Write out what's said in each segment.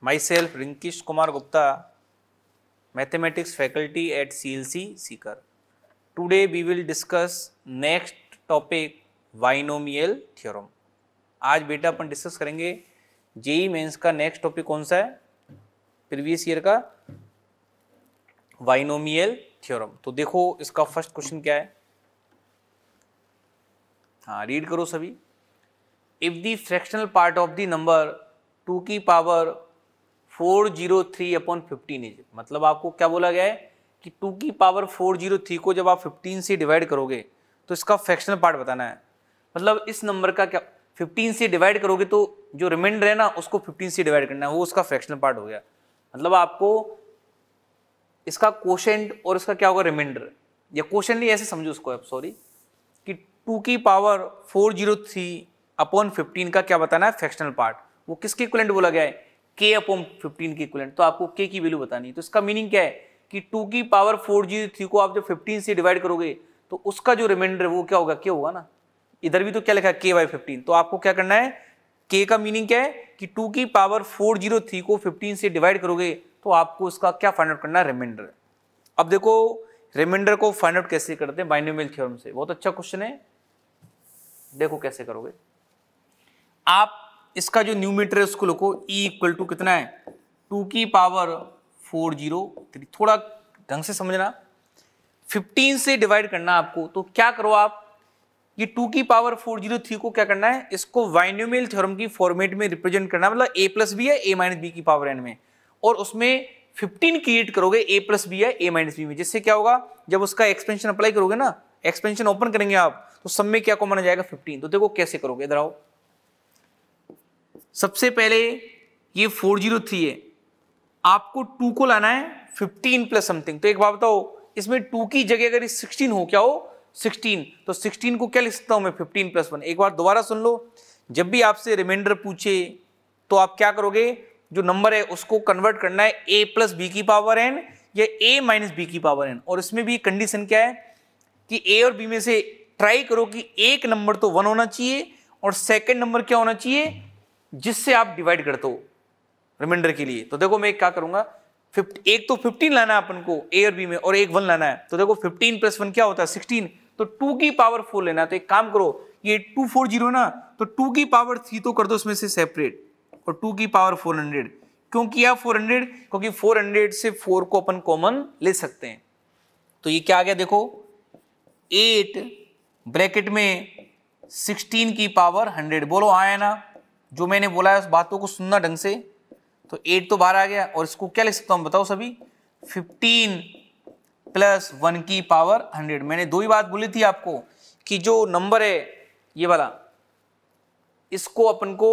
myself Rinkish Kumar Gupta, Mathematics faculty at CLC Seeker. Today we will discuss next topic binomial theorem. आज बेटा अपन discuss करेंगे JEE Mains e का next topic कौन सा है प्रीवियस ईयर का वाइनोमियल थ्योरम तो देखो इसका फर्स्ट क्वेश्चन क्या है हाँ रीड करो सभी if the fractional part of the number two की power four zero three upon fifteen is मतलब आपको क्या बोला गया है कि टू की पावर फोर जीरो थ्री को जब आप फिफ्टीन से डिवाइड करोगे तो इसका फ्रैक्शनल पार्ट बताना है मतलब इस नंबर का क्या फिफ्टीन से डिवाइड करोगे तो जो रिमाइंडर है ना उसको फिफ्टीन से डिवाइड करना है वो उसका फ्रैक्शनल पार्ट हो गया मतलब आपको इसका क्वेश्चन और इसका क्या होगा रिमाइंडर या क्वेश्चन नहीं ऐसे समझो उसको आप सॉरी कि टू की power four zero three upon fifteen का क्या बताना है फ्रैक्शनल पार्ट वो किसके इक्वलेंट बोला गया है के अपॉन फिफ्टीन के इक्वलेंट तो आपको के की वैल्यू बतानी है तो इसका मीनिंग क्या है कि टू की पावर फोर जीरो थ्री को आप जब फिफ्टीन से डिवाइड करोगे तो उसका जो रिमाइंडर है वो क्या होगा के होगा ना इधर भी तो क्या लिखा है के बाई फिफ्टीन तो आपको क्या करना है के का मीनिंग क्या है कि टू की पावर फोर जीरो थ्री को फिफ्टीन से डिवाइड करोगे तो आपको उसका क्या फाइंड आउट करना है रिमाइंडर अब देखो रिमाइंडर को फाइंड आउट कैसे करते हैं बाइनोमियल थ्योरम से बहुत अच्छा क्वेश्चन है देखो कैसे करोगे आप इसका जो न्यूमीटर है उसको लिखो ई इक्वल टू कितना है टू की पावर फोर जीरो थ्री थोड़ा ढंग से समझना फिफ्टीन से डिवाइड करना आपको तो क्या करो आप ये टू की पावर फोर जीरो थ्री को क्या करना है इसको वाइनोमियल थ्योरम की फॉर्मेट में रिप्रेजेंट करना मतलब ए प्लस बी है ए माइनस बी की पावर एन में और उसमें 15 क्रिएट करोगे ए प्लस बी है ए माइनस बी में जिससे क्या होगा जब उसका एक्सपेंशन अप्लाई करोगे ना एक्सपेंशन ओपन करेंगे आप तो सब में क्या को माना जाएगा 15 तो देखो कैसे करोगे इधर आओ सबसे पहले ये फोर जीरो थ्री है आपको टू को लाना है फिफ्टीन प्लस समथिंग तो एक बात बताओ इसमें टू की जगह अगर सिक्सटीन हो क्या हो सिक्सटीन तो सिक्सटीन को क्या लिख सकता हूँ मैं फिफ्टीन प्लस वन एक बार दोबारा सुन लो जब भी आपसे रिमाइंडर पूछे तो आप क्या करोगे जो नंबर है उसको कन्वर्ट करना है ए प्लस बी की पावर एन या ए माइनस बी की पावर एन और इसमें भी कंडीशन क्या है कि ए और बी में से ट्राई करो कि एक नंबर तो वन होना चाहिए और सेकेंड नंबर क्या होना चाहिए जिससे आप डिवाइड कर दो रिमाइंडर के लिए तो देखो मैं क्या करूंगा एक तो फिफ्टीन लाना है अपन को ए और बी में और एक वन लाना है तो देखो फिफ्टीन प्लस वन क्या होता है सिक्सटीन तो टू की पावर फोर लेना तो एक काम करो ये टू फोर जीरो ना तो टू की पावर थ्री तो कर दो उसमें से सेपरेट और टू की पावर फोर हंड्रेड क्यों किया फोर हंड्रेड क्योंकि फोर हंड्रेड से फोर को अपन कॉमन ले सकते हैं तो ये क्या आ गया देखो एट ब्रैकेट में सिक्सटीन की पावर हंड्रेड बोलो आया ना जो मैंने बोला है उस बातों को सुनना ढंग से तो एट तो बाहर आ गया और इसको क्या लिख सकता हूँ बताओ सभी फिफ्टीन प्लस वन की पावर हंड्रेड मैंने दो ही बात बोली थी आपको कि जो नंबर है ये वाला इसको अपन को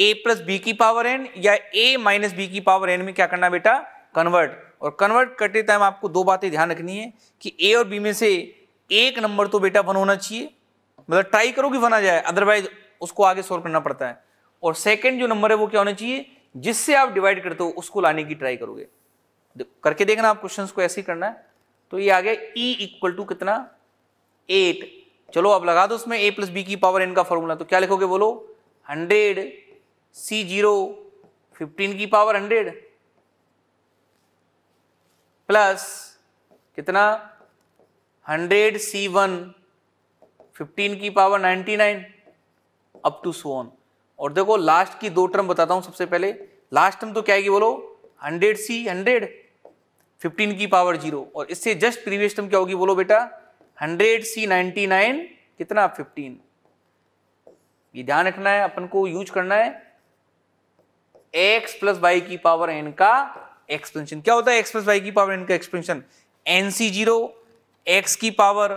ए प्लस बी की पावर एन या ए माइनस बी की पावर एन में क्या करना बेटा कन्वर्ट और कन्वर्ट करते टाइम आपको दो बातें ध्यान रखनी है कि ए और बी में से एक नंबर तो बेटा वन होना चाहिए मतलब ट्राई करो कि वन आ जाए अदरवाइज उसको आगे सॉल्व करना पड़ता है और सेकेंड जो नंबर है वो क्या होना चाहिए जिससे आप डिवाइड करते हो उसको लाने की ट्राई करोगे करके देखना आप क्वेश्चंस को ऐसे ही करना है तो ये आ गया e इक्वल टू कितना एट चलो आप लगा दो उसमें ए प्लस बी की पावर एन का फॉर्मूला तो क्या लिखोगे बोलो हंड्रेड सी जीरो फिफ्टीन की पावर हंड्रेड प्लस कितना हंड्रेड सी वन फिफ्टीन की power ninety nine up to so on और देखो लास्ट की दो टर्म बताता हूँ सबसे पहले लास्ट टर्म तो क्या आएगी बोलो हंड्रेड सी हंड्रेड फिफ्टीन की पावर जीरो और इससे जस्ट प्रीवियस टर्म क्या होगी बोलो बेटा हंड्रेड सी नाइन्टी नाइन कितना फिफ्टीन ये ध्यान रखना है अपन को यूज करना है एक्स प्लस वाई की पावर एन का एक्सपेंशन क्या होता है एक्स प्लस वाई की पावर एन का expansion N C zero x की power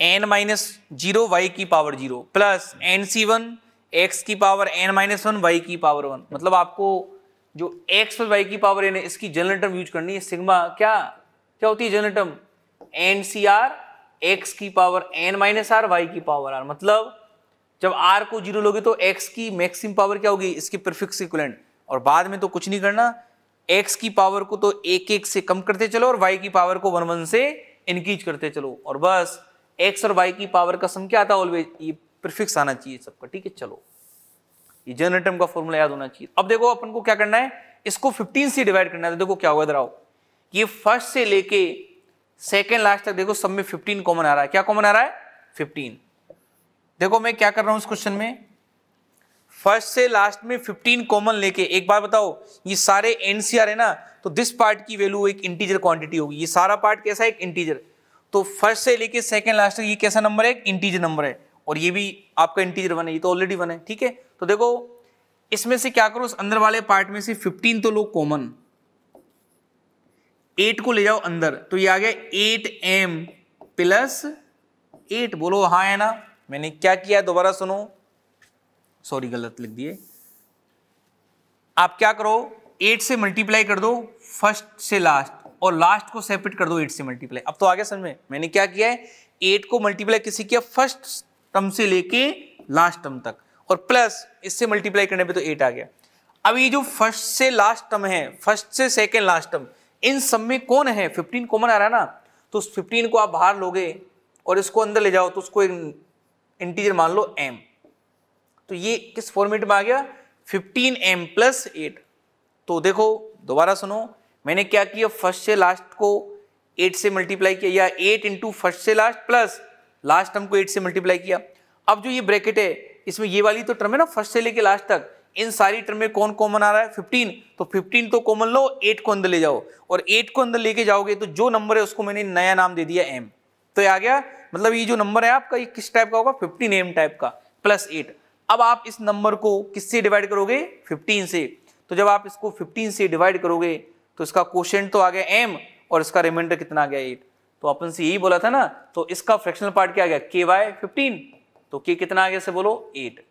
N minus zero Y की power zero plus N C one x की power N minus one Y की पावर वन मतलब आपको जो एक्स प्लस वाई की पावर एन है इसकी जनरल टर्म यूज करनी है सिग्मा क्या क्या होती है general term N C R X की power N minus R Y की पावर आर मतलब जब आर को जीरो लोगे तो एक्स की मैक्सिमम पावर क्या होगी इसके प्रिफिक्स इक्वलेंट और बाद में तो कुछ नहीं करना एक्स की पावर को तो एक एक से कम करते चलो और वाई की पावर को वन वन से इनक्रीज करते चलो और बस एक्स और वाई की पावर का सम क्या आता है ऑलवेज ये प्रिफिक्स आना चाहिए सबका ठीक है चलो ये जनरेटम का फॉर्मूला याद होना चाहिए अब देखो अपन को क्या करना है इसको 15 से डिवाइड करना है तो देखो क्या होगा इधर आओ ये फर्स्ट से लेके सेकेंड लास्ट तक देखो सब में 15 कॉमन आ रहा है क्या कॉमन आ रहा है 15 देखो मैं क्या कर रहा हूं इस क्वेश्चन में फर्स्ट से लास्ट में 15 कॉमन लेके एक बार बताओ ये सारे एनसीआर है ना तो दिस पार्ट की वैल्यू एक इंटीजर क्वांटिटी होगी ये सारा पार्ट कैसा है एक इंटीजर तो फर्स्ट से लेके सेकेंड लास्ट तक ये कैसा नंबर है इंटीजर नंबर है और ये भी आपका इंटीजर वन है ये तो ऑलरेडी वन है ठीक है तो देखो इसमें से क्या करो उस अंदर वाले पार्ट में से फिफ्टीन तो लो कॉमन एट को ले जाओ अंदर तो ये आ गया एट एम प्लस एट बोलो हाँ है ना मैंने क्या किया दोबारा सुनो सॉरी गलत लिख दिए आप क्या करो एट से मल्टीप्लाई कर दो फर्स्ट से लास्ट और लास्ट को सेपरेट कर दो एट से मल्टीप्लाई अब तो आगे समझ में मैंने क्या किया है एट को मल्टीप्लाई किसी किया फर्स्ट टर्म से लेके लास्ट टर्म तक और प्लस इससे मल्टीप्लाई करने पे तो एट आ गया अब ये जो फर्स्ट से लास्ट टर्म है फर्स्ट से सेकेंड लास्ट टर्म इन सब में कौन है फिफ्टीन कॉमन आ रहा है ना तो उस फिफ्टीन को आप बाहर लोगे और इसको अंदर ले जाओ तो उसको एक इंटीजर मान लो एम तो ये किस फॉर्मेट में आ गया फिफ्टीन एम प्लस एट तो देखो दोबारा सुनो मैंने क्या किया फर्स्ट से लास्ट को एट से मल्टीप्लाई किया या एट इंटू फर्स्ट से लास्ट प्लस लास्ट टर्म को एट से मल्टीप्लाई किया अब जो ये ब्रैकेट है इसमें ये वाली तो टर्म है ना फर्स्ट से लेके लास्ट तक इन सारी टर्म में कौन कॉमन आ रहा है फिफ्टीन तो फिफ्टीन तो कॉमन लो एट को अंदर ले जाओ और एट को अंदर लेके जाओगे तो जो नंबर है उसको मैंने नया नाम दे दिया एम तो ये आ गया मतलब ये जो नंबर है आपका ये किस टाइप का होगा फिफ्टीन एम टाइप का प्लस एट अब आप इस नंबर को किससे डिवाइड करोगे फिफ्टीन से तो जब आप इसको फिफ्टीन से डिवाइड करोगे तो इसका क्वेश्चन तो आ गया एम और इसका रिमाइंडर कितना आ गया एट तो अपन से यही बोला था ना तो इसका फ्रैक्शनल पार्ट क्या आ गया के वाई फिफ्टीन तो के कितना आ गया से बोलो एट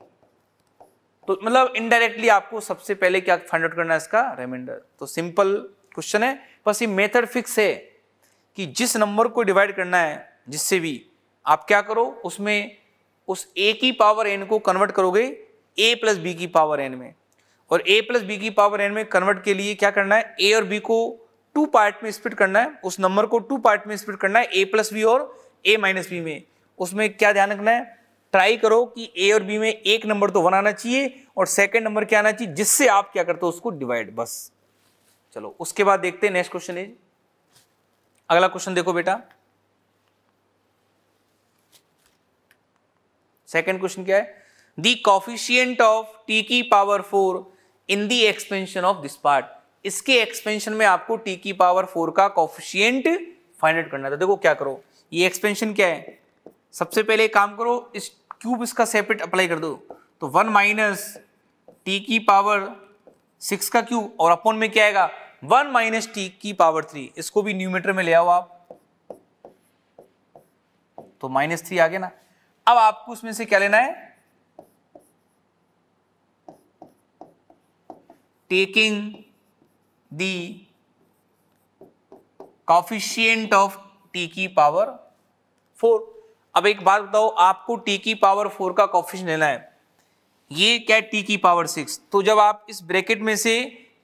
तो मतलब इनडायरेक्टली आपको सबसे पहले क्या फाइंड आउट करना है इसका रिमाइंडर तो सिंपल क्वेश्चन है बस ये मेथड फिक्स है कि जिस नंबर को डिवाइड करना है जिससे भी आप क्या करो उसमें उस ए की पावर एन को कन्वर्ट करोगे ए प्लस बी की पावर एन में और ए प्लस बी की पावर एन में कन्वर्ट के लिए क्या करना है ए और बी को टू पार्ट में स्प्लिट करना है उस नंबर को टू पार्ट में स्प्लिट करना है ए प्लस बी और ए माइनस बी में उसमें क्या ध्यान रखना है ट्राई करो कि ए और बी में एक नंबर तो वन आना चाहिए और सेकेंड नंबर क्या आना चाहिए जिससे आप क्या करते हो उसको डिवाइड बस चलो उसके बाद देखते हैं नेक्स्ट क्वेश्चन इज अगला क्वेश्चन देखो बेटा सेकेंड क्वेश्चन क्या है दी कॉफिशियंट ऑफ टी की power four in the expansion of this part इसके एक्सपेंशन में आपको टी की पावर फोर का कॉफिशियंट फाइंड आउट करना था देखो क्या करो ये एक्सपेंशन क्या है सबसे पहले काम करो इस क्यूब इसका सेपरेट अप्लाई कर दो तो वन माइनस टी की पावर सिक्स का क्यूब और अपॉन में क्या आएगा वन माइनस टी की पावर थ्री इसको भी न्यूमीटर में ले आओ आप तो माइनस थ्री आ गया ना अब आपको उसमें से क्या लेना है taking the coefficient of t की पावर फोर अब एक बात बताओ आपको t की पावर फोर का कॉफिशियंट लेना है ये क्या t की पावर सिक्स तो जब आप इस ब्रैकेट में से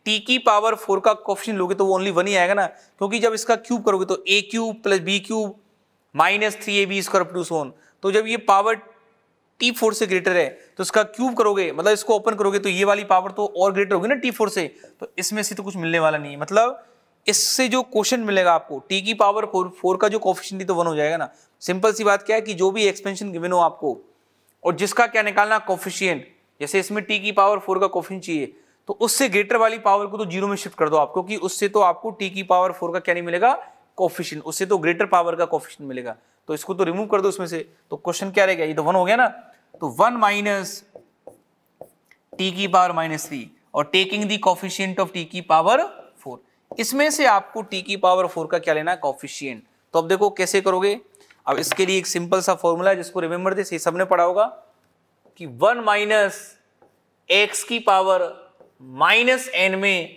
t की पावर फोर का कॉफिशियंट लोगे तो वो ओनली वन ही आएगा ना क्योंकि जब इसका क्यूब करोगे तो A cube plus B cube minus three A B square to सोन तो जब ये पावर टी फोर से ग्रेटर है तो इसका क्यूब करोगे मतलब इसको ओपन करोगे तो ये वाली पावर तो और ग्रेटर होगी ना टी फोर से तो इसमें से तो कुछ मिलने वाला नहीं है मतलब इससे जो क्वेश्चन मिलेगा आपको टी की पावर फोर फोर का जो कॉफिशन तो वन हो जाएगा ना सिंपल सी बात क्या है कि जो भी एक्सपेंशन गिवन हो आपको और जिसका क्या निकालना कॉफिशियंट जैसे इसमें टी की पावर फोर का कॉफिशन चाहिए तो उससे ग्रेटर वाली पावर को तो जीरो में शिफ्ट कर दो आप क्योंकि उससे तो आपको टी की पावर फोर का क्या नहीं मिलेगा कॉफिशन उससे तो ग्रेटर पावर का कॉफिशन मिलेगा तो इसको तो रिमूव कर दो उसमें से तो क्वेश्चन क्या रहेगा ये तो वन हो गया ना तो वन माइनस टी की पावर माइनस थ्री और taking the coefficient of T की पावर फोर इसमें से आपको टी की पावर फोर का क्या लेना है कॉफिशियंट तो अब देखो कैसे करोगे अब इसके लिए एक सिंपल सा फॉर्मूला है जिसको रिमेंबर दे ये सबने पढ़ा होगा कि वन माइनस एक्स की पावर माइनस एन में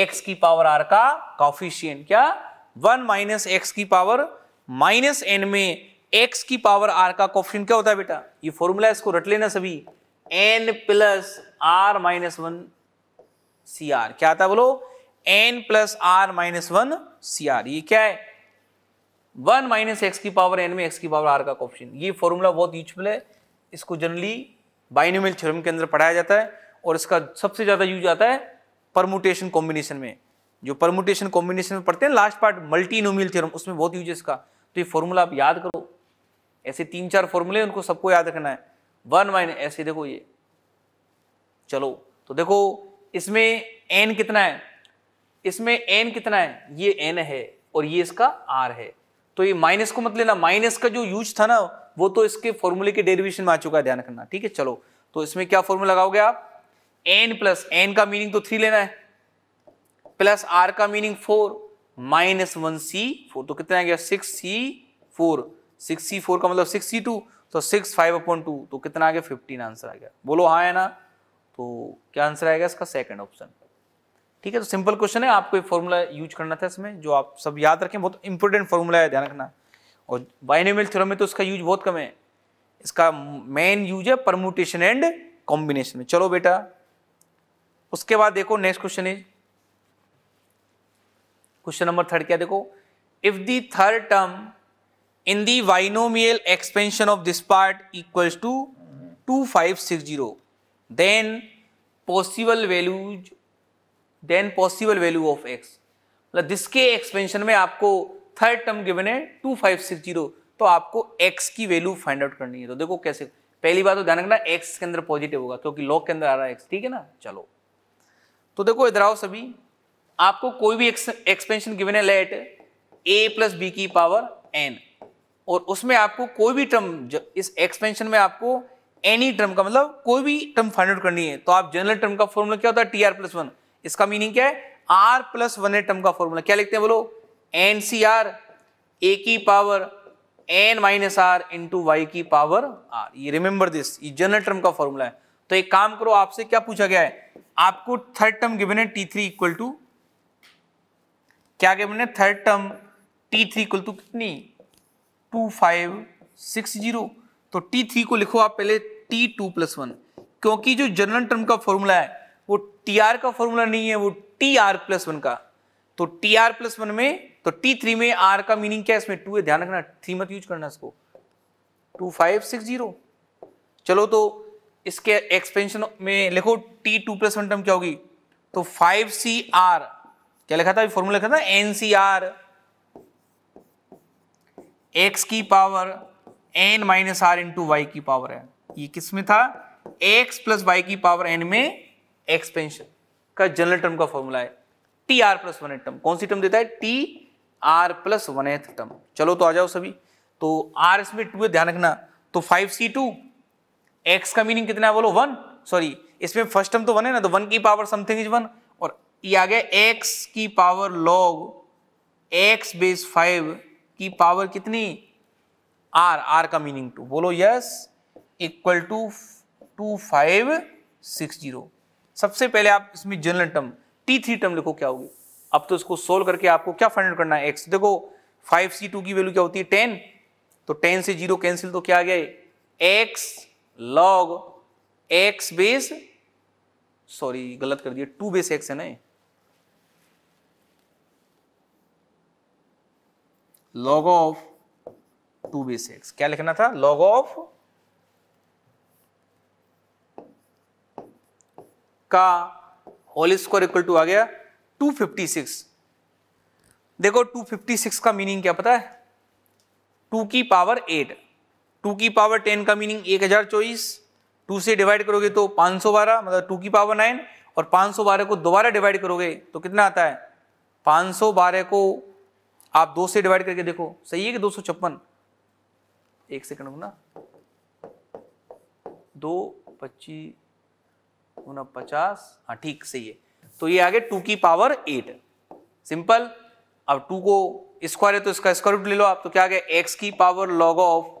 एक्स की पावर आर का कॉफिशियंट क्या वन माइनस एक्स की पावर माइनस एन में एक्स की पावर आर का कॉप्शन क्या होता है बेटा ये फॉर्मूला इसको रट लेना सभी N plus R minus one C R क्या आता है बोलो N plus R minus one C R ये क्या है वन माइनस एक्स की पावर एन में एक्स की पावर आर का कॉप्शन ये फॉर्मूला बहुत यूजफुल है इसको जनरली बाइनोमियल थ्योरम के अंदर पढ़ाया जाता है और इसका सबसे ज़्यादा यूज आता है परमुटेशन कॉम्बिनेशन में जो परमुटेशन कॉम्बिनेशन में पढ़ते हैं लास्ट पार्ट मल्टीनोमियल थ्योरम उसमें बहुत यूज है इसका तो ये फॉर्मूला आप याद करो ऐसे तीन चार फॉर्मूले उनको सबको याद रखना है वन माइन ऐसे देखो ये चलो तो देखो इसमें एन कितना है इसमें एन कितना है ये एन है और ये इसका आर है तो ये माइनस को मत लेना माइनस का जो यूज था ना वो तो इसके फॉर्मूले के डेरिवेशन में आ चुका है ध्यान रखना ठीक है चलो तो इसमें क्या फॉर्मूला लगाओगे आप एन प्लस एन का मीनिंग तो थ्री लेना है प्लस आर का meaning four minus one C four तो कितना आ गया six C four six C four का मतलब सिक्स सी टू तो सिक्स फाइव अपॉन टू तो कितना आ गया फिफ्टीन आंसर आ गया बोलो हाँ है ना तो क्या आंसर आएगा इसका सेकंड ऑप्शन ठीक है तो सिंपल क्वेश्चन है आपको एक फॉर्मूला यूज करना था इसमें जो आप सब याद रखें बहुत इंपॉर्टेंट फॉर्मूला है ध्यान रखना और बाइनोमियल थ्योरम में तो इसका यूज बहुत कम है इसका मेन यूज है परम्यूटेशन एंड कॉम्बिनेशन में चलो बेटा उसके बाद देखो next question is question number third क्या देखो if the third term in the binomial expansion of this part equals to two five six zero then possible values then possible value of X मतलब जिसके expansion में आपको third term given है two five six zero तो आपको x की value find out करनी है तो देखो कैसे पहली बात तो ध्यान रखना एक्स के अंदर पॉजिटिव होगा क्योंकि लॉग के अंदर आ रहा है एक्स ठीक है ना चलो तो देखो इधर आओ सभी आपको कोई भी एक्सपेंशन गिवन है लेट ए प्लस बी की पावर एन और उसमें आपको कोई भी टर्म इस एक्सपेंशन में आपको एनी टर्म का मतलब कोई भी टर्म फाइंड आउट करनी है तो आप जनरल टर्म का फॉर्मूला क्या होता है टी आर प्लस वन इसका मीनिंग क्या है आर प्लस वन ए टर्म का फॉर्मूला क्या लिखते हैं बोलो एन सी आर ए की power N minus are into Y की पावर आर ये रिमेंबर दिस ये जनरल टर्म का फॉर्मूला है तो एक काम करो आपसे क्या पूछा गया है आपको थर्ड टर्म गिवन है टी थ्री इक्वल टू क्या आगे मैंने थर्ड टर्म टी थ्री कुल तो कितनी टू फाइव सिक्स जीरो तो टी थ्री को लिखो आप पहले टी टू प्लस वन क्योंकि जो जनरल टर्म का फॉर्मूला है वो टी आर का फॉर्मूला नहीं है वो टी आर प्लस वन का तो टी आर प्लस वन में तो टी थ्री में आर का मीनिंग क्या है इसमें टू है ध्यान रखना थ्री मत यूज करना इसको टू फाइव सिक्स जीरो चलो तो इसके एक्सपेंशन में लिखो T two plus one term क्या होगी तो फाइव सी आर क्या लिखा था फॉर्मूला लिखा था एनसीआर एक्स की power N minus are into Y की पावर है ये किस में था एक्स प्लस वाई की पावर एन में एक्सपेंशन का जनरल टर्म का फॉर्मूला है T R plus one th term कौन सी टर्म देता है T R plus one th term चलो तो आ जाओ सभी तो आर इसमें टू है ध्यान रखना तो फाइव सी टू एक्स का मीनिंग कितना है बोलो वन सॉरी इसमें फर्स्ट टर्म तो वन है ना तो वन की पावर समथिंग इज वन ये आ गया एक्स की power log X base five की पावर कितनी आर आर का मीनिंग टू बोलो yes equal to two five six zero सबसे पहले आप इसमें general term T three term लिखो क्या होगी अब तो इसको सोल्व करके आपको क्या फाइंड करना है एक्स देखो फाइव सी टू की वैल्यू क्या होती है टेन तो टेन से जीरो कैंसिल तो क्या आ गया X log X base sorry गलत कर दिया टू बेस एक्स है ना log of two B six क्या लिखना था लॉग ऑफ का होल स्क्वायर इक्वल टू आ गया 256 देखो 256 का मीनिंग क्या पता है 2 की पावर 8 2 की पावर 10 का मीनिंग एक हजार चौबीस टू से डिवाइड करोगे तो 512 मतलब 2 की पावर 9 और 512 को दोबारा डिवाइड करोगे तो कितना आता है 512 को आप दो से डिवाइड करके देखो सही है कि दो सौ छप्पन एक सेकंड ना दो पच्चीस गुना पचास हाँ ठीक सही है तो ये आगे टू की पावर एट सिंपल अब टू को स्क्वायर है तो इसका स्क्वायर रूट ले लो आप तो क्या आ गया एक्स की power log of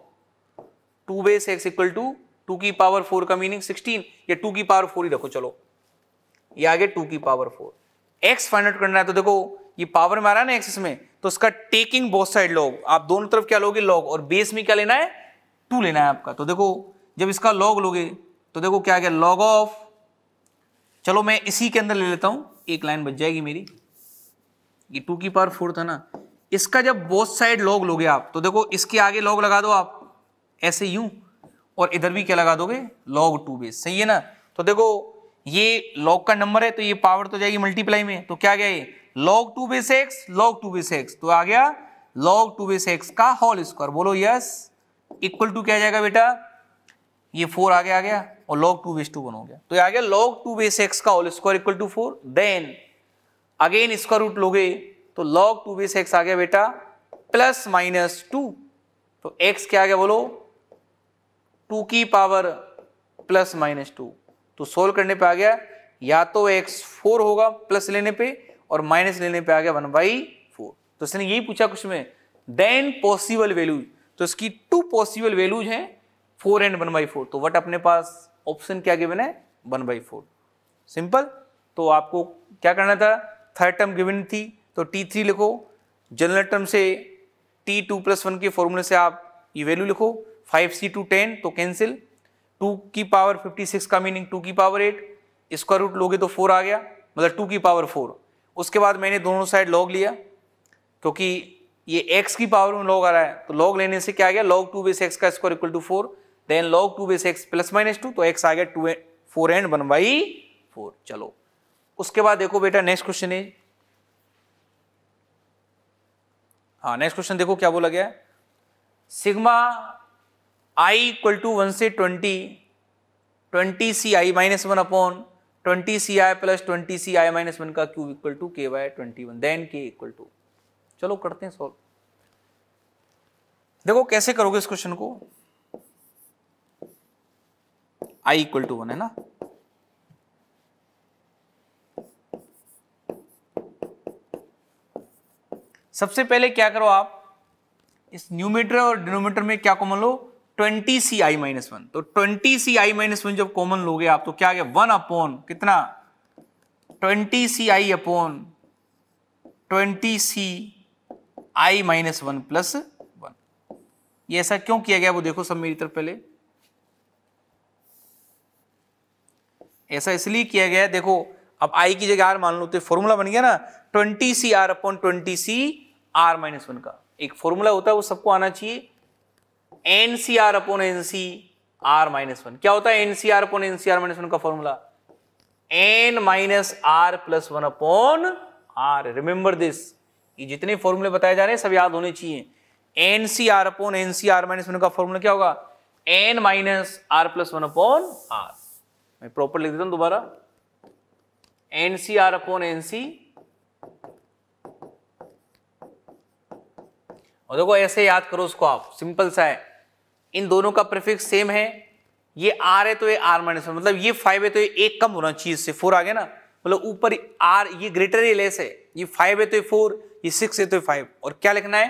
two base x equal to two की पावर फोर का मीनिंग सिक्सटीन ये टू की पावर फोर ही रखो चलो ये आगे टू की power four X find out करना है तो देखो ये पावर में आ रहा है ना एक्स में तो उसका टेकिंग बोथ साइड लॉग आप दोनों तरफ क्या लोगे लॉग और बेस में क्या लेना है टू लेना है आपका तो देखो जब इसका लॉग लोगे तो देखो क्या क्या लॉग ऑफ चलो मैं इसी के अंदर ले लेता हूं एक लाइन बच जाएगी मेरी ये टू की पार फोर था ना इसका जब बोथ साइड लॉग लोगे आप तो देखो इसके आगे लॉग लगा दो आप ऐसे यूं और इधर भी क्या लगा दोगे लॉग टू बेस सही है ना तो देखो ये लॉग का नंबर है तो ये पावर तो जाएगी मल्टीप्लाई में तो क्या गया ये log two base X log two base X तो आ गया log टू बेस एक्स का होल स्क्वायर बोलो यस इक्वल टू क्या जाएगा बेटा ये फोर आगे आ गया और log two base two one हो गया तो ये आ गया log टू बेस एक्स का whole square equal to four then again square root लोगे तो log टू बेस एक्स आ गया बेटा प्लस माइनस टू तो x क्या आ गया बोलो टू की पावर प्लस माइनस टू तो सोल्व करने पे आ गया या तो x फोर होगा प्लस लेने पे और माइनस लेने पे आ गया वन बाई फोर तो इसने यही पूछा कुछ में देन पॉसिबल वैल्यूज तो इसकी टू पॉसिबल वैल्यूज हैं four and one by four तो वट अपने पास ऑप्शन क्या गिवन है वन बाई फोर सिंपल तो आपको क्या करना था थर्ड टर्म गिवन थी तो टी थ्री लिखो जनरल टर्म से टी टू प्लस वन के फॉर्मूले से आप ये वैल्यू लिखो फाइव सी टू टेन तो कैंसिल टू की पावर फिफ्टी सिक्स का मीनिंग टू की पावर एट स्क्वायर रूट लोगे तो फोर आ गया मतलब टू की पावर फोर उसके बाद मैंने दोनों साइड लॉग लिया क्योंकि ये एक्स की पावर में लॉग आ रहा है तो लॉग लेने से क्या आ गया लॉग टू बेस एक्स का square equal to four then log two base x plus minus two तो एक्स आ गया two four and one by four चलो उसके बाद देखो बेटा नेक्स्ट क्वेश्चन है हाँ नेक्स्ट क्वेश्चन देखो क्या बोला गया sigma i equal to one से twenty twenty C i minus one upon twenty C i plus twenty C i minus one का cube equal to k by twenty one then k equal to चलो करते हैं solve देखो कैसे करोगे इस question को आई इक्वल टू वन है ना सबसे पहले क्या करो आप इस न्यूमीटर और डिनोमीटर में क्या कॉमन लो twenty C i minus one तो twenty C i minus one जब कॉमन लोगे आप तो क्या आ गया वन अपॉन कितना twenty C i upon twenty C i minus one plus one ये ऐसा क्यों किया गया वो देखो सब मेरी तरफ पहले ऐसा इसलिए किया गया देखो अब i की जगह r मान लो तो फॉर्मूला बन गया ना twenty C r upon twenty C are minus one का एक फॉर्मूला होता है वो सबको आना चाहिए एन सी r upon n C R minus one क्या होता है N C r upon n C R minus one का formula n minus r plus one upon r remember this ये जितने फॉर्मूले बताए जा रहे हैं सब याद होने चाहिए एन सी r upon n C R minus one का फॉर्मूला क्या होगा n minus r plus one upon r मैं प्रॉपर लिख देता हूं दोबारा एन सी आर अपोन एन सी और देखो ऐसे याद करो उसको आप सिंपल सा है इन दोनों का प्रिफिक्स सेम है ये आर है तो ये आर माइनस मतलब ये फाइव है तो ये एक कम होना चाहिए इससे फोर आ गया ना मतलब ऊपर आर ये ग्रेटर ही लेस है ये फाइव है तो ये फोर ये सिक्स है तो ये फाइव और क्या लिखना है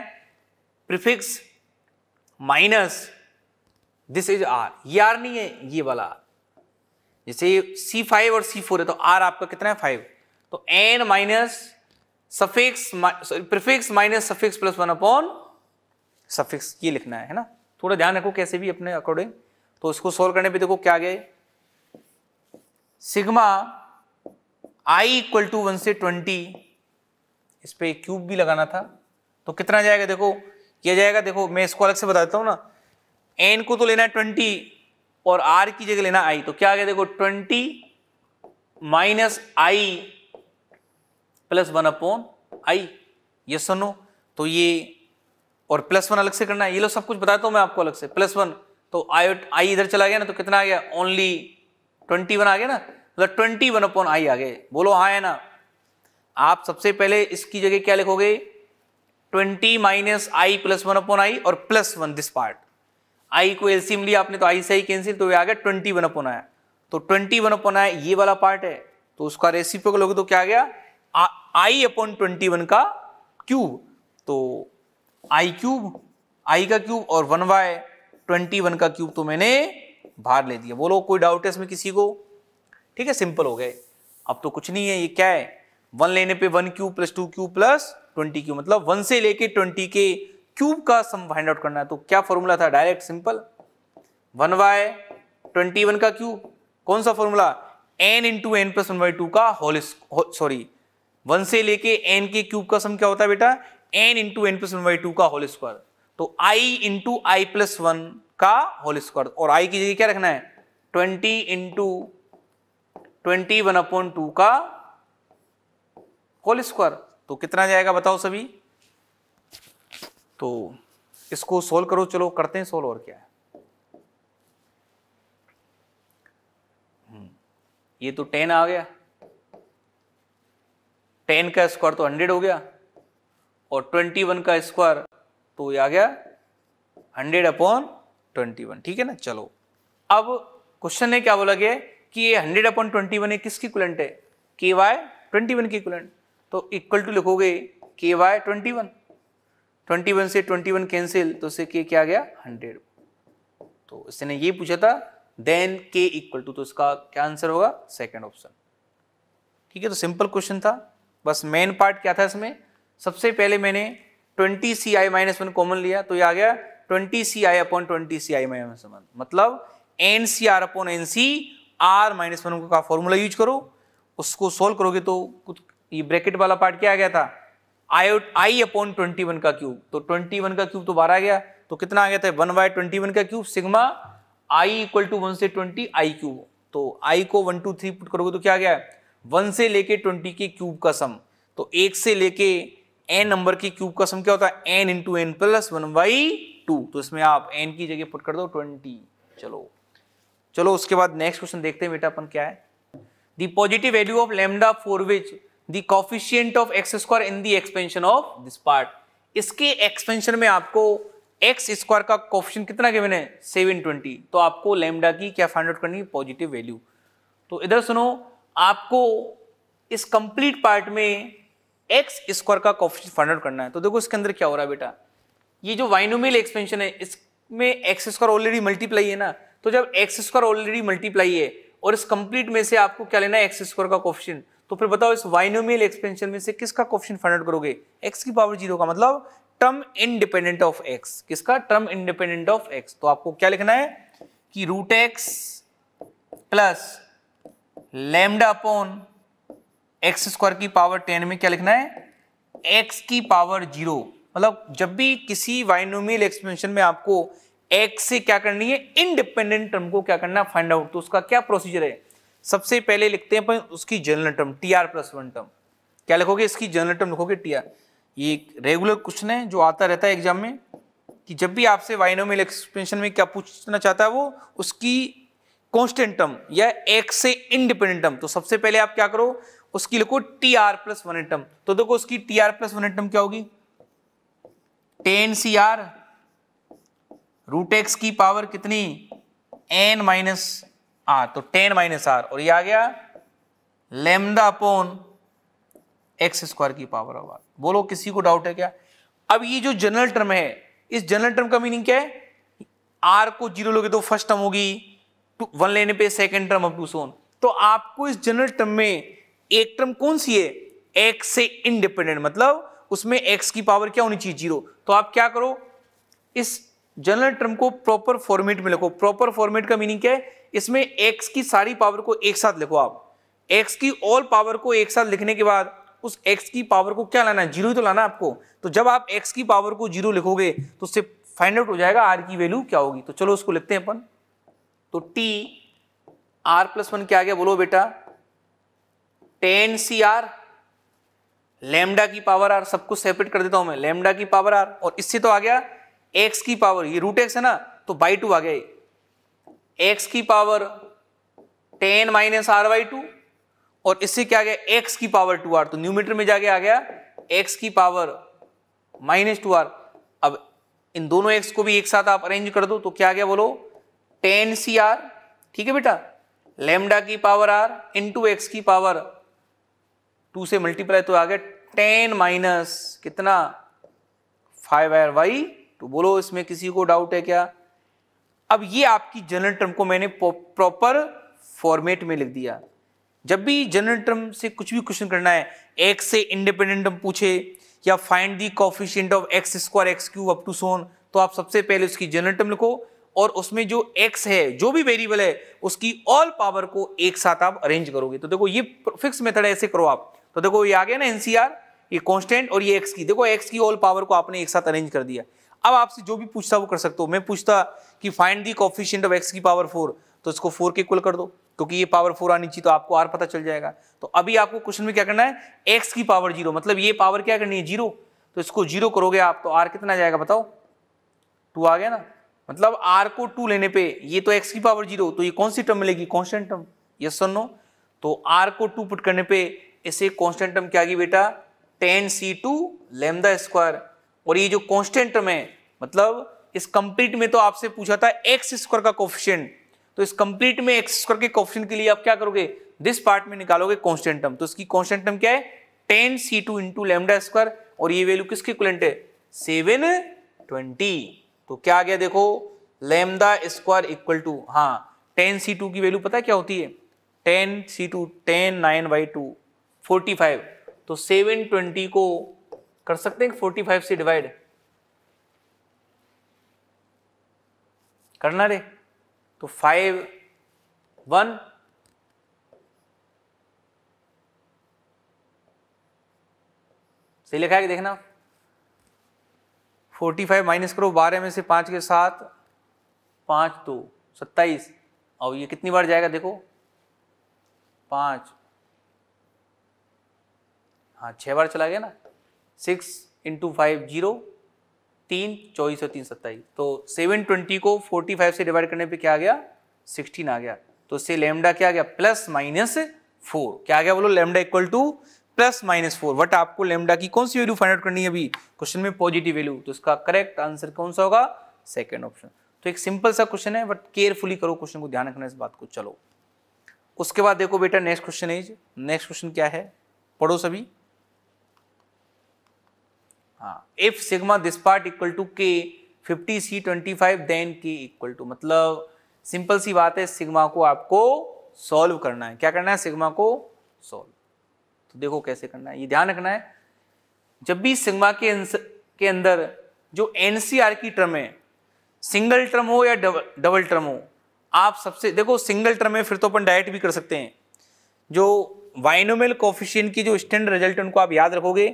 prefix minus this is r ये आर नहीं है ये वाला आर जैसे ये सी फाइव और सी फोर है तो आर आपका कितना है फाइव तो n minus suffix prefix minus suffix plus one upon suffix ये लिखना है है ना थोड़ा ध्यान रखो कैसे भी अपने अकॉर्डिंग तो इसको सोल्व करने पे देखो क्या गए sigma i equal to one से ट्वेंटी इस पर क्यूब भी लगाना था तो कितना जाएगा देखो यह जाएगा देखो मैं इसको अलग से बता देता हूँ ना एन को तो लेना है ट्वेंटी और आर की जगह लेना आई तो क्या आ गया देखो twenty minus i plus one upon i ये सुनो तो ये और प्लस वन अलग से करना है ये लो सब कुछ बताता हूँ मैं आपको अलग से प्लस वन तो आई आई इधर चला गया ना तो कितना आ गया ओनली ट्वेंटी वन आ गया ना मतलब ट्वेंटी वन अपॉन आई आ गए बोलो हाँ है ना आप सबसे पहले इसकी जगह क्या लिखोगे twenty minus i plus one upon i और plus one this part i को एलसीएम लिया आपने तो आई से आई कैंसिल तो ये आ गया ट्वेंटी वन अपॉन आया तो ट्वेंटी वन अपॉन आया ये वाला पार्ट है तो उसका रेसिपी को लोगे तो क्या आ गया आई अपॉन ट्वेंटी वन का क्यूब तो आई क्यूब आई का क्यूब और वन वाई ट्वेंटी वन का क्यूब तो मैंने बाहर ले दिया बोलो कोई डाउट है इसमें किसी को ठीक है सिंपल हो गए अब तो कुछ नहीं है ये क्या है वन लेने पे one cube plus two cube plus twenty cube मतलब वन से लेके ट्वेंटी के क्यूब का सम फाइंड आउट करना है तो क्या फॉर्मूला था direct simple one by twenty one का क्यूब कौन सा formula n into n plus one by two का होल सॉरी वन से लेके एन के क्यूब का सम क्या होता है बेटा n into n plus one by two का होल स्क्वायर तो i into i plus one का होल स्क्वायर और आई की जगह क्या रखना है twenty into twenty one upon two का होल स्क्वायर तो कितना जाएगा बताओ सभी तो इसको सोल्व करो चलो करते हैं सोल्व और क्या है हम्म, ये तो टेन आ गया टेन का स्क्वायर तो हंड्रेड हो गया और 21 का स्क्वायर तो ये आ गया 100 अपॉन 21 ठीक है ना चलो अब क्वेश्चन ने क्या बोला गया कि ये 100 अपॉन 21 वन किसकी कुलेंट है के वाई ट्वेंटी की कुलेंट तो इक्वल टू लिखोगे k by twenty one twenty one से ट्वेंटी वन कैंसिल तो उससे के क्या गया हंड्रेड तो इसने ये पूछा था देन के इक्वल टू तो इसका क्या आंसर होगा सेकेंड ऑप्शन ठीक है तो सिंपल क्वेश्चन था बस मेन पार्ट क्या था इसमें सबसे पहले मैंने twenty C i minus one common लिया तो ये आ गया twenty C i upon twenty C i minus one मतलब एन सी r upon n C R minus one का फॉर्मूला यूज करो उसको सोल्व करोगे तो कुछ ये ब्रैकेट वाला पार्ट क्या आ गया था i i upon twenty one का क्यूब तो ट्वेंटी वन का क्यूब तो बारह आ गया तो कितना आ गया था वन बाय ट्वेंटी वन का cube sigma i equal to one से ट्वेंटी आई क्यूब तो आई को वन टू थ्री पुट करोगे तो क्या आ गया वन से लेके ट्वेंटी के क्यूब का सम तो एक से लेके एन नंबर की क्यूब का सम क्या होता है n into n plus one by two तो इसमें आप एन की जगह पुट कर दो ट्वेंटी चलो चलो उसके बाद नेक्स्ट क्वेश्चन देखते हैं बेटा अपन क्या है the positive value of lambda for which the coefficient of x square in the expansion of this part इसके एक्सपेंशन में आपको एक्स स्क्वायर का कॉफिशियन कितना गिवन है सेवन ट्वेंटी तो आपको लेमडा की क्या फाइंड आउट करनी है पॉजिटिव वैल्यू तो इधर सुनो आपको इस कंप्लीट पार्ट में एक्स स्क्वायर का कॉफिशियंट फाइंड आउट करना है तो देखो इसके अंदर क्या हो रहा है बेटा ये जो वाइनोमियल एक्सपेंशन है इसमें एक्स स्क्वायर ऑलरेडी मल्टीप्लाई है ना तो जब एक्स स्क्वायर ऑलरेडी मल्टीप्लाई है और इस कंप्लीट में से आपको क्या लेना है एक्स स्क्वायर का कॉफिशियन तो फिर बताओ इस वाइनोमियल एक्सपेंशन में से किसका क्वेश्चन फाइंड आउट करोगे एक्स की पावर जीरो का मतलब टर्म इनडिपेंडेंट ऑफ एक्स किसका टर्म इंडिपेंडेंट ऑफ एक्स तो आपको क्या लिखना है कि root x plus lambda upon x square की पावर टेन में क्या लिखना है एक्स की पावर जीरो मतलब जब भी किसी वाइनोमियल एक्सपेंशन में आपको एक्स से क्या करनी है इनडिपेंडेंट टर्म को क्या करना है फाइंड आउट तो उसका क्या प्रोसीजर है सबसे पहले लिखते हैं अपन उसकी general term t are plus one term क्या लिखोगे इसकी जनरल टर्म लिखोगे टी आर ये रेगुलर क्वेश्चन है जो आता रहता है एग्जाम में कि जब भी आपसे वाइनोमियल एक्सपेंशन में क्या पूछना चाहता है वो उसकी कॉन्स्टेंट टर्म या एक्स से इनडिपेंडेंट टर्म तो सबसे पहले आप क्या करो उसकी लिखो t are plus one term तो देखो उसकी t are plus one term क्या होगी ten C r root x की पावर कितनी एन माइनस आर तो टेन माइनस आर और ये आ गया लेमदा अपोन एक्स स्क्वायर की पावर ऑफ आर बोलो किसी को डाउट है क्या अब ये जो जनरल टर्म है इस जनरल टर्म का मीनिंग क्या है आर को जीरो लोगे तो फर्स्ट टर्म होगी वन लेने पे सेकेंड टर्म अप सोन तो आपको इस जनरल टर्म में एक टर्म कौन सी है एक्स से इंडिपेंडेंट मतलब उसमें एक्स की पावर क्या होनी चाहिए जीरो तो आप क्या करो इस जनरल टर्म को प्रॉपर फॉर्मेट में लिखो प्रॉपर फॉर्मेट का मीनिंग क्या है इसमें एक्स की सारी पावर को एक साथ लिखो आप एक्स की ऑल पावर को एक साथ लिखने के बाद उस एक्स की पावर को क्या लाना है जीरो ही तो लाना आपको तो जब आप एक्स की पावर को जीरो लिखोगे तो उससे फाइंड आउट हो जाएगा आर की वैल्यू क्या होगी तो चलो उसको लिखते हैं अपन तो टी आर प्लस वन क्या आ गया बोलो बेटा टेन सी आर लेमडा की पावर आर सब कुछ सेपरेट कर देता हूं मैं लेमडा की पावर आर और इससे तो आ गया एक्स की पावर ये रूट एक्स है ना तो बाई टू आ गया एक्स की power ten minus are by two और इससे क्या आ गया एक्स की पावर टू आर तो न्यूमीटर में जाके आ गया एक्स की पावर माइनस टू आर अब इन दोनों एक्स को भी एक साथ आप अरेंज कर दो तो क्या आ गया बोलो टेन सी आर ठीक है बेटा लेमडा की पावर आर इंटू एक्स की पावर टू से मल्टीप्लाई तो आ गया टेन माइनस कितना फाइव आर वाई तो बोलो इसमें किसी को डाउट है क्या अब ये आपकी जनरल टर्म को मैंने प्रॉपर फॉर्मेट में लिख दिया जब भी जनरल टर्म से कुछ भी क्वेश्चन करना है एक्स से इंडिपेंडेंट टर्म पूछे या find the coefficient of x square x cube up to सोन तो आप सबसे पहले उसकी जनरल टर्म लिखो और उसमें जो एक्स है जो भी वेरिएबल है उसकी ऑल पावर को एक साथ आप अरेंज करोगे तो देखो ये फिक्स मेथड है ऐसे करो आप तो देखो ये आ गया ना एनसीआर ये कॉन्स्टेंट और ये एक्स की देखो एक्स की ऑल पावर को आपने एक साथ अरेंज कर दिया अब आपसे जो भी पूछता वो कर सकते हो मैं पूछता कि find the coefficient of x की पावर फोर तो इसको फोर के इक्वल कर दो क्योंकि ये पावर फोर आनी चाहिए तो आपको आर पता चल जाएगा तो अभी आपको क्वेश्चन में क्या करना है एक्स की पावर जीरो मतलब ये पावर क्या करनी है जीरो तो इसको जीरो करोगे आप तो आर कितना जाएगा बताओ टू आ गया ना मतलब आर को टू लेने पे ये तो एक्स की पावर जीरो तो ये कौन सी टर्म मिलेगी constant term yes sir no तो आर को टू पुट करने पे इसे कॉन्स्टेंट टर्म क्या आगी बेटा टेन सी टू लेमदा स्क्वायर और ये जो कॉन्स्टेंट टर्म है मतलब इस कंप्लीट में तो आपसे पूछा था एक्स स्क्वायर का कोफिशियंट तो इस कंप्लीट में एक्स स्क्वायर के कॉफिशियन के लिए आप क्या करोगे दिस पार्ट में निकालोगे कॉन्स्टेंट टर्म तो इसकी कॉन्स्टेंट टर्म क्या है टेन सी टू इंटू लेमडा स्क्वायर और ये वैल्यू किसके इक्वलेंट है सेवन ट्वेंटी तो क्या आ गया देखो लेमदा स्क्वायर इक्वल टू हाँ टेन सी टू की वैल्यू पता है क्या होती है ten C two ten nine by two forty five तो सेवन ट्वेंटी को कर सकते हैं फोर्टी फाइव से डिवाइड करना रे तो फाइव वन सही लिखा है कि देखना फोर्टी फाइव माइनस करो बारह में से पांच के साथ पांच दो सत्ताईस और ये कितनी बार जाएगा देखो पाँच हाँ छः बार चला गया ना सिक्स इंटू फाइव जीरो तीन चौबीस और तीन सत्ताईस तो सेवन ट्वेंटी को फोर्टी फाइव से डिवाइड करने पे क्या आ गया सिक्सटीन आ गया तो इससे लेमडा क्या आ गया प्लस माइनस फोर क्या आ गया बोलो lambda equal to plus minus four but आपको लेमडा की कौन सी वैल्यू फाइंड आउट करनी है अभी क्वेश्चन में पॉजिटिव वैल्यू तो इसका करेक्ट आंसर कौन सा होगा सेकेंड ऑप्शन तो एक सिंपल सा क्वेश्चन है बट केयरफुली करो क्वेश्चन को ध्यान रखना इस बात को चलो उसके बाद देखो बेटा नेक्स्ट क्वेश्चन है नेक्स्ट क्वेश्चन क्या है पढ़ो सभी if sigma this part equal to k fifty C twenty five then k equal to मतलब सिंपल सी बात है सिग्मा को आपको सॉल्व करना है क्या करना है सिग्मा को सॉल्व तो देखो कैसे करना है ये ध्यान रखना है जब भी सिग्मा के के अंदर जो एनसीआर की टर्म है सिंगल टर्म हो या डबल डबल टर्म हो आप सबसे देखो सिंगल टर्म में फिर तो अपन डायरेक्ट भी कर सकते हैं जो वाइनोमेल कोफिशियन की जो स्टैंडर्ड रिजल्ट उनको आप याद रखोगे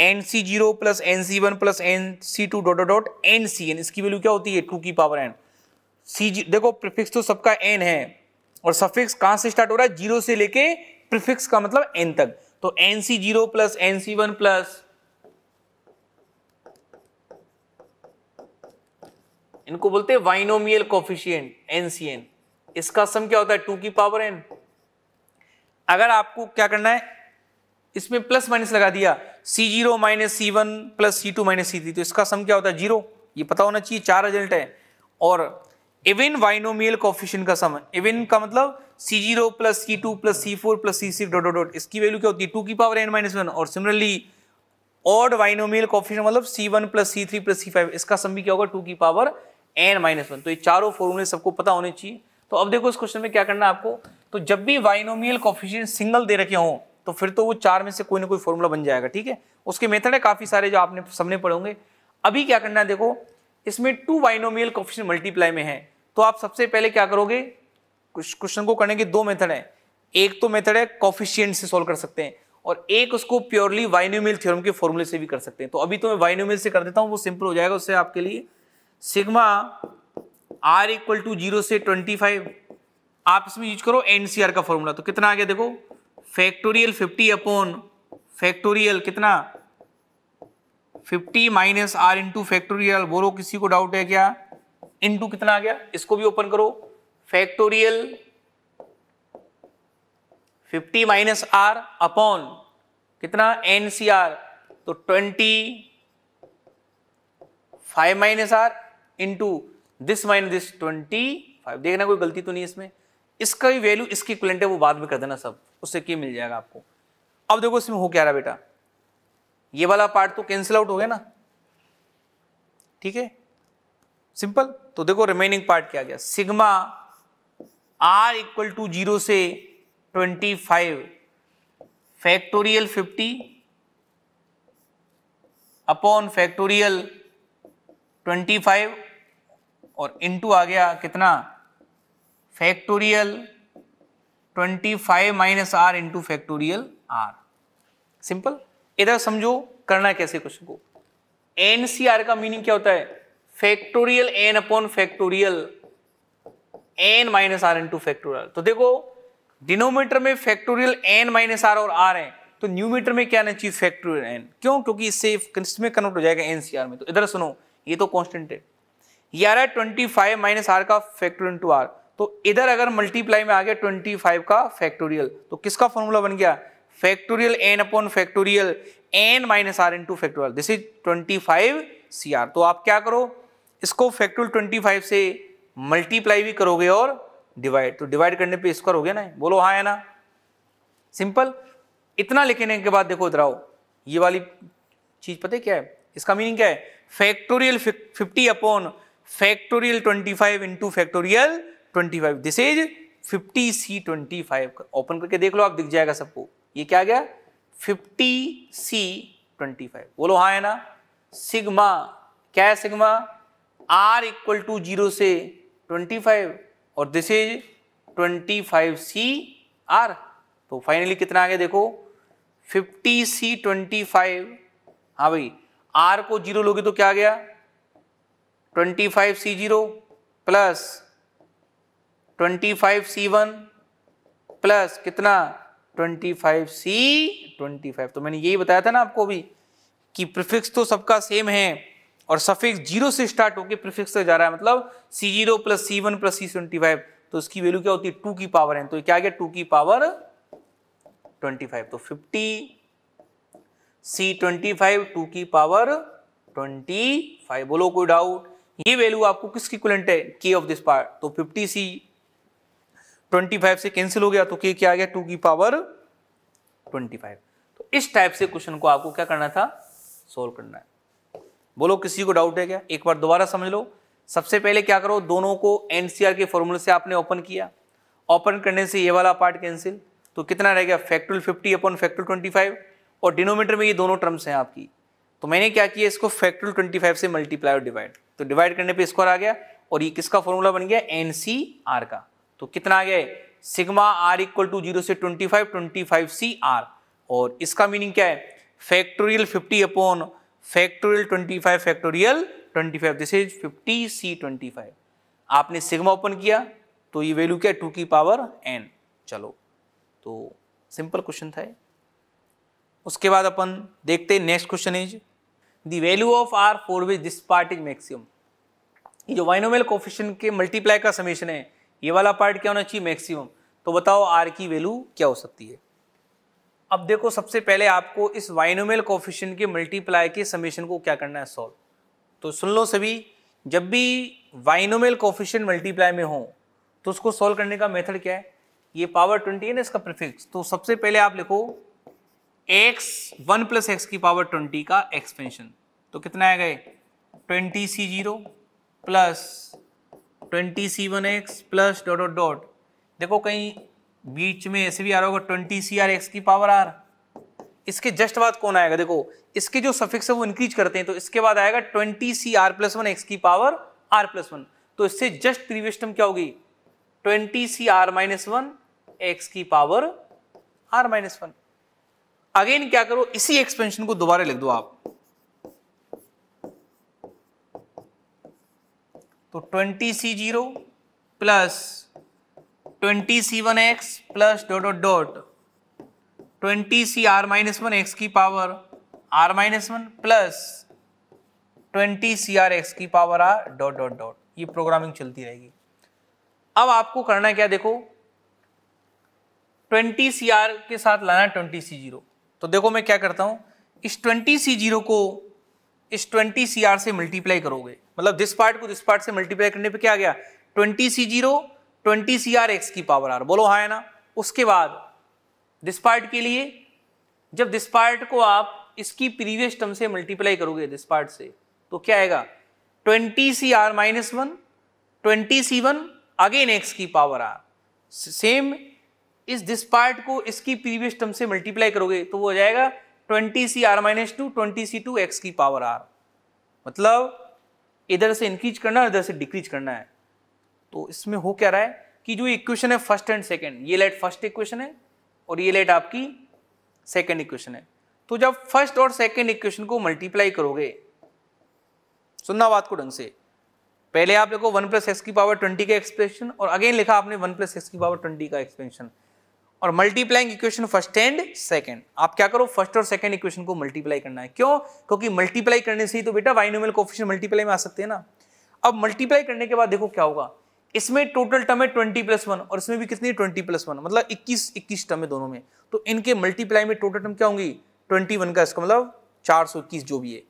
n C zero plus N C one plus N C two dot dot N C n इसकी वैल्यू क्या होती है टू की पावर एन सी जी देखो प्रिफिक्स तो सबका एन है और सफिक्स कहां से स्टार्ट हो रहा है जीरो से लेके प्रिफिक्स का मतलब एन तक तो n C zero plus N C one plus इनको बोलते हैं binomial coefficient n C n इसका सम क्या होता है टू की पावर एन अगर आपको क्या करना है इसमें प्लस माइनस लगा दिया C zero minus C one plus सी टू माइनस सी थ्री तो इसका सम क्या होता है जीरो ये पता होना चाहिए चार रिजल्ट है और इवन वाइनोमियल कॉफिशन का सम इवन का मतलब सी जीरो प्लस सी two plus C four plus C six dot dot इसकी वैल्यू क्या होती है टू की पावर एन माइनस वन और सिमिलरली ऑड वाइनोमियल कॉफिशन मतलब सी वन प्लस सी थ्री प्लस सी फाइव इसका सम भी क्या होगा टू की पावर एन माइनस वन तो ये चारों फॉर्मूले सबको पता होने चाहिए तो अब देखो इस क्वेश्चन में क्या करना है आपको तो जब भी वाइनोमियल कॉफिशियन सिंगल दे रखे हों तो फिर तो वो चार में से कोई ना कोई फॉर्मूला बन जाएगा ठीक है उसके मेथड है काफ़ी सारे जो आपने सबने पढ़ोगे अभी क्या करना है देखो इसमें टू बाइनोमियल कोफिशियन मल्टीप्लाई में है तो आप सबसे पहले क्या करोगे क्वेश्चन को करने के दो मेथड हैं एक तो मेथड है कॉफिशियंट से सॉल्व कर सकते हैं और एक उसको प्योरली वाइनोमियल थ्योरम के फॉर्मूले से भी कर सकते हैं तो अभी तो मैं वाइनोमियल से कर देता हूं वो सिंपल हो जाएगा उससे आपके लिए sigma are equal to zero से ट्वेंटी फाइव आप इसमें यूज करो एनसीआर का फॉर्मूला तो कितना आ गया देखो फैक्टोरियल 50 अपॉन फैक्टोरियल कितना 50 माइनस आर इंटू फैक्टोरियल बोलो किसी को डाउट है क्या इंटू कितना आ गया इसको भी ओपन करो फैक्टोरियल 50 माइनस आर अपॉन कितना आर तो 20 five minus are into this minus this twenty five देखना कोई गलती तो नहीं इसमें इसका भी वैल्यू इसकी इक्वलेंट है वो बाद में कर देना सब उससे की मिल जाएगा आपको अब देखो इसमें हो क्या रहा बेटा ये वाला पार्ट तो कैंसिल आउट हो गया ना ठीक है सिंपल तो देखो रिमेनिंग पार्ट क्या गया sigma are equal to zero से twenty five factorial fifty upon factorial twenty five और इनटू आ गया कितना factorial 25 minus are into factorial r simple इधर समझो करना कैसे क्वेश्चन को एन सी आर का मीनिंग क्या होता है factorial N upon factorial N minus are into factorial तो देखो डिनोमीटर में फैक्टोरियल एन माइनस आर और आर है तो न्यूमीटर में क्या चीज फैक्टोरियल एन क्यों क्योंकि इससे में कन्वर्ट हो जाएगा एन सी आर में तो इधर सुनो ये तो कॉन्स्टेंट है ये आ रहा है ट्वेंटी फाइव माइनस आर का फैक्टोरियल इंटू आर तो इधर अगर मल्टीप्लाई में आ गया ट्वेंटी फाइव का फैक्टोरियल तो किसका फॉर्मूला बन गया factorial N upon factorial N minus are into factorial this is twenty five C R तो आप क्या करो इसको फैक्टोरियल ट्वेंटी फाइव से मल्टीप्लाई भी करोगे और डिवाइड तो डिवाइड करने पे स्क्वायर हो गया ना बोलो हाँ है ना सिंपल इतना लिखने के बाद देखो इधर आओ ये वाली चीज पता है क्या है इसका मीनिंग क्या है factorial fifty upon factorial twenty five into factorial twenty five this is fifty C twenty five open करके देख लो आप दिख जाएगा सबको ये क्या गया फिफ्टी सी ट्वेंटी फाइव बोलो हाँ है ना सिग्मा क्या है sigma are equal to zero से ट्वेंटी फाइव और this is twenty five C R तो फाइनली कितना आ गया देखो फिफ्टी सी ट्वेंटी फाइव हाँ भाई आर को जीरो लोगे तो क्या आ गया ट्वेंटी फाइव सी जीरो प्लस ट्वेंटी फाइव सी वन प्लस कितना ट्वेंटी फाइव सी ट्वेंटी फाइव तो मैंने यही बताया था ना आपको भी कि प्रीफिक्स तो सबका सेम है और सफिक्स जीरो से स्टार्ट होकर प्रीफिक्स से जा रहा है मतलब सी जीरो प्लस सी one plus C twenty five तो इसकी वैल्यू क्या होती है टू की पावर है तो क्या गया टू की पावर ट्वेंटी फाइव तो fifty C twenty five two की पावर ट्वेंटी फाइव बोलो कोई डाउट ये वैल्यू आपको किसकी कुलेंट है के ऑफ दिस पार्ट तो फिफ्टी सी ट्वेंटी फाइव से कैंसिल हो गया तो के क्या आ गया टू की पावर ट्वेंटी फाइव तो इस टाइप से क्वेश्चन को आपको क्या करना था सोल्व करना है बोलो किसी को डाउट है क्या एक बार दोबारा समझ लो सबसे पहले क्या करो दोनों को एनसीआर के फॉर्मूले से आपने ओपन किया ओपन करने से ये वाला पार्ट कैंसिल तो कितना रह गया factorial fifty upon factorial twenty five और डिनोमीटर में ये दोनों टर्म्स हैं आपकी तो मैंने क्या किया इसको फैक्टुअल ट्वेंटी फाइव से मल्टीप्लाई और डिवाइड तो डिवाइड करने पर स्क्वायर आ गया और ये किसका फॉर्मूला बन गया एन का तो कितना आ गया sigma are equal to zero से twenty five twenty five C R और इसका मीनिंग क्या है factorial fifty upon factorial twenty five factorial twenty five this is fifty C twenty five आपने सिग्मा ओपन किया तो ये वैल्यू क्या टू की पावर एन चलो तो सिंपल क्वेश्चन था उसके बाद अपन देखते हैं next question is the value of R for which this part is maximum ये जो वाइनोमेल कोफिशियन के मल्टीप्लाई का समेशन है ये वाला पार्ट क्या होना चाहिए मैक्सिमम तो बताओ आर की वैल्यू क्या हो सकती है अब देखो सबसे पहले आपको इस वाइनोमेल कोफिशियन के मल्टीप्लाई के समेशन को क्या करना है सॉल्व तो सुन लो सभी जब भी वाइनोमेल कोफिशियन मल्टीप्लाई में हो तो उसको सॉल्व करने का मेथड क्या है ये पावर ट्वेंटी है ना इसका प्रिफिक्स तो सबसे पहले आप लिखो एक्स वन प्लस एक्स की पावर ट्वेंटी का एक्सपेंशन तो कितना आएगा twenty C zero plus twenty C one x plus dot dot dot देखो कहीं बीच में ऐसे भी आ रहा होगा ट्वेंटी सी आर एक्स की पावर आर इसके जस्ट बाद कौन आएगा देखो इसके जो सफिक्स है वो इंक्रीज करते हैं तो इसके बाद आएगा twenty C are plus one x की पावर आर प्लस वन तो इससे जस्ट प्रीवियस टर्म क्या होगी twenty C are minus one x की power R minus one again क्या करो इसी एक्सपेंशन को दोबारा लिख दो आप तो twenty C zero plus twenty C one x plus dot dot dot twenty C are minus one x की power R minus one plus twenty C are X की power R dot dot dot ये programming चलती रहेगी अब आपको करना क्या देखो ट्वेंटी सी आर के साथ लाना ट्वेंटी सी जीरो तो देखो मैं क्या करता हूँ इस ट्वेंटी सी जीरो को इस ट्वेंटी सी आर से मल्टीप्लाई करोगे मतलब दिस पार्ट को दिस पार्ट से मल्टीप्लाई करने पे क्या गया twenty C zero twenty C are X की पावर आर बोलो हाँ है ना उसके बाद दिस पार्ट के लिए जब दिस पार्ट को आप इसकी प्रीवियस टर्म से मल्टीप्लाई करोगे दिस पार्ट से तो क्या आएगा twenty C are minus one twenty C one again X की पावर आर सेम इस दिस पार्ट को इसकी प्रीवियस टर्म से मल्टीप्लाई करोगे तो वो हो जाएगा twenty C are minus two twenty C two x की पावर आर मतलब इधर से इंक्रीज करना है इधर से डिक्रीज करना है तो इसमें हो क्या रहा है कि जो इक्वेशन है फर्स्ट एंड सेकेंड ये लाइट फर्स्ट इक्वेशन है और ये लाइट आपकी सेकेंड इक्वेशन है तो जब फर्स्ट और सेकेंड इक्वेशन को मल्टीप्लाई करोगे सुनना बात को ढंग से पहले आप देखो वन प्लस एक्स की पावर ट्वेंटी का एक्सप्रेशन और अगेन लिखा आपने वन प्लस एक्स की पावर ट्वेंटी का एक्सप्रेशन और multiplying equation first and second आप क्या करो फर्स्ट और सेकंड इक्वेशन को मल्टीप्लाई करना है क्यों क्योंकि मल्टीप्लाई करने से ही तो बेटा बाइनोमियल कोफिशिएंट मल्टीप्लाई में आ सकते हैं ना अब मल्टीप्लाई करने के बाद देखो क्या होगा इसमें टोटल टर्म है ट्वेंटी प्लस वन और इसमें भी कितनी ट्वेंटी प्लस वन मतलब इक्कीस इक्कीस टर्म है दोनों में तो इनके मल्टीप्लाई में टोटल टर्म क्या होंगी ट्वेंटी वन का इसका मतलब चार सौ इक्कीस जो भी है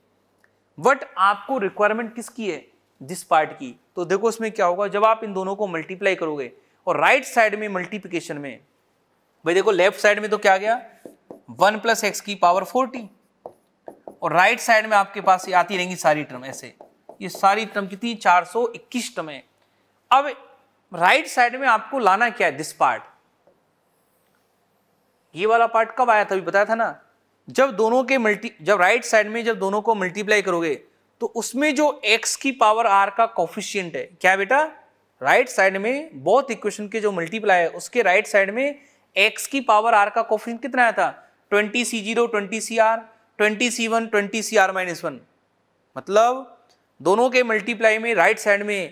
बट आपको रिक्वायरमेंट किसकी है दिस पार्ट की तो देखो इसमें क्या होगा जब आप इन दोनों को मल्टीप्लाई करोगे और राइट साइड में मल्टीप्लिकेशन में भाई देखो लेफ्ट साइड में तो क्या गया वन प्लस एक्स की पावर फोर्टी और राइट साइड में आपके पास ये आती रहेंगी सारी टर्म ऐसे ये सारी टर्म कितनी चार सौ इक्कीस टर्म है अब राइट साइड में आपको लाना क्या है दिस पार्ट ये वाला पार्ट कब आया था अभी बताया था ना जब दोनों के मल्टी जब राइट साइड में जब दोनों को मल्टीप्लाई करोगे तो उसमें जो x की पावर r का कॉफिशियंट है क्या बेटा राइट right साइड में बहुत इक्वेशन के जो मल्टीप्लाई है उसके राइट right साइड में एक्स की पावर आर का कोफिशन कितना आया था twenty C zero twenty C R twenty C one twenty C are minus one मतलब दोनों के मल्टीप्लाई में राइट साइड में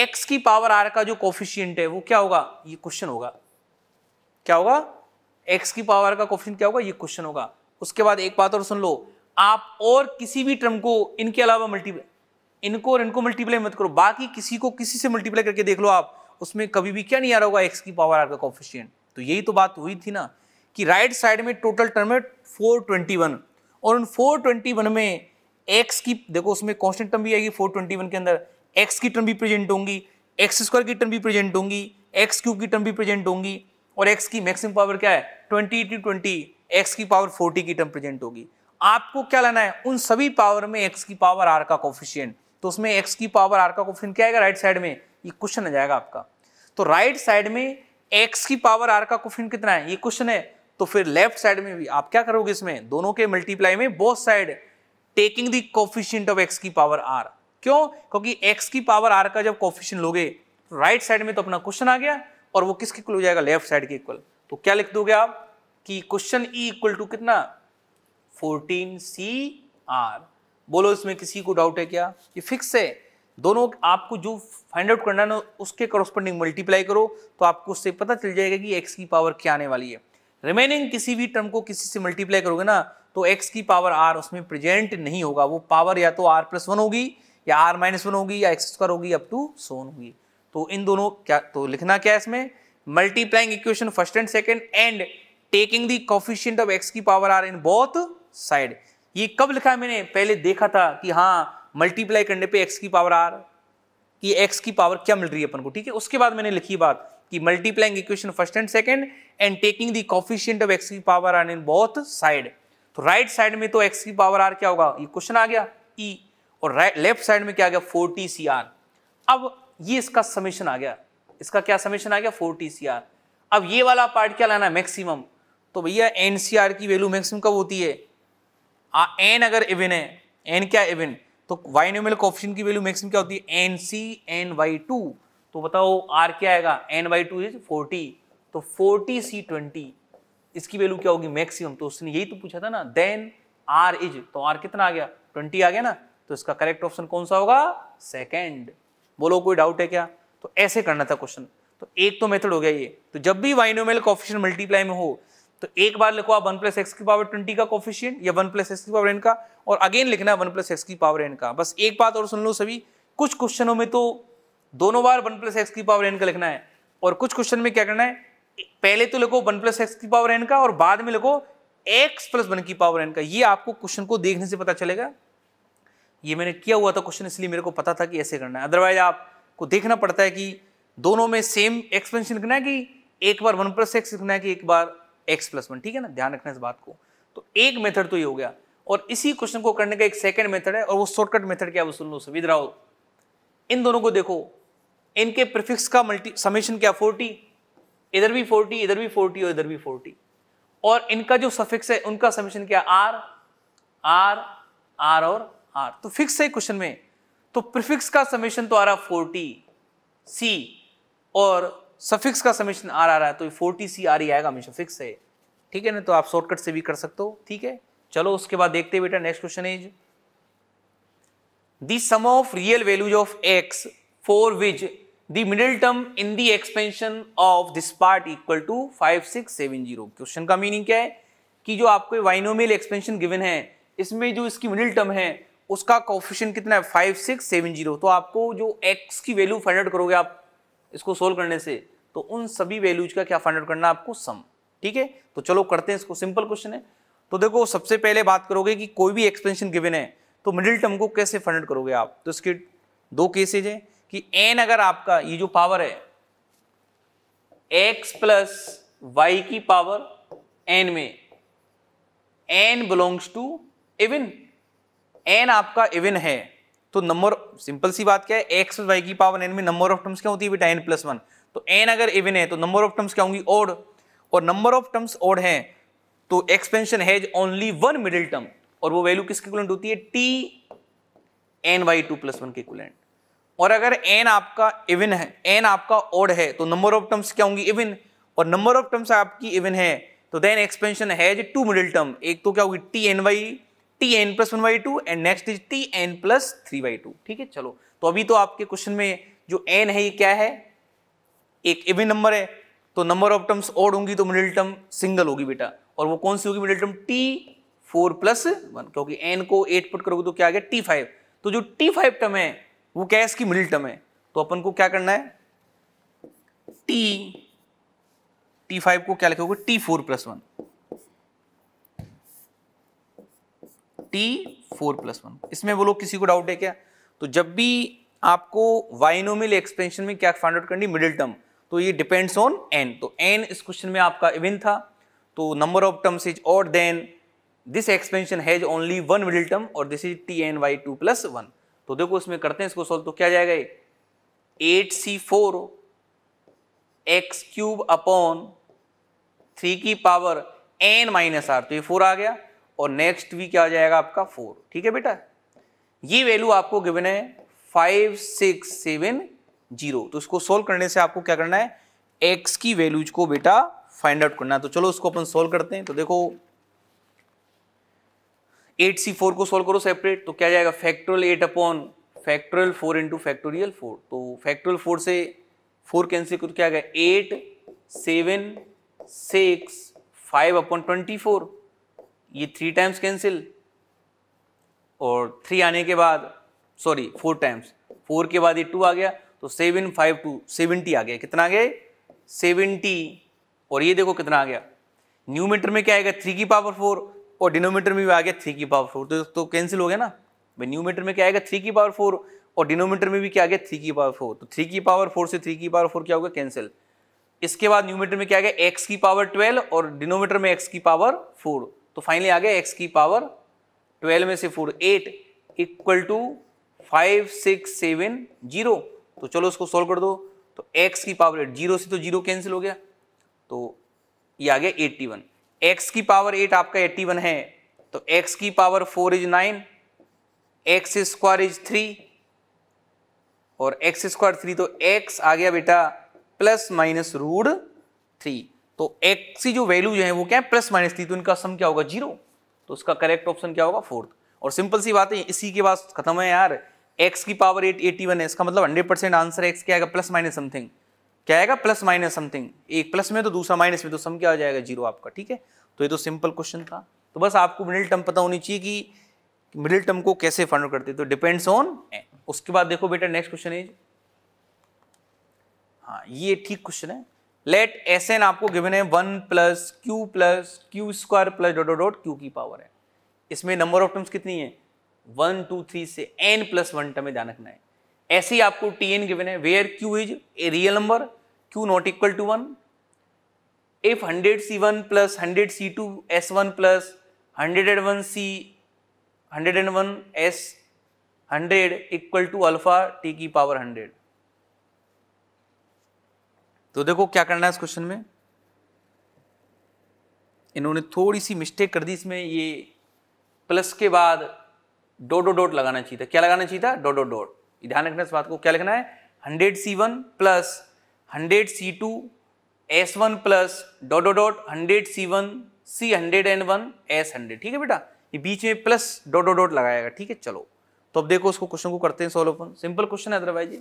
एक्स की पावर आर का जो कोफिशियंट है वो क्या होगा ये क्वेश्चन होगा क्या होगा एक्स की पावर का कोफिशन क्या होगा ये क्वेश्चन होगा उसके बाद एक बात और सुन लो आप और किसी भी टर्म को इनके अलावा मल्टीप्लाई इनको और इनको मल्टीप्लाई मत करो बाकी किसी को किसी से मल्टीप्लाई करके देख लो आप उसमें कभी भी क्या नहीं आ रहा होगा एक्स की पावर आर का कॉफिशियंट तो यही तो बात हुई थी ना कि राइट साइड में टोटल टर्म है फोर और उन फोर में एक्स की देखो उसमें कॉन्स्टेंट टर्म भी आएगी फोर के अंदर एक्स की टर्म भी प्रेजेंट होंगी एक्स स्क्वायर की टर्म भी प्रेजेंट होंगी एक्स क्यूब की टर्म भी प्रेजेंट होंगी और एक्स की मैक्सिमम पावर क्या है ट्वेंटी टू ट्वेंटी एक्स की पावर फोर्टी की टर्म प्रेजेंट होगी आपको क्या लेना है उन सभी पावर में एक्स की पावर आर का कोफिशियंट तो उसमें एक्स की पावर आर का कोफिशियंट क्या आएगा राइट साइड में ये क्वेश्चन आ जाएगा आपका तो राइट साइड में एक्स की पावर आर का क्वेश्चन कितना है ये क्वेश्चन है तो फिर लेफ्ट साइड में भी आप क्या करोगे इसमें दोनों के मल्टीप्लाई में both side taking the coefficient of x की पावर आर क्यों क्योंकि एक्स की पावर आर का जब कोफिशियंट लोगे राइट साइड में तो अपना क्वेश्चन आ गया और वो किसके इक्वल हो जाएगा लेफ्ट साइड के इक्वल तो क्या लिख दोगे आप कि क्वेश्चन ई इक्वल टू कितना 14 सी आर बोलो इसमें किसी को डाउट है क्या ये फिक्स है दोनों आपको जो फाइंड आउट करना है ना उसके करस्पॉन्डिंग मल्टीप्लाई करो तो आपको उससे पता चल जाएगा कि एक्स की पावर क्या आने वाली है रिमेनिंग किसी भी टर्म को किसी से मल्टीप्लाई करोगे ना तो एक्स की पावर आर उसमें प्रेजेंट नहीं होगा वो पावर या तो आर प्लस वन होगी या आर माइनस वन होगी या एक्स स्क्वायर होगी अप टू सोन होगी तो इन दोनों क्या तो लिखना क्या है इसमें multiplying equation first and second and taking the coefficient of x की power R in both side ये कब लिखा है मैंने पहले देखा था कि हाँ मल्टीप्लाई करने पे एक्स की पावर आर कि एक्स की पावर क्या मिल रही है अपन को ठीक है उसके बाद मैंने लिखी बात कि multiplying equation first and second and taking the coefficient of x की power R in both side तो राइट right साइड में तो एक्स की पावर आर क्या होगा ये क्वेश्चन आ गया ई e. और राइट लेफ्ट साइड में क्या आ गया फोर्टी सी आर अब ये इसका समेशन आ गया इसका क्या समेशन आ गया फोर्टी सी आर अब ये वाला पार्ट क्या लाना है मैक्सिमम तो भैया एन सी आर की वैल्यू मैक्सिमम कब होती है एन अगर इवन है एन क्या इवन तो वाई न्यूमेल कोफिशियन की वैल्यू मैक्सिमम क्या होती है N C N by two तो बताओ आर क्या आएगा N by two is forty तो फोर्टी सी ट्वेंटी इसकी वैल्यू क्या होगी मैक्सिमम तो उसने यही तो पूछा था ना देन आर इज तो आर कितना आ गया ट्वेंटी आ गया ना तो इसका करेक्ट ऑप्शन कौन सा होगा सेकेंड बोलो कोई डाउट है क्या तो ऐसे करना था क्वेश्चन तो एक तो मेथड हो गया ये तो जब भी वाइनोमेल कॉफिशियन मल्टीप्लाई में हो तो एक बार लिखो आप वन प्लस एक्स की पावर ट्वेंटी का कॉफिशियन या वन प्लस एक्स की पावर एन का और अगेन लिखना है वन प्लस एक्स की पावर एन का बस एक बात और सुन लो सभी कुछ क्वेश्चनों में तो दोनों बार वन प्लस एक्स की पावर एन का लिखना है और कुछ क्वेश्चन में क्या करना है पहले तो लिखो वन प्लस एक्स की पावर एन का और बाद में लिखो एक्स प्लस वन की पावर एन का ये आपको क्वेश्चन को देखने से पता चलेगा ये मैंने किया हुआ था क्वेश्चन इसलिए मेरे को पता था कि ऐसे करना है अदरवाइज आपको देखना पड़ता है कि दोनों में सेम एक्सपेंशन लिखना है कि एक बार वन प्लस एक्स लिखना है कि एक बार एक्स प्लस वन ठीक है ना ध्यान रखना इस बात को तो एक मेथड तो ये हो गया और इसी क्वेश्चन को करने का एक सेकेंड मेथड है और वो शॉर्टकट मेथड क्या है वो सुन लो सभी राहुल इन दोनों को देखो इनके प्रिफिक्स का मल्टी समेशन क्या फोर्टी इधर भी फोर्टी इधर भी फोर्टी और इधर भी फोर्टी और इनका जो सफिक्स है उनका समेशन क्या आर आर आर और आर तो फिक्स है क्वेश्चन में तो प्रिफिक्स का समेशन तो आ रहा फोर्टी सी और सफिक्स का समेशन आर आ रहा है तो फोर्टी सी आर ही आएगा हमेशा फिक्स है ठीक है ना तो आप शॉर्टकट से भी कर सकते हो ठीक है चलो उसके बाद देखते हैं बेटा next question is the sum of real values of X for which the middle term in the expansion of this part equal to five six seven zero question का मीनिंग क्या है कि जो आपको वाइनोमियल एक्सपेंशन गिवन है इसमें जो इसकी मिडिल टर्म है उसका कॉफिशन कितना है फाइव सिक्स सेवन जीरो तो आपको जो एक्स की वैल्यू फाइंड आउट करोगे आप इसको सोल्व करने से तो उन सभी वैल्यूज का क्या फाइंड आउट करना आपको सम ठीक है तो चलो करते हैं इसको सिंपल क्वेश्चन है तो देखो सबसे पहले बात करोगे कि कोई भी एक्सपेंशन गिवन है तो मिडिल टर्म को कैसे फंड करोगे आप तो इसके दो केसेज हैं कि एन अगर आपका ये जो पावर है एक्स प्लस वाई की पावर एन में N belongs to even N आपका इवन है तो नंबर सिंपल सी बात क्या है एक्स प्लस वाई की पावर एन में नंबर ऑफ टर्म्स क्या होती है बेटा एन प्लस वन तो एन अगर इवन है तो नंबर ऑफ टर्म्स क्या होंगी ओड और नंबर ऑफ टर्म्स ओड हैं तो expansion has only one middle term और वो वैल्यू किसके कुलेंट होती है T N by two plus one के कुलेंट और अगर एन आपका इवन है एन आपका ओड है तो नंबर ऑफ टर्म्स क्या होंगी इवन और नंबर ऑफ टर्म्स आपकी इवन है तो then expansion has two middle term एक तो क्या होगी T N by T N plus one by two and next is T N plus three by two ठीक है चलो तो अभी तो आपके क्वेश्चन में जो एन है ये क्या है एक इवन नंबर है तो नंबर ऑफ टर्म्स ओड होंगी तो मिडिल टर्म सिंगल होगी बेटा और वो कौन सी होगी middle term T four plus one क्योंकि एन को एट पुट करोगे तो क्या आ गया टी फाइव तो जो टी फाइव टर्म है वो क्या है इसकी मिडिल टर्म है तो अपन को क्या करना है टी टी फाइव को क्या लिखोगे T four plus one T four plus one इसमें बोलो किसी को डाउट है क्या तो जब भी आपको वाइनोमिल एक्सपेंशन में क्या फाइंड आउट करनी मिडिल टर्म तो ये डिपेंड्स ऑन एन तो एन इस क्वेश्चन में आपका इवेंट था तो नंबर ऑफ टर्म्स इज और then this expansion has only one middle term और this is T N by two plus one तो देखो इसमें करते हैं इसको सॉल्व तो क्या जाएगा eight C four X cube upon three की पावर एन माइनस आर तो ये फोर आ गया और नेक्स्ट भी क्या आ जाएगा आपका फोर ठीक है बेटा ये वैल्यू आपको गिवन है फाइव सिक्स सेवन जीरो तो इसको सोल्व करने से आपको क्या करना है एक्स की वैल्यूज को बेटा फाइंड आउट करना है तो चलो उसको अपन सोल्व करते हैं तो देखो एट सी फोर को सोल्व करो सेपरेट तो क्या जाएगा factorial eight upon factorial four into factorial four तो फैक्टोरियल फोर से फोर कैंसिल करो तो क्या आएगा eight seven six five upon twenty four ये थ्री टाइम्स कैंसिल और थ्री आने के बाद सॉरी फोर टाइम्स फोर के बाद ये टू आ गया तो सेवन फाइव टू सेवेंटी आ गया कितना आ गया सेवेंटी और ये देखो कितना आ गया न्यूमीटर में क्या आएगा थ्री की पावर फोर और डिनोमीटर में भी आ गया थ्री की पावर फोर तो, तो कैंसिल हो गया ना भाई न्यूमीटर में क्या आएगा थ्री की पावर फोर और डिनोमीटर में भी क्या आ गया थ्री की पावर फोर तो थ्री की पावर फोर से थ्री की पावर फोर क्या होगा कैंसिल इसके बाद न्यूमीटर में क्या आ गया एक्स की पावर ट्वेल्व और डिनोमीटर में एक्स की पावर फोर तो फाइनली आ गया एक्स की पावर ट्वेल्व में से four eight equal to five six seven zero तो चलो इसको सॉल्व कर दो तो एक्स की पावर एट जीरो से तो जीरो कैंसिल हो गया तो ये आ गया एट्टी वन एक्स की पावर एट आपका एट्टी वन है तो एक्स की power four is nine x square is three और एक्स स्क्वायर थ्री तो एक्स आ गया बेटा प्लस माइनस रूड थ्री तो एक्स की जो वैल्यू जो है वो क्या है प्लस माइनस थ्री तो इनका सम क्या होगा जीरो तो उसका करेक्ट ऑप्शन क्या होगा फोर्थ और सिंपल सी बात है इसी के बाद खत्म है यार एक्स की पावर एट एटी वन है इसका मतलब हंड्रेड परसेंट आंसर एक्स क्या आएगा प्लस माइनस समथिंग क्या आएगा प्लस माइनस समथिंग एक प्लस में तो दूसरा माइनस में तो सम क्या हो जाएगा जीरो आपका ठीक है तो ये तो सिंपल क्वेश्चन था तो बस आपको मिडिल टर्म पता होनी चाहिए कि मिडिल टर्म को कैसे फाइंड करते तो डिपेंड्स ऑन उसके बाद देखो बेटा नेक्स्ट क्वेश्चन है हाँ ये ठीक क्वेश्चन है लेट एस एन आपको गिवन है one plus Q plus Q square plus dot dot Q की पावर है इसमें नंबर ऑफ टर्म्स कितनी है वन टू थ्री से एन प्लस वन टर्म में ध्यान रखना है ऐसे ही आपको टी एन गिवन है where Q is a real number Q not equal to one if hundred C one plus hundred C two S one plus hundred and one C hundred and one S hundred equal to alpha T की power hundred तो देखो क्या करना है इस question में इन्होंने थोड़ी सी मिस्टेक कर दी इसमें ये प्लस के बाद डोडो डॉट लगाना चाहिए था क्या लगाना चाहिए था डोडो डॉट ध्यान रखना इस बात को क्या लिखना है hundred C one plus hundred C two S one plus dot dot dot hundred C one C hundred and one S hundred ठीक है बेटा ये बीच में प्लस डॉट डॉट डॉट लगाएगा ठीक है चलो तो अब देखो उसको क्वेश्चन को करते हैं सॉल्व अपन सिंपल क्वेश्चन है अदरवाइज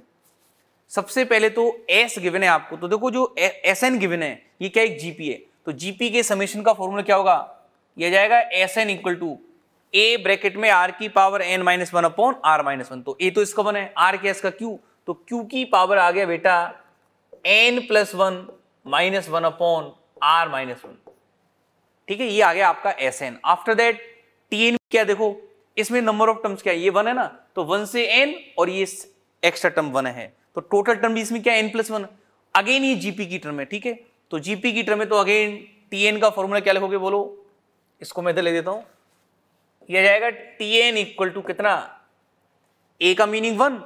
सबसे पहले तो एस गिवन है आपको तो देखो जो एस एन गिवन है ये क्या एक जीपी है तो जीपी के समेशन का फॉर्मूला क्या होगा यह जाएगा S N equal to A bracket में आर की power N minus one upon are minus one तो ए तो इसका वन है आर क्या इसका क्यू तो क्यू की पावर आ गया बेटा N plus one minus one upon are minus one ठीक है ये आ गया आपका S N after that T N क्या देखो इसमें नंबर ऑफ टर्म्स क्या है ये वन है ना तो वन से एन और ये एक्स्ट्रा टर्म वन है तो टोटल टर्म भी इसमें क्या एन प्लस वन अगेन ये जीपी की टर्म है ठीक है तो जीपी की टर्म है तो अगेन टी एन का फॉर्मूला क्या लिखोगे बोलो इसको मैं इधर ले देता हूं ये जाएगा टी एन इक्वल टू कितना ए का मीनिंग वन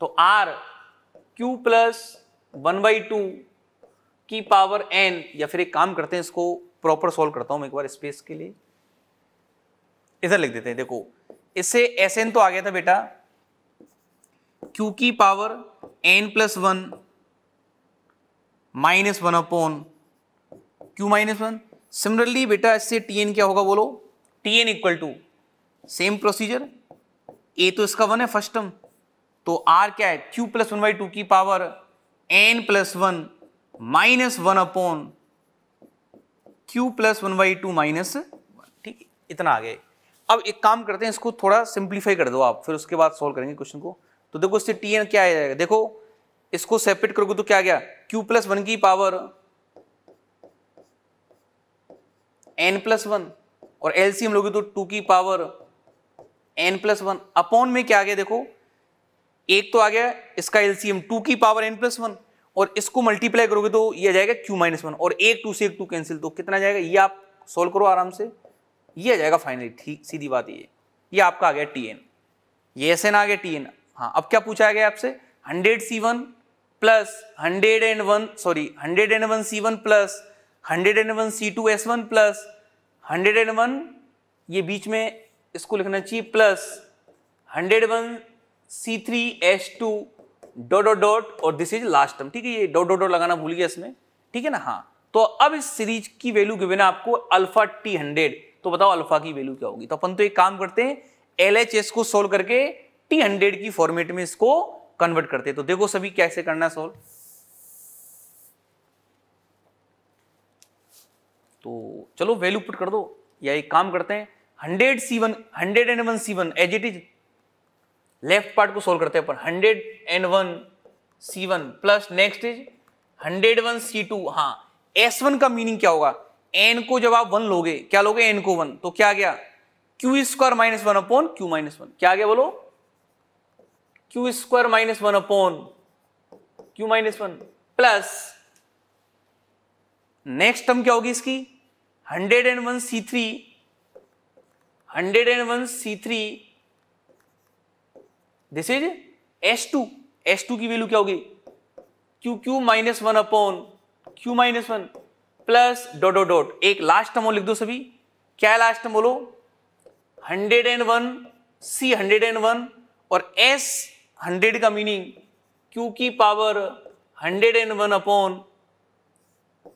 तो R Q plus one by two की पावर एन या फिर एक काम करते हैं इसको प्रॉपर सॉल्व करता हूं एक बार स्पेस के लिए इधर लिख देते हैं देखो इससे एस एन तो आ गया था बेटा क्यू की power N plus one minus one upon Q minus one similarly बेटा इससे टी एन क्या होगा बोलो T N equal to same procedure A तो इसका वन है फर्स्ट टर्म तो आर क्या है Q plus one by two की power N plus one minus one upon Q plus one by two minus ठीक इतना आ गए अब एक काम करते हैं इसको थोड़ा सिंप्लीफाई कर दो आप फिर उसके बाद सॉल्व करेंगे क्वेश्चन को तो देखो इससे टी एन क्या आ जाएगा देखो इसको सेपरेट करोगे तो क्या गया क्यू प्लस वन की पावर एन प्लस वन और एलसीएम लोगे तो टू की power N plus one upon में क्या आ गया देखो एक तो आ गया इसका एलसीएम टू की पावर एन प्लस वन और इसको मल्टीप्लाई करोगे तो ये आ जाएगा क्यू माइनस वन और एक टू से एक टू कैंसिल तो कितना जाएगा ये आप सोल्व करो आराम से ये आ जाएगा फाइनली ठीक सीधी बात ये ये आपका आ गया टी एन ये एस एन आ गया टी एन हाँ अब क्या पूछा गया आपसे hundred C one plus hundred and one sorry hundred and one C one plus hundred and one C two S one plus hundred and one ये बीच में इसको लिखना चाहिए plus hundred one C three H two डोडो dot dot और this is last term ठीक है ये डोडो डॉट लगाना भूल गया इसमें ठीक है ना हाँ तो अब इस सीरीज की वैल्यू गिवन है आपको अल्फा टी हंड्रेड तो बताओ अल्फा की वैल्यू क्या होगी तो अपन तो एक काम करते हैं एल एच एस को सोल्व करके टी हंड्रेड की फॉर्मेट में इसको कन्वर्ट करते हैं तो देखो सभी कैसे करना है सोल्व तो चलो वैल्यू पुट कर दो या एक काम करते हैं hundred C one hundred and one C one as it is left part को सोल्व करते हैं अपन hundred and one C one plus next is hundred one C two हाँ एस वन का मीनिंग क्या होगा एन को जब आप वन लोगे क्या लोगे एन को वन तो क्या गया Q square minus one upon Q minus one क्या गया बोलो Q square minus one upon Q minus one plus next term क्या होगी इसकी hundred and one C three hundred and one C three this is S two S two की value क्या होगी Q Q minus one upon Q minus one plus dot dot एक last term लिख दो सभी क्या लास्ट टर्म बोलो hundred and one C hundred and one और एस हंड्रेड का मीनिंग क्यू की power hundred and one upon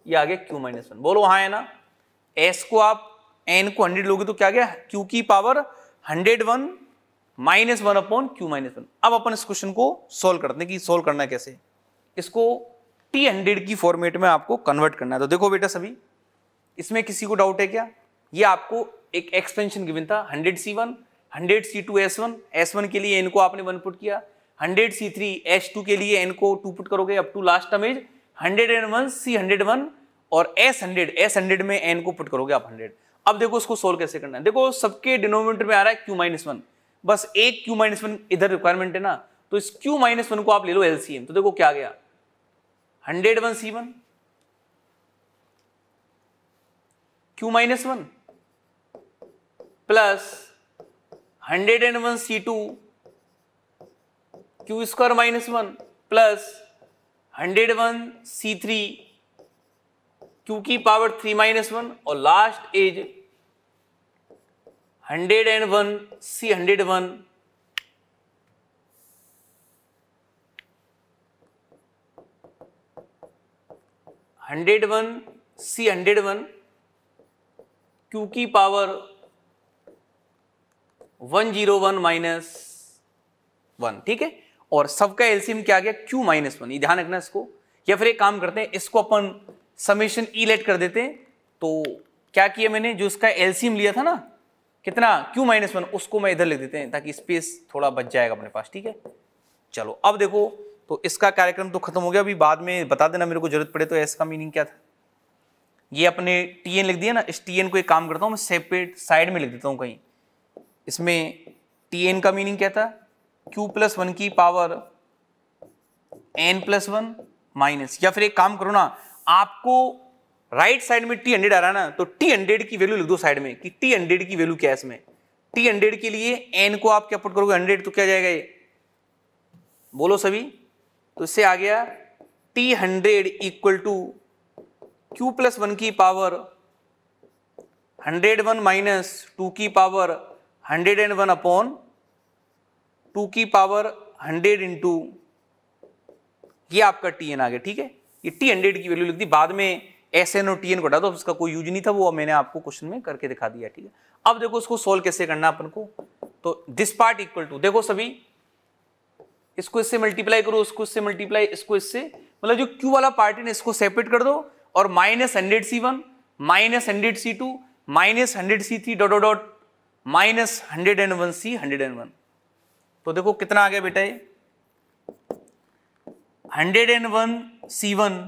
ये आ गया क्यू माइनस वन बोलो हाँ है ना एस को आप एन को हंड्रेड लोगे तो क्या गया क्यू की power hundred one minus one upon Q minus one अब अपन इस क्वेश्चन को सोल्व करते हैं कि सोल्व करना कैसे इसको टी हंड्रेड की फॉर्मेट में आपको कन्वर्ट करना है तो देखो बेटा सभी इसमें किसी को डाउट है क्या ये आपको एक एक्सपेंशन गिवन था hundred C one hundred C two S one S one के लिए एन को आपने वन पुट किया hundred C three S two के लिए एन को टू पुट करोगे up to last term is hundred and one C hundred one और एस हंड्रेड एस हंड्रेड में एन को पुट करोगे आप हंड्रेड अब देखो उसको सोल्व कैसे करना है देखो सबके डिनोमिनेटर में आ रहा है क्यू माइनस वन बस एक क्यू माइनस वन इधर रिक्वायरमेंट है ना तो इस क्यू माइनस वन को आप ले लो एलसीएम तो देखो क्या गया hundred one C one Q minus one plus hundred and one C two Q square minus one plus hundred one C three Q की पावर थ्री माइनस वन और last is hundred and one C hundred one hundred one C hundred one Q की power one zero one minus one ठीक है और सबका LCM क्या आ गया क्यू माइनस वन ये ध्यान रखना इसको या फिर एक काम करते हैं इसको अपन समेशन ई लेट कर देते हैं तो क्या किया मैंने जो इसका एलसीएम लिया था ना कितना क्यू माइनस वन उसको मैं इधर लिख देते हैं ताकि स्पेस थोड़ा बच जाएगा अपने पास ठीक है चलो अब देखो तो इसका कार्यक्रम तो खत्म हो गया अभी बाद में बता देना मेरे को जरूरत पड़े तो एस का मीनिंग क्या था ये अपने टी एन लिख दिया ना इस टी एन को एक काम करता हूँ मैं सेपरेट साइड में लिख देता हूँ कहीं इसमें टी एन का मीनिंग क्या था क्यू प्लस वन की power N plus one minus या फिर एक काम करो ना आपको राइट साइड में टी हंड्रेड आ रहा ना तो टी हंड्रेड की वैल्यू लिख दो साइड में कि टी हंड्रेड की वैल्यू क्या है इसमें टी हंड्रेड के लिए एन को आप क्या पुट करोगे हंड्रेड तो क्या जाएगा ये बोलो सभी तो इससे आ गया T hundred equal to Q plus one की power hundred one minus two की power hundred and one upon two की पावर हंड्रेड टू ये आपका टी एन आ गया ठीक है ये टी हंड्रेड की वैल्यू लिख दी बाद में एस एन और टी एन को हटा दो तो उसका कोई यूज नहीं था वो मैंने आपको क्वेश्चन में करके दिखा दिया ठीक है अब देखो उसको सोल्व कैसे करना अपन को तो दिस पार्ट इक्वल टू देखो सभी इसको इससे मल्टीप्लाई करो उसको इससे मल्टीप्लाई इसको इससे मतलब जो क्यू वाला पार्ट है ना इसको सेपरेट कर दो और minus hundred C one minus hundred C two minus hundred C three dot dot minus hundred and one C hundred and one तो देखो कितना आ गया बेटा ये hundred and one C one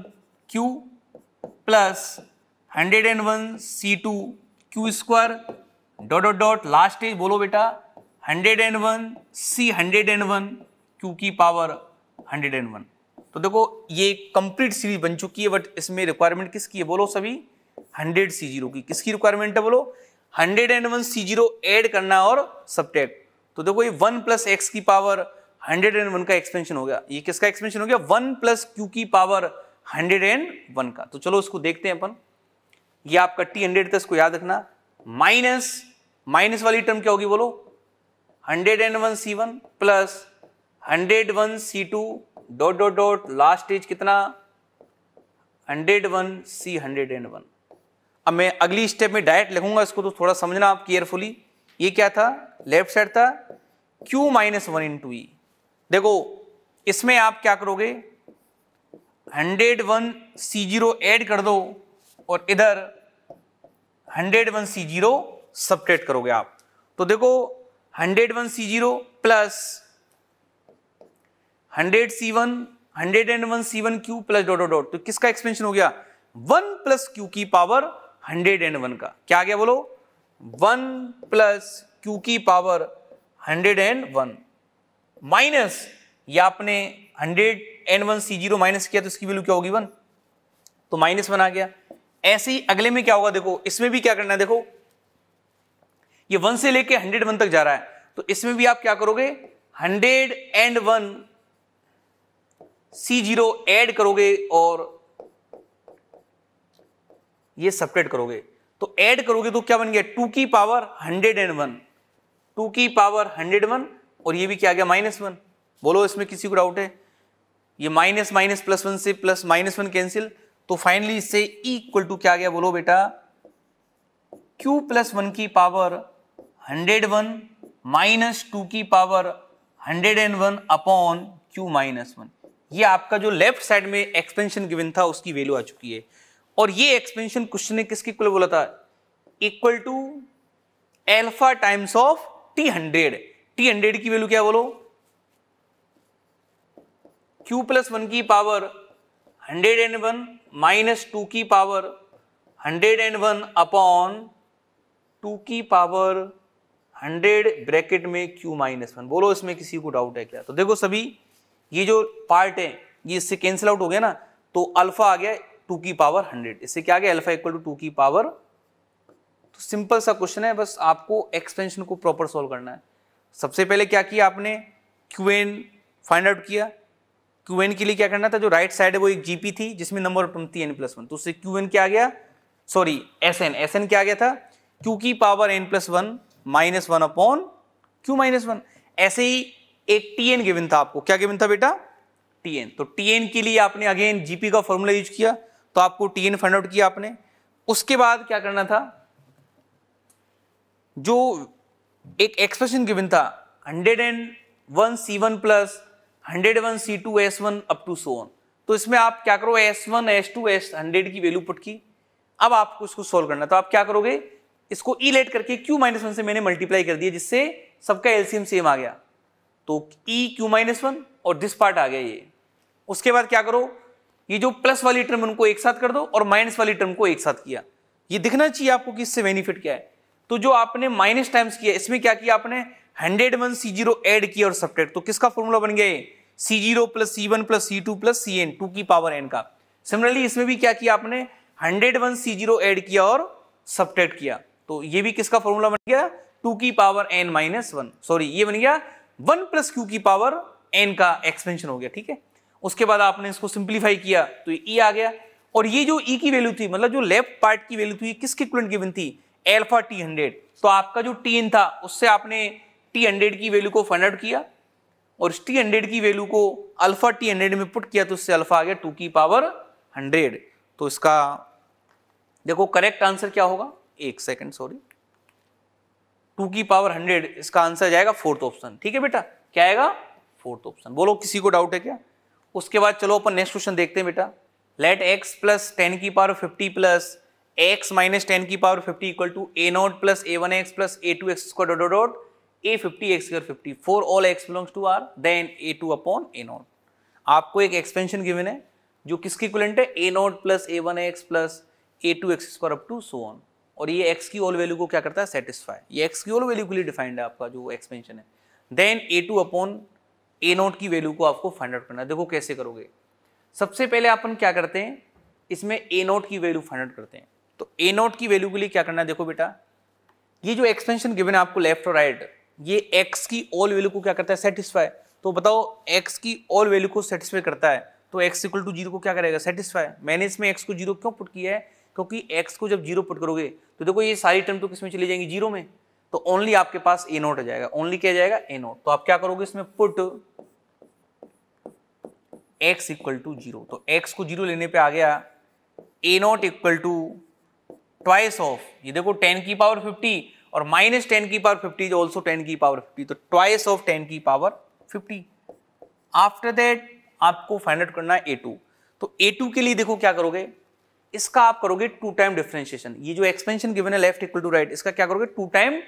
Q plus hundred and one C two Q square dot dot dot last है बोलो बेटा hundred and one C hundred and one Q की पावर हंड्रेड एंड वन तो देखो ये कंप्लीट सीरीज बन चुकी है बट इसमें रिक्वायरमेंट किसकी है बोलो सभी हंड्रेड सी जीरो की किसकी रिक्वायरमेंट है बोलो hundred and one C zero add करना और सब्टेक्ट तो देखो ये वन प्लस एक्स की पावर हंड्रेड एंड वन का एक्सपेंशन हो गया ये किसका एक्सपेंशन हो गया वन प्लस क्यू की पावर हंड्रेड एंड वन का तो चलो उसको देखते हैं अपन ये आपका टी हंड्रेड था इसको याद रखना माइनस माइनस वाली टर्म क्या होगी बोलो hundred and one C one plus hundred one C two dot dot dot last stage कितना hundred one C hundred and one अब मैं अगली स्टेप में डायरेक्ट लिखूंगा इसको तो थोड़ा समझना आप केयरफुली ये क्या था लेफ्ट साइड था Q minus one into E देखो इसमें आप क्या करोगे hundred one C zero add कर दो और इधर hundred one C zero subtract करोगे आप तो देखो hundred one C zero plus hundred C one hundred and one C one Q plus dot dot तो किसका एक्सपेंशन हो गया वन प्लस क्यू की पावर हंड्रेड एंड वन का क्या आ गया बोलो वन प्लस क्यू की power hundred and one minus या आपने hundred and one C zero minus किया तो इसकी वैल्यू क्या होगी वन तो माइनस वन आ गया ऐसे ही अगले में क्या होगा देखो इसमें भी क्या करना है देखो ये वन से लेके हंड्रेड वन तक जा रहा है तो इसमें भी आप क्या करोगे hundred and one C zero add करोगे और ये सपरेट करोगे तो ऐड करोगे तो क्या बन गया टू की power hundred and one two की पावर हंड्रेड वन और ये भी क्या गया माइनस वन बोलो इसमें किसी को डाउट है ये माइनस माइनस प्लस वन से प्लस माइनस वन कैंसिल तो फाइनली इससे इक्वल टू क्या गया बोलो बेटा क्यू प्लस वन की power hundred one minus two की power hundred and one upon Q minus one ये आपका जो लेफ्ट साइड में एक्सपेंशन गिवन था उसकी वैल्यू आ चुकी है और ये एक्सपेंशन क्वेश्चन ने किसके इक्वल बोला था equal to alpha times of T hundred T hundred की वैल्यू क्या बोलो क्यू प्लस वन की power hundred and one minus two की power hundred and one upon two की पावर हंड्रेड ब्रैकेट में क्यू माइनस वन बोलो इसमें किसी को डाउट है क्या तो देखो सभी ये जो पार्ट है ये इससे कैंसिल आउट हो गया ना तो अल्फा आ गया टू की पावर हंड्रेड इससे क्या आ गया अल्फा इक्वल टू टू की पावर तो सिंपल सा क्वेश्चन है बस आपको एक्सपेंशन को प्रॉपर सॉल्व करना है सबसे पहले क्या किया आपने क्यू एन फाइंड आउट किया क्यू एन के लिए क्या करना था जो राइट साइड है वो एक जीपी थी जिसमें नंबर ऑफ टर्म थी एन प्लस वन तो उससे क्यू एन क्या आ गया sorry S N S N क्या आ गया था क्यू की power N plus one minus one upon Q minus one ऐसे ही एक टी एन गिवन था आपको क्या गिवन था बेटा टी एन तो टी एन के लिए आपने अगेन जीपी का फॉर्मूला यूज किया तो आपको टी एन फाइंड आउट किया आपने उसके बाद क्या करना था जो एक एक्सप्रेशन गिवन था hundred and one C one plus hundred one C two S one up to so on तो इसमें आप क्या करो S one S two S hundred की वैल्यू पुट की अब आपको इसको सोल्व करना तो आप क्या करोगे इसको ई e लेट करके क्यू माइनस वन से मैंने मल्टीप्लाई कर दिया जिससे सबका एलसीएम सेम आ गया तो ई क्यू माइनस वन और दिस पार्ट आ गया ये उसके बाद क्या करो ये जो प्लस वाली टर्म उनको एक साथ कर दो और माइनस वाली टर्म को एक साथ किया ये दिखना चाहिए आपको कि इससे बेनिफिट क्या है तो जो आपने माइनस टाइम्स किया इसमें क्या किया आपने hundred one C zero add किया और सब्ट्रैक्ट तो किसका फॉर्मूला बन गया सी जीरो प्लस सी वन प्लस सी two plus C N two की पावर एन का सिमिलरली इसमें भी क्या किया आपने hundred one C zero add किया और सब्ट्रैक्ट किया तो ये भी किसका फॉर्मूला बन गया टू की power N minus one sorry ये बन गया वन प्लस क्यू की पावर एन का एक्सपेंशन हो गया ठीक है उसके बाद आपने इसको सिंप्लीफाई किया तो ये ई आ गया और ये जो ई e की वैल्यू थी मतलब जो लेफ्ट पार्ट की वैल्यू थी किसके इक्वलेंट की बनती एल्फा टी हंड्रेड तो आपका जो टी एन था उससे आपने टी हंड्रेड की वैल्यू को फाइंड आउट किया और टी हंड्रेड की वैल्यू को अल्फा टी हंड्रेड में पुट किया तो उससे अल्फा आ गया टू की पावर हंड्रेड तो इसका देखो करेक्ट आंसर क्या होगा एक सेकेंड सॉरी टू की पावर हंड्रेड इसका आंसर जाएगा फोर्थ ऑप्शन ठीक है बेटा क्या आएगा फोर्थ ऑप्शन बोलो किसी को डाउट है क्या उसके बाद चलो अपन नेक्स्ट क्वेश्चन देखते हैं बेटा लेट एक्स प्लस टेन की power fifty plus X minus ten की power fifty equal to A not plus A one x plus A two x square dot dot A fifty X square fifty for all X belongs to R then A two upon A not आपको एक expansion given है जो किसकी equivalent है A not plus A one x plus A two x square up to so on और ये X की all value को क्या करता है सेटिस्फाई ये एक्स की ऑल वैल्यू के लिए डिफाइंड है आपका जो एक्सपेंशन है then A two upon A not की वैल्यू को आपको फाइंड आउट करना है देखो कैसे करोगे सबसे पहले अपन क्या करते हैं इसमें ए नॉट की वैल्यू फाइंड आउट करते हैं तो ए नॉट की वैल्यू के लिए क्या करना है देखो बेटा ये जो एक्सपेंशन गिवन है आपको लेफ्ट और राइट right, ये एक्स की ऑल वैल्यू को क्या करता है सेटिस्फाई तो बताओ एक्स की ऑल वैल्यू को सेटिस्फाई करता है तो एक्स इक्वल टू जीरो को क्या करेगा सेटिस्फाई मैंने इसमें एक्स को जीरो क्यों पुट किया है क्योंकि एक्स को जब जीरो पुट करोगे तो देखो ये सारी टर्म तो किस में चली जाएंगी जीरो में तो ओनली आपके पास ए नोट आ जाएगा ओनली क्या जाएगा ए नोट तो आप क्या करोगे इसमें put X equal to zero तो एक्स को जीरो लेने पे आ गया A not equal to twice of ये देखो टेन की पावर फिफ्टी और माइनस टेन की power fifty is also ten की पावर फिफ्टी तो ट्वाइस ऑफ टेन की पावर फिफ्टी आफ्टर दैट आपको फाइंड आउट करना है ए टू तो ए टू के लिए देखो क्या करोगे इसका आप करोगे टू टाइम डिफरेंशिएशन ये जो एक्सपेंशन गिवन है लेफ्ट इक्वल टू राइट इसका क्या करोगे टू टाइम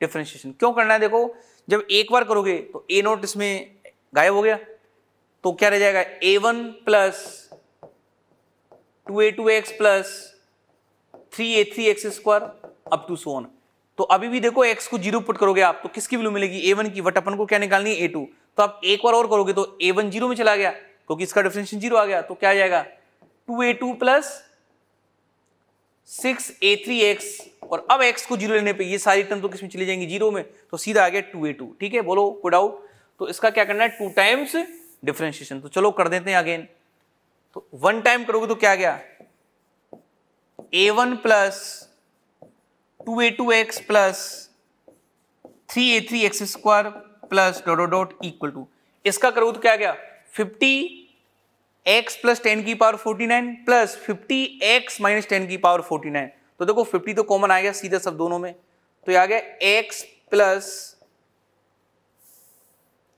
डिफरेंशिएशन क्यों करना है देखो जब एक बार करोगे तो ए नोट इसमें गायब हो गया तो क्या रह जाएगा A one plus two A two x plus three A three x square up to सोन तो अभी भी देखो एक्स को जीरो पुट करोगे आप तो किसकी वैल्यू मिलेगी ए वन की वट अपन को क्या निकालनी है ए टू तो आप एक बार और करोगे तो ए वन जीरो में चला गया क्योंकि तो इसका डिफरेंशिएशन जीरो आ गया तो क्या जाएगा two A two plus six A three X और अब एक्स को जीरो लेने पे ये सारी टर्म तो किस में चली जाएंगी जीरो में तो सीधा आ गया टू ए टू ठीक है बोलो कोई डाउट तो इसका क्या करना है टू टाइम्स डिफरेंशिएशन तो चलो कर देते हैं अगेन तो वन टाइम करोगे तो क्या गया A one plus two A two x plus three A three x square plus dot dot equal to इसका करो तो क्या गया फिफ्टी एक्स प्लस टेन की power forty nine plus fifty X minus ten की पावर फोर्टी नाइन तो देखो fifty तो कॉमन आ गया सीधा सब दोनों में तो ये आ गया एक्स प्लस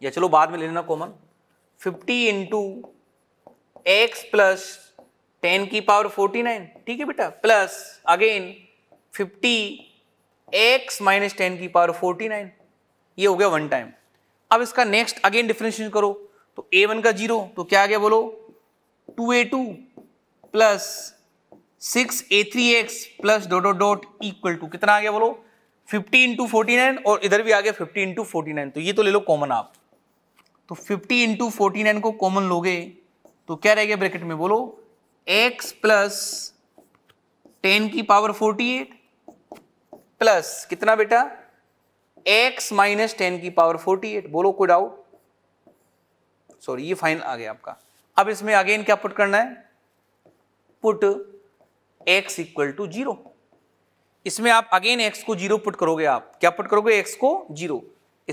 या चलो बाद में ले लेना common fifty into X plus ten की पावर फोर्टी नाइन ठीक है बेटा plus again fifty X minus ten की पावर फोर्टी नाइन ये हो गया वन टाइम अब इसका नेक्स्ट अगेन डिफ्रेंशिएशन करो तो ए वन का जीरो तो क्या आ गया बोलो two A two plus six A three x plus dot dot dot equal to कितना आ गया बोलो फिफ्टी इंटू फोर्टी नाइन और इधर भी आ गया फिफ्टी इंटू फोर्टी नाइन तो ये तो ले लो कॉमन आप तो फिफ्टी इंटू फोर्टी नाइन को कॉमन लोगे तो क्या रह गया ब्रैकेट में बोलो एक्स प्लस टेन की पावर फोर्टी एट प्लस कितना बेटा एक्स माइनस टेन की पावर फोर्टी एट बोलो कोई डाउट सॉरी ये फाइनल आ गया आपका अब इसमें अगेन क्या पुट करना है put X equal to zero इसमें आप अगेन एक्स को जीरो पुट करोगे आप क्या पुट करोगे एक्स को जीरो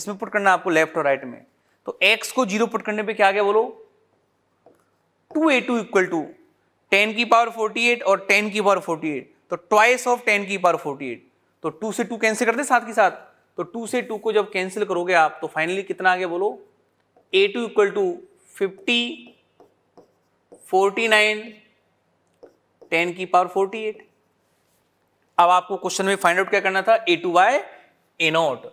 इसमें पुट करना आपको लेफ्ट और राइट में तो एक्स को जीरो पुट करने पे क्या आ गया बोलो two A two equal to ten की पावर फोर्टी एट और टेन की पावर फोर्टी एट तो ट्वाइस ऑफ टेन की पावर फोर्टी एट तो टू से टू कैंसिल करते साथ के साथ तो टू से टू को जब कैंसिल करोगे आप तो फाइनली कितना आ गया बोलो A two equal to fifty forty nine ten की पावर फोर्टी एट अब आपको क्वेश्चन में फाइंड आउट क्या करना था A two by A not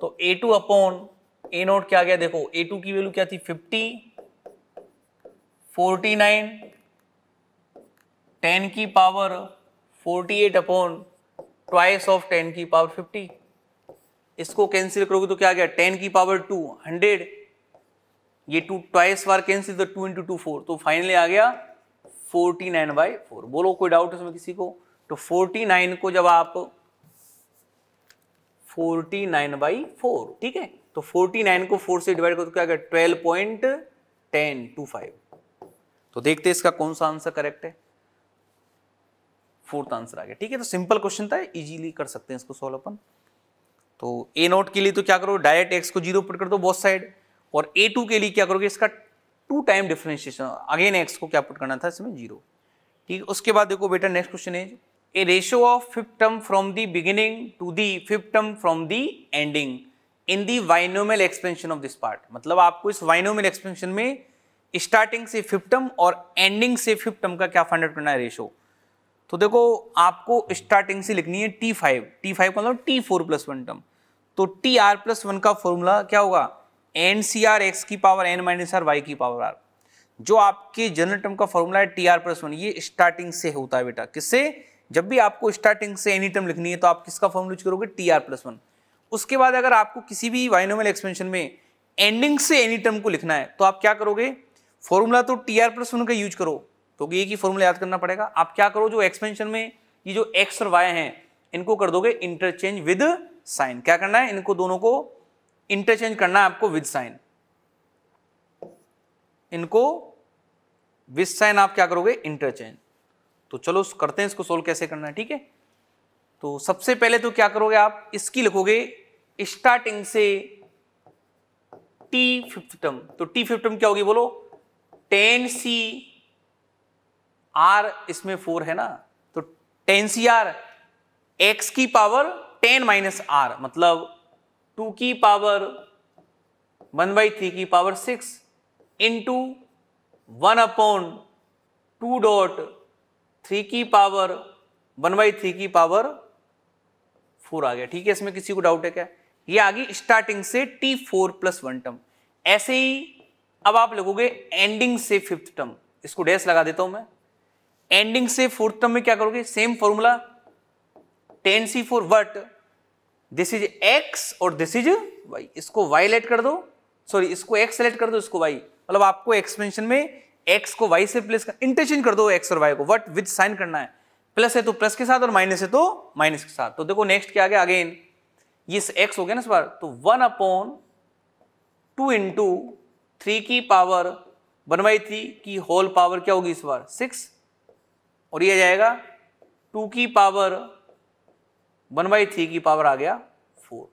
तो A two upon A not क्या गया देखो ए टू की वैल्यू क्या थी फिफ्टी फोर्टी नाइन टेन की power forty eight upon twice of ten की पावर फिफ्टी इसको कैंसिल करोगे तो क्या गया टेन की पावर टू हंड्रेड ये टू ट्वाइस बार कैंसिल तो टू इंटू टू फोर तो फाइनली आ गया फोर्टी नाइन बाई फोर बोलो कोई डाउट इसमें किसी को तो फोर्टी नाइन को जब आप फोर्टी नाइन बाई फोर ठीक है तो फोर्टी नाइन को फोर से डिवाइड करो तो क्या गया twelve point ten two five तो देखते हैं इसका कौन सा आंसर करेक्ट है फोर्थ आंसर आ गया ठीक है तो सिंपल क्वेश्चन था इजीली कर सकते हैं इसको सॉल्व अपन तो ए नोट के लिए तो क्या करो डायरेक्ट एक्स को जीरो पुट कर दो बोथ साइड और ए टू के लिए क्या करोगे इसका two time differentiation again X को क्या पुट करना था इसमें जीरो ठीक उसके बाद देखो बेटा नेक्स्ट क्वेश्चन है A ratio of fifth term from the beginning to the fifth term from the ending in the binomial expansion of this part मतलब आपको इस वाइनोमल एक्सपेंशन में स्टार्टिंग से फिफ्थ टर्म और एंडिंग से फिफ्थ टर्म का क्या फाइंड आउट करना है रेशो तो देखो आपको स्टार्टिंग से लिखनी है टी फाइव टी फाइव का मतलब T four plus one term तो टी आर प्लस वन का फॉर्मूला क्या होगा एन सी आर एक्स की power N minus R Y की पावर आर जो आपके जनरल टर्म का फॉर्मूला है टी आर प्लस वन ये स्टार्टिंग से होता है बेटा किससे जब भी आपको स्टार्टिंग से एनी टर्म लिखनी है तो आप किसका फॉर्मूला यूज करोगे टी आर प्लस वन उसके बाद अगर आपको किसी भी वाइनोमल एक्सपेंशन में एंडिंग से एनी टर्म को लिखना है तो आप क्या करोगे फॉर्मूला तो टी आर प्लस वन का यूज करो तो ये की फॉर्मूला याद करना पड़ेगा आप क्या करो जो एक्सपेंशन में ये जो एक्स और वाई हैं इनको कर दोगे इंटरचेंज विद साइन क्या करना है इनको दोनों को इंटरचेंज करना है आपको विद साइन इनको विद साइन आप क्या करोगे इंटरचेंज तो चलो करते हैं इसको सोल्व कैसे करना है ठीक है तो सबसे पहले तो क्या करोगे आप इसकी लिखोगे स्टार्टिंग से टी फिफ्थ टर्म तो टी फिफ्थ टर्म क्या होगी बोलो टेन सी आर इसमें फोर है ना तो टेन सी आर एक्स की पावर टेन माइनस आर मतलब टू की पावर वन बाई थ्री की power six into one upon two dot three की पावर वन बाई थ्री की पावर फोर आ गया ठीक है इसमें किसी को डाउट है क्या ये आ गई स्टार्टिंग से T four plus one term ऐसे ही अब आप लगोगे एंडिंग से फिफ्थ टर्म इसको डैश लगा देता हूं मैं एंडिंग से फोर्थ टर्म में क्या करोगे same formula ten C four what this is X और दिस इज वाई इसको वाई लेट कर दो सॉरी इसको एक्स सेलेक्ट कर दो इसको वाई मतलब आपको एक्सपेंशन में एक्स को वाई से प्लस इंटरचेंज कर दो एक्स और वाई को वट विद साइन करना है प्लस है तो प्लस के साथ और माइनस है तो माइनस के साथ तो देखो नेक्स्ट क्या आ गया अगेन ये एक्स हो गया ना इस बार तो one upon two into three की पावर वन बाई थ्री की होल पावर क्या होगी इस बार सिक्स और ये आ जाएगा टू की पावर वन बाई थ्री की पावर आ गया फोर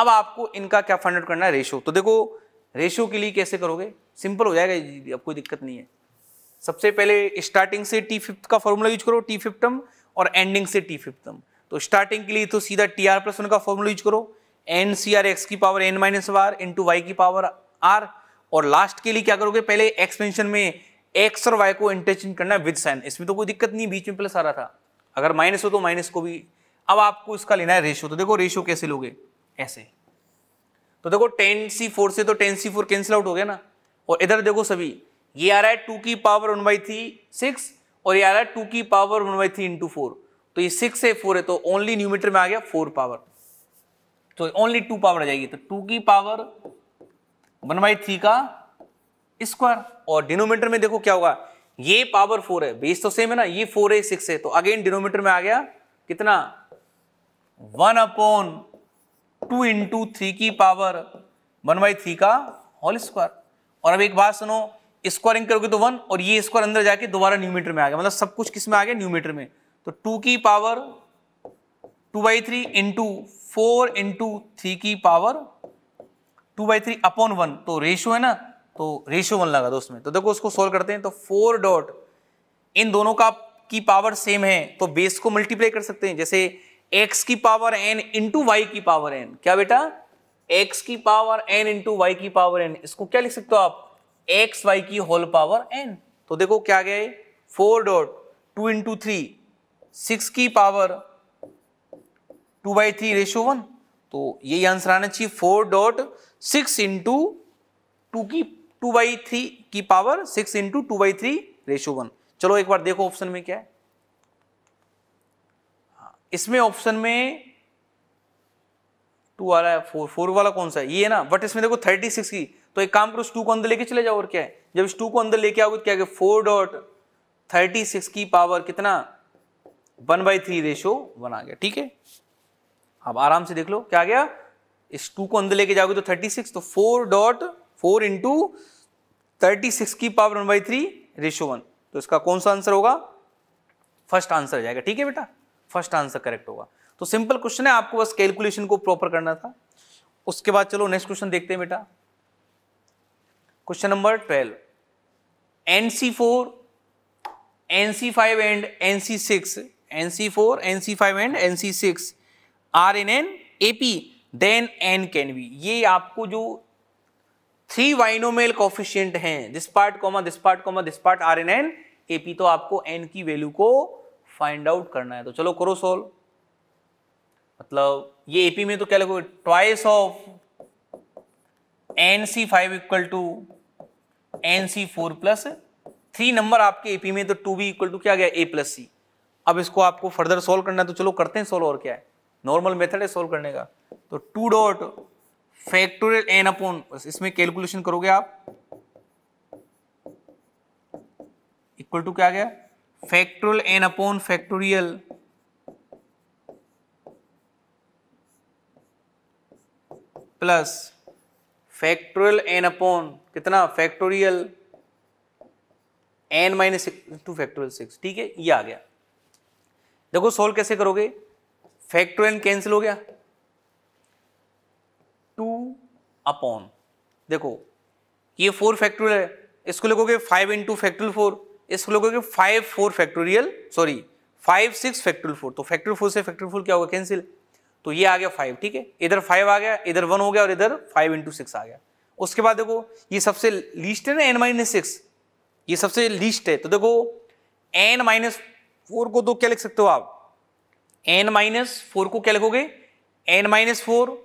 अब आपको इनका क्या फाइंड आउट करना है रेशो तो देखो रेशो के लिए कैसे करोगे सिंपल हो जाएगा अब कोई दिक्कत नहीं है सबसे पहले स्टार्टिंग से टी फिफ्थ का फॉर्मूला यूज करो टी फिफ्टम और एंडिंग से टी फिफ्टम तो स्टार्टिंग के लिए तो सीधा टी आर प्लस वन का फॉर्मूला यूज करो एन सी आर एक्स की पावर एन माइनस इन इंटू वाई की पावर आर और लास्ट के लिए क्या करोगे पहले एक्सपेंशन में एक्स और वाई को इंटरचेंज करना है विद साइन इसमें तो कोई दिक्कत नहीं बीच में प्लस आ रहा था अगर माइनस हो तो माइनस को भी अब आपको इसका लेना है रेशो तो देखो रेशो कैसे लोगे ऐसे तो देखो टेन सी फोर से तो टेन सी फोर कैंसिल आउट हो गया ना और इधर देखो सभी ये आ रहा है टू की power one by three six और ये आ रहा है टू की power one by three into four तो ये सिक्स है फोर है तो ओनली न्यूमीटर में आ गया फोर पावर तो ओनली टू पावर आ जाएगी तो टू की पावर वन बाई थ्री का स्क्वायर और डिनोमीटर में देखो क्या होगा ये पावर फोर है बेस तो सेम है ना ये फोर है सिक्स है तो अगेन डिनोमीटर में आ गया कितना one upon two into three की पावर वन बाई थ्री का होल स्क्वायर और अब एक बात सुनो स्क्वायरिंग करोगे तो वन और ये स्क्वायर अंदर जाके दोबारा न्यूमीटर में आ गया मतलब सब कुछ किस में आ गया न्यूमीटर में तो टू की power two by three into four into three की power two by three upon one तो रेशियो है ना तो रेशियो वन लगा दो उसमें तो देखो उसको सोल्व करते हैं तो फोर डॉट इन दोनों का की पावर सेम है तो बेस को मल्टीप्लाई कर सकते हैं जैसे एक्स की पावर एन इंटू वाई की पावर एन क्या बेटा एक्स की पावर एन इंटू वाई की पावर एन इसको क्या लिख सकते हो आप एक्स वाई की होल पावर एन तो देखो क्या गया four dot two into three six की power two by three ratio one तो यही आंसर आना चाहिए four dot six into two की टू बाई थ्री की power six into to by three ratio one चलो एक बार देखो ऑप्शन में क्या है हाँ, इसमें ऑप्शन में टू आ रहा है फोर फोर वाला कौन सा है ये ना बट इसमें देखो थर्टी सिक्स की तो एक काम करो इस टू को अंदर लेके चले जाओ और क्या है जब इस टू को अंदर लेके आओगे तो क्या फोर डॉट थर्टी सिक्स की पावर कितना one by three ratio one आ गया ठीक है अब आराम से देख लो क्या आ गया इस टू को अंदर लेके जाओगे तो थर्टी सिक्स तो four dot four into thirty six की power one by three ratio one तो इसका कौन सा आंसर होगा फर्स्ट आंसर जाएगा ठीक है बेटा फर्स्ट आंसर करेक्ट होगा तो सिंपल क्वेश्चन है आपको बस कैलकुलेशन को प्रॉपर करना था उसके बाद चलो नेक्स्ट क्वेश्चन देखते हैं बेटा question number twelve N C four N C five and N C six N C four N C five and N C six are in in A P then N can be ये आपको जो three binomial coefficient है this part comma this part comma this part are in in AP तो आपको N की value को find out करना है तो चलो करो सोल्व मतलब ये एपी में तो क्या लगोगे twice of N C five equal to N C four plus three number आपके एपी में तो टू बी इक्वल टू क्या गया ए प्लस सी अब इसको आपको फर्दर सोल्व करना है तो चलो करते हैं सोल्व और क्या है नॉर्मल मेथड है सोल्व करने का तो two dot factorial N upon इसमें कैलकुलेशन करोगे आप इक्वल टू क्या गया factorial N upon factorial plus factorial N upon कितना factorial N minus two factorial six ठीक है ये आ गया देखो सोल्व कैसे करोगे फैक्टोरियल कैंसिल हो गया टू अपॉन देखो ये फोर फैक्टोरियल है इसको लिखोगे फाइव इंटू फैक्टोरियल फोर इसको लिखोगे five four factorial sorry five six factorial four तो फैक्टोरियल फोर से फैक्टोरियल फोर क्या होगा कैंसिल तो ये आ गया फाइव ठीक है इधर फाइव आ गया इधर वन हो गया और इधर फाइव इंटू सिक्स आ गया उसके बाद देखो ये सबसे लीस्ट है ना एन माइनस सिक्स ये सबसे लीस्ट है तो देखो एन माइनस फोर को तो क्या लिख सकते हो आप एन माइनस फोर को क्या लिखोगे N minus four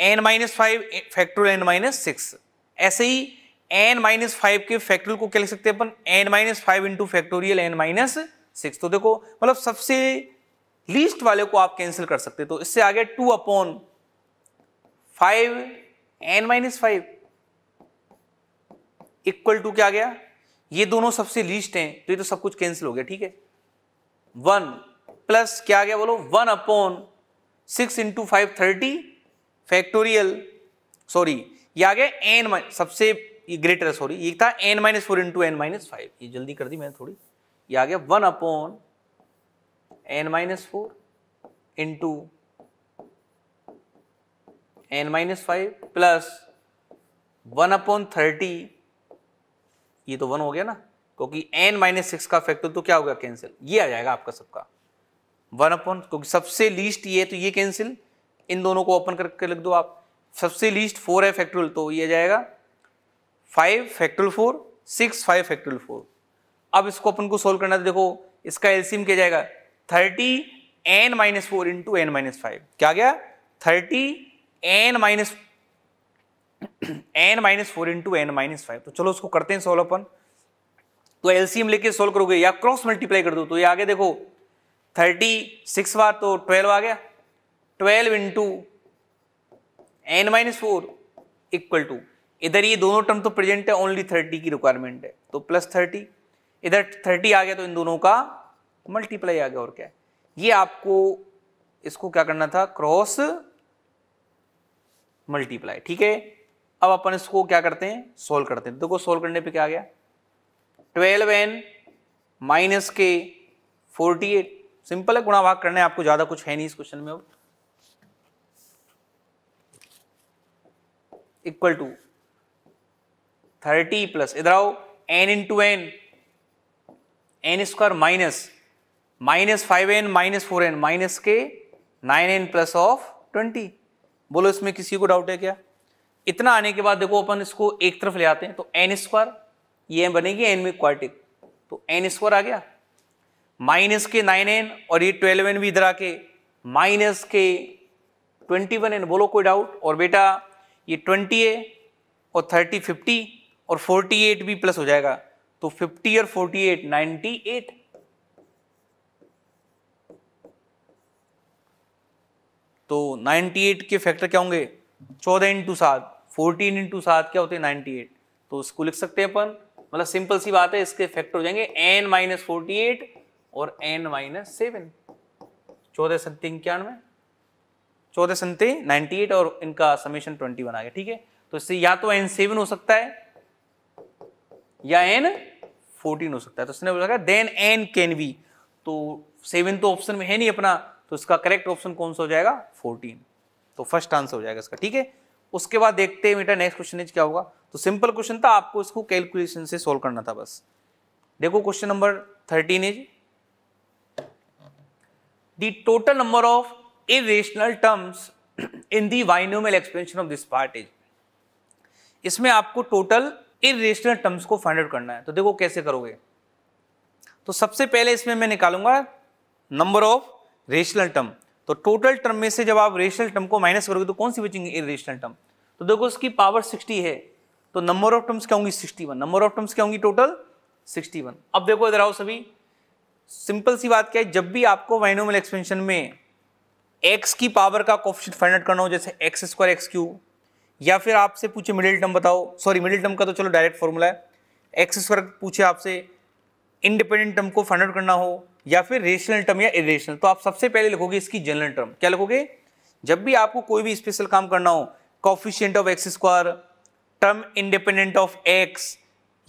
N minus five factorial N minus six ऐसे ही एन माइनस फाइव के फैक्टोरियल को क्या लिख सकते हैं अपन N minus five into factorial N minus six तो देखो मतलब सबसे लीस्ट वाले को आप कैंसिल कर सकते तो इससे आगे two upon five N minus five equal to क्या आ गया ये दोनों सबसे लीस्ट हैं तो ये तो सब कुछ कैंसिल हो गया ठीक है वन प्लस क्या आ गया बोलो one upon six into five thirty factorial sorry ये आ गया एन सबसे ग्रेटर सॉरी ये था N minus four into N minus five ये जल्दी कर दी मैंने थोड़ी ये आ गया one upon N minus four into N minus five plus one upon thirty ये तो वन हो गया ना क्योंकि एन माइनस सिक्स का फैक्टर तो क्या होगा कैंसिल ये आ जाएगा आपका सबका वन अपॉन क्योंकि सबसे लीस्ट ये तो ये कैंसिल इन दोनों को ओपन करके लिख दो आप सबसे लीस्ट फोर है फैक्ट्रियल तो ये जाएगा five factorial four six five factorial four अब इसको अपन को सोल्व करना तो देखो इसका एलसीएम क्या जाएगा thirty N minus four into N minus five क्या गया thirty N minus N minus four into N minus five तो चलो उसको करते हैं सोल्व अपन तो एलसीएम लेके सोल्व करोगे या क्रॉस मल्टीप्लाई कर दो तो ये आगे देखो थर्टी सिक्स बार तो ट्वेल्व आ गया twelve into N minus four equal to इधर ये दोनों टर्म तो प्रेजेंट है ओनली थर्टी की रिक्वायरमेंट है तो प्लस थर्टी इधर थर्टी आ गया तो इन दोनों का मल्टीप्लाई आ गया और क्या है ये आपको इसको क्या करना था क्रॉस मल्टीप्लाई ठीक है अब अपन इसको क्या करते हैं सोल्व करते हैं देखो तो सोल्व करने पे क्या आ गया ट्वेल्व एन माइनस के फोर्टी एट सिंपल है गुणा भाग करने आपको ज़्यादा कुछ है नहीं इस क्वेश्चन में अब इक्वल टू थर्टी प्लस इधर आओ N into N N square minus minus five N minus four N minus के nine N plus of twenty बोलो इसमें किसी को डाउट है क्या इतना आने के बाद देखो अपन इसको एक तरफ ले आते हैं तो एन स्क्वायर ये बनेगी एन में क्वार्टिक तो एन स्क्वायर आ गया माइनस के नाइन एन और ये ट्वेल्व एन भी इधर आके माइनस के ट्वेंटी वन एन बोलो कोई डाउट और बेटा ये ट्वेंटी ए और थर्टी फिफ्टी और फोर्टी एट भी प्लस हो जाएगा तो फिफ्टी और फोर्टी एट एट तो 98 के फैक्टर क्या होंगे 14 इंटू सात फोर्टीन इंटू सात क्या होते हैं 98 तो इसको लिख सकते हैं अपन मतलब सिंपल सी बात है इसके फैक्टर हो जाएंगे n माइनस फोर्टी और n माइनस सेवन चौदह सत्य इक्यानवे चौदह संते नाइन्टी एट और इनका समेशन ट्वेंटी वन आ गया ठीक है तो इससे या तो एन सेवन हो सकता है या एन फोर्टीन हो सकता है तो इसने बोला देन एन कैन बी तो सेवन तो ऑप्शन में है नहीं अपना तो इसका करेक्ट ऑप्शन कौन सा हो जाएगा फोर्टीन तो फर्स्ट आंसर हो जाएगा इसका ठीक है उसके बाद देखते हैं बेटा नेक्स्ट क्वेश्चन क्या होगा तो सिंपल क्वेश्चन था आपको इसको कैलकुलेशन से सोल्व करना था बस देखो question number thirteen is the total number of irrational terms in the binomial expansion of this part is इसमें आपको टोटल इरेशनल टर्म्स को फाइंड आउट करना है तो देखो कैसे करोगे तो सबसे पहले इसमें मैं निकालूंगा नंबर ऑफ रेशनल टर्म तो टोटल टर्म में से जब आप रेशनल टर्म को माइनस करोगे तो कौन सी बचेंगे इरेशनल टर्म तो देखो उसकी पावर 60 है तो नंबर ऑफ टर्म्स क्या होंगी 61 नंबर ऑफ टर्म्स क्या होंगी टोटल 61 अब देखो इधर आओ सभी सिंपल सी बात क्या है जब भी आपको वाइनोमल एक्सपेंशन में एक्स की पावर का कोफिशियंट फाइंड आउट करना हो जैसे एक्स स्क्वायर एक्स क्यू या फिर आपसे पूछे मिडिल टर्म बताओ सॉरी मिडिल टर्म का तो चलो डायरेक्ट फॉर्मूला है एक्स स्क्वायर पूछे आपसे इंडिपेंडेंट टर्म को फाइंड आउट करना हो या फिर रेशनल टर्म या इरेशनल तो आप सबसे पहले लिखोगे इसकी जनरल टर्म क्या लिखोगे जब भी आपको कोई भी स्पेशल काम करना हो coefficient of x square term independent of X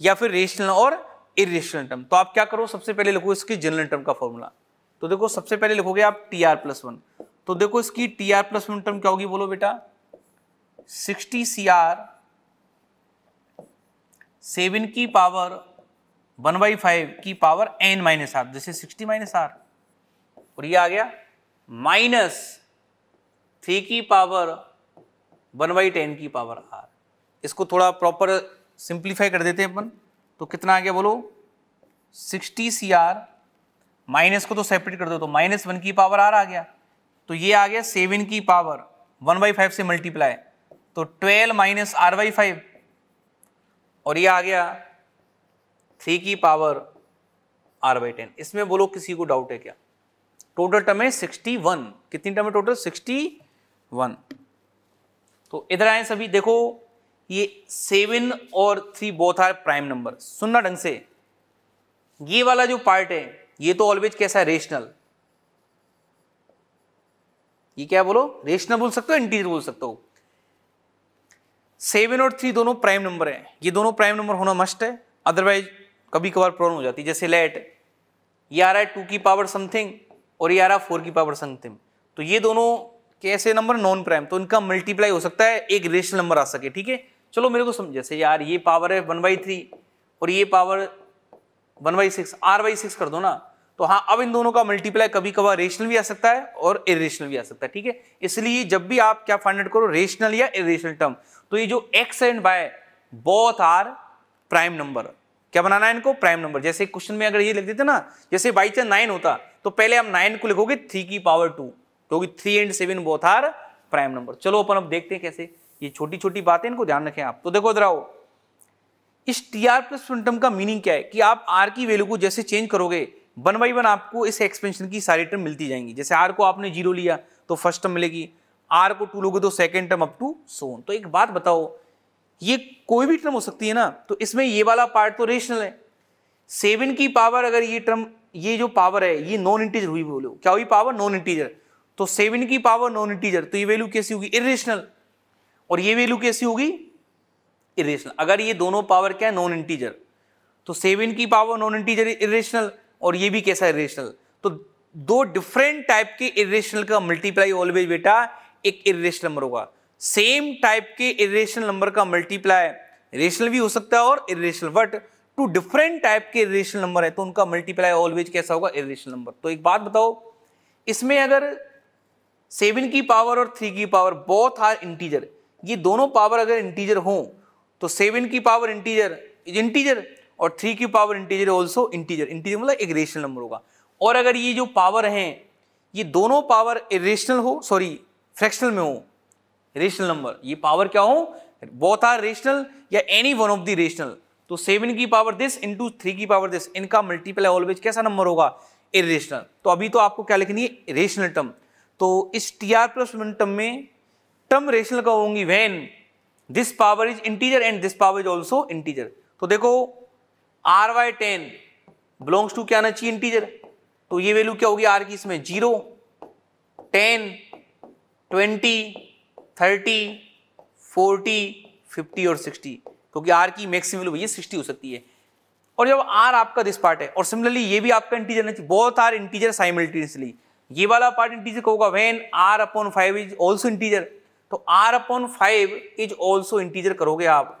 या फिर रेशनल और इरेशनल टर्म तो आप क्या करो सबसे पहले लिखो इसकी जनरल टर्म का फॉर्मूला तो देखो सबसे पहले लिखोगे आप टी आर प्लस वन तो देखो इसकी T R plus one term क्या होगी बोलो बेटा सिक्सटी सी आर सेवन की पावर वन बाई फाइव की पावर एन माइनस आर जैसे सिक्सटी माइनस आर और ये आ गया माइनस थ्री की पावर वन बाई टेन की पावर आर इसको थोड़ा प्रॉपर सिंप्लीफाई कर देते हैं अपन तो कितना आ गया बोलो सिक्सटी सी आर माइनस को तो सेपरेट कर दो तो माइनस वन की पावर आर आ गया तो ये आ गया सेवन की पावर वन बाई फाइव से मल्टीप्लाई तो twelve minus are by five और ये आ गया थ्री की पावर आर बाई टेन इसमें बोलो किसी को डाउट है क्या टोटल टर्म है सिक्सटी वन कितनी टर्म है टोटल सिक्सटी वन तो इधर आए सभी देखो ये सेवन और three both are prime number सुनना ढंग से ये वाला जो पार्ट है ये तो ऑलवेज कैसा है रेशनल ये क्या बोलो रेशनल बोल सकते हो इंटीजर बोल सकते हो सेवन और थ्री दोनों प्राइम नंबर हैं ये दोनों प्राइम नंबर होना मस्ट है अदरवाइज कभी कभार प्रॉब्लम हो जाती है जैसे लेट ये आ रहा है टू की पावर समथिंग और ये आ रहा है फोर की पावर समथिंग तो ये दोनों कैसे नंबर नॉन प्राइम तो इनका मल्टीप्लाई हो सकता है एक रेशनल नंबर आ सके ठीक है चलो मेरे को समझ जैसे यार ये पावर है वन बाई थ्री और ये power one by six R by six कर दो ना तो हाँ अब इन दोनों का मल्टीप्लाई कभी कभार रेशनल भी आ सकता है और इरेशनल भी आ सकता है ठीक है इसलिए जब भी आप क्या फाइंड आउट करो रेशनल या इरेशनल टर्म तो ये जो X and Y both are prime number क्या बनाना है इनको प्राइम नंबर जैसे क्वेश्चन में अगर ये लिख देते ना जैसे बाई चांस नाइन होता तो पहले आप नाइन को लिखोगे थ्री की पावर टू क्योंकि three and seven both are prime number चलो अपन अब देखते हैं कैसे ये छोटी छोटी बातें इनको ध्यान रखें आप तो देखो इधर आओ इस टी आर प्लस का मीनिंग क्या है कि आप आर की वैल्यू को जैसे चेंज करोगे वन बाई वन आपको इस एक्सपेंशन की सारी टर्म मिलती जाएंगी जैसे आर को आपने जीरो लिया तो फर्स्ट टर्म मिलेगी आर को टू लोगे तो सेकेंड टर्म अप टू सोन तो एक बात बताओ ये कोई भी टर्म हो सकती है ना तो इसमें ये वाला पार्ट तो रेशनल है सेवन की पावर अगर ये टर्म ये जो पावर है ये नॉन इंटीजर हुई बोलो क्या हुई पावर नॉन इंटीजर तो सेवन की पावर नॉन इंटीजर तो ये वैल्यू कैसी होगी इरेशनल और ये वैल्यू कैसी होगी इरेशनल अगर ये दोनों पावर क्या है नॉन इंटीजर तो सेवन की पावर नॉन इंटीजर इरेशनल और ये भी कैसा इरेशनल तो दो डिफरेंट टाइप के इरेशनल का मल्टीप्लाई ऑलवेज बेटा एक इरेशनल नंबर होगा सेम टाइप के इरेशनल नंबर का मल्टीप्लाई रेशनल भी हो सकता है और irrational but two different type के इरेशनल नंबर है तो उनका मल्टीप्लाई ऑलवेज कैसा होगा इरेशनल नंबर तो एक बात बताओ इसमें अगर सेवन की पावर और थ्री की पावर बहुत आर इंटीजर ये दोनों पावर अगर इंटीजर हो तो सेवन की पावर इंटीजर इंटीजर और थ्री की power integer also integer integer मतलब एक रेशनल नंबर होगा और अगर ये जो पावर हैं ये दोनों पावर रेशनल हो सॉरी फ्रैक्शनल में हो रेशनल नंबर ये पावर क्या हो बोथ आर रेशनल या any one of the rational तो सेवन की पावर दिस इंटू थ्री की पावर दिस इनका मल्टीपल ऑलवेज कैसा नंबर होगा इरेशनल तो अभी तो आपको क्या लिखनी है रेशनल टर्म तो इस T are plus one term में टर्म रेशनल का होंगी when this power is integer and this power is also integer तो देखो R Y ten belongs to क्या आना चाहिए इंटीजर तो ये वैल्यू क्या होगी आर की इसमें zero ten twenty thirty forty fifty और सिक्सटी क्योंकि आर की मैक्सिमम वैल्यू भैया सिक्सटी हो सकती है और जब आर आपका दिस पार्ट है और सिमिलरली ये भी आपका इंटीजर नहीं चाहिए बहुत आर इंटीजर साइमल्टेनियसली ये वाला पार्ट इंटीजर को होगा when R upon five is also integer तो R upon five is also integer करोगे आप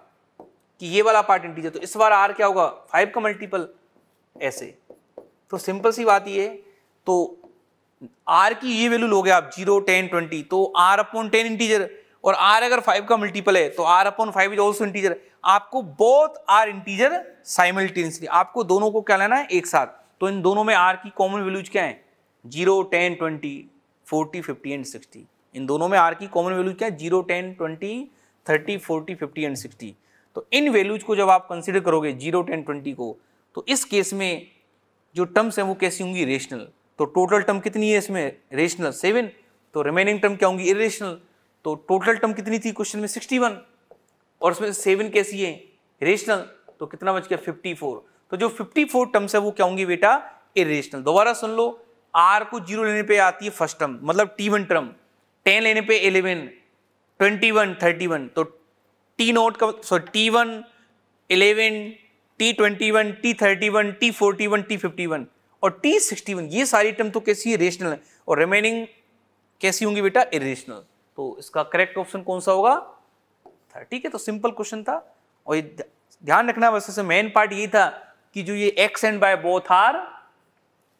कि ये वाला पार्ट इंटीजर तो इस बार आर क्या होगा फाइव का मल्टीपल ऐसे तो सिंपल सी बात ये तो आर की ये वैल्यू लोगे आप जीरो टेन ट्वेंटी तो आर अपॉन टेन इंटीजर और आर अगर फाइव का मल्टीपल है तो R upon five is also integer आपको बहुत आर इंटीजर साइमल्टेनियसली आपको दोनों को क्या लेना है एक साथ तो इन दोनों में आर की कॉमन वैल्यूज क्या है zero ten twenty forty fifty and sixty इन दोनों में आर की कॉमन वैल्यूज क्या है zero ten twenty thirty forty fifty and sixty तो इन वैल्यूज को जब आप कंसिडर करोगे जीरो टेन ट्वेंटी को तो इस केस में जो टर्म्स हैं वो कैसी होंगी रेशनल तो टोटल टर्म कितनी है इसमें रेशनल सेवन तो रिमेनिंग टर्म क्या होंगी इरेशनल तो टोटल टर्म कितनी थी क्वेश्चन में सिक्सटी वन और उसमें सेवन कैसी है रेशनल तो कितना बच गया फिफ्टी फोर तो जो फिफ्टी फोर टर्म्स है वो क्या होंगी बेटा इरेशनल दोबारा सुन लो आर को जीरो लेने पे आती है फर्स्ट टर्म मतलब टी वन टर्म टेन लेने पे eleven twenty one thirty one तो टी नोट का sorry T one eleven T twenty one T thirty one T forty one T fifty one और टी सिक्सटी वन ये सारी term तो कैसी है रेशनल है और रिमेनिंग कैसी होंगी बेटा इरेशनल तो इसका करेक्ट ऑप्शन कौन सा होगा था ठीक है तो सिंपल क्वेश्चन था और ये ध्यान रखना वैसे से मेन पार्ट ये था कि जो ये X and by both are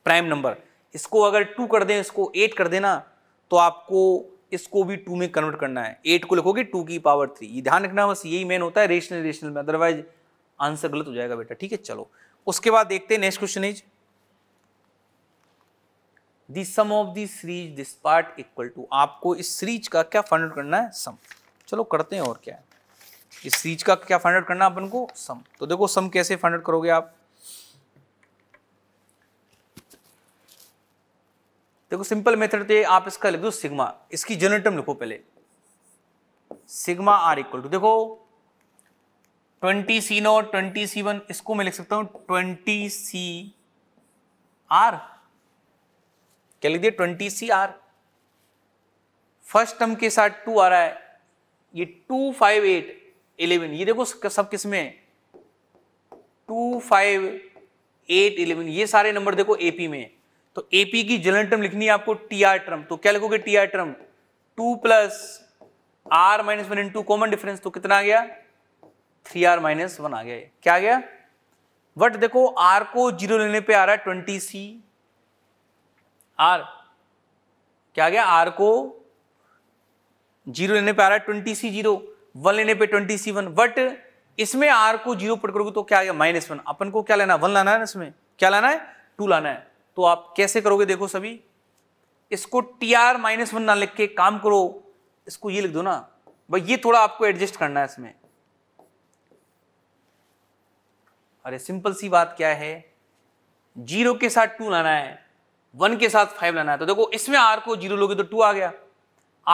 prime number इसको अगर टू कर दें इसको एट कर देना तो आपको इसको भी टू में कन्वर्ट करना है एट को लिखोगे टू की पावर थ्री ये ध्यान रखना बस यही मेन होता है रेशनल रेशनल में अदरवाइज आंसर गलत हो जाएगा बेटा ठीक है चलो उसके बाद देखते हैं next question is the sum of the series this part equal to आपको इस सीरीज का क्या फाइंड आउट करना है सम चलो करते हैं और क्या है इस सीरीज का क्या फाइंड आउट करना है अपन को सम तो देखो सम कैसे फाइंड आउट करोगे आप देखो सिंपल मेथड थे आप इसका लिख दो सिग्मा इसकी जनरल टर्म लिखो पहले सिग्मा आर इक्वल टू देखो twenty C no twenty C one इसको मैं लिख सकता हूं ट्वेंटी सी आर क्या लिख दिया twenty C R first term के साथ टू आ रहा है ये टू फाइव एट इलेवन ये देखो सब किस में टू फाइव एट इलेवन ये सारे नंबर देखो एपी में तो एपी की जनरल टर्म लिखनी है आपको टी आर टर्म तो क्या लिखोगे T R term two plus R minus one two common difference तो कितना आ गया थ्री आर माइनस वन आ गया क्या आ गया बट देखो आर को जीरो लेने पे आ रहा है ट्वेंटी सी आर क्या आ गया आर को जीरो लेने पे आ रहा है ट्वेंटी सी जीरो वन लेने पे ट्वेंटी सी वन बट इसमें आर को जीरो पुट करोगे तो क्या आ गया माइनस वन अपन को क्या लेना वन लाना है ना इसमें क्या लाना है टू लाना है तो आप कैसे करोगे देखो सभी इसको टी आर माइनस वन ना लिख के काम करो इसको ये लिख दो ना भाई ये थोड़ा आपको एडजस्ट करना है इसमें अरे सिंपल सी बात क्या है जीरो के साथ टू लाना है वन के साथ फाइव लाना है तो देखो इसमें आर को जीरो लोगे तो टू आ गया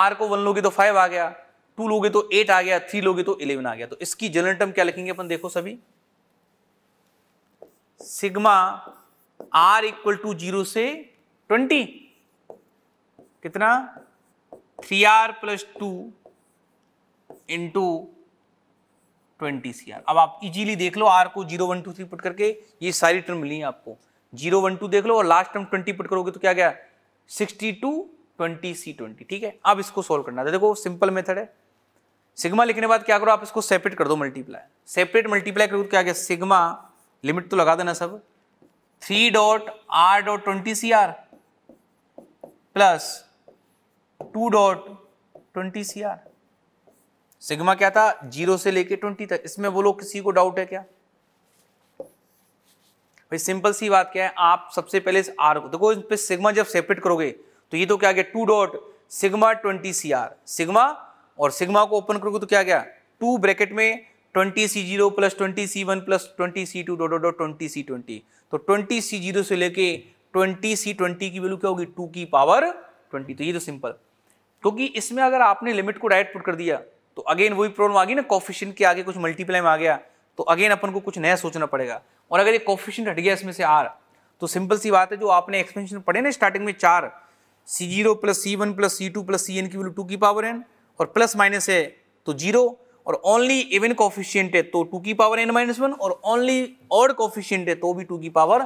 आर को वन लोगे तो फाइव आ गया टू लोगे तो एट आ गया थ्री लोगे तो इलेवन आ गया तो इसकी जनरल टर्म क्या लिखेंगे अपन देखो सभी sigma are equal to zero से ट्वेंटी कितना three R plus two into twenty C R अब आप इजीली देख लो आर को zero one two three put करके ये सारी टर्म मिली है आपको जीरो वन टू देख लो और लास्ट टर्म ट्वेंटी पुट करोगे तो क्या गया sixty two twenty C twenty ठीक है अब इसको सोल्व करना था देखो सिंपल मेथड है सिग्मा लिखने के बाद क्या करो आप इसको सेपरेट कर दो मल्टीप्लाई सेपरेट मल्टीप्लाई करो तो क्या गया सिग्मा लिमिट तो लगा देना सब three dot R dot twenty C are plus two dot twenty C R sigma क्या था जीरो से लेके ट्वेंटी तक इसमें बोलो किसी को डाउट है क्या भाई सिंपल सी बात क्या है आप सबसे पहले इस आर को देखो इन पे सिग्मा जब सेपरेट करोगे तो ये तो क्या गया two dot sigma twenty C R sigma और सिग्मा को ओपन करोगे तो क्या गया टू ब्रैकेट में twenty C zero plus twenty C one plus twenty C two dot dot twenty C twenty तो ट्वेंटी सी जीरो से लेके ट्वेंटी सी ट्वेंटी की वैल्यू क्या होगी टू की पावर ट्वेंटी तो ये तो सिंपल क्योंकि तो इसमें अगर आपने लिमिट को डायरेक्ट पुट कर दिया तो अगेन वही प्रॉब्लम आ गई ना कॉफिशियंट के आगे कुछ मल्टीप्लाई में आ गया तो अगेन अपन को कुछ नया सोचना पड़ेगा और अगर ये कॉफिशियंट हट गया इसमें से आर तो सिंपल सी बात है जो आपने एक्सपेंशन पढ़े ना स्टार्टिंग में चार सी जीरो प्लस सी वन प्लस सी टू प्लस सी एन की वैल्यू टू की पावर एन और प्लस माइनस है तो जीरो और ओनली इवन कॉफिशियंट है तो टू की पावर एन माइनस वन और ओनली ऑड कॉफिशियंट है तो भी टू की पावर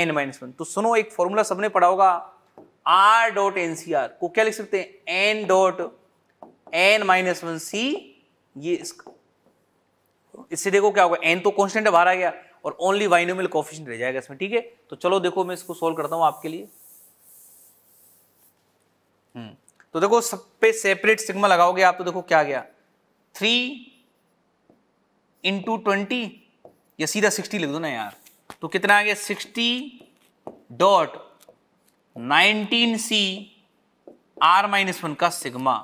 एन माइनस वन तो सुनो एक फॉर्मूला सबने पढ़ा होगा R dot N C R को क्या लिख सकते हैं N dot N minus one C ये इसका इससे देखो क्या होगा एन तो कॉन्स्टेंट बाहर आ गया और ओनली वाइनोमियल कॉफिशियंट रह जाएगा इसमें ठीक है तो चलो देखो मैं इसको सोल्व करता हूं आपके लिए हम्म, तो देखो सब पे सेपरेट सिग्मा लगाओगे आप तो देखो क्या गया थ्री इंटू ट्वेंटी या सीधा सिक्सटी लिख दो ना यार तो कितना आ गया sixty dot nineteen C are minus one का सिग्मा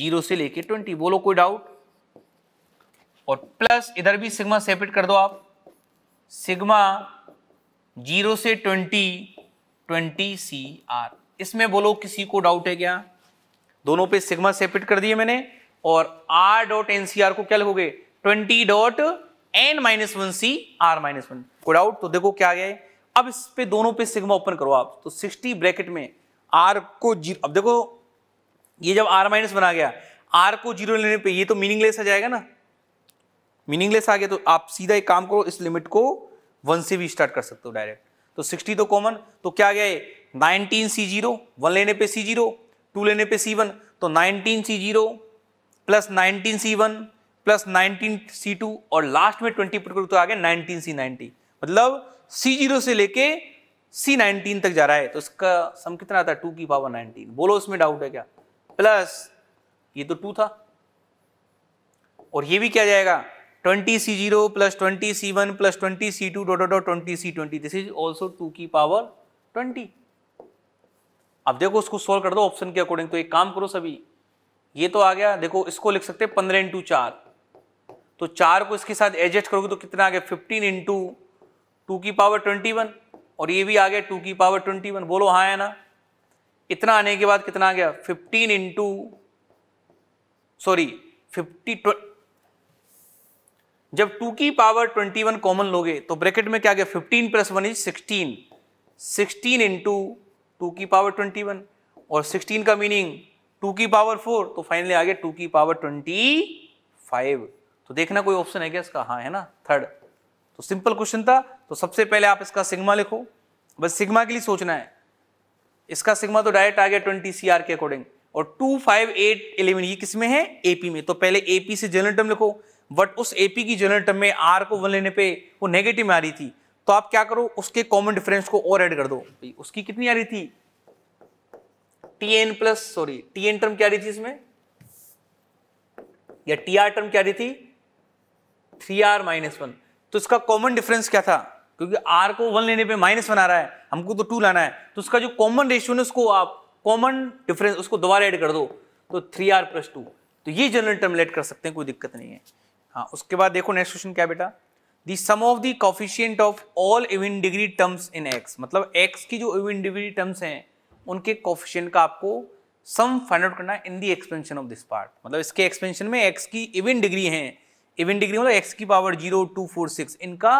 जीरो से लेके ट्वेंटी बोलो कोई डाउट और प्लस इधर भी सिग्मा सेपरेट कर दो आप सिग्मा जीरो से ट्वेंटी ट्वेंटी सी आर इसमें बोलो किसी को डाउट है क्या दोनों पे सिग्मा सेपरेट कर दिए मैंने और आर डॉट एनसीआर को क्या लिखोगे twenty dot N minus one C R minus one को डाउट तो देखो क्या गया है अब इस पे दोनों पे सिग्मा ओपन करो आप तो सिक्सटी ब्रैकेट में आर को जीरो अब देखो ये जब आर माइनस बना गया आर को जीरो लेने पे ये तो मीनिंगलेस आ जाएगा ना मीनिंगलेस आ गया तो आप सीधा एक काम करो इस लिमिट को वन से भी स्टार्ट कर सकते हो डायरेक्ट तो सिक्सटी तो कॉमन तो क्या गया है नाइनटीन सी जीरो वन लेने पे सी जीरो टू लेने पे सी वन तो nineteen C zero plus nineteen C one plus nineteen C two और लास्ट में ट्वेंटी पुट करो तो आ गया नाइनटीन सी नाइनटी मतलब सी जीरो से लेके सी नाइनटीन तक जा रहा है तो इसका सम कितना आता है टू की पावर नाइनटीन बोलो उसमें डाउट है क्या प्लस ये तो टू था और ये भी क्या जाएगा twenty C zero plus twenty C one plus twenty C two dot dot twenty C twenty this is also two की पावर ट्वेंटी अब देखो उसको सोल्व कर दो ऑप्शन के अकॉर्डिंग तो एक काम करो सभी ये तो आ गया देखो इसको लिख सकते हैं पंद्रह इंटू चार तो चार को इसके साथ एडजस्ट करोगे तो कितना आ गया फिफ्टीन इंटू टू की पावर ट्वेंटी वन और ये भी आ गया टू की पावर ट्वेंटी वन बोलो हाँ है ना इतना आने के बाद कितना आ गया फिफ्टीन इंटू सॉरी फिफ्टी जब टू की पावर ट्वेंटी वन कॉमन लोगे तो ब्रैकेट में क्या गया fifteen plus one is sixteen sixteen into two की पावर ट्वेंटी वन और सिक्सटीन का मीनिंग टू की पावर फोर तो फाइनली आ गया टू की पावर ट्वेंटी फाइव तो देखना कोई ऑप्शन है क्या इसका हाँ है ना थर्ड तो सिंपल क्वेश्चन था तो सबसे पहले आप इसका सिग्मा लिखो बस सिग्मा के लिए सोचना है इसका सिग्मा तो डायरेक्ट आ गया ट्वेंटी सी के अकॉर्डिंग और टू फाइव एट इलेवन ये किस में है एपी में तो पहले एपी से जनरल टर्म लिखो बट उस एपी की जनरल टर्म में आर को वन लेने पे वो नेगेटिव में आ रही थी तो आप क्या करो उसके कॉमन डिफरेंस को और ऐड कर दो उसकी कितनी आ रही थी T N plus sorry T N term क्या रही थी इसमें या टी आर टर्म क्या रही थी थ्री आर माइनस वन तो इसका कॉमन डिफरेंस क्या था क्योंकि आर को वन लेने पे माइनस वन आ रहा है हमको तो टू लाना है तो उसका जो कॉमन रेशियो है उसको आप कॉमन डिफरेंस उसको दोबारा ऐड कर दो तो थ्री आर प्लस टू तो ये जनरल टर्म लेट कर सकते हैं कोई दिक्कत नहीं है हाँ उसके बाद देखो नेक्स्ट क्वेश्चन क्या बेटा the sum of the coefficient of all even degree terms in X मतलब एक्स की जो इवन डिग्री टर्म्स हैं उनके कोफिशियंट का आपको सम फाइंड आउट करना in the expansion of this part मतलब इसके एक्सपेंशन में एक्स की इवन डिग्री मतलब है इवन डिग्री मतलब एक्स की power zero two four six इनका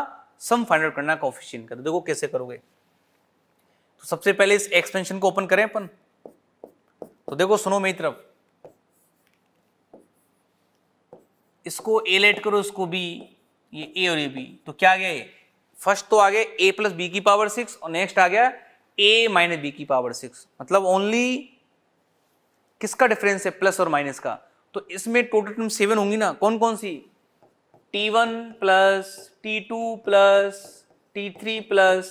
सम फाइंड आउट करना कोफिशियंट का तो देखो कैसे करोगे तो सबसे पहले इस एक्सपेंशन को ओपन करें अपन तो देखो सुनो मेरी तरफ इसको ए लेट करो इसको बी ये ए और ए बी तो क्या आ गया ये फर्स्ट तो आ गया ए प्लस बी की पावर सिक्स और नेक्स्ट आ गया ए माइनस बी की पावर सिक्स मतलब ओनली किसका डिफरेंस है प्लस और माइनस का तो इसमें टोटल टर्म सेवन होंगी ना कौन कौन सी T one plus T two plus T three plus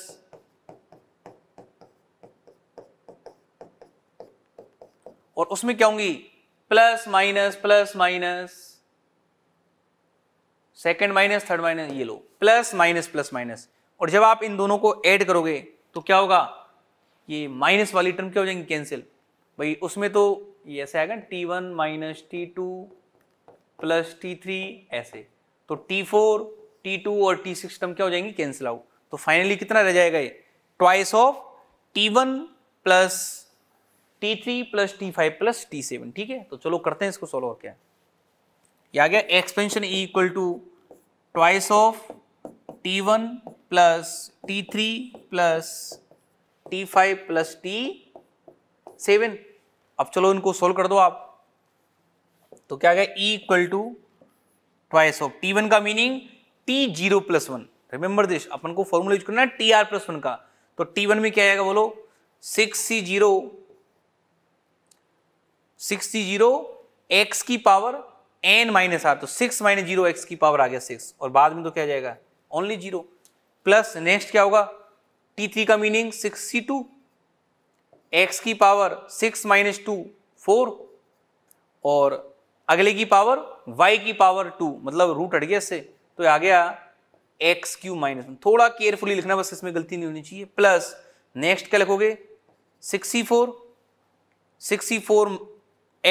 और उसमें क्या होंगी plus minus plus minus second minus third minus ये लो प्लस माइनस प्लस माइनस और जब आप इन दोनों को ऐड करोगे तो क्या होगा ये माइनस वाली टर्म क्या हो जाएंगी कैंसिल भाई उसमें तो ये ऐसे आएगा T one minus T two plus T three ऐसे तो टी फोर टी टू और टी सिक्स टर्म क्या हो जाएंगी कैंसिल आउट तो फाइनली कितना रह जाएगा ये twice of T one plus T three plus T five plus T seven ठीक है तो चलो करते हैं इसको सॉल्व क्या ये आ गया expansion equal to twice of T one plus T three plus T five plus T seven अब चलो इनको सोल्व कर दो आप तो क्या गया ई equal to twice of T one का meaning T zero plus one remember this अपन को फॉर्मूला यूज करना है टी आर प्लस वन का तो टी वन में क्या आएगा बोलो six C zero six C zero x की पावर एन माइनस आर तो सिक्स माइनस जीरो एक्स की पावर आ गया सिक्स और बाद में तो क्या जाएगा ओनली जीरो प्लस नेक्स्ट क्या होगा टी थ्री का मीनिंग सी टू एक्स की power six minus two four और अगले की पावर वाई की पावर टू मतलब रूट हट गया इससे तो आ गया एक्स क्यू माइनस वन थोड़ा केयरफुली लिखना बस इसमें गलती नहीं होनी चाहिए प्लस नेक्स्ट क्या लिखोगे sixty four sixty four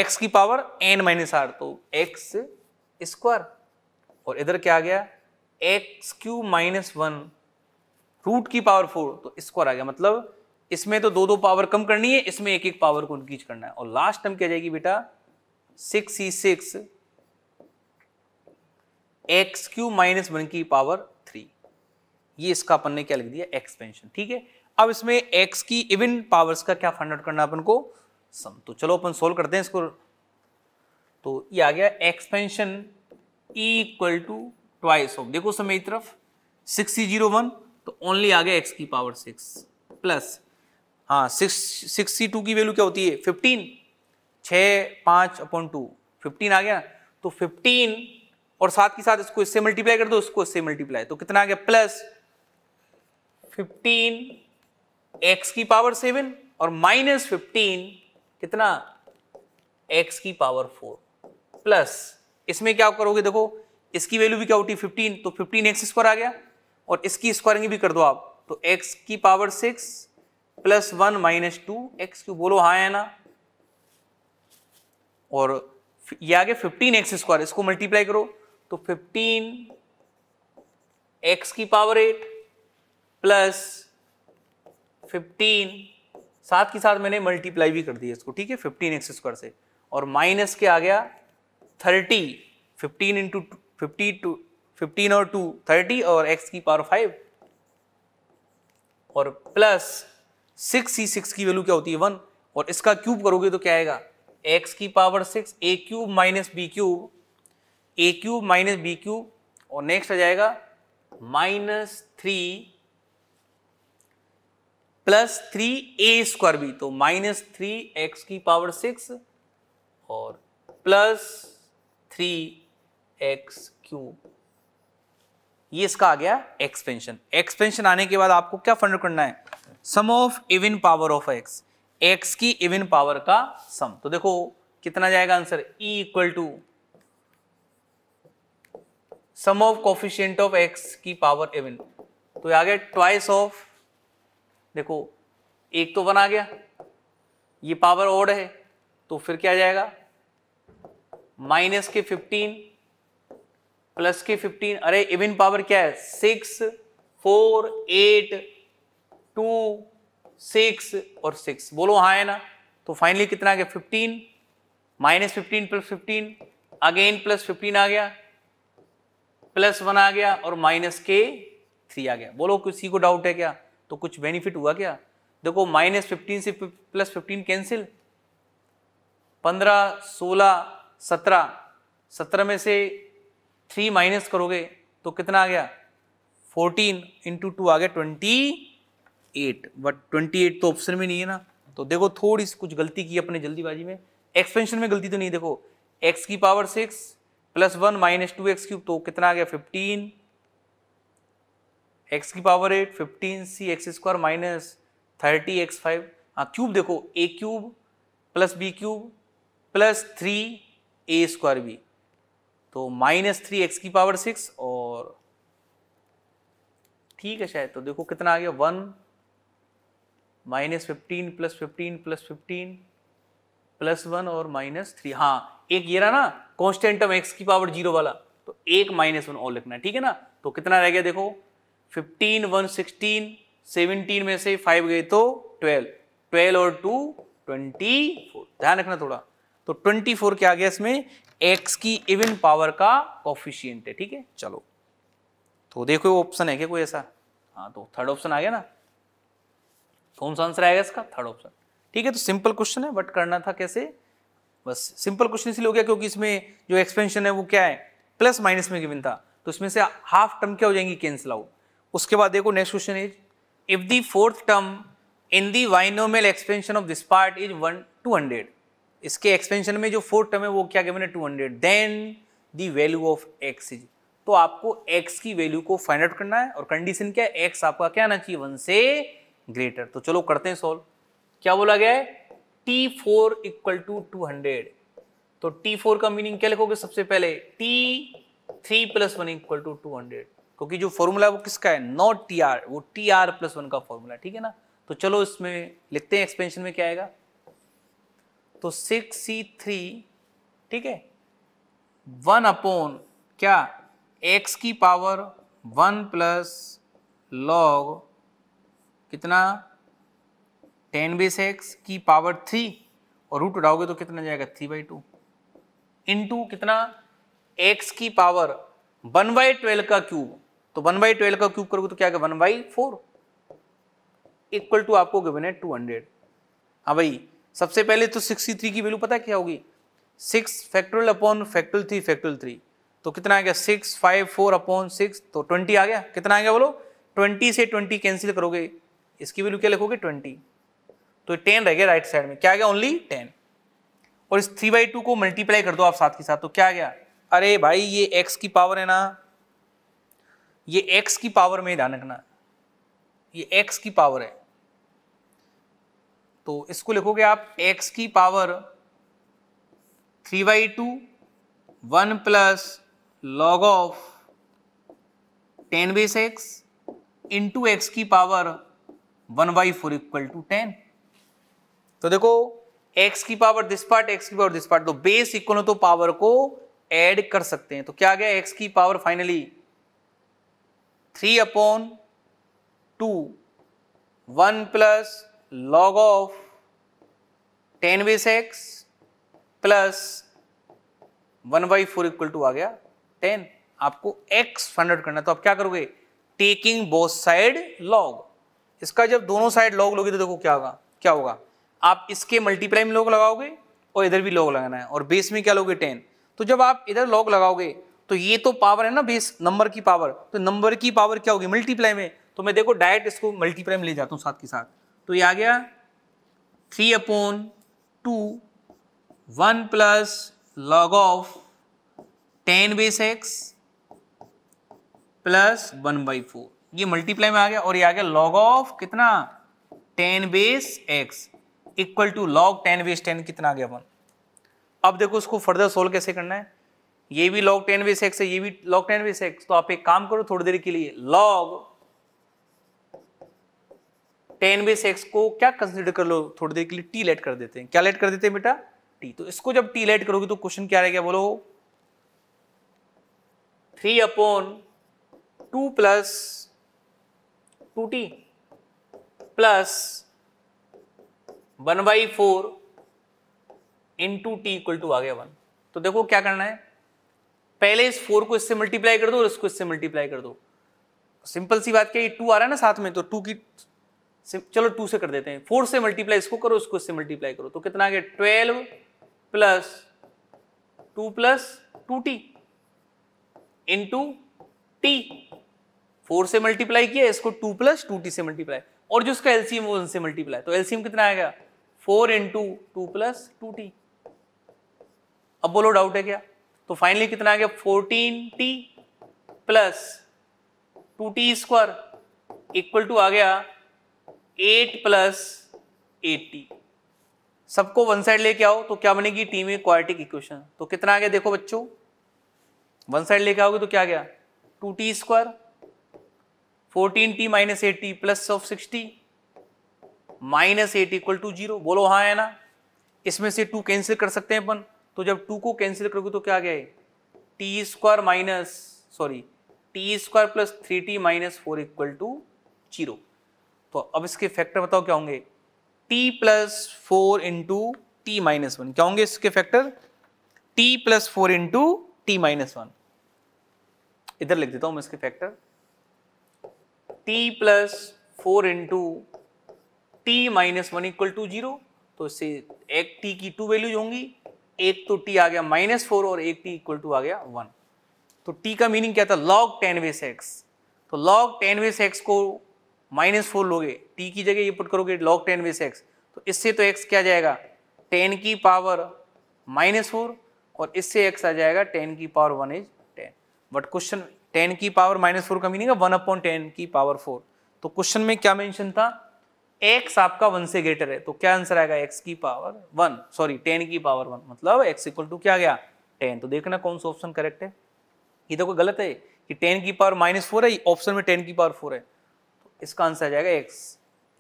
x की पावर एन माइनस आर तो एक्स स्क्वायर और इधर क्या आ गया X Q minus one root की पावर फोर तो स्क्वायर आ गया मतलब इसमें तो दो दो पावर कम करनी है इसमें एक एक पावर को इंक्रीज करना है और लास्ट टर्म क्या जाएगी बेटा six E six X Q minus one की पावर थ्री ये इसका अपन ने क्या लिख दिया एक्सपेंशन ठीक है अब इसमें एक्स की इवन पावर्स का क्या फाइंड आउट करना अपन को सम तो चलो अपन सोल्व करते हैं इसको तो ये आ गया expansion equal to twice of देखो समय तरफ सिक्स जीरो वन तो ओनली आ गया एक्स की पावर सिक्स प्लस हाँ सिक्स सिक्स सी टू की वैल्यू क्या होती है फिफ्टीन छः पाँच अपॉन टू फिफ्टीन आ गया तो फिफ्टीन और साथ के साथ इसको इससे मल्टीप्लाई कर दो इसको इससे मल्टीप्लाई तो कितना आ गया प्लस फिफ्टीन एक्स की पावर सेवन और माइनस फिफ्टीन कितना एक्स की पावर फोर प्लस इसमें क्या करोगे देखो इसकी वैल्यू भी क्या होती है फिफ्टीन तो फिफ्टीन एक्स स्क्वायर आ गया और इसकी स्क्वायरिंग भी कर दो आप तो x की power six plus one minus two x Q बोलो हाँ है ना और ये आगे फिफ्टीन एक्स स्क्वायर इसको मल्टीप्लाई करो तो फिफ्टीन एक्स की पावर एट प्लस फिफ्टीन साथ के साथ मैंने मल्टीप्लाई भी कर दिया इसको ठीक है फिफ्टीन एक्स स्क्वायर से और माइनस के आ गया thirty fifteen into fifty two fifteen और टू थर्टी और एक्स की पावर फाइव और प्लस सिक्स सी सिक्स की वैल्यू क्या होती है वन और इसका क्यूब करोगे तो क्या आएगा एक्स की power six a cube minus b cube a cube minus b cube और नेक्स्ट आ जाएगा माइनस थ्री प्लस थ्री ए स्क्वायर बी तो माइनस थ्री एक्स की पावर सिक्स और प्लस थ्री एक्स क्यूब ये इसका आ गया एक्सपेंशन एक्सपेंशन आने के बाद आपको क्या फंड करना है sum of even power of x x की इविन पावर का सम तो देखो कितना जाएगा answer e equal to sum of coefficient of x की पावर इवन तो आ गया ट्वाइस ऑफ देखो एक तो वन आ गया ये पावर ओड है तो फिर क्या जाएगा माइनस के फिफ्टीन प्लस की फिफ्टीन अरे इविन पावर क्या है six four eight two six और सिक्स बोलो हाँ है ना तो फाइनली कितना आ गया fifteen minus fifteen plus fifteen again plus fifteen आ गया प्लस वन आ गया और माइनस के थ्री आ गया बोलो किसी को डाउट है क्या तो कुछ बेनिफिट हुआ क्या देखो माइनस फिफ्टीन से प्लस फिफ्टीन कैंसिल पंद्रह सोलह सत्रह सत्रह में से थ्री माइनस करोगे तो कितना आ गया फोर्टीन इंटू टू आ गया twenty eight but twenty eight तो ऑप्शन में नहीं है ना तो देखो थोड़ी सी कुछ गलती की अपने जल्दीबाजी में एक्सपेंशन में गलती तो नहीं देखो एक्स की power six plus one minus two x cube तो कितना आ गया फिफ्टीन एक्स की power eight fifteen C x square minus thirty x five हाँ क्यूब देखो a cube plus B cube plus three A square B तो minus three x की power six और ठीक है शायद तो देखो कितना आ गया one minus fifteen plus fifteen plus fifteen plus one और माइनस थ्री हाँ एक ये रहा ना ऑफ एक्स की पावर जीरो वाला तो एक माइनस वन और लिखना है ठीक है ना तो कितना रह गया देखो फिफ्टीन वन सिक्सटीन सेवनटीन में से फाइव गए तो ट्वेल्व ट्वेल्व और टू ट्वेंटी फोर ध्यान रखना थोड़ा तो ट्वेंटी फोर क्या आ गया इसमें एक्स की इवन पावर का कॉफिशियंट है ठीक है चलो तो देखो ऑप्शन है क्या कोई ऐसा हाँ तो थर्ड ऑप्शन आ गया ना कौन सा आंसर आएगा इसका थर्ड ऑप्शन ठीक है तो सिंपल क्वेश्चन है बट करना था कैसे बस सिंपल क्वेश्चन इसलिए हो गया क्योंकि इसमें जो एक्सपेंशन है वो क्या है प्लस माइनस में गिवन था तो इसमें से हाफ टर्म क्या हो जाएंगी कैंसिल आउट उसके बाद देखो next question is if the fourth term in the binomial expansion of this part is one two hundred इसके एक्सपेंशन में जो फोर्थ टर्म है वो क्या गिवन है hundred then the value of x is तो आपको x की वैल्यू को फाइंड आउट करना है और कंडीशन क्या है एक्स आपका क्या आना चाहिए वन से ग्रेटर तो चलो करते हैं सॉल्व क्या बोला गया है t four equal to two तो फोर का मीनिंग क्या लिखोगे सबसे पहले t three plus one equal to two hundred क्योंकि जो फॉर्मूला वो किसका है नॉट टी आर वो टी आर प्लस वन का फॉर्मूला ठीक है ना तो चलो इसमें लिखते हैं एक्सपेंशन में क्या आएगा तो सिक्स सी थ्री ठीक है वन अपोन क्या एक्स की पावर वन प्लस लॉग कितना टेन बेस एक्स की पावर थ्री और रूट उठाओगे तो कितना जाएगा थ्री बाई टू इंटू कितना एक्स की पावर वन बाई ट्वेल्व का क्यूब तो वन बाई ट्वेल्व का क्यूब करोगे तो क्या one by four equal to आपको गिवन है टू हंड्रेड हाँ भाई सबसे पहले तो सिक्सटी थ्री की वैल्यू पता क्या होगी six factorial upon factorial three factorial three तो कितना आ गया six five four upon six तो ट्वेंटी आ गया कितना आ गया बोलो ट्वेंटी से ट्वेंटी कैंसिल करोगे इसकी वैल्यू क्या लिखोगे ट्वेंटी तो टेन रह गया राइट साइड में क्या आ गया ओनली टेन और इस थ्री बाई टू को मल्टीप्लाई कर दो आप साथ के साथ तो क्या आ गया अरे भाई ये एक्स की पावर है ना ये एक्स की पावर में ध्यान रखना ये एक्स की पावर है तो इसको लिखोगे आप x की power three by two one plus log of ten base x into x की power one by four equal to ten तो देखो x की पावर दिस पार्ट x की पावर दिस पार्ट तो बेस इक्वल तो power को add कर सकते हैं तो क्या आ गया x की power finally three upon two one plus log of 10 base x plus one by four equal to आ गया 10 आपको x फाइंड करना है तो आप क्या करोगे टेकिंग बोथ साइड लॉग इसका जब दोनों साइड लॉग लोगे तो देखो क्या होगा क्या होगा आप इसके मल्टीप्लाई में लॉग लगाओगे और इधर भी लॉग लगाना है और बेस में क्या लोगे टेन तो जब आप इधर लॉग लगाओगे तो ये तो पावर है ना बेस नंबर की पावर तो नंबर की पावर क्या होगी मल्टीप्लाई में तो मैं देखो डायरेक्ट इसको मल्टीप्लाई में ले जाता हूँ साथ के साथ तो ये आ गया three upon two one plus log of ten base x plus one by four ये मल्टीप्लाई में आ गया और ये आ गया लॉग ऑफ कितना ten base x equal to log ten base ten कितना आ गया वन अब देखो उसको फर्दर सोल्व कैसे करना है ये भी लॉग टेन बेस एक्स है ये भी लॉग टेन बेस एक्स तो आप एक काम करो थोड़ी देर के लिए लॉग टेन बेस एक्स को क्या कंसिडर कर लो थोड़ी देर के लिए टी लेट कर देते हैं क्या लेट कर देते हैं बेटा टी तो इसको जब टी लेट करोगे तो क्वेश्चन क्या रहेगा बोलो three upon two plus two t plus one by four in two t equal to आ गया वन तो देखो क्या करना है पहले इस फोर को इससे मल्टीप्लाई कर दो और इसको इससे मल्टीप्लाई कर दो सिंपल सी बात क्या ये टू आ रहा है ना साथ में तो टू की चलो टू से कर देते हैं फोर से मल्टीप्लाई इसको करो इसको इससे मल्टीप्लाई करो तो कितना आ गया twelve plus two plus two t in two t four से मल्टीप्लाई किया इसको टू प्लस टू टी से मल्टीप्लाई और जो उसका एलसीएम वो उनसे मल्टीप्लाई तो एलसीएम कितना आएगा four into two plus two t अब बोलो डाउट है क्या तो फाइनली कितना आ गया fourteen t plus two t square equal to आ गया एट प्लस एटी सबको वन साइड लेके आओ तो क्या बनेगी टीम में क्वार्टिक इक्वेशन तो कितना आ गया देखो बच्चों वन साइड लेके आओगे तो क्या गया two t square fourteen t minus eighty plus of sixty minus eight equal to zero बोलो हाँ है ना इसमें से टू कैंसिल कर सकते हैं अपन तो जब टू को कैंसिल करोगे तो क्या गया है t square minus sorry t square plus three t minus four equal to zero तो अब इसके फैक्टर बताओ क्या होंगे t plus four into t minus one क्या होंगे इसके factor t plus four into t minus one इधर लिख देता हूं मैं इसके factor t plus four into t minus one equal to zero तो इससे एक टी की टू वैल्यूज होंगी एक तो टी आ गया माइनस फोर और एक टी इक्वल टू आ गया वन तो टी का मीनिंग क्या था लॉग टेन वेस एक्स तो लॉग टेन वेस एक्स को माइनस फोर लोगे टी की जगह ये पुट करोगे लॉग टेन बेस एक्स तो इससे तो एक्स क्या जाएगा टेन की पावर माइनस फोर और इससे एक्स आ जाएगा टेन की power one is ten but question ten की पावर माइनस फोर का मीनिंग है वन अपॉन टेन की पावर फोर तो क्वेश्चन में क्या मेंशन था एक्स आपका वन से ग्रेटर है तो क्या आंसर आएगा एक्स की पावर वन सॉरी टेन की पावर वन मतलब एक्स इक्वल टू क्या गया टेन तो देखना कौन सा ऑप्शन करेक्ट है ये तो गलत है कि टेन की पावर माइनस फोर है ऑप्शन में टेन की पावर फोर है इसका आंसर आ जाएगा एक्स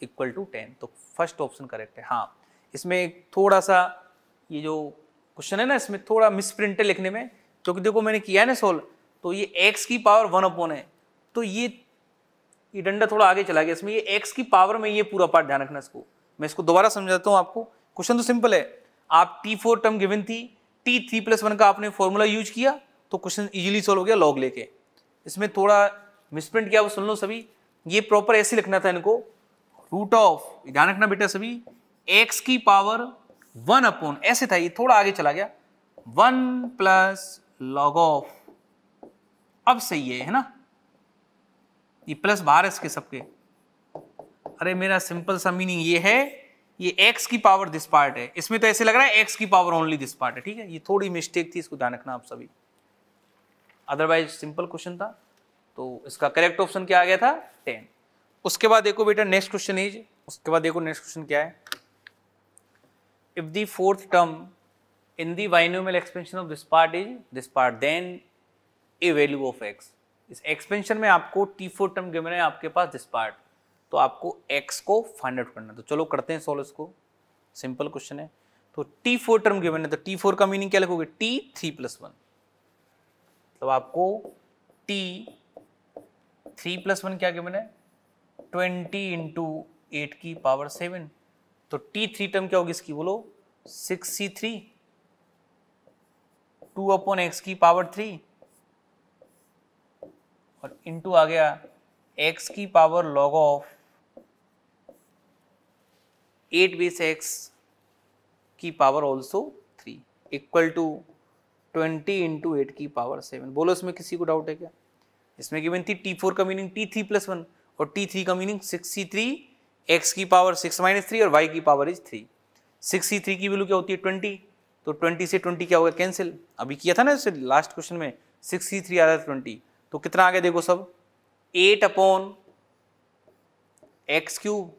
इक्वल टू टेन तो फर्स्ट ऑप्शन करेक्ट है हाँ इसमें थोड़ा सा ये जो क्वेश्चन है ना इसमें थोड़ा मिसप्रिंट है लिखने में क्योंकि देखो मैंने किया है ना सोल्व तो ये एक्स की पावर वन अपॉन है तो ये ये डंडा थोड़ा आगे चला गया इसमें ये एक्स की पावर में ये पूरा पार्ट ध्यान रखना इसको मैं इसको दोबारा समझाता हूँ आपको क्वेश्चन तो सिंपल है आप टी फोर टर्म गिवन थी टी थ्री प्लस वन का आपने फॉर्मूला यूज किया तो क्वेश्चन इजीली सॉल्व हो गया लॉग लेके इसमें थोड़ा मिसप्रिंट किया वो सुन लो सभी ये प्रॉपर ऐसे लिखना था इनको रूट ऑफ ध्यान रखना बेटा सभी एक्स की पावर वन अपॉन ऐसे था ये थोड़ा आगे चला गया वन प्लस लॉग ऑफ अब सही है है ना ये प्लस बाहर इसके सबके अरे मेरा सिंपल सा मीनिंग ये है ये x की पावर दिस पार्ट है इसमें तो ऐसे लग रहा है x की पावर ओनली दिस पार्ट है ठीक है ये थोड़ी मिस्टेक थी इसको ध्यान रखना आप सभी अदरवाइज सिंपल क्वेश्चन था तो इसका करेक्ट ऑप्शन क्या आ गया था टेन उसके बाद देखो बेटा नेक्स्ट क्वेश्चन इज उसके बाद देखो नेक्स्ट क्वेश्चन क्या है if the fourth term in the binomial expansion of this part is this part then a value of x इस एक्सपेंशन में आपको टी फोर टर्म गिवन है आपके पास दिस पार्ट तो आपको एक्स को फाइंड आउट करना है तो चलो करते हैं सॉल्व इसको सिंपल क्वेश्चन है तो टी फोर टर्म गिवन है तो टी फोर का मीनिंग क्या लिखोगे टी थ्री प्लस वन मतलब आपको टी थ्री प्लस वन क्या गिवन है ट्वेंटी इंटू एट की पावर सेवन तो टी थ्री टर्म क्या होगी इसकी बोलो six C three two upon x की पावर थ्री और इंटू आ गया एक्स की power log of eight base x की power also three equal to twenty into eight की पावर सेवन बोलो इसमें किसी को डाउट है क्या इसमें गिवन थी टी फोर का meaning t three plus one और टी थ्री का meaning six C three x की पावर सिक्स माइनस थ्री और वाई की power is three six C three की वैल्यू क्या होती है ट्वेंटी तो ट्वेंटी से ट्वेंटी क्या होगा कैंसिल अभी किया था ना इससे लास्ट क्वेश्चन में सिक्स सी थ्री आ रहा था ट्वेंटी तो कितना आ गया देखो सब eight upon x cube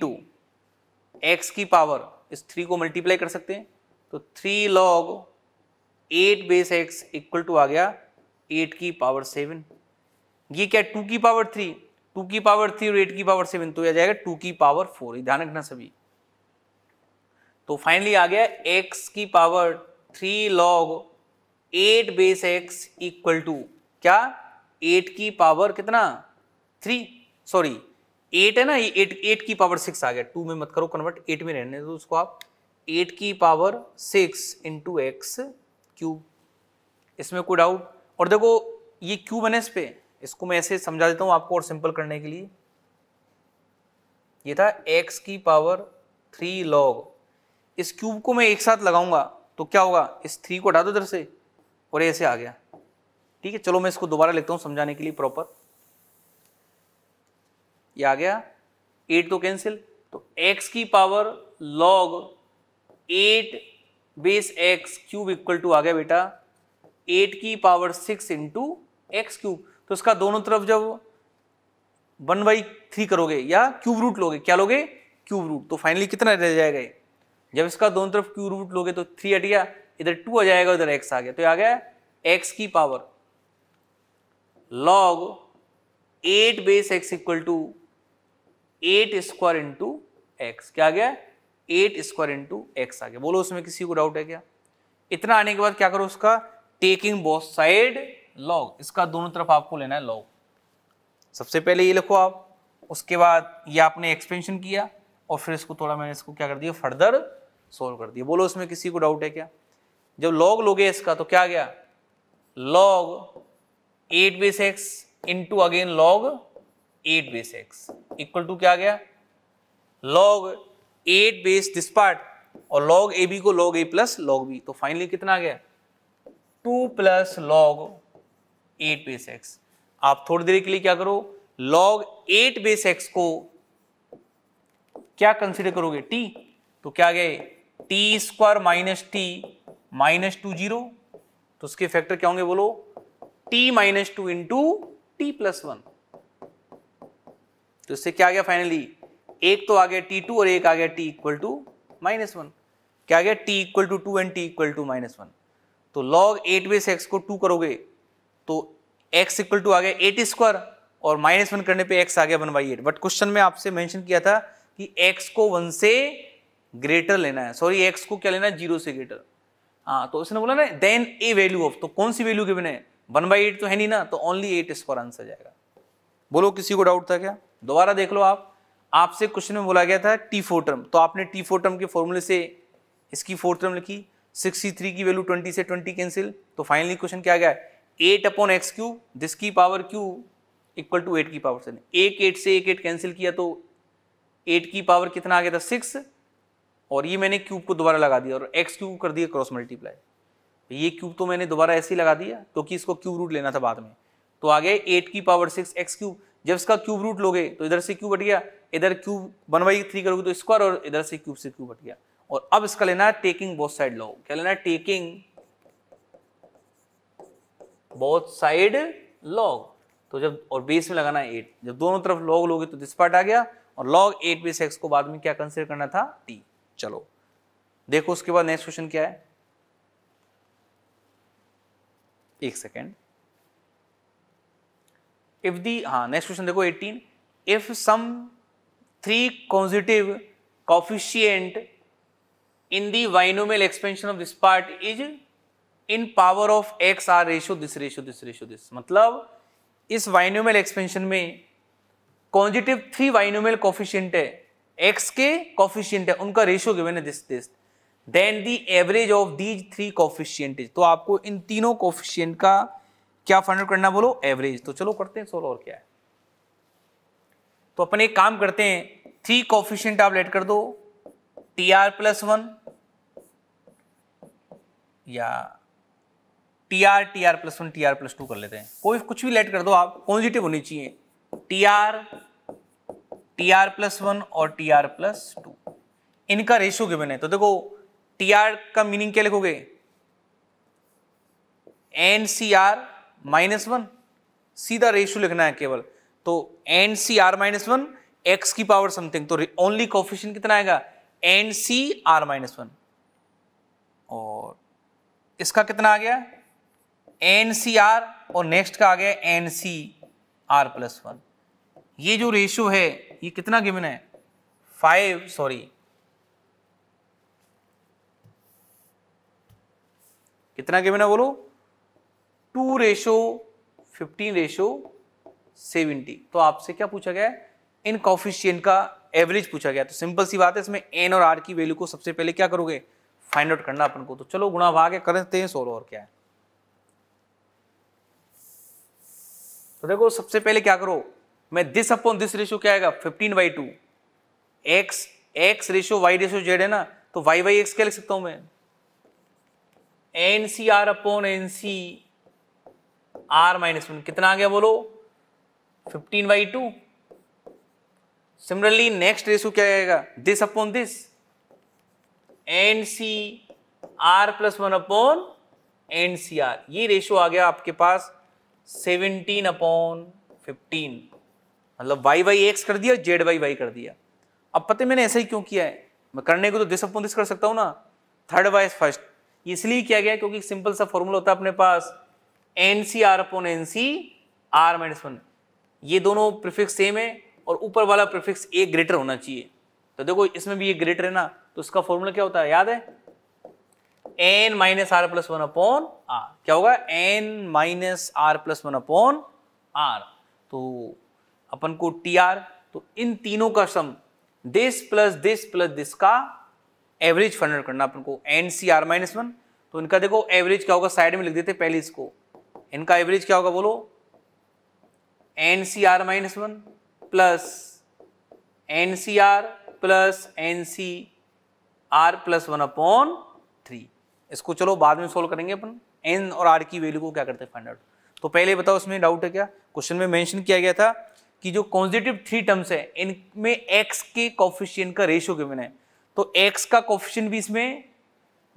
two x की पावर इस थ्री को मल्टीप्लाई कर सकते हैं तो three log eight base x equal to आ गया एट की पावर सेवन ये क्या टू की पावर थ्री टू की पावर थ्री और एट की पावर सेवन तो यह जाएगा टू की पावर फोर ध्यान रखना सभी तो फाइनली आ गया एक्स की power three log eight base x equal to क्या एट की पावर कितना थ्री सॉरी एट है ना ये एट एट की पावर सिक्स आ गया टू में मत करो कन्वर्ट एट में रहने दो उसको आप एट की power six into x cube इसमें कोई डाउट और देखो ये क्यूब एन एस पे इसको मैं ऐसे समझा देता हूँ आपको और सिंपल करने के लिए ये था एक्स की पावर थ्री लॉग इस क्यूब को मैं एक साथ लगाऊंगा तो क्या होगा इस थ्री को हटा दो इधर से और ऐसे आ गया ठीक है चलो मैं इसको दोबारा लिखता हूँ समझाने के लिए प्रॉपर ये आ गया एट तो कैंसिल तो एक्स की power log eight base x cube equal to आ गया बेटा एट की power six into x cube तो इसका दोनों तरफ जब वन बाई थ्री करोगे या क्यूब रूट लोगे क्या लोगे क्यूब रूट तो फाइनली कितना रह जाएगा जब इसका दोनों तरफ क्यूब रूट लोगे तो थ्री हट गया इधर टू आ जाएगा इधर एक्स आ गया तो आ गया एक्स की power log eight base x equal to eight square into x क्या आ गया एट स्क्वायर इंटू एक्स आ गया बोलो उसमें किसी को डाउट है क्या इतना आने के बाद क्या करो उसका टेकिंग बोथ साइड लॉग इसका दोनों तरफ आपको लेना है लॉग सबसे पहले ये लिखो आप उसके बाद ये आपने एक्सपेंशन किया और फिर इसको थोड़ा मैंने इसको क्या कर दिया फर्दर सोल्व कर दिया बोलो इसमें किसी को डाउट है क्या जब लॉग लोगे इसका तो क्या गया log eight base x into again log eight base x equal to क्या गया log eight base this part और लॉग ए बी को log a plus log b तो फाइनली कितना आ गया two plus log eight base x आप थोड़ी देर के लिए क्या करो लॉग एट बेस एक्स को क्या कंसिडर करोगे टी तो क्या गए t square minus t minus two zero तो उसके फैक्टर क्या होंगे बोलो t minus two into t plus one तो इससे क्या आ गया फाइनली एक तो आ गया टी टू और एक आ गया t equal to minus one क्या गया t equal to two and t equal to minus one तो लॉग एट बेस एक्स को टू करोगे तो एक्स इक्वल टू आ गया एट स्क्वायर और माइनस वन करने पे एक्स आ गया one by eight but question में आपसे मेंशन किया था कि एक्स को वन से ग्रेटर लेना है सॉरी एक्स को क्या लेना है जीरो से ग्रेटर हाँ तो उसने बोला ना देन ए वैल्यू ऑफ तो कौन सी वैल्यू के बने वन बाई एट तो है नहीं ना तो ओनली एट स्क्वायर आंसर जाएगा बोलो किसी को डाउट था क्या दोबारा देख लो आप आपसे क्वेश्चन में बोला गया था टी फोर टर्म तो आपने टी फोर टर्म के फॉर्मूले से इसकी फोर टर्म लिखी 63 थ्री की वैल्यू ट्वेंटी से ट्वेंटी कैंसिल तो फाइनली क्वेश्चन क्या गया eight upon x q this की power q equal to eight की पावर सेवन एक एट से एक एट कैंसिल किया तो एट की पावर कितना आ गया था सिक्स और ये मैंने क्यूब को दोबारा लगा दिया और एक्स क्यूब कर दिया क्रॉस मल्टीप्लाई तो ये क्यूब तो मैंने दोबारा ऐसे ही लगा दिया क्योंकि तो इसको क्यूब रूट लेना था बाद में तो आ गया एट की पावर सिक्स एक्स क्यूब जब इसका क्यूब रूट लोगे तो इधर से क्यूब बट गया इधर क्यूब वन बाई थ्री करोगे तो स्क्वायर और इधर से क्यूब से क्यूब बट गया और अब इसका लेना है टेकिंग बोथ साइड लॉ क्या लेना है टेकिंग बोथ साइड लॉग तो जब और बेस में लगाना है एट जब दोनों तरफ लॉग लोगे तो दिस पार्ट आ गया और लॉग एट बेस एक्स को बाद में क्या कंसिडर करना था टी चलो देखो उसके बाद नेक्स्ट क्वेश्चन क्या है एक सेकेंड इफ दी हाँ नेक्स्ट क्वेश्चन देखो 18 if some three consecutive coefficient in the binomial expansion of this part is in power of x are ratio this ratio this ratio this मतलब इस binomial expansion में consecutive three binomial coefficient है x के coefficient है उनका ratio given है this this then the average of these three coefficient is तो आपको इन तीनों कॉफिशियंट का क्या फाइंड आउट करना बोलो एवरेज तो चलो करते हैं सोलो और क्या है तो अपन एक काम करते हैं थ्री कॉफिशियंट आप लेट कर दो टी आर प्लस वन या t r t are plus one t are plus two कर लेते हैं कोई कुछ भी लेट कर दो आप पॉजिटिव होनी चाहिए t r t are plus one और टी आर प्लस टू इनका रेशियो गिवन है तो देखो टी आर का मीनिंग क्या लिखोगे n C R minus one सीधा रेशियो लिखना है केवल तो n C R minus one x की पावर समथिंग तो ओनली कॉफिशन कितना आएगा N C R minus one और इसका कितना आ गया एन सी आर और नेक्स्ट का आ गया N C R plus one ये जो रेशियो है ये कितना गिवन है फाइव सॉरी कितना गिवन है बोलो two ratio fifteen ratio seventy तो आपसे क्या पूछा गया इन कॉफिशियन का एवरेज पूछा गया तो सिंपल सी बात है इसमें एन और आर की वैल्यू को सबसे पहले क्या करोगे फाइंड आउट करना अपन को तो चलो गुणा भाग है करते हैं सोलह और क्या है तो देखो सबसे पहले क्या करो मैं दिस अपॉन दिस रेशियो क्या आएगा fifteen by two x x ratio y ratio z है ना तो वाई वाई एक्स क्या लिख सकता हूं मैं एन सी r upon n C R minus one कितना आ गया बोलो fifteen by two similarly next ratio क्या आएगा this upon this n C R plus one upon n C R ये रेशो आ गया आपके पास सेवनटीन अपॉन फिफ्टीन मतलब वाई वाई एक्स कर दिया जेड वाई वाई कर दिया अब पता मैंने ऐसा ही क्यों किया है मैं करने को तो दिस अपॉन दिस कर सकता हूँ ना थर्ड वाइज फर्स्ट इसलिए किया गया क्योंकि सिंपल सा फॉर्मूला होता है अपने पास एन सी r upon n C R minus one ये दोनों प्रिफिक्स सेम है और ऊपर वाला प्रिफिक्स ए ग्रेटर होना चाहिए तो देखो इसमें भी ये ग्रेटर है ना तो उसका फॉर्मूला क्या होता है याद है n minus r plus one upon r क्या होगा n minus r plus one upon r तो अपन को टी आर तो इन तीनों का sum this plus this plus this का एवरेज फाइंड करना अपन को n C R minus one तो इनका देखो एवरेज क्या होगा साइड में लिख देते पहले इसको इनका एवरेज क्या होगा बोलो N C R minus one plus N C R plus N C R plus one upon three इसको चलो बाद में सोल्व करेंगे अपन एन और आर की वैल्यू को क्या करते हैं फाइंड आउट तो पहले बताओ उसमें डाउट है क्या क्वेश्चन में मेंशन किया गया था कि जो कॉन्जिटिव थ्री टर्म्स है इनमें एक्स के कॉफिशियन का रेशियो गिवन है तो एक्स का कॉफिशियन भी इसमें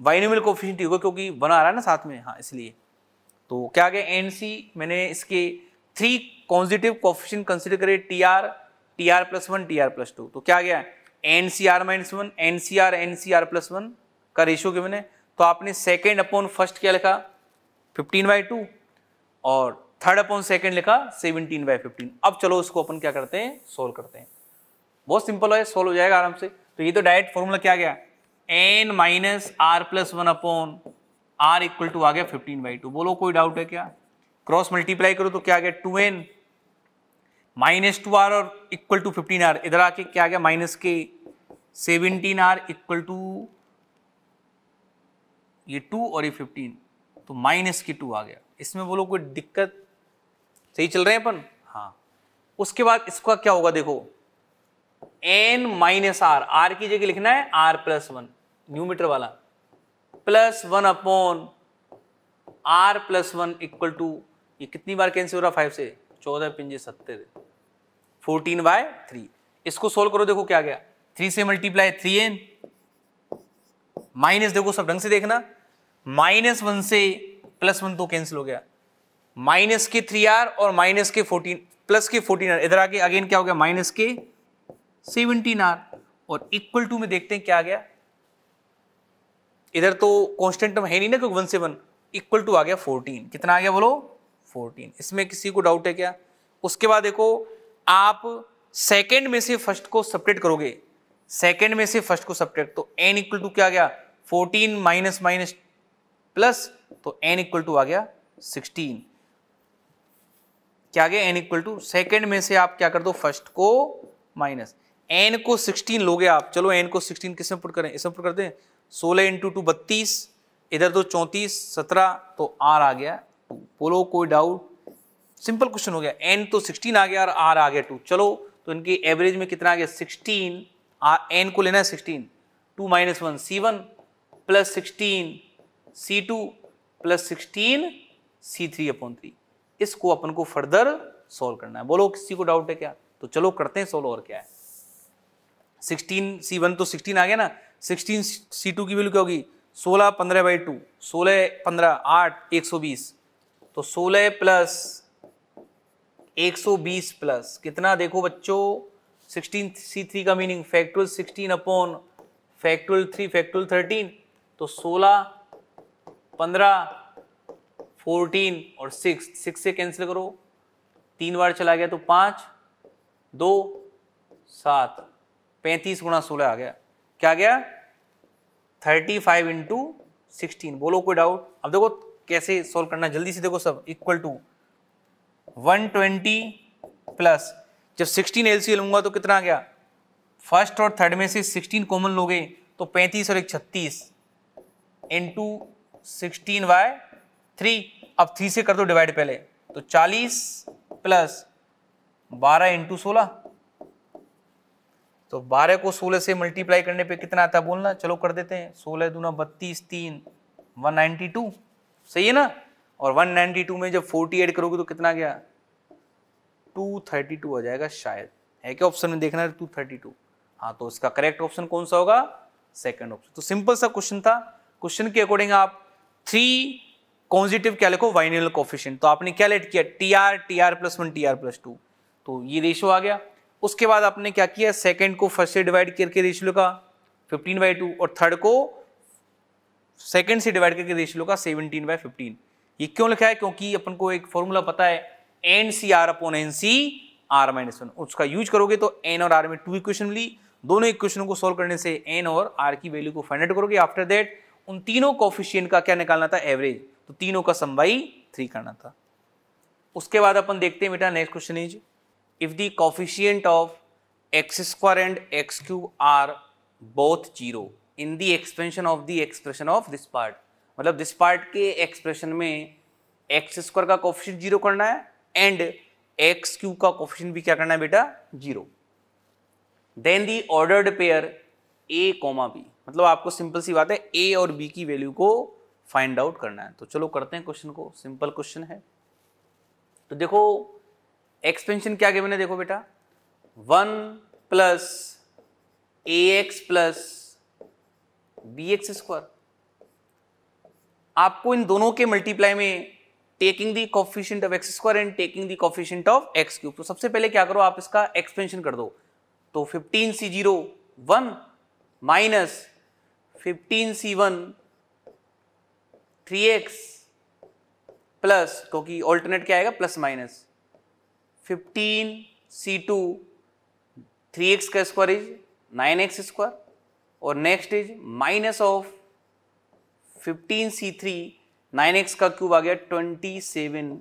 वाइनोमियल कॉफिशियन होगा क्योंकि बना रहा है ना साथ में हाँ इसलिए तो क्या आ गया एन सी मैंने इसके थ्री कॉन्जिटिव कॉफिशियन कंसिडर करे t r t are plus one t are plus two तो क्या आ गया है N C R minus one N C r n C R plus one का रेशियो गिवन बने तो आपने सेकेंड अपॉन फर्स्ट क्या लिखा फिफ्टीन बाई टू और थर्ड अपॉन सेकेंड लिखा सेवनटीन बाई फिफ्टीन अब चलो उसको अपन क्या करते हैं सोल्व करते हैं बहुत सिंपल है सोल्व हो जाएगा आराम से तो ये तो डायरेक्ट फॉर्मूला क्या गया n minus r plus one upon r equal to आ गया फिफ्टीन बाई टू बोलो कोई डाउट है क्या क्रॉस मल्टीप्लाई करो तो क्या आ गया two n minus two r और इक्वल टू फिफ्टीन आर इधर आके क्या आ गया माइनस के सेवनटीन आर इक्वल टू ये टू और ये फिफ्टीन तो माइनस की टू आ गया इसमें बोलो कोई दिक्कत सही चल रहे हैं अपन हाँ उसके बाद इसका क्या होगा देखो एन माइनस आर आर की जगह लिखना है आर प्लस वन न्यूमीटर वाला plus one upon are plus one equal to ये कितनी बार कैंसिल हो रहा फाइव से चौदह पिंजे सत्तर फोर्टीन बाय थ्री इसको सोल्व करो देखो क्या गया थ्री से मल्टीप्लाई थ्री एन माइनस देखो सब ढंग से देखना माइनस वन से प्लस वन तो कैंसिल हो गया माइनस के थ्री आर और माइनस के फोर्टीन प्लस के फोर्टीन आर इधर आके अगेन क्या हो गया माइनस के सेवनटीन आर और इक्वल टू में देखते हैं क्या आ गया इधर तो कॉन्स्टेंट है नहीं ना क्योंकि वन से वन इक्वल टू आ गया फोर्टीन कितना आ गया बोलो फोर्टीन इसमें किसी को डाउट है क्या उसके बाद देखो आप सेकेंड में से फर्स्ट को सपरेट करोगे सेकेंड में से फर्स्ट को सपरेट तो एन इक्वल टू क्या गया फोर्टीन माइनस माइनस प्लस तो एन इक्वल टू आ गया सिक्सटीन तो क्या गया एन इक्वल टू सेकेंड में से आप क्या कर दो फर्स्ट को माइनस एन को सिक्सटीन लोगे आप चलो एन को सिक्सटीन किसमें पुट करें इसमें पुट कर दें सोलह इंटू टू बत्तीस इधर तो चौंतीस सत्रह तो आर आ गया टू बोलो कोई डाउट सिंपल क्वेश्चन हो गया एन तो सिक्सटीन आ गया और आर आ गया टू चलो तो इनके एवरेज में कितना आ गया सिक्सटीन आर एन को लेना है sixteen two minus one C one plus sixteen C two plus sixteen C three upon three इसको अपन को फर्दर सॉल्व करना है बोलो किसी को डाउट है क्या तो चलो करते हैं सॉल्व और क्या है सिक्सटीन सी वन तो सिक्सटीन आ गया ना सिक्सटीन सी टू की वैल्यू क्या होगी सोलह पंद्रह बाई टू सोलह पंद्रह आठ एक सौ बीस तो सोलह प्लस 120 प्लस कितना देखो बच्चों 16 सी थ्री का meaning factorial 16 upon factorial 3 factorial 13 तो 16 15 14 और 6 6 से कैंसिल करो तीन बार चला गया तो पाँच दो सात पैंतीस गुणा सोलह आ गया क्या आ गया थर्टी फाइव इंटू सिक्सटीन बोलो कोई डाउट अब देखो कैसे सॉल्व करना जल्दी से देखो सब इक्वल टू 120 प्लस जब 16 सी लूंगा तो कितना आ गया फर्स्ट और थर्ड में से 16 कॉमन लोगे तो 35 और एक छत्तीस इंटू सिक्सटीन बाय थ्री अब थ्री से कर दो डिवाइड पहले तो 40 प्लस 12 इंटू सोलह तो 12 को 16 से मल्टीप्लाई करने पे कितना आता है बोलना चलो कर देते हैं 16 दूना बत्तीस तीन 192 सही है ना और 192 में जब 48 करोगे तो कितना गया 232 आ जाएगा शायद है क्या ऑप्शन में देखना है 232 तो हाँ तो इसका करेक्ट ऑप्शन कौन सा होगा सेकंड ऑप्शन तो सिंपल सा क्वेश्चन था क्वेश्चन के अकॉर्डिंग आप थ्री कॉन्जिटिव क्या लिखो वाइनल कॉफिशियंट तो आपने क्या लेट किया t r t are plus one t are plus two तो ये रेशियो आ गया उसके बाद आपने क्या किया सेकंड को फर्स्ट से डिवाइड करके रेशियो का फिफ्टीन बाई टू और थर्ड को सेकंड से डिवाइड करके रेशियो का सेवनटीन बाई फिफ्टीन ये क्यों लिखा है क्योंकि अपन को एक फॉर्मूला पता है N C r upon n C R minus one उसका यूज करोगे तो एन और आर में टू इक्वेशन मिली दोनों इक्वेशनों को सोल्व करने से एन और आर की वैल्यू को फाइंड आउट करोगे आफ्टर दैट उन तीनों कॉफिशियन का क्या निकालना था एवरेज तो तीनों का संबाई थ्री करना था उसके बाद अपन देखते हैं बेटा next question is if the coefficient of x square and x cube are both zero in the expansion of the expression of this part मतलब दिस पार्ट के एक्सप्रेशन में एक्स स्क्वायर का कॉफिशियन जीरो करना है and x Q का कॉफिशियन भी क्या करना है बेटा zero then the ordered pair A comma b मतलब आपको सिंपल सी बात है ए और बी की वैल्यू को फाइंड आउट करना है तो चलो करते हैं क्वेश्चन को सिंपल क्वेश्चन है तो देखो एक्सपेंशन क्या गिवन है देखो बेटा one plus a x plus b x square आपको इन दोनों के मल्टीप्लाई में taking the coefficient of x square and taking the coefficient of x cube तो सबसे पहले क्या करो आप इसका एक्सपेंशन कर दो तो fifteen C zero one minus fifteen C one three x plus क्योंकि ऑल्टरनेट क्या आएगा plus minus fifteen C two three x का square is nine x square और next is minus of fifteen C three nine x का cube आ गया twenty seven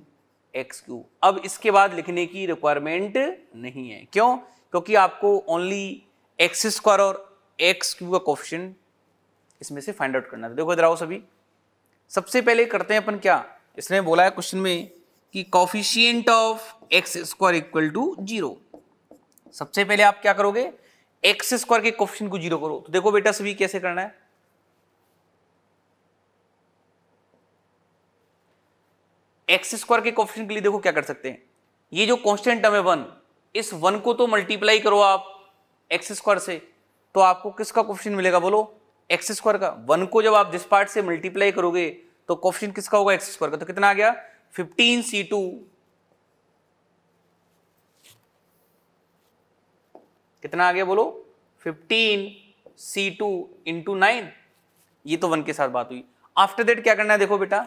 x cube अब इसके बाद लिखने की रिक्वायरमेंट नहीं है क्यों क्योंकि आपको ओनली एक्स स्क्वायर और एक्स क्यूब का क्वेश्चन इसमें से फाइंड आउट करना था देखो इधर आओ सभी सबसे पहले करते हैं अपन क्या इसने बोला है क्वेश्चन में कि coefficient of x square equal to zero सबसे पहले आप क्या करोगे एक्स स्क्वायर के क्वेश्चन को जीरो करो तो देखो बेटा सभी कैसे करना है एक्स स्क्वायर के कॉफिशन के लिए देखो क्या कर सकते हैं ये जो कॉन्स्टेंट टर्म है वन इस वन को तो मल्टीप्लाई करो आप एक्स स्क्वायर से तो आपको किसका कॉफिशन मिलेगा बोलो एक्स स्क्वायर का वन को जब आप जिस पार्ट से मल्टीप्लाई करोगे तो कॉफिशन किसका होगा एक्स स्क्वायर का तो कितना आ गया फिफ्टीन सी टू कितना आ गया बोलो fifteen C two into nine ये तो वन के साथ बात हुई आफ्टर दैट क्या करना है देखो बेटा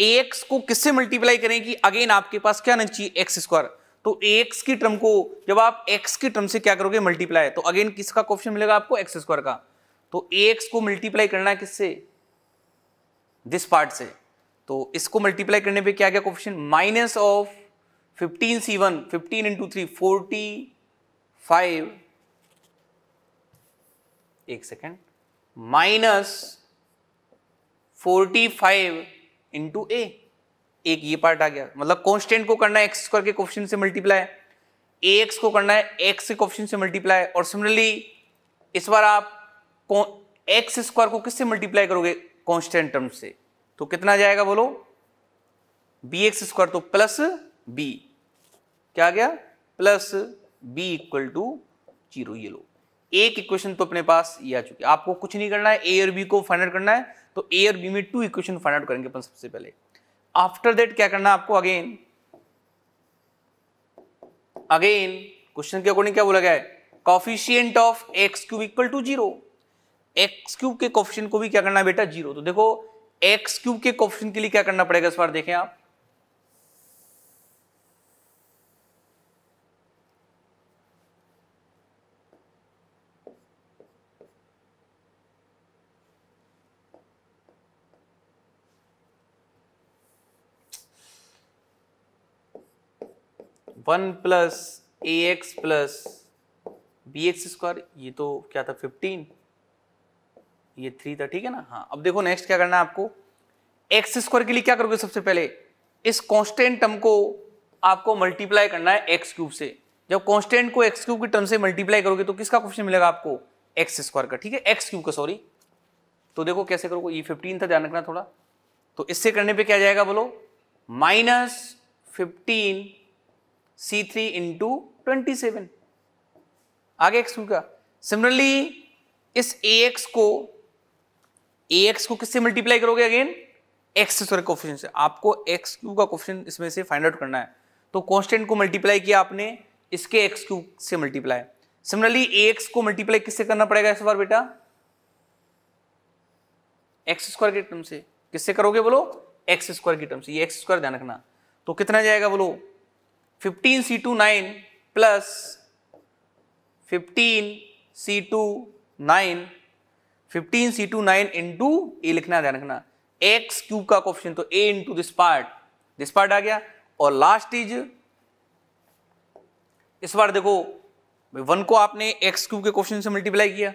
एक्स को किससे मल्टीप्लाई करें कि अगेन आपके पास क्या आना चाहिए एक्स स्क्वायर तो एक्स की टर्म को जब आप एक्स की टर्म से क्या करोगे मल्टीप्लाई तो अगेन किसका क्वेश्चन मिलेगा आपको एक्स स्क्वायर का तो एक्स को मल्टीप्लाई करना है किससे दिस पार्ट से तो इसको मल्टीप्लाई करने पे क्या गया question minus of fifteen C one fifteen into three forty five एक second minus forty five into a एक ये पार्ट आ गया मतलब कॉन्स्टेंट को करना है एक्स स्क्वायर के क्वेश्चन से मल्टीप्लाई ए एक्स को करना है एक्स के क्वेश्चन से मल्टीप्लाई और सिमिलरली इस बार आप एक्स स्क्वायर को किससे मल्टीप्लाई करोगे कॉन्स्टेंट टर्म से तो कितना जाएगा बोलो बी एक्स स्क्वायर तो प्लस बी क्या आ गया plus b equal to zero ये लो एक इक्वेशन तो अपने पास ये आ चुकी है आपको कुछ नहीं करना है ए और बी को फाइंड करना है तो ए और बी में टू इक्वेशन फाइंड आउट करेंगे अपन सबसे पहले आफ्टर दैट क्या करना आपको अगेन अगेन क्वेश्चन के अकॉर्डिंग क्या बोला गया है coefficient of x cube equal to zero x cube के कॉफिशियंट को भी क्या करना है बेटा जीरो तो देखो एक्स क्यूब के कॉफिशियंट के लिए क्या करना पड़ेगा इस बार देखें आप one plus a x plus b x square ये तो क्या था फिफ्टीन ये थ्री था ठीक है ना हाँ अब देखो नेक्स्ट क्या करना है आपको एक्स स्क्वायर के लिए क्या करोगे सबसे पहले इस कॉन्स्टेंट टर्म को आपको मल्टीप्लाई करना है एक्स क्यूब से जब कॉन्स्टेंट को एक्स क्यूब के टर्म से मल्टीप्लाई करोगे तो किसका क्वेश्चन मिलेगा आपको एक्स स्क्वायर का ठीक है एक्स क्यूब का सॉरी तो देखो कैसे करोगे ये फिफ्टीन था ध्यान रखना थोड़ा तो इससे करने पर क्या जाएगा बोलो minus fifteen C three into twenty seven आगे एक्स का सिमिलरली इस ए एक्स को ए एक्स को किससे मल्टीप्लाई करोगे अगेन एक्स से सॉरी कोफिशियंट से आपको एक्स क्यूब का कोफिशियंट इसमें से फाइंड आउट करना है तो कॉन्स्टेंट को मल्टीप्लाई किया आपने इसके एक्स क्यूब से मल्टीप्लाई सिमिलरली ए एक्स को मल्टीप्लाई किससे करना पड़ेगा इस बार बेटा एक्स स्क्वायर के टर्म से किससे करोगे बोलो एक्स स्क्वायर के टर्म से ये एक्स स्क्वायर ध्यान रखना तो कितना जाएगा बोलो fifteen C two nine plus fifteen C two nine fifteen C two nine into a लिखना ध्यान रखना एक्स क्यूब का क्वेश्चन तो a into this part this part आ गया और लास्ट इज इस बार देखो वन को आपने एक्स क्यूब के क्वेश्चन से मल्टीप्लाई किया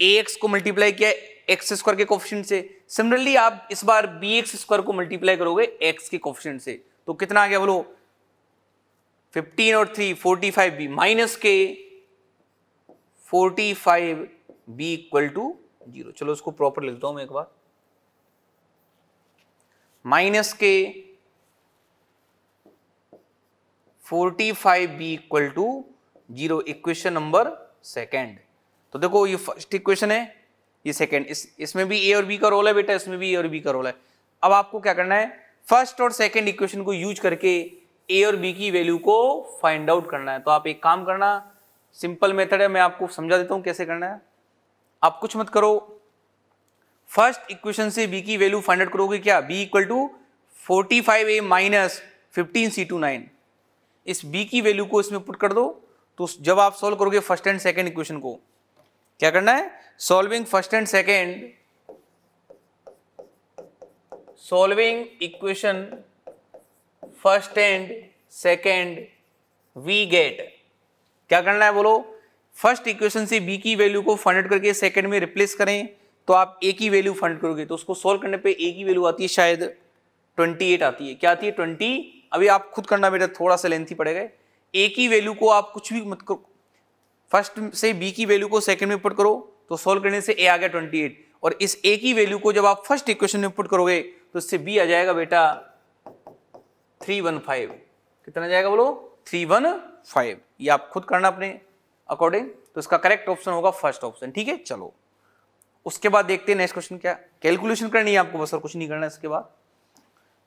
ए एक्स को मल्टीप्लाई किया एक्स स्क्वायर के क्वेश्चन से सिमिलरली आप इस बार बी एक्स स्क्वायर को मल्टीप्लाई करोगे एक्स के क्वेश्चन से तो कितना आ गया बोलो 15 और 3 45 बी माइनस के 45 बी इक्वल टू जीरो चलो इसको प्रॉपर लिखता हूं मैं एक बार माइनस के 45 five b equal to zero equation number second तो देखो ये फर्स्ट इक्वेशन है ये सेकेंड इस इसमें भी ए और बी का रोल है बेटा इसमें भी ए और बी का रोल है अब आपको क्या करना है फर्स्ट और सेकेंड इक्वेशन को यूज करके ए और बी की वैल्यू को फाइंड आउट करना है तो आप एक काम करना सिंपल मेथड है मैं आपको समझा देता हूं कैसे करना है आप कुछ मत करो फर्स्ट इक्वेशन से बी की वैल्यू फाइंड आउट करोगे क्या b equal to forty five a minus fifteen C two nine इस बी की वैल्यू को इसमें पुट कर दो तो जब आप सॉल्व करोगे फर्स्ट एंड सेकेंड इक्वेशन को क्या करना है solving first and second solving equation first and second we get क्या करना है बोलो फर्स्ट इक्वेशन से बी की वैल्यू को फंड करके सेकेंड में रिप्लेस करें तो आप ए की वैल्यू फंड करोगे तो उसको सोल्व करने पे ए की वैल्यू आती है शायद 28 आती है क्या आती है 20 अभी आप खुद करना बेटा थोड़ा सा लेंथी पड़ेगा ए की वैल्यू को आप कुछ भी मत करो फर्स्ट से बी की वैल्यू को सेकंड में पुट करो तो सोल्व करने से ए आ गया ट्वेंटी और इस ए की वैल्यू को जब आप फर्स्ट इक्वेशन में पुट करोगे तो इससे बी आ जाएगा बेटा थ्री वन फाइव कितना जाएगा बोलो थ्री वन फाइव ये आप खुद करना अपने अकॉर्डिंग तो इसका करेक्ट ऑप्शन होगा फर्स्ट ऑप्शन ठीक है चलो उसके बाद देखते हैं नेक्स्ट क्वेश्चन क्या कैलकुलेशन करनी है आपको बस और कुछ नहीं करना इसके बाद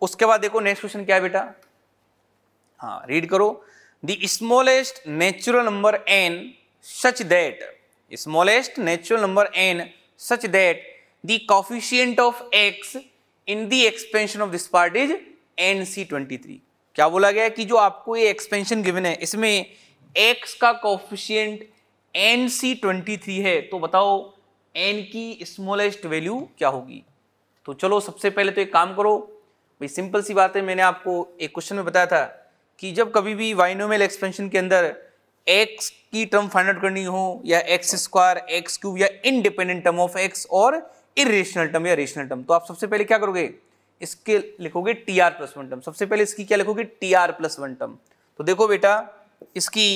उसके बाद देखो नेक्स्ट क्वेश्चन क्या है बेटा हाँ रीड करो the smallest natural number n such that smallest natural number n such that coefficient of x in the expansion of this part is n C twenty three क्या बोला गया कि जो आपको ये एक्सपेंशन गिवन है इसमें एक्स का coefficient n C twenty three है तो बताओ एन की स्मॉलेस्ट वैल्यू क्या होगी तो चलो सबसे पहले तो एक काम करो भाई सिंपल सी बात है मैंने आपको एक क्वेश्चन में बताया था कि जब कभी भी वाइनोमेल एक्सपेंशन के अंदर एक्स की टर्म फाइंड आउट करनी हो या एक्स स्क्वायर एक्स क्यूब या इनडिपेंडेंट टर्म ऑफ एक्स और इरेशनल टर्म या रेशनल टर्म तो आप सबसे पहले क्या करोगे इसके लिखोगे T R plus one term सबसे पहले इसकी क्या लिखोगे T R plus one term तो देखो बेटा इसकी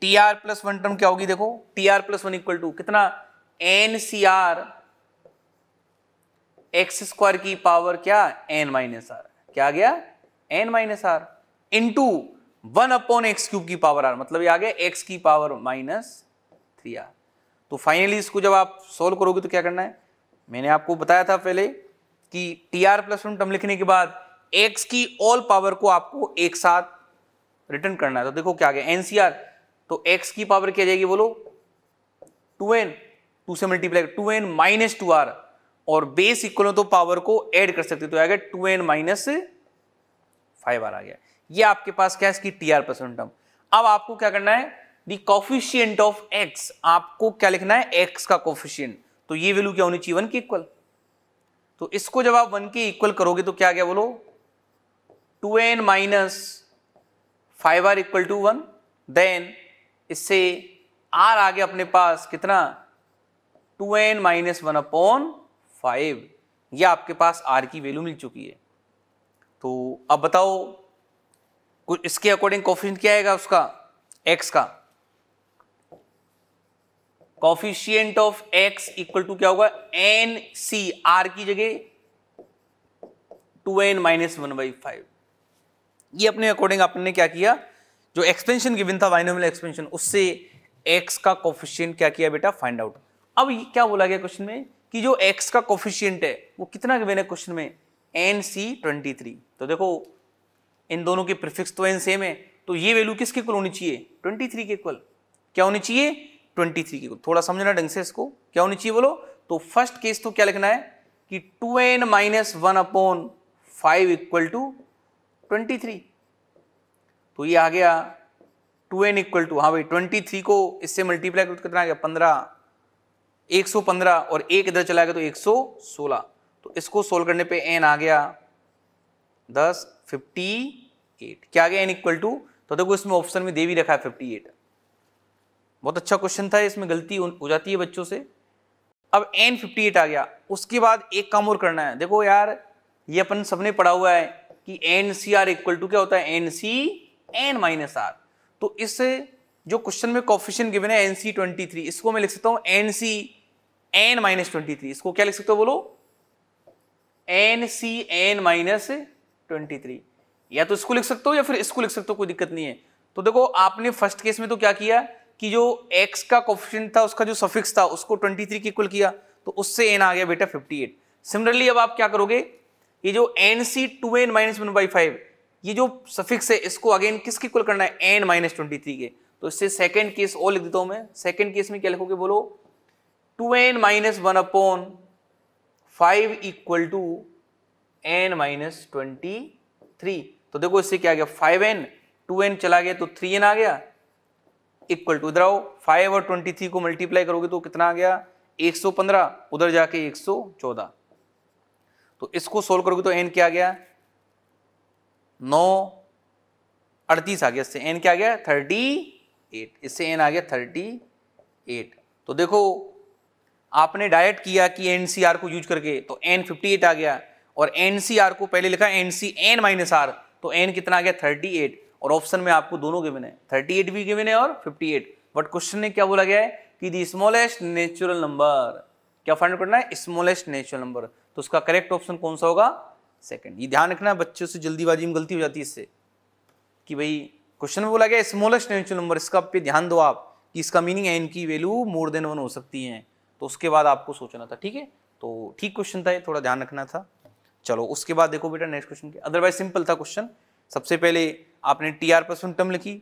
T R plus one term क्या होगी देखो T R plus one equal to कितना n C R x square की पावर क्या एन माइनस आर क्या आ गया n minus are into one upon x cube की पावर आर मतलब ये आ गया एक्स की पावर माइनस थ्री आर तो फाइनली इसको जब आप सोल्व करोगे तो क्या करना है मैंने आपको बताया था पहले कि T are plus one term लिखने के बाद एक्स की ऑल पावर को आपको एक साथ रिटर्न करना है तो देखो क्या आ गया एनसीआर तो एक्स की पावर क्या जाएगी बोलो टू एन टू से multiply two n minus two r और बेस इक्वल हो तो पावर को ऐड कर सकते तो गया two n minus five r आ गया ये आपके पास क्या है इसकी T R plus one term अब आपको क्या करना है दी कॉफिशियंट ऑफ एक्स आपको क्या लिखना है एक्स का कॉफिशियंट तो ये वैल्यू क्या होनी चाहिए वन की इक्वल तो इसको जब आप वन की इक्वल करोगे तो क्या क्या बोलो two n minus five r equal to one then इससे आर आ गया अपने पास कितना two n minus one upon five ये आपके पास आर की वैल्यू मिल चुकी है तो अब बताओ कुछ इसके अकॉर्डिंग कॉफिशन क्या आएगा उसका एक्स का coefficient of x equal to क्या होगा एन सी आर की जगह two n minus one by five ये अपने अकॉर्डिंग आपने क्या किया जो एक्सपेंशन गिवन था वाइनोमल एक्सपेंशन उससे एक्स का कॉफिशियंट क्या किया बेटा फाइंड आउट अब ये क्या बोला गया क्वेश्चन में कि जो एक्स का कॉफिशियंट है वो कितना गिवन है क्वेश्चन में एन सी ट्वेंटी थ्री तो देखो इन दोनों के प्रिफिक्स तो एन सेम है तो ये वैल्यू किसके इक्वल होनी चाहिए ट्वेंटी थ्री के इक्वल क्या होनी चाहिए ट्वेंटी थ्री की थोड़ा समझना ढंग से इसको क्या होनी चाहिए बोलो तो फर्स्ट केस तो क्या लिखना है कि two n minus one upon five equal to twenty three तो ये आ गया टू एन इक्वल टू हाँ भाई ट्वेंटी थ्री को इससे मल्टीप्लाई करके तो कितना आ गया पंद्रह एक सौ पंद्रह और एक इधर चला गया तो एक सौ सोलह तो इसको सोल्व करने पे एन आ गया दस फिफ्टी एट क्या आ गया एन इक्वल टू तो देखो इसमें ऑप्शन में दे भी रखा है फिफ्टी एट बहुत अच्छा क्वेश्चन था इसमें गलती हो जाती है बच्चों से अब एन फिफ्टी एट आ गया उसके बाद एक काम और करना है देखो यार ये अपन सबने पढ़ा हुआ है कि n C R equal to क्या होता है N C N minus are तो इस जो क्वेश्चन में कॉफिशन गिवन है एन सी ट्वेंटी थ्री इसको मैं लिख सकता हूँ n C N minus twenty three इसको क्या लिख सकते हो बोलो N C N minus twenty three या तो इसको लिख सकते हो या फिर इसको लिख सकते हो कोई दिक्कत नहीं है तो देखो आपने फर्स्ट केस में तो क्या किया कि जो x का कोफिशियंट था उसका जो सफिक्स था उसको 23 थ्री के इक्वल किया तो उससे n आ गया बेटा 58 सिमिलरली अब आप क्या करोगे ये जो n C two n minus one by five ये जो सफिक्स है इसको अगेन किसके इक्वल करना है n माइनस ट्वेंटी थ्री के तो इससे सेकेंड केस और लिख देता हूँ मैं सेकेंड केस में क्या लिखोगे बोलो two n minus one upon five equal to n minus twenty three तो देखो इससे क्या आ गया फाइव एन टू एन चला गया तो थ्री एन आ गया इक्वल टू इधर आओ फाइव और ट्वेंटी थ्री को मल्टीप्लाई करोगे तो कितना आ गया एक सौ पंद्रह उधर जाके एक सौ चौदह तो इसको सोल्व करोगे तो एन क्या आ गया नौ अड़तीस आ गया इससे एन क्या आ गया थर्टी एट इससे एन आ गया थर्टी एट तो देखो आपने डायरेक्ट किया कि एन सी आर को यूज करके तो एन फिफ्टी एट आ गया और एन सी आर को पहले लिखा n C N minus are तो एन कितना आ गया थर्टी एट और ऑप्शन में आपको दोनों गिवन है थर्टी एट भी गिवन है और फिफ्टी एट बट क्वेश्चन में क्या बोला गया है कि दी स्मॉलेस्ट नेचुरल नंबर क्या फाइंड करना है स्मॉलेस्ट नेचुरल नंबर तो उसका करेक्ट ऑप्शन कौन सा होगा सेकेंड ये ध्यान रखना है बच्चों से जल्दीबाजी में गलती हो जाती है इससे कि भाई क्वेश्चन में बोला गया स्मॉलेस्ट नेचुरल नंबर इसका पे ध्यान दो आप कि इसका मीनिंग है इनकी वैल्यू मोर देन वन हो सकती है तो उसके बाद आपको सोचना था ठीक है तो ठीक क्वेश्चन था ये थोड़ा ध्यान रखना था चलो उसके बाद देखो बेटा नेक्स्ट क्वेश्चन के अदरवाइज सिंपल था क्वेश्चन सबसे पहले आपने टी आर प्लस टर्म लिखी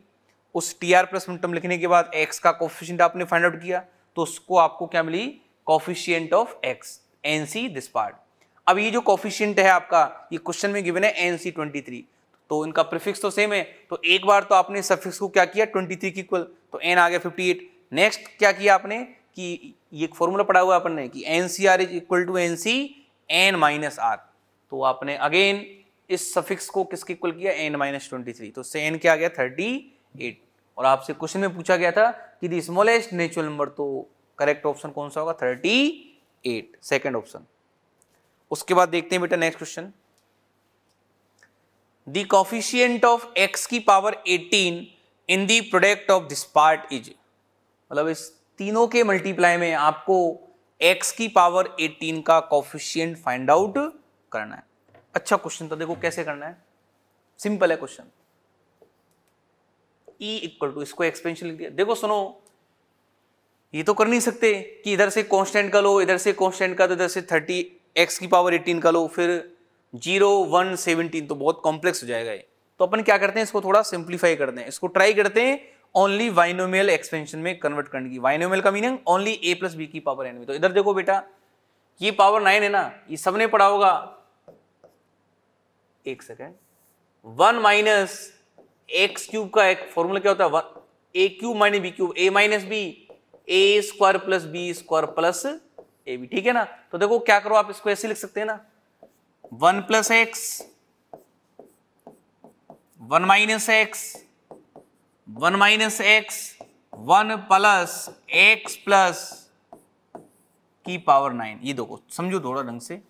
उस टी आर प्लस टर्म लिखने के बाद एक्स का कॉफिशियंट आपने फाइंड आउट किया तो उसको आपको क्या मिली coefficient of x n C this part अब ये जो कॉफिशियंट है आपका ये क्वेश्चन में गिवन है एन सी ट्वेंटी थ्री तो इनका प्रिफिक्स तो सेम है तो एक बार तो आपने सफिक्स को क्या किया ट्वेंटी थ्री की इक्वल तो एन आ गया फिफ्टी एट नेक्स्ट क्या किया आपने कि ये एक फॉर्मूला पढ़ा हुआ है अपन ने कि n C R is equal to N C N minus are तो आपने अगेन इस सफिक्स को किसके इक्वल किया एन माइनस ट्वेंटी थ्री तो उससे एन क्या आ गया थर्टी एट और आपसे क्वेश्चन में पूछा गया था कि दी स्मॉलेस्ट नेचुरल नंबर तो करेक्ट ऑप्शन कौन सा होगा थर्टी एट सेकेंड ऑप्शन उसके बाद देखते हैं बेटा next question the coefficient of x की power eighteen in the product of this part is मतलब इस तीनों के मल्टीप्लाई में आपको एक्स की पावर एटीन का कॉफिशियंट फाइंड आउट करना है अच्छा क्वेश्चन था देखो कैसे करना है सिंपल है क्वेश्चन ई इक्वल टू इसको एक्सपेंशन लिख दिया देखो सुनो ये तो कर नहीं सकते कि इधर से कांस्टेंट का लो इधर से कांस्टेंट का तो इधर से थर्टी एक्स की पावर एटीन का लो फिर जीरो वन सेवनटीन तो बहुत कॉम्प्लेक्स हो जाएगा ये तो अपन क्या करते हैं इसको थोड़ा सिंप्लीफाई करते हैं इसको ट्राई करते हैं ओनली वाइनोमियल एक्सपेंशन में कन्वर्ट करने की वाइनोमियल का meaning only a plus B की पावर एन में तो इधर देखो बेटा ये पावर नाइन है ना ये सबने पढ़ा होगा एक second one minus x cube का एक फॉर्मूला क्या होता है a cube minus b cube a minus b a square plus b square plus a b ठीक है ना तो देखो क्या करो आप इसको ऐसे लिख सकते हैं ना one plus x one minus x one minus x one plus x plus की पावर नाइन ये देखो समझो थोड़ा ढंग से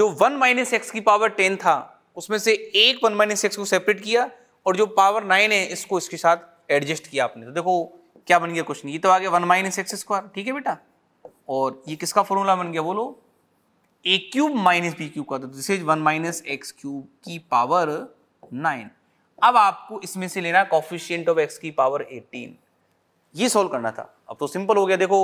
जो वन माइनस एक्स की पावर टेन था उसमें से एक वन माइनस एक्स को सेपरेट किया और जो पावर नाइन है इसको इसके साथ एडजस्ट किया आपने तो देखो क्या बन गया क्वेश्चन ये तो आ गया वन माइनस एक्स स्क्वायर ठीक है बेटा और ये किसका फॉर्मूला बन गया बोलो a cube minus b cube का तो this is one minus x cube की पावर नाइन अब आपको इसमें से लेना कॉफिशियंट ऑफ एक्स की पावर एटीन ये सॉल्व करना था अब तो सिंपल हो गया देखो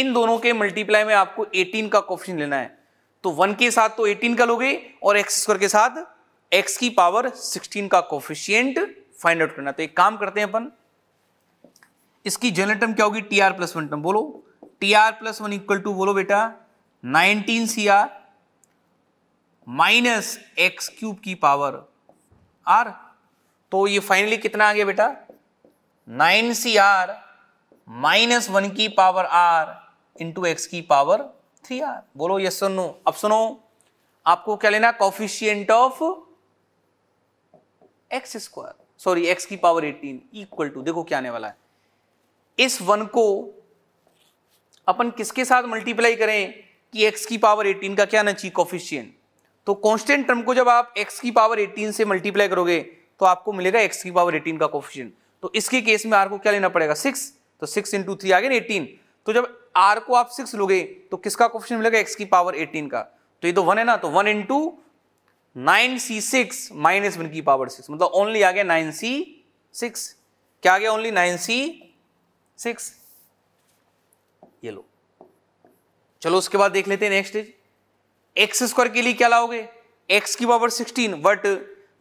इन दोनों के मल्टीप्लाई में आपको एटीन का कॉफिशियंट लेना है तो वन के साथ तो एटीन का लोगे और एक्स स्क्वायर के साथ एक्स की पावर सिक्सटीन का कोफिशियंट फाइंड आउट करना तो एक काम करते हैं अपन इसकी जनरल टर्म क्या होगी T are plus one term बोलो T are plus one equal to बोलो बेटा nineteen C are minus x cube की पावर आर तो ये फाइनली कितना आ गया बेटा nine C are minus one की पावर आर इंटू एक्स की पावर थ्री आर बोलो यस और नो अब सुनो आपको क्या लेना coefficient of x square sorry x की पावर एटीन इक्वल टू देखो क्या आने वाला है इस वन को अपन किसके साथ मल्टीप्लाई करें कि एक्स की पावर एटीन का क्या आना चाहिए कॉफिशियंट तो कॉन्स्टेंट टर्म को जब आप एक्स की पावर एटीन से मल्टीप्लाई करोगे तो आपको मिलेगा एक्स की पावर एटीन का कॉफिशियंट तो इसके केस में आर को क्या लेना पड़ेगा सिक्स तो सिक्स इंटू थ्री आगे एटीन तो जब आर को आप सिक्स लोगे तो किसका क्वेश्चन मिलेगा एक्स की पावर एटीन का तो ये तो वन है ना तो one into nine C six minus one की पावर सिक्स मतलब ओनली आ गया नाइन सी सिक्स क्या आ गया ओनली नाइन सी सिक्स ये लो चलो उसके बाद देख लेते हैं नेक्स्ट एक्स स्क्वायर के लिए क्या लाओगे एक्स की पावर सिक्सटीन बट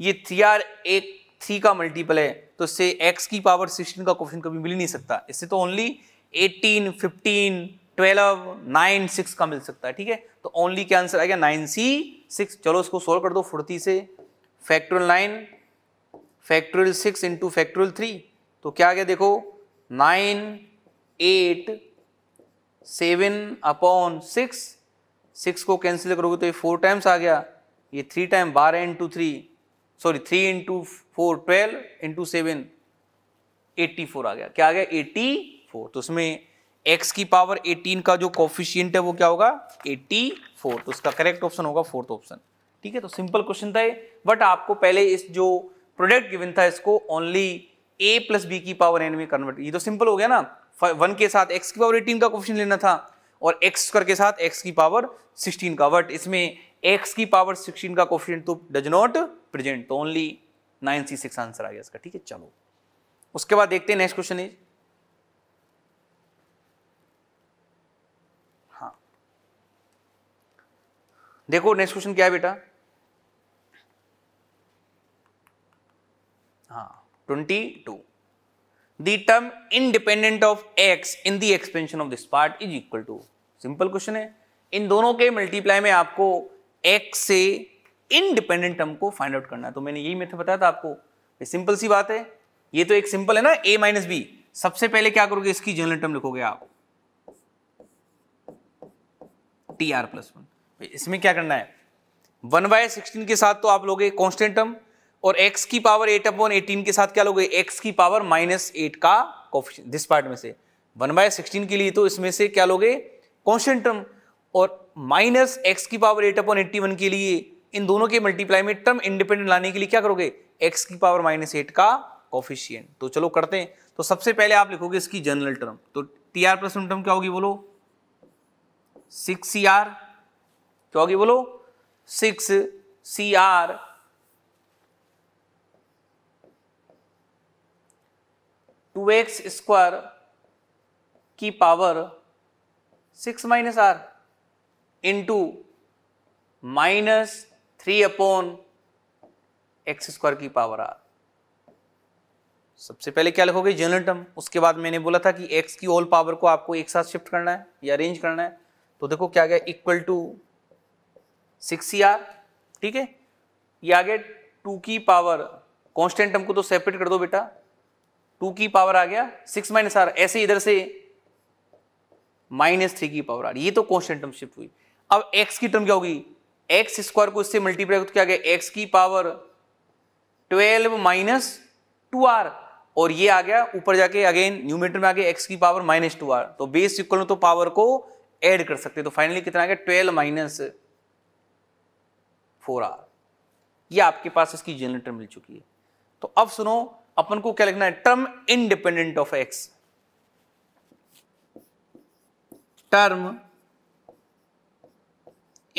ये थ्री आर एक थ्री का मल्टीपल है तो इससे एक्स की पावर सिक्सटीन का क्वेश्चन कभी मिल ही नहीं सकता इससे तो only eighteen fifteen twelve nine six का मिल सकता है ठीक है तो ओनली क्या आंसर आएगा नाइन सी सिक्स चलो इसको सोल्व कर दो फुर्ती से factorial nine factorial six into factorial three तो क्या आ गया देखो nine eight seven upon six six को कैंसिल करोगे तो ये फोर टाइम्स आ गया ये थ्री टाइम बारह into three sorry three into four twelve into seven eighty four आ गया क्या आ गया एट्टी फोर तो उसमें एक्स की पावर एटीन का जो कॉफिशियंट है वो क्या होगा एट्टी फोर तो उसका करेक्ट ऑप्शन होगा फोर्थ ऑप्शन ठीक है तो सिंपल क्वेश्चन था बट आपको पहले इस जो प्रोडक्ट गिवन था इसको ओनली ए प्लस बी की पावर एन में कन्वर्ट ये तो सिंपल हो गया ना वन के साथ एक्स की पावर एटीन का क्वेश्चन लेना था और एक्स के साथ एक्स की पावर सिक्सटीन का बट इसमें एक्स की पावर सिक्सटीन का क्वेश्चन तो does not present only nine C six answer आ गया इसका ठीक है चलो उसके बाद देखते हैं नेक्स्ट क्वेश्चन इज देखो नेक्स्ट क्वेश्चन क्या है बेटा हाँ twenty two the term independent of x in the expansion of this part is equal simple question है इन दोनों के मल्टीप्लाई में आपको x से इनडिपेंडेंट टर्म को फाइंड आउट करना है तो मैंने यही मेथड बताया था आपको सिंपल सी बात है ये तो एक सिंपल है ना a माइनस बी सबसे पहले क्या करोगे इसकी जनरल टर्म लिखोगे आप टी आर प्लस वन इसमें क्या करना है वन बाय सिक्सटीन के साथ तो आप लोगे कॉन्स्टेंट टर्म और x की पावर एट अपॉन एटीन के साथ क्या लोगे x की पावर माइनस एट का दिस पार्ट में से वन बाय सिक्सटीन के लिए तो इसमें से क्या लोगे कॉन्स्टेंट टर्म और माइनस एक्स की power eight upon eighty one के लिए इन दोनों के मल्टीप्लाई में टर्म इंडिपेंडेंट लाने के लिए क्या करोगे एक्स की पावर माइनस एट का कॉफिशियंट तो चलो करते हैं तो सबसे पहले आप लिखोगे इसकी जनरल टर्म तो टी आर प्लस टर्म क्या होगी बोलो सिक्स सी आर क्या होगी बोलो six C r two x square की power six minus are into minus three upon x square की पावर आर सबसे पहले क्या लिखोगे जनरल टर्म उसके बाद मैंने बोला था कि एक्स की ऑल पावर को आपको एक साथ शिफ्ट करना है या अरेंज करना है तो देखो क्या गया इक्वल टू सिक्स आर ठीक है ये आ गया टू की पावर कॉन्स्टेंट टर्म को तो सेपरेट कर दो बेटा टू की पावर आ गया सिक्स माइनस आर ऐसे इधर से माइनस थ्री की पावर आर ये तो कॉन्स्टेंट टर्म शिफ्ट हुई अब एक्स की टर्म क्या होगी एक्स स्क्वायर को इससे मल्टीप्लाई तो क्या गया एक्स की power twelve minus two r और ये आ गया ऊपर जाके अगेन न्यूमीटर में आ गया एक्स की पावर माइनस टू आर तो बेस इक्वल तो पावर को ऐड कर सकते तो फाइनली कितना आ गया ट्वेल्व माइनस फोर आर यह आपके पास इसकी जनरल टर्म मिल चुकी है तो अब सुनो अपन को क्या लिखना है term independent of x term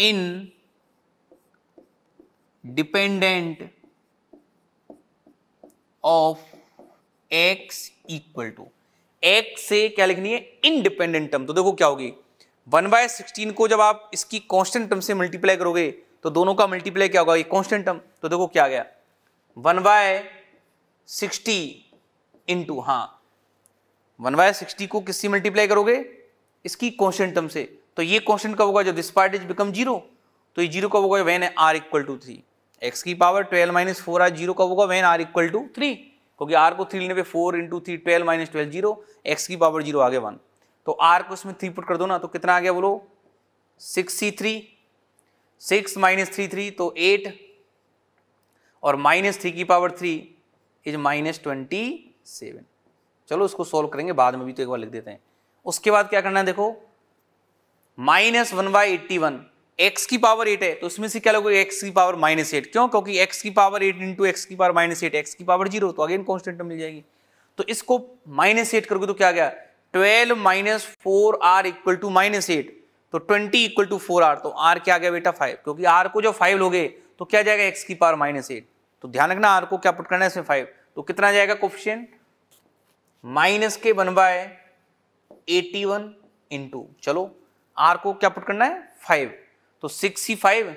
independent of x equal to x से क्या लिखनी है इनडिपेंडेंट टर्म तो देखो क्या होगी वन बाय सिक्सटीन को जब आप इसकी कांस्टेंट टर्म से मल्टीप्लाई करोगे तो दोनों का मल्टीप्लाई क्या होगा ये कॉन्स्टेंट टर्म तो देखो क्या गया one by sixty into हाँ वन बाय सिक्सटी को किससे मल्टीप्लाई करोगे इसकी कॉन्स्टेंट टर्म से तो ये कॉन्स्टेंट कब होगा जब this part is become zero तो ये जीरो कब होगा when r equal to three x की power twelve minus four r zero कब होगा when r equal to three क्योंकि आर को थ्री लेने पे four into three twelve minus twelve zero x की पावर जीरो आगे वन तो आर को इसमें थ्री पुट कर दो ना तो कितना आ गया बोलो six C three six minus three three तो एट और माइनस थ्री की power three is minus twenty seven चलो इसको सोल्व करेंगे बाद में भी तो एक बार लिख देते हैं उसके बाद क्या करना है देखो minus one by eighty one x की पावर एट है तो उसमें से क्या लगोगे एक्स की पावर माइनस एट क्यों क्योंकि एक्स की पावर एट इंटू एक्स की पावर माइनस एट एक्स की पावर जीरो तो अगेन कॉन्स्टेंट मिल जाएगी तो इसको माइनस एट करोगे तो क्या गया twelve minus four r equal to minus eight तो twenty equal to four r तो आर क्या आ गया बेटा फाइव क्योंकि आर को जो फाइव लोगे तो क्या जाएगा एक्स की पावर माइनस एट तो ध्यान रखना आर को क्या पुट करना है इसमें फाइव तो कितना जाएगा क्वेश्चन माइनस के one by eighty one into चलो आर को क्या पुट करना है फाइव तो सिक्स ही five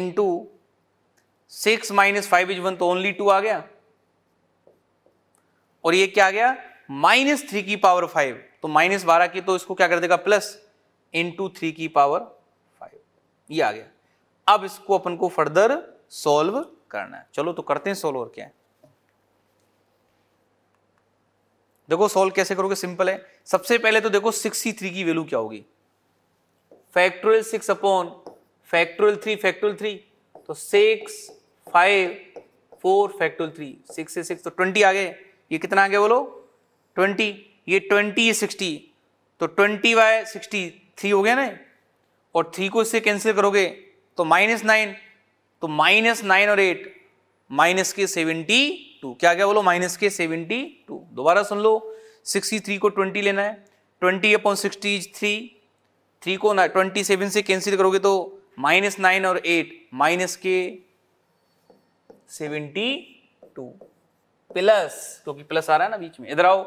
into six minus five is one तो ओनली टू आ गया और ये क्या आ गया माइनस थ्री की पावर फाइव तो माइनस बारह की तो इसको क्या कर देगा प्लस इंटू थ्री की पावर फाइव ये आ गया अब इसको अपन को फर्दर सॉल्व करना है चलो तो करते हैं सॉल्व और क्या है देखो सॉल्व कैसे करोगे सिंपल है सबसे पहले तो देखो सिक्स थ्री की वैल्यू क्या होगी factorial six upon factorial three factorial three तो six five four factorial three six से सिक्स तो ट्वेंटी आ गए ये कितना आ गया बोलो ट्वेंटी ये ट्वेंटी ये सिक्सटी तो ट्वेंटी बाय सिक्सटी थ्री हो गया ना और थ्री को इससे कैंसिल करोगे तो माइनस नाइन तो माइनस नाइन और एट माइनस के सेवेंटी टू क्या क्या बोलो माइनस के सेवेंटी टू दोबारा सुन लो सिक्सटी थ्री को ट्वेंटी लेना है twenty upon sixty three three को ना ट्वेंटी सेवन से कैंसिल करोगे तो माइनस नाइन और एट माइनस के सेवेंटी टू प्लस क्योंकि प्लस आ रहा है ना बीच में इधर आओ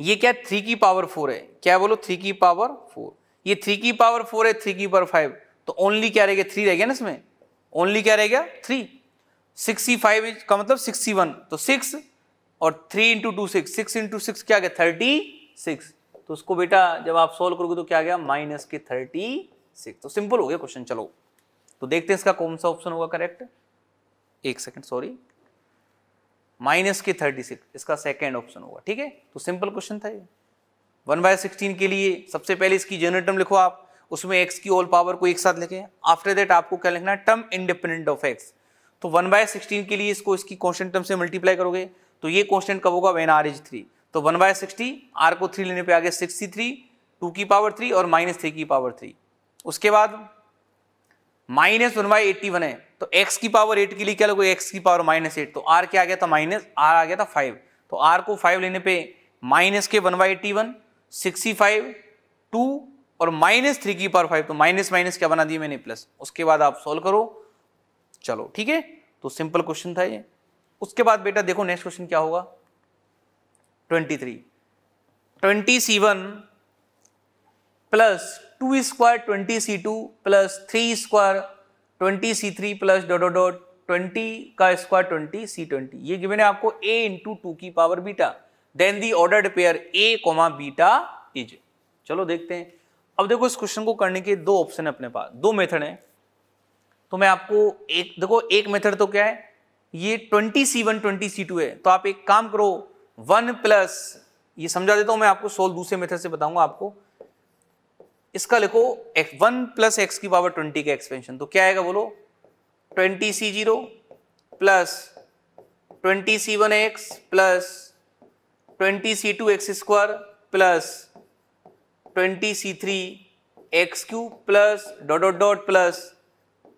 ये क्या थ्री की पावर फोर है क्या बोलो थ्री की पावर फोर ये थ्री की पावर फोर है थ्री की पावर फाइव तो ओनली क्या रहेगा थ्री रहेगा ना इसमें ओनली क्या रहेगा थ्री सिक्सटी फाइव का मतलब सिक्सटी वन e तो सिक्स और three into two six six into six क्या गया थर्टी सिक्स तो उसको बेटा जब आप सोल्व करोगे तो क्या गया माइनस के थर्टी सिक्स तो सिंपल हो गया क्वेश्चन चलो तो देखते हैं इसका कौन सा ऑप्शन होगा करेक्ट एक सेकेंड सॉरी माइनस के थर्टी सिक्स इसका सेकेंड ऑप्शन होगा ठीक है तो सिंपल क्वेश्चन था ये वन बाय सिक्सटीन के लिए सबसे पहले इसकी जनरल टर्म लिखो आप उसमें एक्स की ऑल पावर को एक साथ लिखें आफ्टर दैट आपको क्या लिखना है टर्म इंडिपेंडेंट ऑफ एक्स तो वन बाय सिक्सटीन के लिए इसको इसकी कॉन्स्टेंट टर्म से मल्टीप्लाई करोगे तो ये कॉन्स्टेंट कब होगा वेन आर इज थ्री तो वन बाय सिक्सटी आर को थ्री लेने पर आगे सिक्सटी थ्री टू की पावर थ्री और माइनस थ्री की पावर थ्री उसके बाद minus one by eighty one है तो x की पावर एट के लिए क्या लगे x की पावर माइनस एट तो r क्या आ गया था माइनस r आ गया था फाइव तो r को फाइव लेने पे माइनस के one by eighty one sixty five two और माइनस थ्री की पावर फाइव तो माइनस माइनस क्या बना दिया मैंने प्लस उसके बाद आप सॉल्व करो चलो ठीक है तो सिंपल क्वेश्चन था ये उसके बाद बेटा देखो नेक्स्ट क्वेश्चन क्या होगा twenty three twenty C one plus two square twenty C two plus three square twenty C three plus dot dot twenty का स्क्वायर ट्वेंटी सी ट्वेंटी ये गिवन है आपको ए इंटू टू की power beta then the ordered pair A comma beta is चलो देखते हैं अब देखो इस क्वेश्चन को करने के दो ऑप्शन है अपने पास दो मेथड है तो मैं आपको एक देखो एक मेथड तो क्या है ये twenty C one twenty C two है तो आप एक काम करो वन प्लस ये समझा देता हूं मैं आपको सोल्व दूसरे मेथड से बताऊंगा आपको इसका लिखो वन प्लस एक्स की पावर ट्वेंटी का एक्सपेंशन तो क्या आएगा बोलो twenty C zero plus twenty C one x plus twenty C two x square plus twenty C three x Q plus dot dot dot plus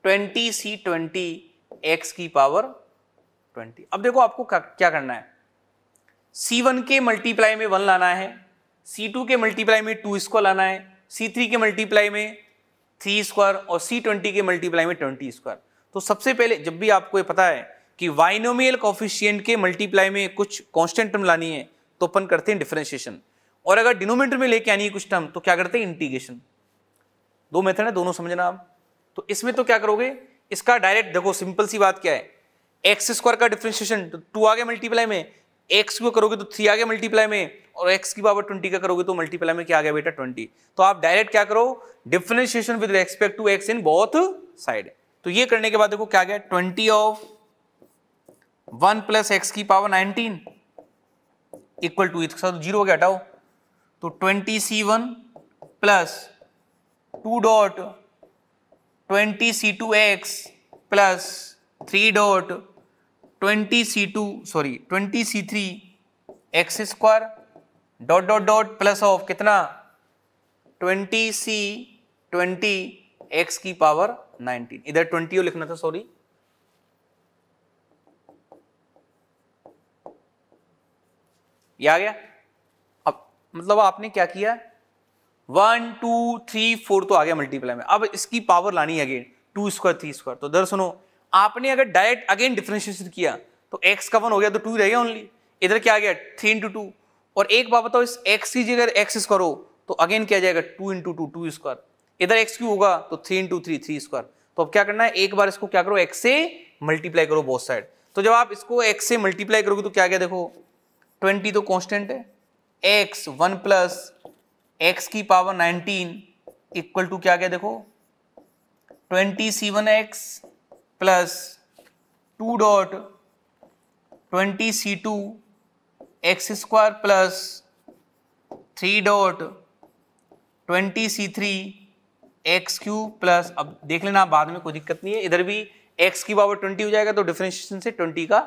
twenty C twenty x की power twenty अब देखो आपको क्या करना है C one के multiply में one लाना है सी टू के मल्टीप्लाई में टू इसको लाना है सी थ्री के मल्टीप्लाई में थ्री स्क्वायर और सी ट्वेंटी के मल्टीप्लाई में ट्वेंटी स्क्वायर तो सबसे पहले जब भी आपको ये पता है कि वाइनोमियल कॉफिशियंट के मल्टीप्लाई में कुछ कॉन्स्टेंट टर्म लानी है तो अपन करते हैं डिफ्रेंशिएशन और अगर डिनोमीटर में लेके आनी है कुछ टर्म तो क्या करते हैं इंटीग्रेशन दो मेथड है दोनों समझना आप तो इसमें तो क्या करोगे इसका डायरेक्ट देखो सिंपल सी बात क्या है एक्स स्क्वायर का डिफ्रेंशिएशन तो टू आगे मल्टीप्लाई में एक्स को करोगे तो थ्री आगे मल्टीप्लाई में और एक्स की पावर ट्वेंटी का करोगे तो मल्टीप्लाई में क्या आ गया बेटा ट्वेंटी तो आप डायरेक्ट क्या करो differentiation with respect to x in both side तो ये करने के बाद देखो क्या गया twenty of one plus x की पावर नाइनटीन इक्वल टू इसके साथ जीरो हो हटाओ तो twenty C one plus two dot twenty C two x plus three dot twenty C two sorry twenty C three x square dot dot dot plus of कितना twenty C twenty x की power nineteen इधर twenty लिखना था sorry ये आ गया अब मतलब आपने क्या किया वन टू थ्री फोर तो आ गया मल्टीप्लाई में अब इसकी पावर लानी है again two square three square तो दर सुनो आपने अगर डायरेक्ट अगेन डिफ्रेंशिएशन किया तो एक्स का वन हो गया तो टू रह गया ओनली इधर क्या आ गया थ्री इंटू टू और एक बात बताओ इस एक्स की जगह एक्स करो तो अगेन क्या जाएगा two into two two square इधर एक्स क्यू होगा तो three into three three square तो अब क्या करना है एक बार इसको क्या करो एक्स से मल्टीप्लाई करो बोथ साइड तो जब आप इसको एक्स से मल्टीप्लाई करोगे तो क्या तो क्या देखो ट्वेंटी तो कॉन्स्टेंट है एक्स वन प्लस एक्स की पावर नाइनटीन इक्वल टू क्या क्या देखो twenty C one x plus two dot twenty C two x square plus three dot twenty C three x Q plus अब देख लेना बाद में कोई दिक्कत नहीं है इधर भी एक्स की पावर ट्वेंटी हो जाएगा तो डिफ्रेंशिएशन से ट्वेंटी का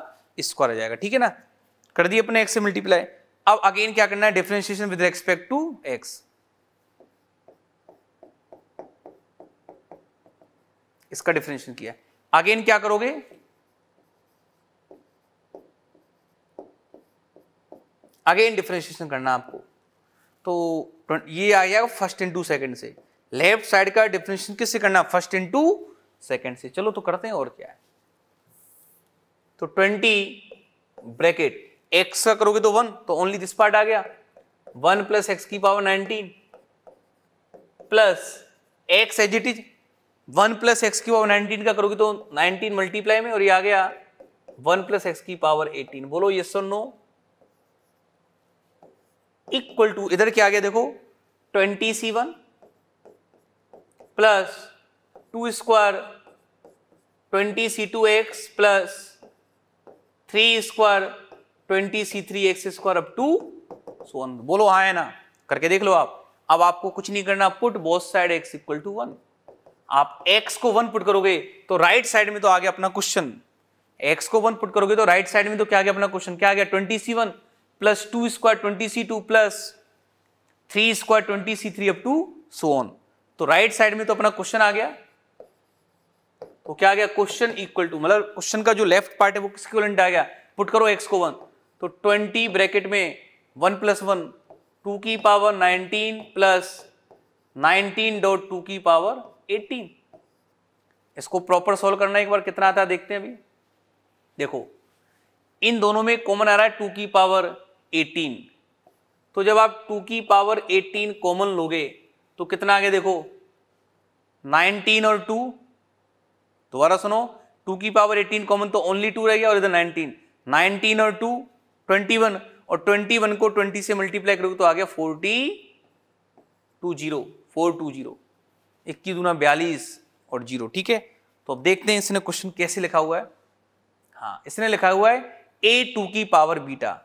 स्क्वायर आ जाएगा ठीक है ना कर दिए अपने एक्स से मल्टीप्लाई अब अगेन क्या करना है differentiation with respect to x इसका डिफरेंशिएशन किया अगेन क्या करोगे अगेन डिफ्रेंशिएशन करना आपको तो ये आ गया फर्स्ट इंटू सेकेंड से लेफ्ट साइड का डिफ्रेंशिएशन किससे करना फर्स्ट इंटू सेकेंड से चलो तो करते हैं और क्या है तो ट्वेंटी ब्रैकेट एक्स का करोगे तो वन तो ओनली दिस पार्ट आ गया वन प्लस एक्स की power nineteen plus x as it is one plus x की पावर नाइनटीन का करोगे तो नाइनटीन मल्टीप्लाई में और ये आ गया वन प्लस एक्स की पावर एटीन बोलो ये और नो इक्वल टू इधर क्या आ गया देखो twenty C one plus two square twenty C two x plus three square twenty C three x square अब टू वन बोलो हाँ है ना करके देख लो आप अब आपको कुछ नहीं करना put both side x equal to one आप एक्स को वन पुट करोगे तो राइट साइड में तो आ गया अपना क्वेश्चन एक्स को वन पुट करोगे तो राइट साइड में तो क्या आ गया अपना क्वेश्चन क्या आ गया twenty C one plus two C two plus three square twenty C three up to so on तो राइट साइड में तो अपना क्वेश्चन आ गया तो क्या आ गया क्वेश्चन इक्वल टू मतलब क्वेश्चन का जो लेफ्ट पार्ट है वो किसके इक्वलेंट आ गया पुट करो एक्स को वन तो ट्वेंटी ब्रैकेट में वन प्लस वन टू की power nineteen plus nineteen dot two की पावर एटीन इसको प्रॉपर सॉल्व करना एक बार कितना आता है देखते हैं अभी देखो इन दोनों में कॉमन आ रहा है टू की पावर 18 तो जब आप 2 की पावर 18 कॉमन लोगे तो कितना आगे देखो 19 और 2 दोबारा सुनो 2 की पावर 18 कॉमन तो ओनली 2 रह गया और इधर 19 19 और 2 21 और 21 को 20 से मल्टीप्लाई करोगे तो आ गया 40 two zero four two zero इक्कीस दूना बयालीस और जीरो ठीक है तो अब देखते हैं इसने क्वेश्चन कैसे लिखा हुआ है हाँ इसने लिखा हुआ है ए टू की पावर बीटा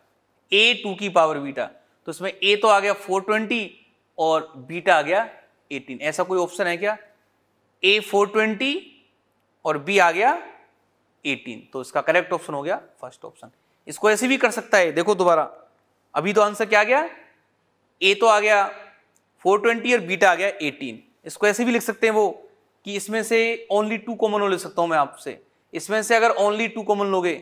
ए टू की पावर बीटा तो इसमें ए तो आ गया फोर ट्वेंटी और बीटा आ गया एटीन ऐसा कोई ऑप्शन है क्या ए फोर ट्वेंटी और बी आ गया एटीन तो इसका करेक्ट ऑप्शन हो गया फर्स्ट ऑप्शन इसको ऐसे भी कर सकता है देखो दोबारा अभी तो आंसर क्या आ गया ए तो आ गया फोर ट्वेंटी और बीटा आ गया एटीन इसको ऐसे भी लिख सकते हैं वो कि इसमें से ओनली टू कॉमन हो ले सकता हूं मैं आपसे इसमें से अगर ओनली टू कॉमन लोगे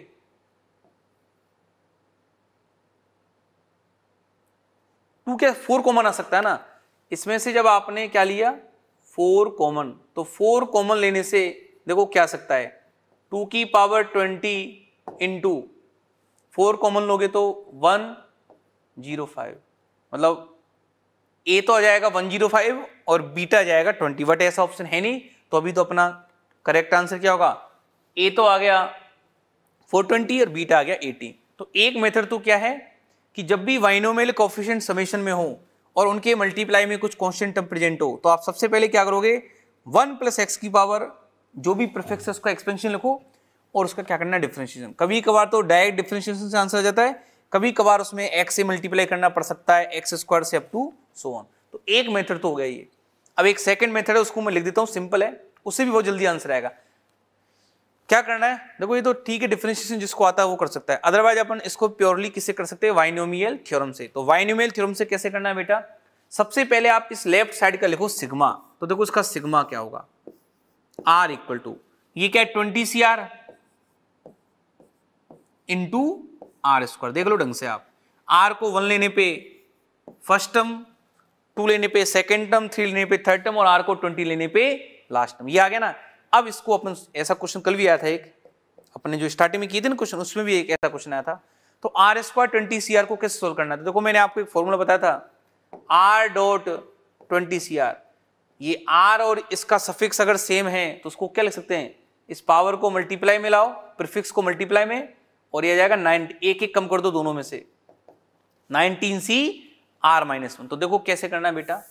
टू क्या फोर कॉमन आ सकता है ना इसमें से जब आपने क्या लिया फोर कॉमन तो फोर कॉमन लेने से देखो क्या सकता है टू की power twenty into four common लोगे तो वन जीरो फाइव मतलब ए तो आ जाएगा वन जीरो फाइव और बीटा आ जाएगा ट्वेंटी बट ऐसा ऑप्शन है नहीं तो अभी तो अपना करेक्ट आंसर क्या होगा ए तो आ गया फोर ट्वेंटी और बीटा आ गया एटी तो एक मेथड तो क्या है कि जब भी वाइनोमेल कॉफिशेंट समेशन में हो और उनके मल्टीप्लाई में कुछ कॉन्स्टेंट टर्म प्रेजेंट हो तो आप सबसे पहले क्या करोगे वन प्लस एक्स की पावर जो भी प्रफेक्स है उसका एक्सपेंशन लिखो और उसका क्या करना है डिफ्रेंशिएशन कभी कभार तो डायरेक्ट डिफ्रेंशिएशन से आंसर आ जाता है कभी कभार उसमें एक्स से मल्टीप्लाई करना पड़ सकता है एक्स स्क्वायर से अप टू सो ऑन तो एक मेथड तो हो गया ये अब एक सेकंड मेथड है उसको मैं लिख देता हूँ सिंपल है उससे भी बहुत जल्दी आंसर आएगा क्या करना है देखो ये तो ठीक है डिफ्रेंशिएशन जिसको आता है वो कर सकता है अदरवाइज अपन इसको प्योरली किससे कर सकते हैं वाइनोमियल थ्योरम से तो वाइनोमियल थ्योरम से कैसे करना है बेटा सबसे पहले आप इस लेफ्ट साइड का लिखो सिग्मा तो देखो इसका सिग्मा क्या होगा आर इक्वल टू ये क्या है twenty C R into R square देख लो ढंग से आप आर को वन लेने पे फर्स्ट टर्म टू लेने पे सेकेंड टर्म थ्री लेने पे थर्ड टर्म और आर को ट्वेंटी लेने पे लास्ट टर्म ये आ गया ना अब इसको अपन ऐसा क्वेश्चन कल भी आया था एक अपने जो स्टार्टिंग में किए थे ना क्वेश्चन उसमें भी एक ऐसा क्वेश्चन आया था तो R square twenty C are को कैसे सोल्व करना था देखो मैंने आपको एक फॉर्मूला बताया था R dot twenty C are ये आर और इसका सफिक्स अगर सेम है तो उसको क्या लिख सकते हैं इस पावर को मल्टीप्लाई में लाओ प्रिफिक्स को मल्टीप्लाई में और यह जाएगा नाइन एक एक कम कर दो दोनों में से nineteen C are minus one तो देखो कैसे करना है बेटा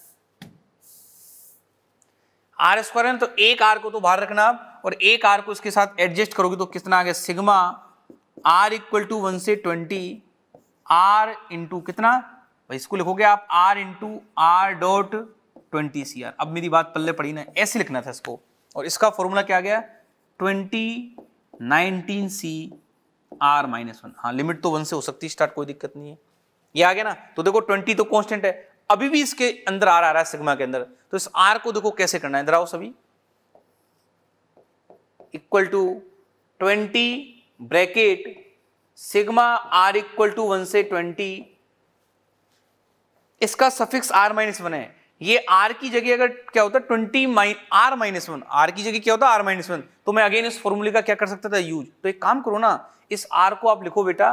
आर स्क्वायर है तो एक आर को तो बाहर रखना आप और एक आर को इसके साथ एडजस्ट करोगे तो कितना आ गया sigma are equal to one से ट्वेंटी आर इंटू कितना भाई इसको लिखोगे आप R into R dot twenty C R अब मेरी बात पल्ले पड़ी ना ऐसे लिखना था इसको और इसका फॉर्मूला क्या गया twenty nineteen C are minus one हाँ लिमिट तो वन से हो सकती है स्टार्ट कोई दिक्कत नहीं है ये आ गया ना तो देखो ट्वेंटी तो कॉन्स्टेंट है अभी भी इसके अंदर आर आ रहा है सिग्मा के अंदर तो इस आर को देखो कैसे करना है इधर आओ सभी equal to twenty bracket sigma are equal to one से ट्वेंटी इसका सफिक्स आर माइनस वन है ये आर की जगह अगर क्या होता है twenty mine R minus one R की जगह क्या होता है आर माइनस वन तो मैं अगेन इस फॉर्मूले का क्या कर सकता था यूज तो एक काम करो ना इस आर को आप लिखो बेटा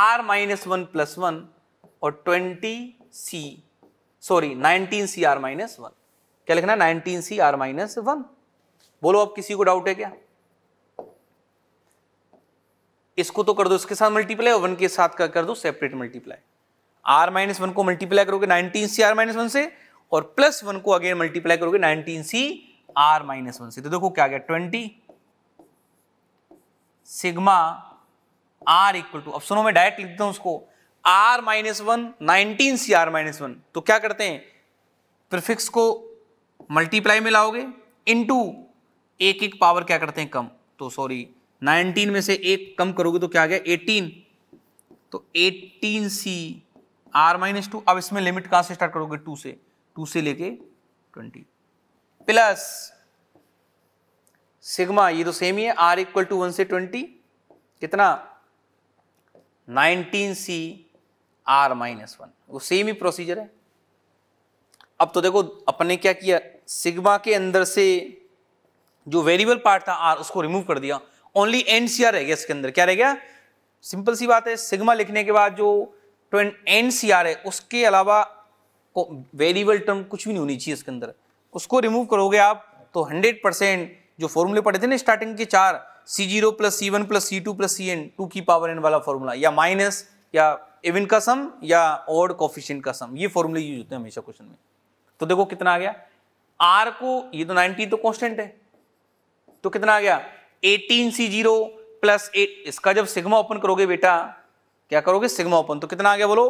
R minus one plus one और twenty C sorry 19 C are minus one क्या लिखना है 19 सी आर माइनस वन बोलो अब किसी को डाउट है क्या इसको तो कर दो इसके साथ मल्टीप्लाई और वन के साथ कर, कर दो separate multiply R minus one को मल्टीप्लाई करोगे 19 सी आर माइनस वन से और प्लस वन को अगेन मल्टीप्लाई करोगे 19 सी आर माइनस वन से तो देखो क्या गया twenty sigma are equal to अब सुनो मैं डायरेक्ट लिखता हूं उसको R minus one nineteen C are minus one तो क्या करते हैं प्रिफिक्स को मल्टीप्लाई में लाओगे इनटू एक एक पावर क्या करते हैं कम तो सॉरी 19 में से एक कम करोगे तो क्या आ गया 18 तो 18 सी आर माइनस टू अब इसमें लिमिट कहां से स्टार्ट करोगे टू से टू से लेके 20 प्लस सिग्मा ये तो सेम ही है आर इक्वल टू वन से 20 कितना 19 सी आर माइनस वन वो सेम ही प्रोसीजर है अब तो देखो अपने क्या किया सिग्मा के अंदर से जो वेरिएबल पार्ट था आर उसको रिमूव कर दिया ओनली एन सी आर रह गया इसके अंदर क्या रह गया सिंपल सी बात है सिग्मा लिखने के बाद जो ट्वेंट एन सी आर है उसके अलावा वेरिएबल टर्म कुछ भी नहीं होनी चाहिए इसके अंदर उसको रिमूव करोगे आप तो हंड्रेड परसेंट जो फॉर्मूले पढ़े थे ना स्टार्टिंग के चार सी जीरो प्लस सी वन प्लस सी two plus C N two की पावर एन वाला फॉर्मूला या माइनस या इवन का सम या ओड कोफिशियंट का सम ये फॉर्मूले यूज होते हैं हमेशा क्वेश्चन में तो देखो कितना आ गया आर को ये तो 90 तो कॉन्स्टेंट है तो कितना आ गया eighteen C zero plus eight इसका जब सिग्मा ओपन करोगे बेटा क्या करोगे सिग्मा ओपन तो कितना आ गया बोलो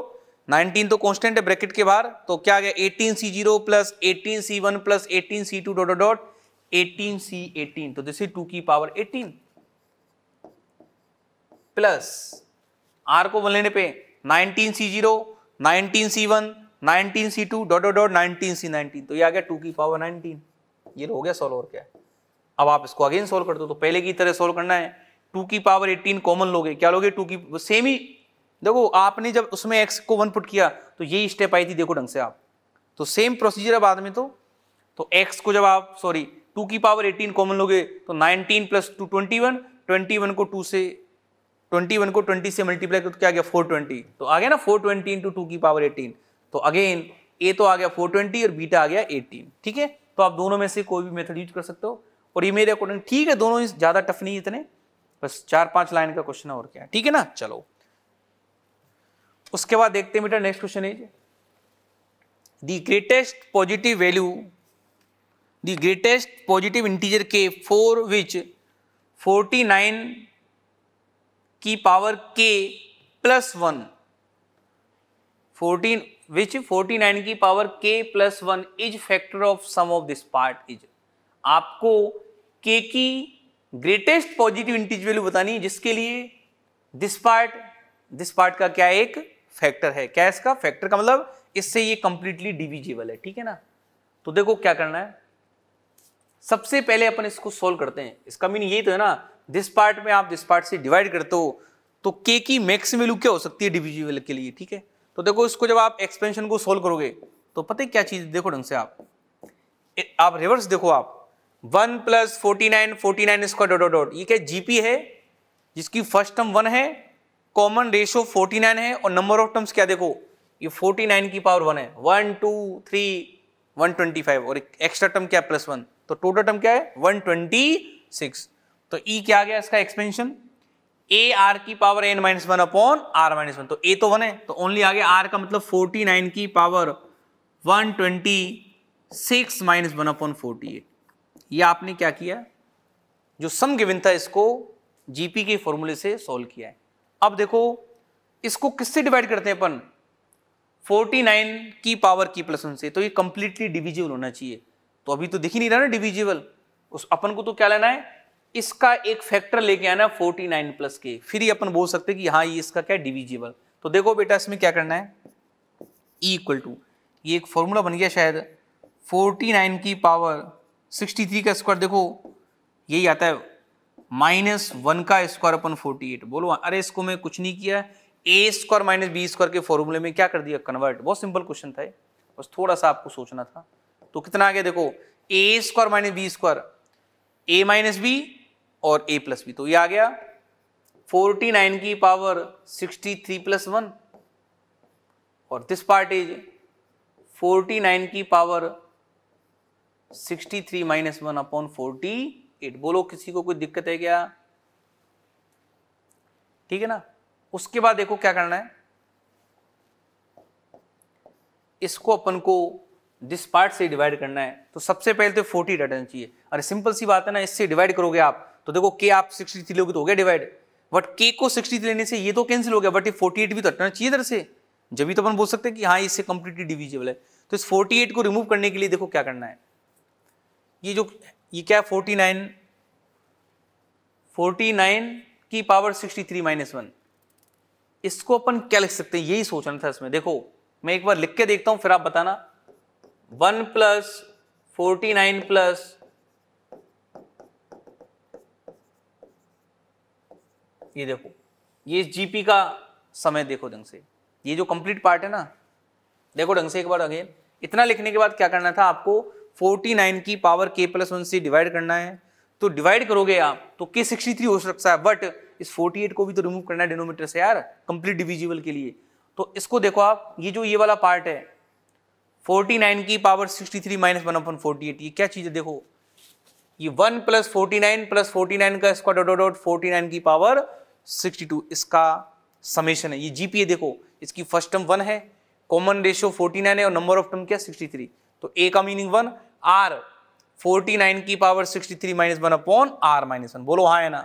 19 तो कांस्टेंट है ब्रैकेट के बाहर तो क्या आ गया eighteen C zero plus eighteen C one plus eighteen C two dot dot eighteen C eighteen तो दिस इज टू की पावर एटीन प्लस आर को बोलने पे nineteen C zero nineteen C one nineteen C two dot dot nineteen C nineteen तो ये आ गया two की पावर नाइनटीन ये तो हो गया सोल्व और क्या अब आप इसको अगेन सोल्व कर दो तो पहले की तरह सोल्व करना है टू की पावर एटीन कॉमन लोगे क्या लोगे टू की सेम ही देखो आपने जब उसमें एक्स को वन पुट किया तो ये स्टेप आई थी देखो ढंग से आप तो सेम प्रोसीजर है बाद में तो तो एक्स को जब आप सॉरी टू की पावर एटीन कॉमन लोगे तो nineteen plus two twenty one twenty one को टू से ट्वेंटी वन को ट्वेंटी से मल्टीप्लाई करो तो क्या आ गया फोर ट्वेंटी तो आ गया ना फोर ट्वेंटी इंटू टू की पावर एटीन तो अगेन ए तो आ गया फोर ट्वेंटी और बीटा आ गया एटीन ठीक है तो आप दोनों में से कोई भी मेथड यूज कर सकते हो और ये मेरे अकॉर्डिंग ठीक है दोनों ज़्यादा टफ नहीं इतने बस चार पांच लाइन का क्वेश्चन और क्या ठीक है ना चलो उसके बाद देखते हैं बेटा next question is the greatest positive value the greatest positive integer K for which forty nine की power K plus one fourteen which forty nine की power K plus one is factor of sum of this part is आपको K की greatest positive इंटीज value बतानी है जिसके लिए this part this part का क्या एक फैक्टर है क्या इसका फैक्टर का मतलब इससे ये कंप्लीटली डिविजिबल है ठीक है ना तो देखो क्या करना है सबसे पहले अपन इसको सोल्व करते हैं इसका मीन यही तो है ना दिस पार्ट में आप दिस पार्ट से डिवाइड करते हो तो के की मैक्स वैल्यू क्या हो सकती है डिविजिबल के लिए ठीक है तो देखो इसको जब आप एक्सपेंशन को सोल्व करोगे तो पता है क्या चीज़ देखो ढंग से आप आप रिवर्स देखो आप one plus forty nine forty nine square dot dot ये क्या जीपी है जिसकी फर्स्ट टर्म वन है कॉमन रेशियो फोर्टी नाइन है और नंबर ऑफ टर्म्स क्या देखो ये फोर्टी नाइन की पावर वन है one two three one twenty five और एक्स्ट्रा टर्म क्या है प्लस वन तो टोटल टर्म क्या है वन ट्वेंटी सिक्स तो e क्या आ गया इसका एक्सपेंशन ए आर की power N minus one upon are minus one तो ए तो वन है तो ओनली आ गया आर का मतलब फोर्टी नाइन की power one twenty six minus one upon forty eight ये आपने क्या किया जो सम गिवन था इसको जीपी के फॉर्मूले से सॉल्व किया है अब देखो इसको किससे डिवाइड करते हैं अपन 49 की पावर की प्लस वन से तो ये कंप्लीटली डिविजिबल होना चाहिए तो अभी तो दिख ही नहीं रहा ना डिविजिबल उस अपन को तो क्या लेना है इसका एक फैक्टर लेके आना फोर्टी नाइन प्लस के फिर ही अपन बोल सकते हैं कि हाँ ये इसका क्या डिविजिबल तो देखो बेटा इसमें क्या करना है ई इक्वल टू ये एक फॉर्मूला बन गया शायद फोर्टी नाइन की पावर सिक्सटी थ्री का स्क्वायर देखो यही आता है माइनस वन का स्क्वायर अपन फोर्टी एट बोलो अरे इसको मैं कुछ नहीं किया A square minus B square के फॉर्मूले में क्या कर दिया कन्वर्ट बहुत सिंपल क्वेश्चन था बस थोड़ा सा आपको सोचना था तो कितना आ गया देखो A square minus B square A minus B और ए प्लस बी तो ये आ गया फोर्टी नाइन की power sixty three plus one और this part is forty nine की power sixty three minus one upon forty eight बोलो किसी को कोई दिक्कत है क्या ठीक है ना उसके बाद देखो क्या करना है इसको अपन को दिस पार्ट से डिवाइड करना है तो सबसे पहले तो फोर्टी रटना चाहिए अरे सिंपल सी बात है ना इससे डिवाइड करोगे आप तो देखो के आप सिक्सटी थ्री लोगे तो हो गया डिवाइड बट के को सिक्सटी लेने से ये तो कैंसिल हो गया बट ये फोर्टी एट भी तो हटना चाहिए इधर से जब तो अपन बोल सकते हैं कि हाँ इससे कंप्लीटली डिविजिबल है तो इस फोर्टी एट को रिमूव करने के लिए देखो क्या करना है ये जो ये क्या है फोर्टी नाइन फोर्टी नाइन की power sixty three minus one इसको अपन क्या लिख सकते हैं यही सोचना था इसमें देखो मैं एक बार लिख के देखता हूँ फिर आप बताना one plus forty nine plus ये देखो ये जीपी का समय देखो ढंग से ये जो कंप्लीट पार्ट है ना देखो ढंग से एक बार अगेन इतना लिखने के बाद क्या करना था आपको 49 की पावर के प्लस वन से डिवाइड करना है तो डिवाइड करोगे आप तो के सिक्सटी थ्री हो सकता है बट इस 48 को भी तो रिमूव करना है डिनोमीटर से यार कंप्लीट डिविजिबल के लिए तो इसको देखो आप ये जो ये वाला पार्ट है 49 की पावर 63 थ्री माइनस वन अपन फोर्टी ये क्या चीज़ है देखो ये one plus forty nine plus forty nine का square dot dot forty nine की पावर सिक्सटी टू इसका समेशन है ये जीपीए देखो इसकी फर्स्ट टर्म वन है कॉमन रेशियो फोर्टी नाइन है और नंबर ऑफ टर्म क्या सिक्सटी थ्री तो ए का meaning one R forty nine की power sixty three minus one upon are minus one बोलो हाँ है ना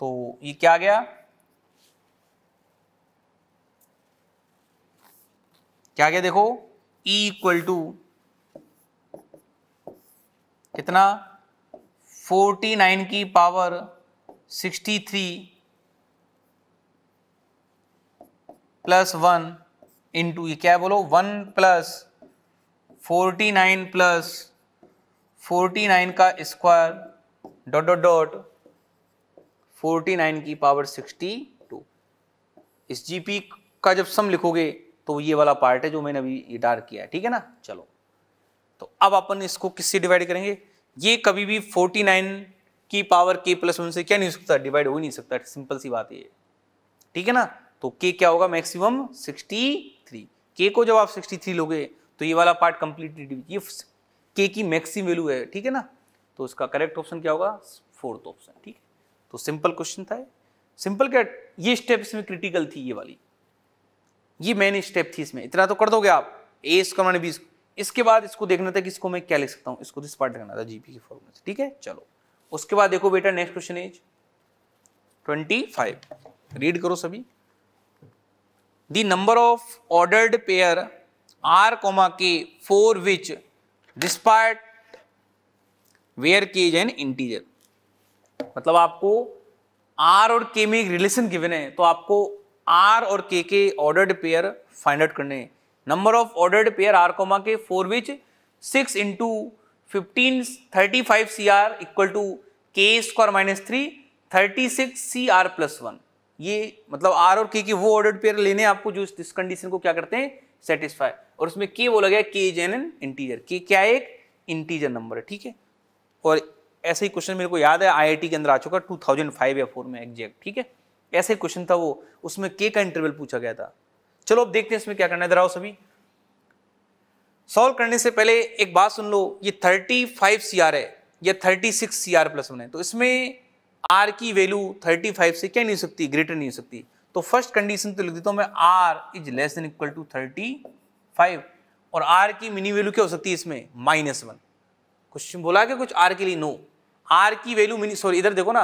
तो ये क्या गया क्या गया देखो ई इक्वल टू कितना 49 की पावर 63 प्लस वन इंटू ये क्या बोलो one plus forty nine plus forty nine का square dot dot dot forty nine की पावर सिक्सटी टू इस जीपी का जब सम लिखोगे तो ये वाला पार्ट है जो मैंने अभी ये डार्क किया है ठीक है ना चलो तो अब अपन इसको किससे डिवाइड करेंगे ये कभी भी फोर्टी नाइन की पावर के प्लस वन से क्या नहीं हो सकता डिवाइड हो ही नहीं सकता सिंपल सी बात ये ठीक है ना तो के क्या होगा मैक्सिमम 63 के को जब आप 63 लोगे तो ये वाला पार्ट कंप्लीटली ये के की मैक्सिमम वैल्यू है ठीक है ना तो इसका करेक्ट ऑप्शन क्या होगा फोर्थ ऑप्शन ठीक है तो सिंपल क्वेश्चन था सिंपल क्या ये स्टेप इसमें क्रिटिकल थी ये वाली ये मेन स्टेप थी इसमें इतना तो कर दोगे आप ए इसका मैंने बीस इसके बाद इसको देखना था कि इसको मैं क्या लिख सकता हूँ इसको दिस तो पार्ट देखना था जीपी के फॉर्मूले से ठीक है चलो उसके बाद देखो बेटा next question as twenty five read करो सभी the number of ordered pair r comma k for which this where k is an integer मतलब आपको r और k में एक रिलेशन गिवन है तो आपको r और k के ऑर्डर्ड पेयर फाइंड आउट करने हैं number of ordered pair r comma K for which six into fifteen thirty five C R equal to के square minus three thirty six C are plus one ये मतलब are और के की वो order pair लेने आपको जो इस कंडीशन को क्या करते हैं सेटिस्फाई और उसमें के बोला गया के जेन एन इंटीजर के क्या है एक इंटीजर नंबर है ठीक है और ऐसे ही क्वेश्चन मेरे को याद है आईआईटी के अंदर आ चुका 2005 या फोर में एग्जैक्ट ठीक है ऐसे क्वेश्चन था वो उसमें के का इंटरवल पूछा गया था चलो अब देखते हैं इसमें क्या करना है दराओ सभी सॉल्व करने से पहले एक बात सुन लो ये 35 आर है या 36 आर प्लस वन है तो इसमें आर की वैल्यू 35 से क्या नहीं हो सकती ग्रेटर नहीं हो सकती तो फर्स्ट कंडीशन तो लिख देता हूँ मैं R is less than equal to 35 और आर की मिनी वैल्यू क्या हो सकती है इसमें माइनस वन क्वेश्चन बोला क्या कुछ आर के लिए नो आर की वैल्यू मिनी सॉरी इधर देखो ना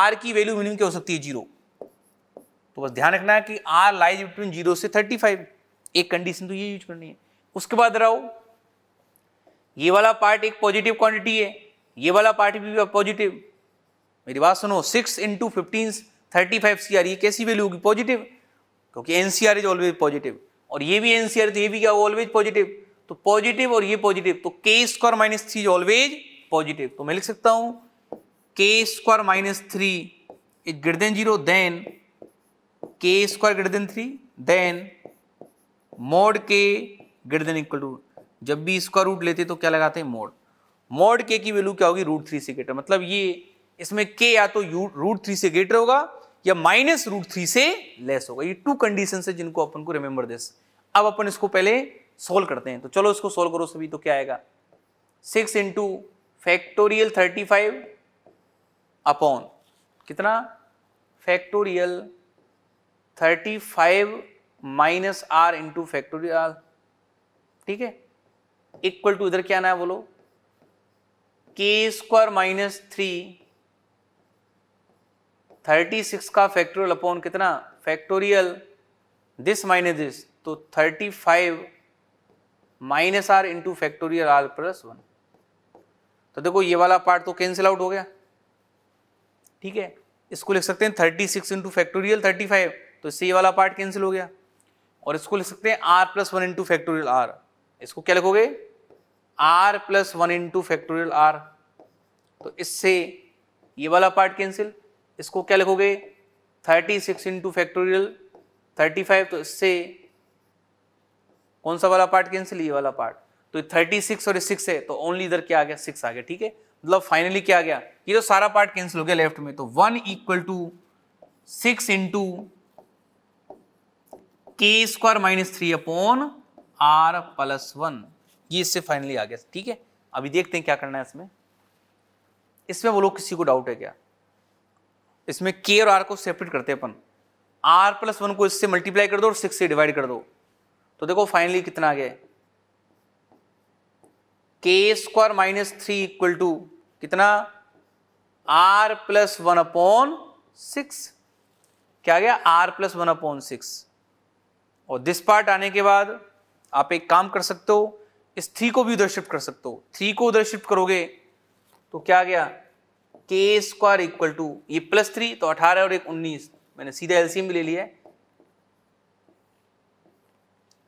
आर की वैल्यू मिनिमम क्या हो सकती है जीरो तो बस ध्यान रखना है कि आर लाइज बिटवीन जीरो से थर्टी फाइव एक कंडीशन तो ये यूज करनी है उसके बाद रहो ये वाला पार्ट एक पॉजिटिव क्वांटिटी है ये वाला पार्ट भी पॉजिटिव मेरी बात सुनो six into fifteen thirty five C R ये कैसी वैल्यू होगी पॉजिटिव क्योंकि N C R is always positive और ये भी एन सी आर ये भी क्या ऑलवेज पॉजिटिव तो पॉजिटिव और ये पॉजिटिव तो के square minus three is always positive तो मैं लिख सकता हूँ K square minus three is greater than zero then K square greater than three then mod K greater than equal to जब भी स्क्वायर रूट लेते तो क्या लगाते हैं मोड मोड के की वैल्यू क्या होगी रूट थ्री से ग्रेटर मतलब ये इसमें के या तो रूट थ्री से ग्रेटर होगा या माइनस रूट थ्री से लेस होगा ये टू कंडीशन है जिनको अपन को रिमेंबर दिस अब अपन इसको पहले सोल्व करते हैं तो चलो इसको सोल्व करो सभी तो क्या आएगा six into factorial thirty five upon कितना factorial thirty five minus are into factorial ठीक है इक्वल टू इधर क्या आना है बोलो K square minus three thirty six का फैक्टोरियल अपॉन कितना फैक्टोरियल दिस माइनस दिस तो thirty five minus are into factorial R plus one तो देखो ये वाला पार्ट तो कैंसिल आउट हो गया ठीक है इसको लिख सकते हैं thirty six into factorial thirty five तो इससे ये वाला पार्ट कैंसिल हो गया और इसको लिख सकते हैं R plus one into factorial R इसको क्या लिखोगे R plus one into factorial R तो इससे ये वाला पार्ट कैंसिल इसको क्या लिखोगे thirty six into factorial thirty five तो इससे कौन सा वाला पार्ट कैंसिल ये वाला पार्ट तो थर्टी सिक्स और सिक्स है तो ओनली इधर क्या आ गया सिक्स आ गया ठीक है मतलब फाइनली क्या आ गया ये तो सारा पार्ट कैंसिल हो गया लेफ्ट में तो one equal to six into K square minus three upon are plus one ये इससे फाइनली आ गया ठीक है अभी देखते हैं क्या करना है इसमें इसमें बोलो किसी को डाउट है क्या इसमें के और आर को सेपरेट करते हैं अपन आर प्लस वन को इससे मल्टीप्लाई कर दो और सिक्स से डिवाइड कर दो तो देखो फाइनली कितना आ गया के square minus three equal to कितना R plus one upon six क्या आ गया are plus one upon six और दिस पार्ट आने के बाद आप एक काम कर सकते हो इस थ्री को भी उधर शिफ्ट कर सकते हो थ्री को उधर शिफ्ट करोगे तो क्या आ गया के स्क्वायर इक्वल टू ये प्लस थ्री तो अठारह और एक उन्नीस मैंने सीधा एलसीएम भी ले लिया है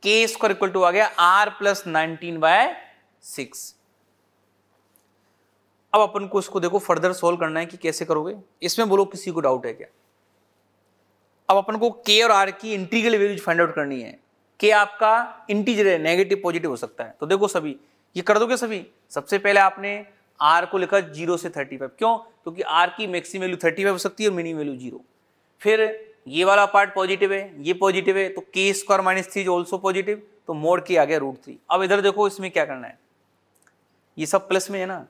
के स्क्वायर इक्वल टू आ गया are plus nineteen by six अब अपन को इसको देखो फर्दर सोल्व करना है कि कैसे करोगे इसमें बोलो किसी को डाउट है क्या अब अपन को के और आर की इंटीग्रल वैल्यूज फाइंड आउट करनी है के आपका इंटीजर है नेगेटिव पॉजिटिव हो सकता है तो देखो सभी ये कर दोगे सभी सबसे पहले आपने आर को लिखा जीरो से थर्टी फाइव क्यों क्योंकि आर की मैक्सिम वैल्यू थर्टी फाइव हो सकती है और मिनिम वैल्यू जीरो फिर ये वाला पार्ट पॉजिटिव है ये पॉजिटिव है तो के square minus three is also positive तो मोड के आ गया रूट थ्री अब इधर देखो इसमें क्या करना है ये सब प्लस में है ना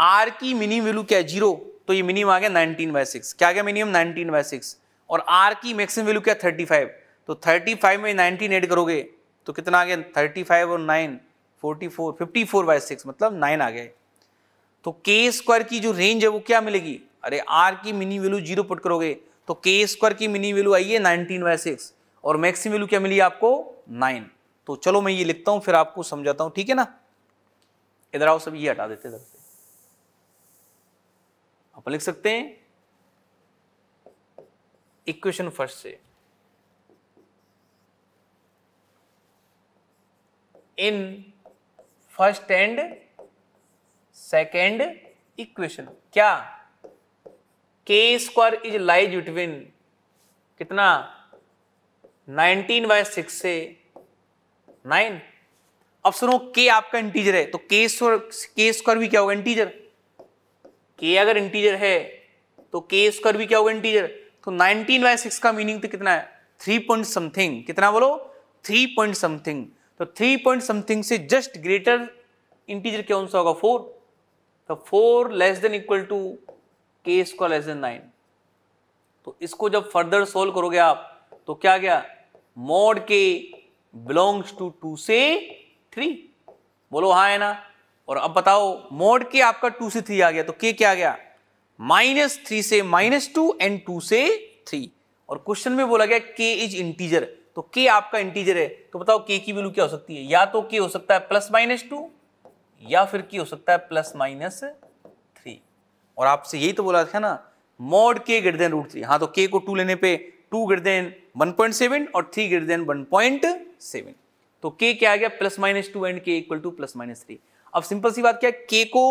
आर की मिनिम वैल्यू क्या है जीरो तो ये मिनिमम आ गया नाइनटीन बाय सिक्स क्या गया मिनिमम नाइनटीन बाय सिक्स और आर की मैक्सिमम वैल्यू क्या थर्टी फाइव तो थर्टी फाइव में नाइनटीन एड करोगे तो कितना आ गया थर्टी फाइव और nine forty four fifty four by six मतलब नाइन आ गया तो के स्क्वायर की जो रेंज है वो क्या मिलेगी अरे आर की मिनी वैल्यू जीरो पुट करोगे तो के स्क्वायर की मिनी वैल्यू आई है नाइनटीन बाय सिक्स और मैक्सिम वैल्यू क्या मिली आपको नाइन तो चलो मैं ये लिखता हूँ फिर आपको समझाता हूँ ठीक है ना इधर आओ सब ये हटा देते इधर से आप लिख सकते हैं इक्वेशन फर्स्ट से इन फर्स्ट एंड सेकेंड इक्वेशन क्या k square is lies between कितना 19 बाय सिक्स से 9 अब सुनो के आपका इंटीजर है तो के स्क्वायर के स्क्वायर भी क्या होगा इंटीजर के अगर इंटीजर है तो के स्क्वायर भी क्या होगा इंटीजर तो 19 बाय सिक्स का मीनिंग तो कितना है थ्री पॉइंट समथिंग कितना बोलो थ्री पॉइंट समथिंग तो थ्री पॉइंट समथिंग से जस्ट ग्रेटर इंटीजर क्या कौन सा होगा फोर तो four less than equal to के स्क्वायर लेस देन नाइन तो इसको जब फर्दर सोल्व करोगे आप तो क्या गया mod k belongs to two से थ्री बोलो हाँ है ना और अब बताओ मोड के आपका टू से थ्री आ गया तो के क्या गया माइनस थ्री से माइनस टू एंड टू से थ्री और क्वेश्चन में बोला गया के इज इंटीजर तो के आपका इंटीजर है तो बताओ के की वैल्यू क्या हो सकती है या तो के हो सकता है प्लस माइनस टू या फिर की हो सकता है प्लस माइनस थ्री और आपसे यही तो बोला था ना mode K greater then root three हाँ तो के को टू लेने पे two greater than one point seven और three greater than one point seven तो के क्या आ गया plus minus two and k equal to plus minus three अब सिंपल सी बात क्या है के को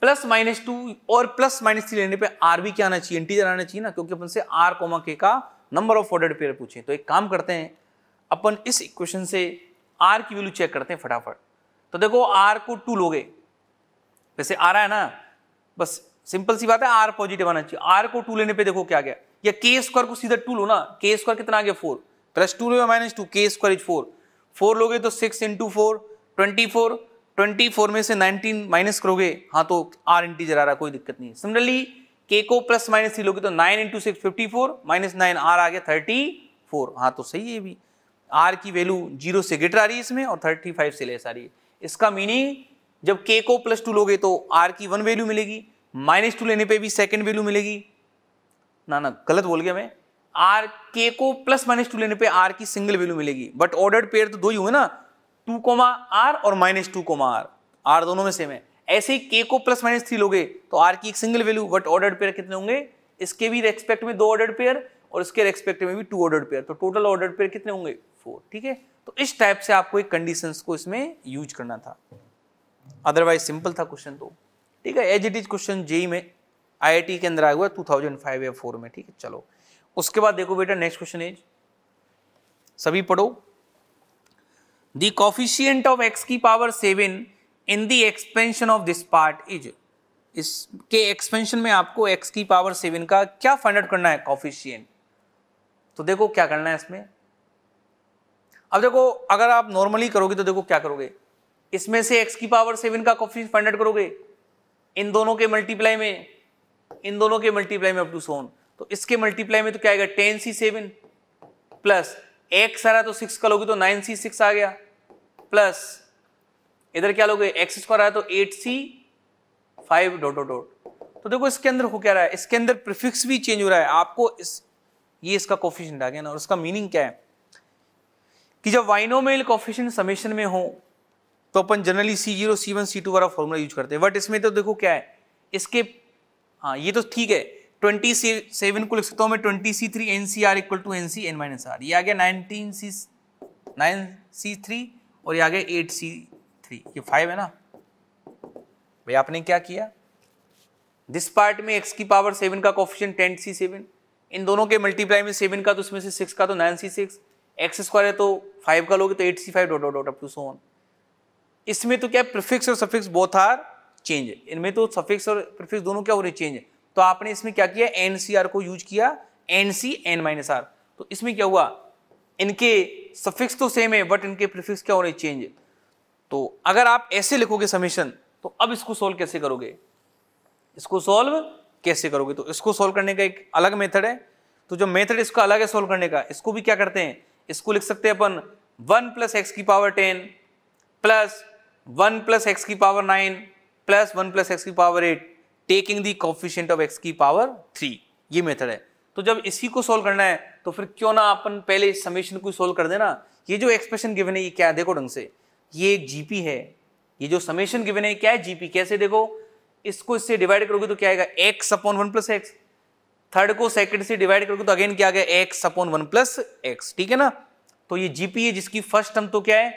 प्लस माइनस टू और प्लस माइनस थ्री लेने पे आर भी क्या आना चाहिए इंटीजर आना चाहिए ना क्योंकि अपन से आर कोमा के का नंबर ऑफ ऑर्डर पेयर पूछे तो एक काम करते हैं अपन इस इक्वेशन से आर की वैल्यू चेक करते हैं फटाफट तो देखो आर को टू लोगे वैसे आ रहा है ना बस सिंपल सी बात है आर पॉजिटिव आना चाहिए आर को टू लेने पे देखो क्या गया या के स्क्वायर को सीधा टू लो ना के स्क्वायर कितना आ गया फोर प्लस टू लोगे माइनस टू के स्क्वायर इज फोर फोर लोगे तो six into four twenty four twenty four में से नाइनटीन माइनस करोगे हाँ तो आर इंटीजर आ रहा है कोई दिक्कत नहीं सिमिलरली के को प्लस माइनस थ्री लोगे तो nine into six fifty four minus nine r आ गया थर्टी फोर हाँ तो सही है भी आर की वैल्यू जीरो से गिटर आ रही है इसमें और थर्टी फाइव से लेस आ रही है इसका मीनिंग जब के को प्लस टू लोगे तो आर की वन वैल्यू मिलेगी माइनस टू लेने पे भी सेकंड वैल्यू मिलेगी ना ना गलत बोल गया मैं आर के को प्लस माइनस टू लेने पे आर की सिंगल वैल्यू मिलेगी बट ऑर्डर पेयर तो दो ही हुए ना टू कोमा आर और minus two comma r r दोनों में सेम है ऐसे ही के को प्लस माइनस थ्री लोगे तो आर की एक single value but order pair कितने होंगे इसके भी रेस्पेक्ट में दो ऑर्डर पेयर और इसके रेस्पेक्ट में भी टू ऑर्डर पेयर तो टोटल ऑर्डर पेयर कितने होंगे फोर ठीक है तो इस टाइप से आपको एक कंडीशन को इसमें यूज करना था अदरवाइज सिंपल था क्वेश्चन तो ठीक है as it is question JEE में आईआईटी के अंदर आया हुआ टू थाउजेंड फाइव या फोर में ठीक है चलो उसके बाद देखो बेटा नेक्स्ट क्वेश्चन इज सभी पढ़ो द कॉफिशियंट ऑफ एक्स की power seven in the expansion of this part is इसके एक्सपेंशन में आपको एक्स की पावर सेवन का क्या फाइंड आउट करना है कॉफिशियंट तो देखो क्या करना है इसमें अब देखो अगर आप नॉर्मली करोगे तो देखो क्या करोगे इसमें से एक्स की पावर सेवन का कॉफी फाइंड आउट करोगे इन दोनों के मल्टीप्लाई में इन दोनों के मल्टीप्लाई में अप टू सोन तो इसके मल्टीप्लाई में तो क्या आएगा ten C seven plus x आ रहा तो सिक्स का लोगे तो नाइन सी सिक्स आ गया प्लस इधर क्या लोगे एक्स स्क्वायर आया तो eight C five dot dot dot तो देखो इसके अंदर हो क्या रहा है इसके अंदर प्रिफिक्स भी चेंज हो रहा है आपको इस ये इसका कोफिशियंट आ गया ना और इसका मीनिंग क्या है कि जब वाइनोमेल कॉफिशन समेशन में हो तो अपन जनरली सी जीरो सी वन सी टू वाला फॉर्मूला यूज करते हैं बट इसमें तो देखो क्या है इसके हाँ ये तो ठीक है ट्वेंटी सी सेवन को लिख सकता हूँ मैं twenty C three n C R equal to N C N minus r ये आ गया nineteen C nine C three और ये आ गया एट सी थ्री ये फाइव है ना भाई आपने क्या किया दिस पार्ट में एक्स की पावर सेवन का coefficient ten C seven in दोनों के मल्टीप्लाई में सेवन का तो उसमें से सिक्स का तो nine C six x square है तो फाइव का लोगे तो eight C five dot dot dot up to so on इसमें तो क्या प्रिफिक्स और सफिक्स बोथ आर चेंज है इनमें तो सफिक्स और प्रिफिक्स दोनों क्या हो रहे चेंज है तो आपने इसमें क्या किया एन सी आर को यूज किया n C N minus are तो इसमें क्या हुआ इनके सफिक्स तो सेम है बट इनके प्रिफिक्स क्या हो रहे चेंज है तो अगर आप ऐसे लिखोगे समीशन तो अब इसको सॉल्व कैसे करोगे इसको सॉल्व कैसे करोगे तो इसको सॉल्व करने का एक अलग मेथड है तो जो मेथड इसका अलग है सॉल्व करने का इसको भी क्या करते हैं इसको लिख सकते हैं अपन वन प्लस एक्स की power ten plus one plus x की power nine plus one plus x की power eight taking the coefficient of x की पावर थ्री ये मेथड है तो जब इसी को सोल्व करना है तो फिर क्यों ना अपन पहले समेशन को सोल्व कर देना ये जो एक्सप्रेशन गिवन है ये क्या है देखो ढंग से ये एक जीपी है ये जो समेशन गिवन है क्या है जीपी कैसे देखो इसको इससे डिवाइड करोगे तो क्या आएगा x upon one plus x third को सेकंड से डिवाइड करके तो अगेन क्या गया x upon one plus x ठीक है ना तो ये जीपी है e जिसकी फर्स्ट टर्म तो क्या है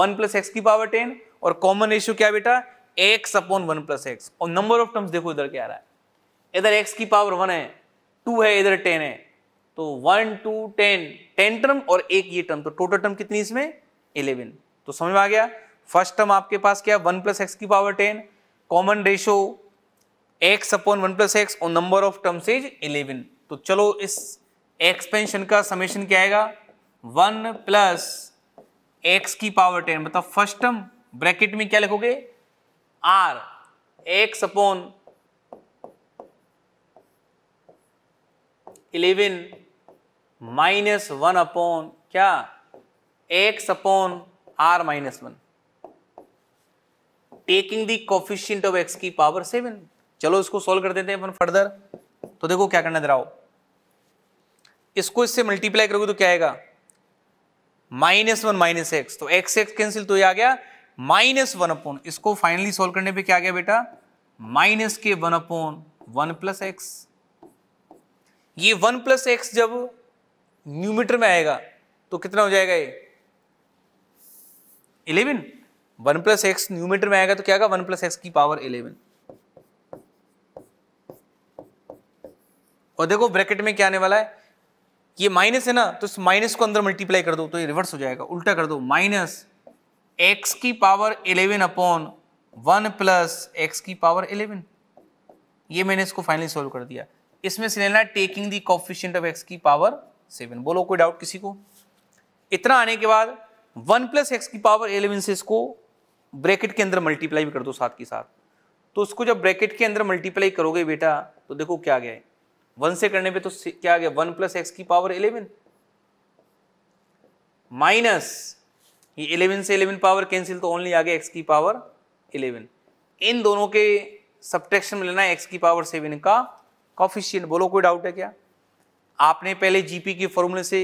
वन प्लस एक्स की पावर टेन और कॉमन रेशियो क्या बेटा x upon one plus x और नंबर ऑफ टर्म्स देखो इधर क्या आ रहा है इधर एक्स की पावर वन है टू है इधर टेन है तो one two ten ten term और एक ये टर्म तो टोटल टर्म कितनी इसमें इलेवन तो समझ में आ गया फर्स्ट टर्म आपके पास क्या वन प्लस एक्स की power ten common ratio x upon one plus x और number of terms is eleven तो चलो इस एक्सपेंशन का समेशन क्या आएगा वन प्लस एक्स की पावर टेन मतलब फर्स्ट टर्म ब्रैकेट में क्या लिखोगे r x upon eleven minus one upon क्या x upon are minus one taking the coefficient of x की पावर सेवन चलो इसको सोल्व कर देते हैं अपन फर्दर तो देखो क्या करना दराओ इसको इससे मल्टीप्लाई करोगे तो क्या आएगा माइनस वन माइनस एक्स तो एक्स एक्स कैंसिल तो ये आ गया माइनस वन अपॉन इसको फाइनली सोल्व करने पे क्या आ गया बेटा माइनस के one upon one plus x ये वन प्लस एक्स जब न्यूमीटर में आएगा तो कितना हो जाएगा ये eleven one plus x numerator में आएगा तो क्या आएगा वन प्लस एक्स की पावर इलेवन और देखो ब्रैकेट में क्या आने वाला है ये माइनस है ना तो इस माइनस को अंदर मल्टीप्लाई कर दो तो ये रिवर्स हो जाएगा उल्टा कर दो माइनस एक्स की power eleven upon one plus x की पावर इलेवन ये मैंने इसको फाइनली सॉल्व कर दिया इसमें से लेना taking the coefficient of x की पावर सेवन बोलो कोई डाउट किसी को इतना आने के बाद वन प्लस एक्स की पावर इलेवन से इसको ब्रैकेट के अंदर मल्टीप्लाई भी कर दो साथ के साथ तो उसको जब ब्रैकेट के अंदर मल्टीप्लाई करोगे बेटा तो देखो क्या गया है वन से करने पे तो क्या आ गया वन प्लस एक्स की पावर इलेवन माइनस ये इलेवन से इलेवन पावर कैंसिल तो ओनली आ गया एक्स की पावर इलेवन इन दोनों के सब्टेक्शन में लेना है एक्स की पावर सेवन का कॉफिशियन बोलो कोई डाउट है क्या आपने पहले जीपी के फॉर्मूले से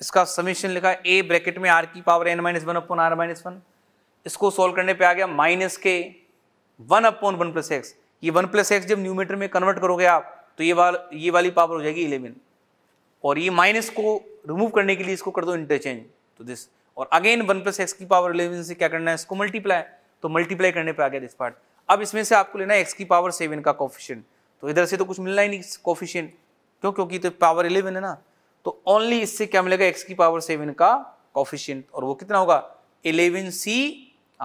इसका समीशन लिखा ए ब्रैकेट में आर की power N minus one upon are minus one इसको सॉल्व करने पे आ गया माइनस के one upon one plus x ये वन प्लस एक्स जब न्यूमीटर में कन्वर्ट करोगे आप तो ये वाल ये वाली पावर हो जाएगी इलेवन और ये माइनस को रिमूव करने के लिए इसको कर दो इंटरचेंज तो दिस और अगेन वन प्लस एक्स की पावर इलेवन से क्या करना है इसको मल्टीप्लाई तो मल्टीप्लाई करने पर आ गया दिस पार्ट अब इसमें से आपको लेना है एक्स की पावर सेवन का कॉफिशियन तो इधर से तो कुछ मिलना ही नहीं कॉफिशियन क्यों क्योंकि तो पावर इलेवन है ना तो ओनली इससे क्या मिलेगा एक्स की पावर सेवन का कॉफिशियन और वो कितना होगा इलेवन सी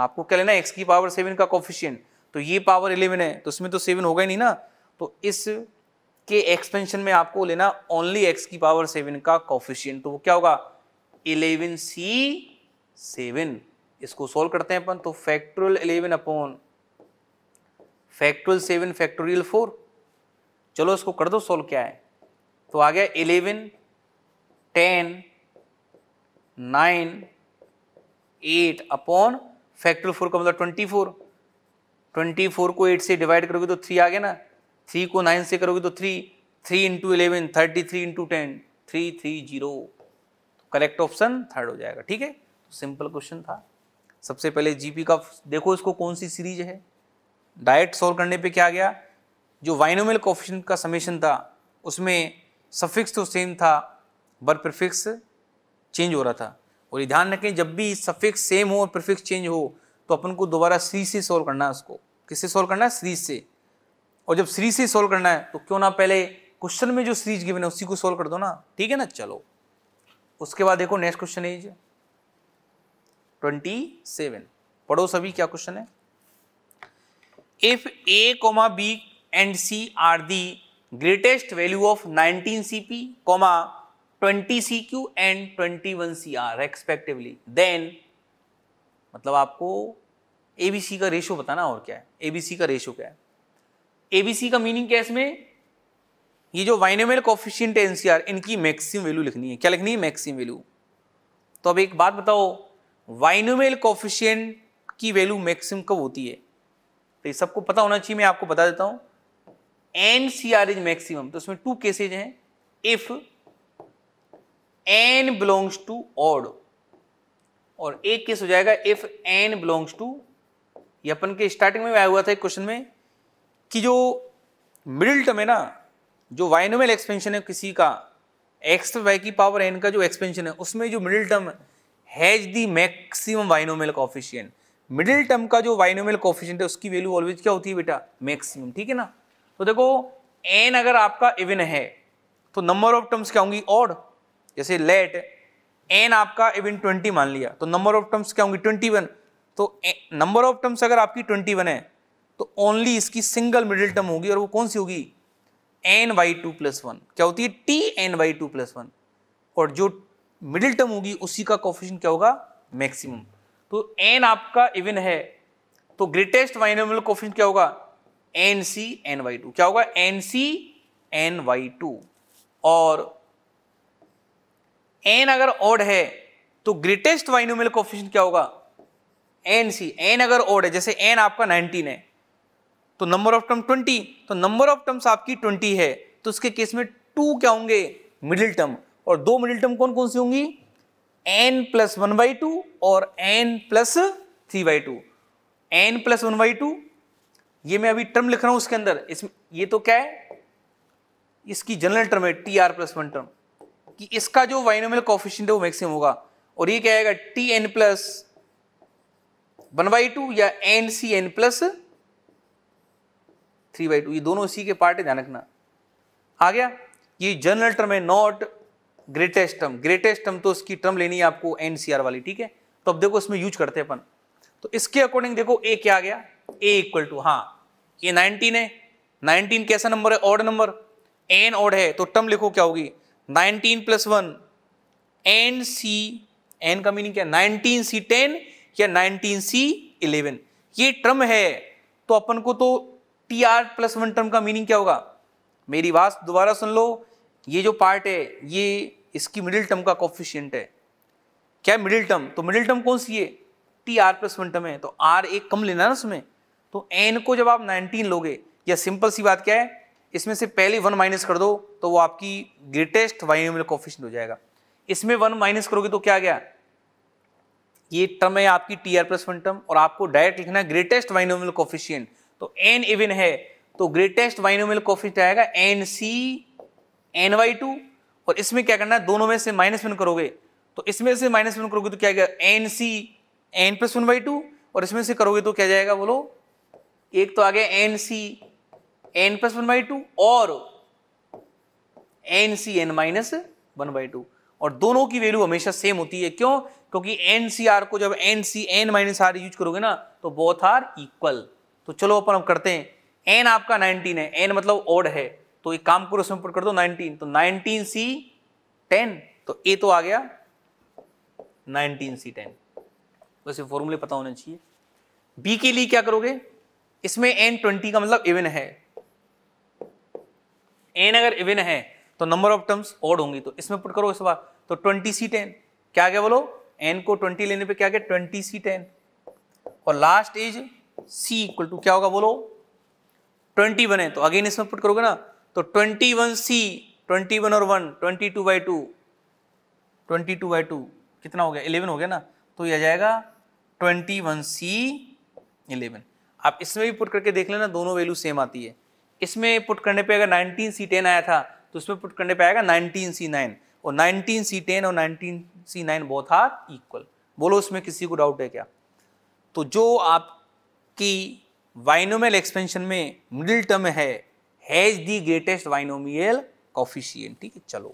आपको क्या लेना है एक्स की पावर सेवन का कॉफिशियन तो ये पावर इलेवन है तो इसमें तो सेवन होगा ही नहीं ना तो इस के एक्सपेंशन में आपको लेना ओनली एक्स की पावर सेवन का कॉफिशियंट तो वो क्या होगा इलेवन सी सेवन इसको सोल्व करते हैं अपन तो factorial eleven upon factorial seven factorial four चलो इसको कर दो सोल्व क्या है तो आ गया eleven ten nine eight upon factorial four का मतलब ट्वेंटी फोर ट्वेंटी फोर को एट से डिवाइड करोगे तो थ्री आ गया ना थ्री को नाइन से करोगे तो three three into eleven thirty three into ten three three zero correct option third हो जाएगा ठीक है सिंपल तो क्वेश्चन था सबसे पहले जीपी का देखो इसको कौन सी सीरीज है डायरेक्ट सॉल्व करने पे क्या गया जो वाइनोमल ऑप्शन का समेशन था उसमें सफिक्स तो सेम था बट प्रिफिक्स चेंज हो रहा था और ये ध्यान रखें जब भी सफिक्स सेम हो और प्रिफिक्स चेंज हो तो अपन को दोबारा सीरीज से सॉल्व करना है उसको किससे सॉल्व करना है सीरीज से और जब सीरीज से सोल्व करना है तो क्यों ना पहले क्वेश्चन में जो सीरीज गिवन है उसी को सोल्व कर दो ना ठीक है ना चलो उसके बाद देखो नेक्स्ट क्वेश्चन है ट्वेंटी सेवन पढ़ो सभी क्या क्वेश्चन है if a comma b and c are the greatest value of nineteen C p comma twenty C q and twenty one C r respectively then मतलब आपको ए बी सी का ratio बताना और क्या है ए बी सी का ratio क्या है एबीसी का मीनिंग क्या है इसमें ये जो वाइनेमल कॉफिशियंट एनसीआर इनकी मैक्सिम वैल्यू लिखनी है क्या लिखनी है मैक्सिम वैल्यू तो अब एक बात बताओ वाइनोमेल कॉफिशियंट की वैल्यू मैक्सिम कब होती है तो ये सबको पता होना चाहिए मैं आपको बता देता हूं n C R is maximum तो इसमें टू केसेज हैं if n belongs to odd और एक केस हो जाएगा इफ एन बिलोंग्स टू ये अपन के स्टार्टिंग में आया हुआ था क्वेश्चन में कि जो मिडिल टर्म है ना जो वाइनोमल एक्सपेंशन है किसी का एक्स वाई की पावर एन का जो एक्सपेंशन है उसमें जो middle term has the maximum binomial coefficient middle term का जो वाइनोमल कॉफिशियंट है उसकी वैल्यू ऑलवेज क्या होती है बेटा मैक्सिमम ठीक है ना तो देखो एन अगर आपका इवन है तो नंबर ऑफ टर्म्स क्या होंगी ऑड जैसे लेट एन आपका इवन ट्वेंटी मान लिया तो नंबर ऑफ टर्म्स क्या होंगी ट्वेंटी वन तो नंबर ऑफ टर्म्स अगर आपकी ट्वेंटी वन है तो ओनली इसकी सिंगल मिडिल टर्म होगी और वो कौन सी होगी n by two plus one क्या होती है T N by two plus one और जो मिडिल टर्म होगी उसी का कॉफिशन क्या होगा मैक्सिमम तो एन आपका इवन है तो ग्रेटेस्ट वाइनोमल कॉफिशन क्या होगा N C N by two क्या होगा N C N by two और एन अगर ओड है तो ग्रेटेस्ट वाइनोमल कॉफिशन क्या होगा एन सी एन अगर ओड है जैसे एन आपका नाइनटीन है तो नंबर ऑफ टर्म ट्वेंटी तो नंबर ऑफ टर्म्स आपकी ट्वेंटी है तो उसके केस में टू क्या होंगे मिडिल टर्म और दो मिडिल टर्म कौन कौन सी होंगी N plus one by two और N plus three by two N plus one by two ये मैं अभी टर्म लिख रहा हूं उसके अंदर इसमें ये तो क्या है इसकी जनरल टर्म है T R plus one term कि इसका जो वाइनोमियल कॉफिशियंट है वो मैक्सिमम होगा और ये क्या आएगा T N plus one by two या N C N plus three by two ये दोनों इसी के पार्ट है ध्यान रखना आ गया ये जनरल टर्म है not greatest term greatest term तो इसकी टर्म लेनी है आपको एनसीआर वाली ठीक है तो अब देखो इसमें यूज करते हैं अपन तो इसके अकॉर्डिंग देखो ए क्या आ गया ए इक्वल टू हाँ ये नाइनटीन है नाइनटीन कैसा नंबर है ऑड नंबर एन ऑड है तो टर्म लिखो क्या होगी nineteen plus one N C N का मीनिंग क्या नाइनटीन सी टेन या नाइनटीन सी इलेवन ये टर्म है तो अपन को तो T are plus one term का मीनिंग क्या होगा मेरी बात दोबारा सुन लो ये जो पार्ट है ये इसकी मिडिल टर्म का कॉफिशियंट है क्या मिडिल टर्म तो मिडिल टर्म कौन सी है T R plus one term है तो आर एक कम लेना ना उसमें तो एन को जब आप नाइनटीन लोगे या सिंपल सी बात क्या है इसमें से पहले वन माइनस कर दो तो वो आपकी ग्रेटेस्ट वाइनोमियल कॉफिशियंट हो जाएगा इसमें वन माइनस करोगे तो क्या गया ये टर्म है आपकी T are plus one term और आपको डायरेक्ट लिखना है ग्रेटेस्ट वाइनोमियल कॉफिशियंट तो एन इवन है तो ग्रेटेस्ट बाइनोमियल कोफिशिएंट आएगा N C N by two और इसमें क्या करना है दोनों में से माइनस वन करोगे तो इसमें से माइनस वन करोगे तो क्या आएगा N C N plus one by two और इसमें से करोगे तो क्या जाएगा बोलो एक तो आ गया N C N plus one by two और N C N minus one by two और दोनों की वैल्यू हमेशा सेम होती है क्यों क्योंकि एन सी आर को जब N C N minus R use करोगे ना तो बोथ आर इक्वल तो चलो अपन अब करते हैं एन आपका नाइनटीन है एन मतलब ओड है तो एक काम करो उसमें पुट कर दो नाइनटीन तो नाइनटीन सी टेन तो ए तो आ गया नाइनटीन सी टेन वैसे फॉर्मूले पता होने चाहिए बी के लिए क्या करोगे इसमें एन ट्वेंटी का मतलब इवन है एन अगर इवन है तो नंबर ऑफ टर्म्स ऑड होंगी तो इसमें पुट करो इस बार तो ट्वेंटी सी टेन क्या गया बोलो एन को ट्वेंटी लेने पे क्या क्या ट्वेंटी सी टेन और last is C equal to क्या होगा बोलो 21 है तो अगेन इसमें पुट करोगे ना तो 21C 21 और 1 22 two by two twenty two by two कितना हो गया 11 हो गया ना तो यह आ जाएगा 21C 11 आप इसमें भी पुट करके देख लेना दोनों वैल्यू सेम आती है इसमें पुट करने पे अगर 19 सी टेन आया था तो उसमें पुट करने पे आएगा 19 सी नाइन और 19 सी टेन और 19 सी नाइन बहुत हार इक्वल बोलो उसमें किसी को डाउट है क्या तो जो आप कि वाइनोमियल एक्सपेंशन में मिडिल टर्म है has the greatest binomial coefficient ठीक है चलो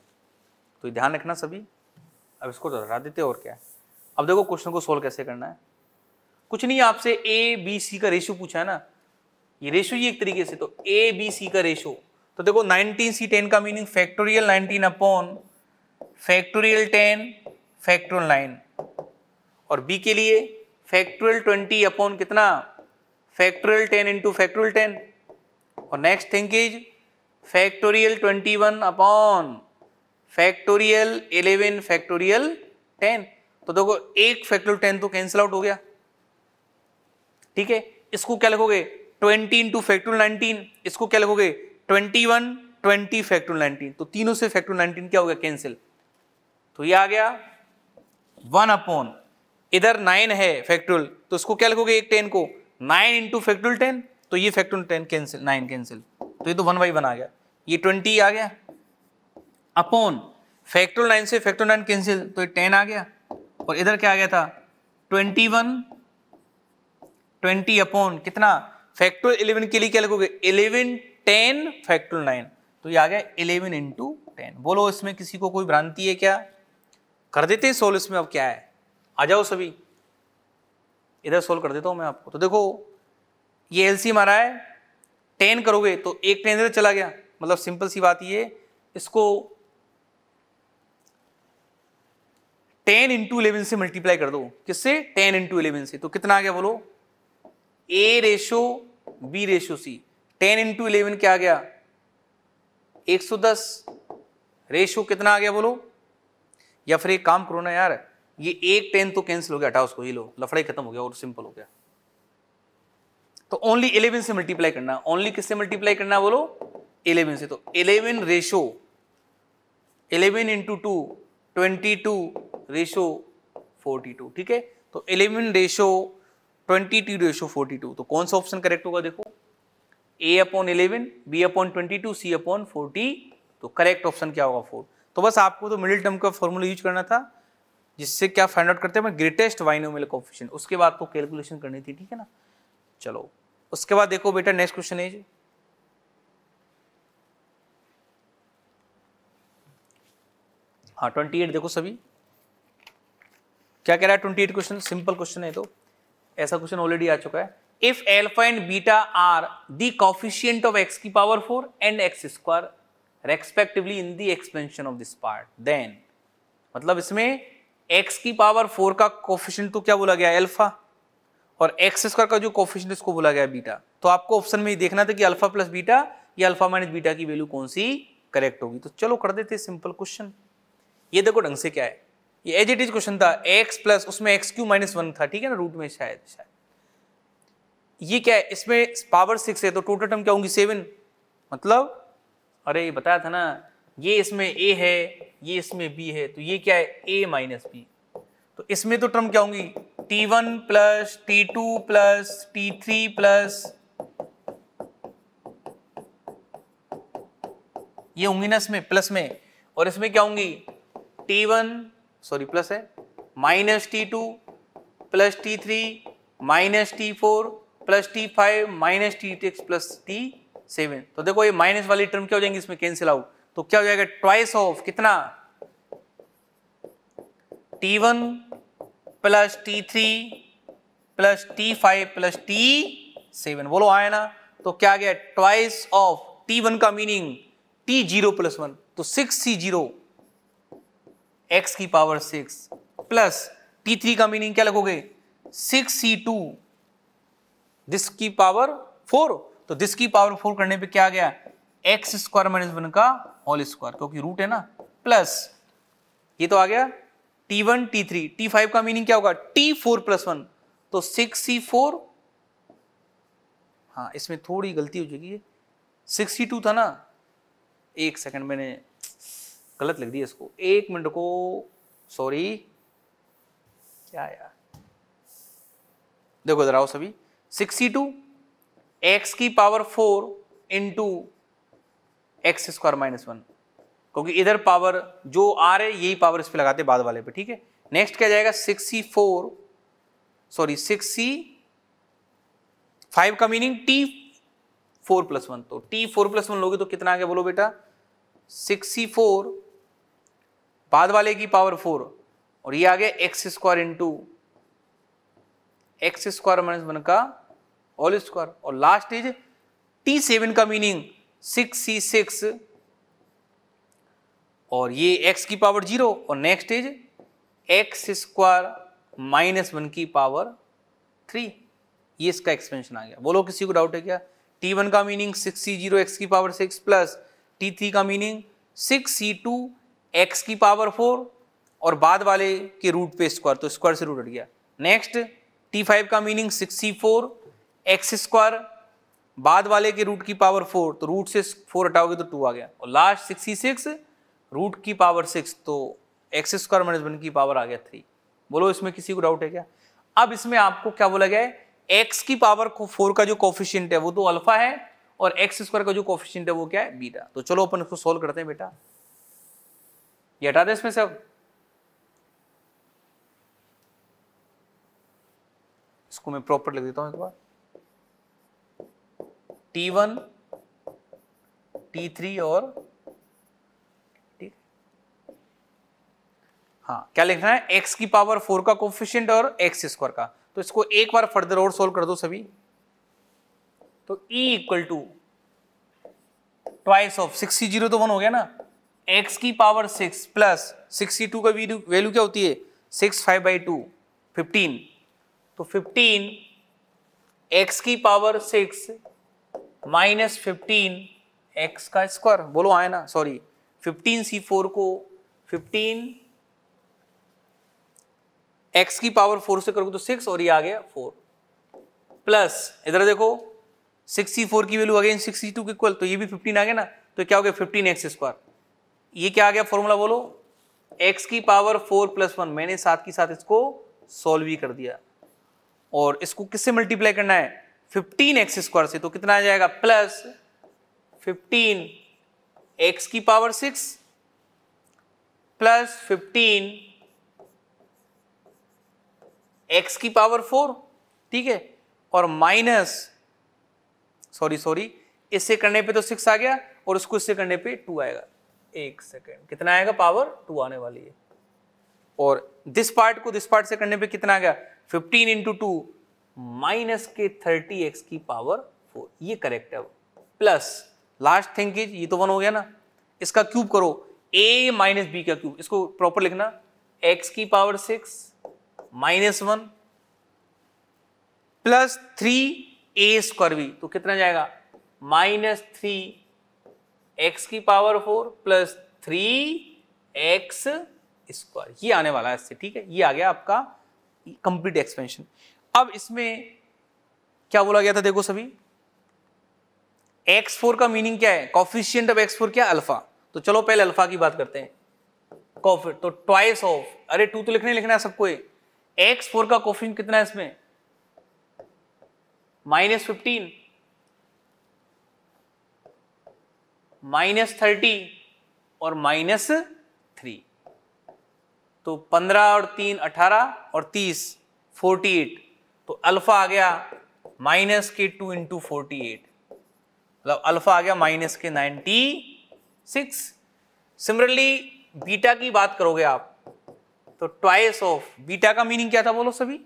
तो ध्यान रखना सभी अब इसको दोहरा देते और क्या अब देखो क्वेश्चन को सोल्व कैसे करना है कुछ नहीं आपसे ए बी सी का रेशो पूछा है ना ये रेशो ही एक तरीके से तो ए बी सी का रेशो तो देखो 19 सी 10 का meaning factorial 19 upon factorial 10 factorial 9 और बी के लिए फैक्टोरियल 20 अपॉन कितना फैक्टोरियल 10 इंटू फैक्टोरियल 10 और next thing is factorial 21 upon factorial 11 factorial 10 तो देखो एक फैक्टोरियल 10 तो कैंसिल आउट हो गया ठीक है इसको क्या लिखोगे 20 इंटू फैक्टोरियल 19 इसको क्या लिखोगे 21 20 फैक्टोरियल 19 तो तीनों से फैक्टोरियल 19 क्या हो गया कैंसिल तो ये आ गया वन अपॉन इधर नाइन है फैक्टोरियल तो इसको क्या लिखोगे एक टेन को नाइन इंटू फैक्टोल टेन तो ये factorial ten cancel nine cancel तो ये तो वन बाई वन आ गया ये ट्वेंटी आ गया अपॉन फैक्टोल नाइन से फैक्टोल नाइन कैंसिल तो ये टेन आ गया और इधर क्या आ गया था ट्वेंटी वन ट्वेंटी अपॉन कितना फैक्टोल इलेवन के लिए क्या लिखोगे इलेवन टेन फैक्टोल नाइन तो ये आ गया इलेवन इंटू टेन बोलो इसमें किसी को कोई भ्रांति है क्या कर देते हैं सोल इसमें अब क्या है आ जाओ सभी इधर सोल्व कर देता हूँ मैं आपको तो देखो ये एल सी मारा है टेन करोगे तो एक टेन इधर चला गया मतलब सिंपल सी बात ये इसको टेन इंटू इलेवन से मल्टीप्लाई कर दो किससे टेन इंटू इलेवन से तो कितना आ गया बोलो A ratio B ratio C ten into eleven क्या आ गया एक सौ दस रेशो कितना आ गया बोलो या फिर एक काम करो ना यार ये एक टेन तो कैंसिल हो गया हटा उसको ही लो लफड़ा खत्म हो गया और सिंपल हो गया तो ओनली इलेवन से मल्टीप्लाई करना ओनली किससे मल्टीप्लाई करना बोलो इलेवन से तो eleven ratio eleven into two twenty two ratio forty two ठीक है तो eleven ratio twenty two ratio forty two तो कौन सा ऑप्शन करेक्ट होगा देखो A upon eleven B upon twenty two C upon forty तो करेक्ट ऑप्शन क्या होगा फोर तो बस आपको तो मिडिल टर्म का फॉर्मूला यूज करना था जिससे क्या फाइंड आउट करते हैं मैं ग्रेटेस्ट वाइनोमियल कॉफिशियन उसके बाद आपको तो कैलकुलेशन करनी थी ठीक है ना चलो उसके बाद देखो बेटा नेक्स्ट क्वेश्चन है हाँ ट्वेंटी एट देखो सभी क्या कह रहा है twenty eight question simple question है तो ऐसा क्वेश्चन ऑलरेडी आ चुका है if alpha and beta are the coefficient of x की power four and X square respectively in the expansion of this part then मतलब इसमें एक्स की पावर फोर का कोफिशियंट तो क्या बोला गया अल्फा और एक्स स्क्वायर का जो कोफिशियंट इसको बोला गया बीटा तो आपको ऑप्शन में ये देखना था कि अल्फा प्लस बीटा या अल्फा माइनस बीटा की वैल्यू कौन सी करेक्ट होगी तो चलो कर देते सिंपल क्वेश्चन ये देखो ढंग से क्या है ये एज इट इज क्वेश्चन था एक्स प्लस उसमें एक्स क्यू माइनस वन था ठीक है ना रूट में शायद शायद ये क्या है इसमें पावर सिक्स है तो टोटल टर्म क्या होंगी सेवन मतलब अरे ये बताया था ना ये इसमें ए है ये इसमें बी है तो ये क्या है ए माइनस बी तो इसमें तो टर्म क्या होंगी T one plus T two plus T three plus ये होंगी ना इसमें प्लस में और इसमें क्या होंगी टी वन सॉरी प्लस है minus T two plus T three minus T four plus T five minus T six plus T seven तो देखो ये माइनस वाली टर्म क्या हो जाएंगी इसमें कैंसिल आउट तो क्या हो जाएगा ट्वाइस ऑफ कितना T one plus T three plus T five plus T seven बोलो आया ना तो क्या आ गया ट्वाइस ऑफ टी वन का meaning T zero plus one तो सिक्स सी जीरो एक्स की power six plus T three का मीनिंग क्या लगोगे सिक्स सी टू दिस की पावर फोर तो दिस की पावर फोर करने पे क्या आ गया एक्स स्क्वायर माइनस वन का होल स्क्वायर क्योंकि रूट है ना प्लस ये तो आ गया T one T three T five का मीनिंग क्या होगा टी फोर प्लस वन तो सिक्स सी फोर हाँ इसमें थोड़ी गलती हो जाएगी सिक्स सी टू था ना एक सेकंड मैंने गलत लग दिया इसको एक मिनट को सॉरी क्या यार देखो जरा सभी सी टू एक्स की power four into X square minus one क्योंकि इधर पावर जो आ रहे यही पावर इस पर लगाते बाद वाले पे ठीक है नेक्स्ट क्या जाएगा six C four sorry six C five का meaning T four plus one तो टी फोर प्लस वन लोगे तो कितना आ गया बोलो बेटा सिक्स सी फोर बाद वाले की पावर फोर और ये आ गया X square into X square minus one का ऑल स्क्वायर और लास्ट इज टी सेवन का मीनिंग सिक्स सी सिक्स और ये एक्स की पावर जीरो और next is X square minus one की पावर थ्री ये इसका एक्सपेंशन आ गया बोलो किसी को डाउट है क्या टी वन का meaning six C zero x की power six plus T three का meaning six C two x की पावर फोर और बाद वाले के रूट पे स्क्वायर तो स्क्वायर से रूट हट गया नेक्स्ट टी फाइव का meaning six C four X square बाद वाले के रूट की पावर फोर तो रूट से फोर हटाओगे तो टू आ गया और लास्ट सिक्सटी सिक्स रूट की पावर सिक्स तो एक्स स्क्वायर माइनस वन की पावर आ गया थ्री बोलो इसमें किसी को डाउट है क्या अब इसमें आपको क्या बोला गया है एक्स की पावर को फोर का जो कॉफिशियंट है वो तो अल्फा है और एक्स स्क्वायर का जो कॉफिशियंट है वो क्या है बीटा तो चलो अपन इसको सोल्व करते हैं बेटा ये हटा दे इसमें सब इसको मैं प्रॉपर लिख देता हूं एक बार टी वन टी थ्री और हाँ क्या लिखना है एक्स की पावर फोर का कोफिशियंट और एक्स स्क्वायर का तो इसको एक बार फर्दर और सोल्व कर दो सभी तो E equal to twice of six zero तो वन हो गया ना x की power six plus sixty two का वैल्यू क्या होती है six five by two fifteen तो फिफ्टीन एक्स की power six minus fifteen X का स्क्वायर बोलो आए ना सॉरी फिफ्टीन सी फोर को फिफ्टीन एक्स की पावर फोर से करोगे तो सिक्स और ये आ गया फोर प्लस इधर देखो सिक्सटी फोर की value again sixty two equal तो ये भी फिफ्टीन आ गया ना तो क्या हो गया फिफ्टीन एक्स स्क्वायर ये क्या आ गया फॉर्मूला बोलो एक्स की पावर फोर प्लस वन मैंने साथ के साथ इसको सॉल्व ही कर दिया और इसको किससे मल्टीप्लाई करना है फिफ्टीन एक्स स्क्वायर से तो कितना आ जाएगा प्लस फिफ्टीन एक्स की power six plus fifteen x की पावर फोर ठीक है और माइनस सॉरी सॉरी इससे करने पे तो सिक्स आ गया और उसको इससे करने पे टू आएगा एक सेकेंड कितना आएगा पावर टू आने वाली है और दिस पार्ट को दिस पार्ट से करने पे कितना आ गया फिफ्टीन इंटू टू माइनस के थर्टी एक्स की पावर फोर ये करेक्ट है प्लस लास्ट थिंग ये तो वन हो गया ना इसका क्यूब करो ए माइनस बी का क्यूब इसको प्रॉपर लिखना एक्स की power six minus one plus three ए स्क्वायर बी तो कितना जाएगा माइनस थ्री एक्स की power four plus three x square ये आने वाला है इससे ठीक है ये आ गया आपका कंप्लीट एक्सपेंशन अब इसमें क्या बोला गया था देखो सभी एक्स फोर का मीनिंग क्या है कॉफिशियंट ऑफ एक्स फोर क्या अल्फा तो चलो पहले अल्फा की बात करते हैं कॉफिट तो ट्वाइस ऑफ अरे टू तो लिखने लिखना है सबको एक्स फोर का कॉफिन कितना है इसमें माइनस फिफ्टीन माइनस थर्टी और माइनस थ्री तो पंद्रह और तीन अठारह और तीस फोर्टी एट तो अल्फा आ गया माइनस के टू इंटू फोर्टी एट मतलब अल्फा आ गया माइनस के नाइन्टी सिक्स सिमिलरली बीटा की बात करोगे आप तो ट्वाइस ऑफ बीटा का मीनिंग क्या था बोलो सभी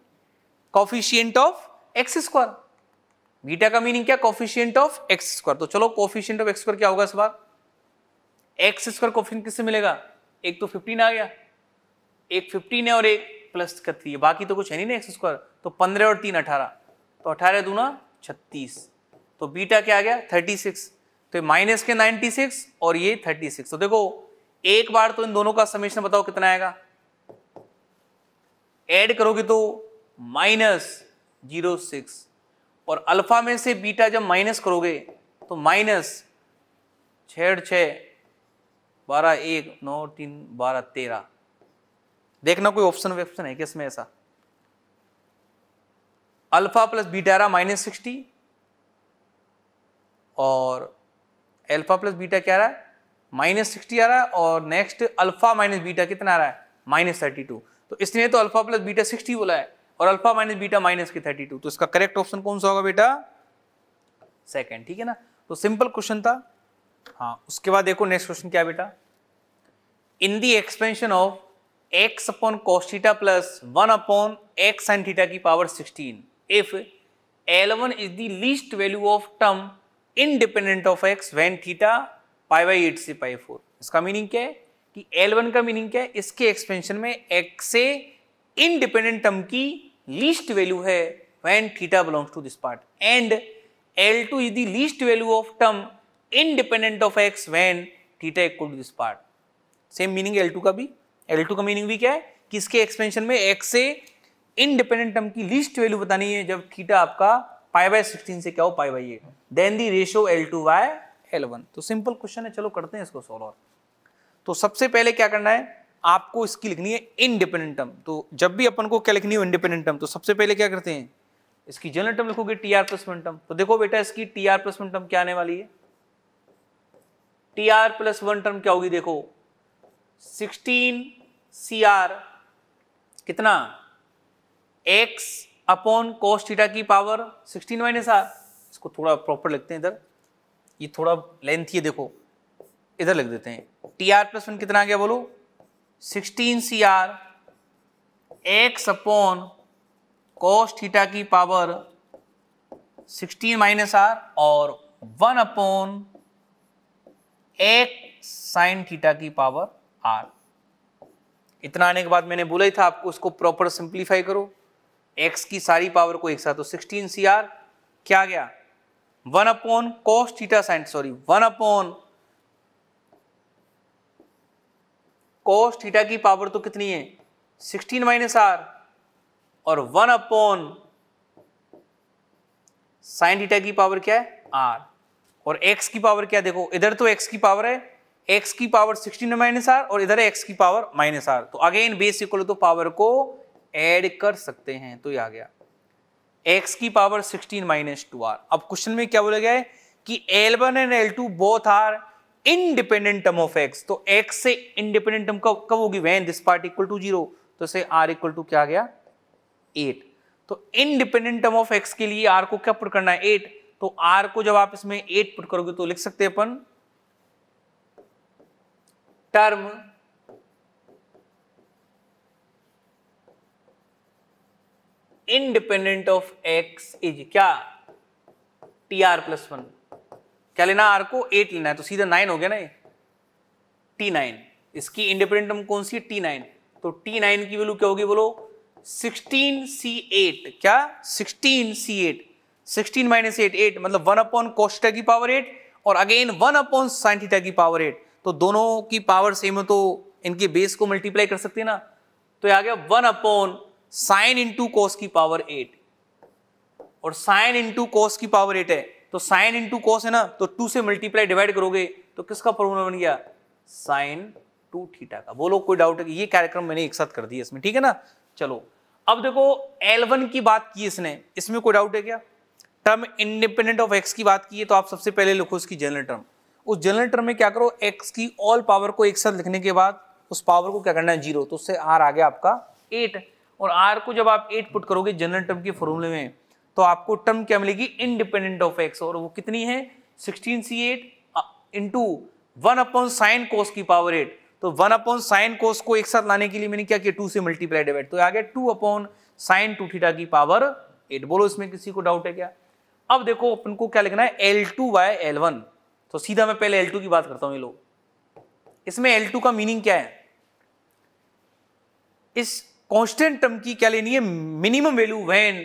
coefficient of x square beta का मीनिंग क्या कॉफिशियंट ऑफ एक्स स्क्वायर तो चलो कॉफिशियंट ऑफ एक्स स्क्वायर क्या होगा इस बार एक्स स्क्वायर कॉफिशियंट किससे मिलेगा एक तो फिफ्टीन आ गया एक फिफ्टीन है और एक प्लस इकतीस बाकी तो कुछ है नहीं ना एक्स स्क्वायर तो पंद्रह और तीन अठारह तो अठारह दूना छत्तीस तो बीटा क्या आ गया थर्टी सिक्स तो माइनस के नाइन्टी सिक्स और ये थर्टी सिक्स तो देखो एक बार तो इन दोनों का समेशन बताओ कितना आएगा एड करोगे तो माइनस जीरो सिक्स और अल्फा में से बीटा जब माइनस करोगे तो माइनस छः छः बारह एक नौ तीन बारह तेरह देखना कोई ऑप्शन वेप्शन है किसमें ऐसा अल्फा प्लस बीटारा माइनस सिक्सटी और अल्फा प्लस बीटा क्या रहा है माइनस सिक्सटी आ रहा है और नेक्स्ट अल्फा माइनस बीटा कितना आ रहा है माइनस थर्टी टू तो इसने तो अल्फा प्लस बीटा सिक्सटी बोला है और अल्फा माइनस बीटा माइनस की थर्टी टू तो इसका करेक्ट ऑप्शन कौन सा होगा बेटा सेकेंड ठीक है ना तो सिंपल क्वेश्चन था हाँ उसके बाद देखो नेक्स्ट क्वेश्चन क्या बेटा in the expansion of x upon cos theta plus one upon x sine theta की power sixteen if l one is the least value of term independent of x when theta pi by eight से pi four इसका meaning क्या है कि l one का meaning क्या है इसके एक्सपेंशन में एक्स से इनडिपेंडेंट टर्म की लीस्ट वैल्यू है when theta belongs to this part and l two is the least value of term independent of x when theta equal to this part same meaning l two का भी L two का meaning भी क्या है किसके expansion में x से independent term की लीस्ट वैल्यू बतानी है जब थीटा आपका पाई बाय सिक्सटीन से क्या हो pi by eight then the ratio l two by l one तो सिंपल क्वेश्चन है चलो करते हैं इसको सॉल्व और तो सबसे पहले क्या करना है आपको इसकी लिखनी है इनडिपेंडेंट टर्म तो जब भी अपन को क्या लिखनी हो इंडिपेंडेंट टर्म तो सबसे पहले क्या करते हैं इसकी जनरल टर्म लिखोगे T R plus one term तो देखो बेटा इसकी T R plus one term क्या आने वाली है T R plus one term क्या होगी देखो सिक्सटीन सी आर कितना एक्स अपॉन कोस थीटा की पावर 16 माइनस आर इसको थोड़ा प्रॉपर लिखते हैं इधर ये थोड़ा लेंथ ये देखो इधर लिख देते हैं टी आर प्लस वन कितना आ गया बोलो 16 c are x upon cos theta की पावर 16 माइनस आर और 1 अपॉन एक साइन थीटा की पावर आर इतना आने के बाद मैंने बोला ही था आपको उसको प्रॉपर सिंप्लीफाई करो एक्स की सारी पावर को एक साथ तो सिक्सटीन सी आर क्या गया one upon cos theta sine sorry one upon cos theta की पावर तो कितनी है सिक्सटीन माइनस आर और वन अपॉन साइन थीटा की पावर क्या है आर और एक्स की पावर क्या देखो इधर तो एक्स की पावर है एक्स की पावर सिक्सटीन माइनस आर और इधर है एक्स की पावर माइनस आर तो again base equal to power को ऐड कर सकते हैं तो ये आ गया एक्स की power sixteen minus two r अब क्वेश्चन में क्या बोला गया है कि l one and l two both are independent term of x तो एक्स से इंडिपेंडेंट टर्म कब कब होगी when this part equal to zero तो से आर इक्वल टू क्या आ गया एट तो इनडिपेंडेंट टर्म ऑफ एक्स के लिए आर को क्या पुट करना है एट तो आर को जब आप इसमें एट पुट करोगे तो लिख सकते हैं अपन term independent of x is क्या टी आर प्लस वन क्या लेना आर को एट लेना है तो सीधा नाइन हो गया ना ये टी नाइन इसकी इंडिपेंडेंट टर्म कौन सी टी नाइन तो टी नाइन की वैल्यू क्या होगी बोलो सिक्सटीन सी एट क्या sixteen c eight sixteen minus eight eight मतलब वन अपॉन कोस्टा की पावर एट और अगेन वन अपॉन साइंथीटा की पावर एट तो दोनों की पावर सेम हो तो इनके बेस को मल्टीप्लाई कर सकते हैं ना तो ये आ गया one upon sine into cos की पावर एट और साइन इंटू कॉस की पावर एट है तो साइन इंटू कॉस है ना तो टू से मल्टीप्लाई डिवाइड करोगे तो किसका फॉर्मूला बन गया साइन टू थीटा का बोलो कोई डाउट है कि ये कार्यक्रम मैंने एक साथ कर दिया इसमें ठीक है ना चलो अब देखो L1 की बात की इसने इसमें कोई डाउट है क्या टर्म इंडिपेंडेंट ऑफ एक्स की बात की है तो आप सबसे पहले लिखो इसकी जनरल टर्म उस जनरेटर में क्या करो एक्स की ऑल पावर को एक साथ लिखने के बाद उस पावर को क्या करना है जीरो तो उससे आर आ गया आपका एट और आर को जब आप एट पुट करोगे जनरल टर्म के फॉर्मूले में तो आपको टर्म क्या मिलेगी इनडिपेंडेंट ऑफ एक्स और वो कितनी है sixteen c eight into one upon sine cos की पावर एट तो वन अपॉन साइन कोस को एक साथ लाने के लिए मैंने क्या किया टू से मल्टीप्लाई डिवाइड तो आ गया two upon sine two theta की पावर एट बोलो इसमें किसी को डाउट है क्या अब देखो अपन को क्या लिखना है l two by l one तो सीधा मैं पहले L2 की बात करता हूं ये लोग इसमें L2 का मीनिंग क्या है इस कांस्टेंट टर्म की क्या लेनी है minimum value when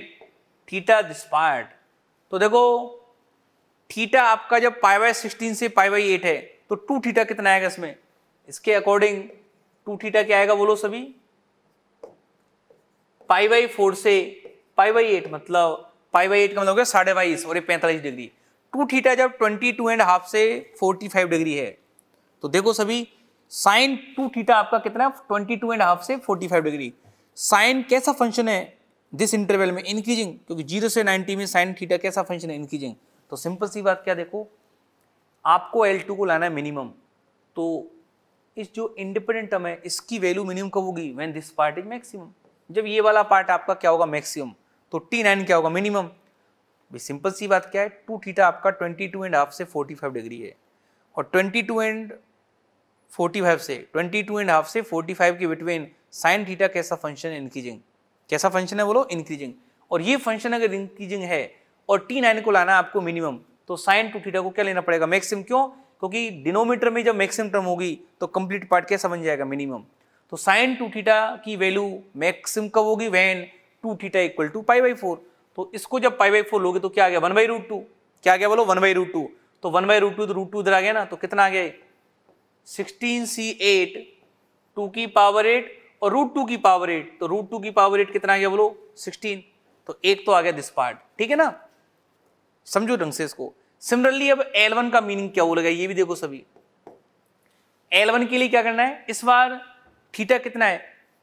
theta this part तो देखो थीटा आपका जब पाई बाई सिक्सटीन से पाई बाई एट है तो टू थीटा कितना आएगा इसमें इसके अकॉर्डिंग टू थीटा क्या आएगा बोलो सभी पाई बाई फोर से पाई बाई एट मतलब पाई बाई एट का मतलब साढ़े बाईस और ये पैंतालीस डिग्री टू थीटा जब ट्वेंटी टू एंड हाफ से फोर्टी फाइव डिग्री है तो देखो सभी साइन टू थीटा आपका कितना है ट्वेंटी टू एंड हाफ से फोर्टी फाइव डिग्री साइन कैसा फंक्शन है दिस इंटरवल में इंक्रीजिंग क्योंकि जीरो से नाइन्टी में साइन थीटा कैसा फंक्शन है इंक्रीजिंग तो सिंपल सी बात क्या देखो आपको एल टू को लाना है मिनिमम तो इस जो इंडिपेंडेंट टर्म है इसकी वैल्यू मिनिमम कब होगी when this part is maximum जब ये वाला पार्ट आपका क्या होगा मैक्सिमम तो टी नाइन क्या होगा मिनिमम सिंपल सी बात क्या है टू थीटा आपका ट्वेंटी टू एंड हाफ से फोर्टी फाइव डिग्री है और twenty two and forty five से ट्वेंटी टू एंड हाफ से फोर्टी फाइव के बिटवीन साइन थीटा कैसा फंक्शन है इंक्रीजिंग कैसा फंक्शन है बोलो इंक्रीजिंग और ये फंक्शन अगर इंक्रीजिंग है और टी नाइन को लाना आपको मिनिमम तो साइन टू थीटा को क्या लेना पड़ेगा मैक्सिम क्यों क्योंकि डिनोमीटर में जब मैक्सिम टर्म होगी तो कंप्लीट पार्ट कैसा बन जाएगा मिनिमम तो साइन टू थीटा की वैल्यू मैक्सिम कब होगी when two theta equal to pi by four तो इसको जब पाई बाई फोर लोगे तो क्या आ गया वन बाई रूट टू क्या आ गया बोलो वन बाई रूट टू तो वन बाई रूट टू तो रूट टू इधर आ गया ना तो कितना आ गया सिक्सटीन सी एट टू की पावर एट और रूट टू की पावर एट तो रूट टू की पावर एट कितना आ गया बोलो सिक्सटीन तो एक तो आ गया दिस पार्ट ठीक है ना समझो ढंग से इसको सिमिलरली अब एल वन का मीनिंग क्या बोलेगा ये भी देखो सभी एल वन के लिए क्या करना है इस बार थीटा कितना है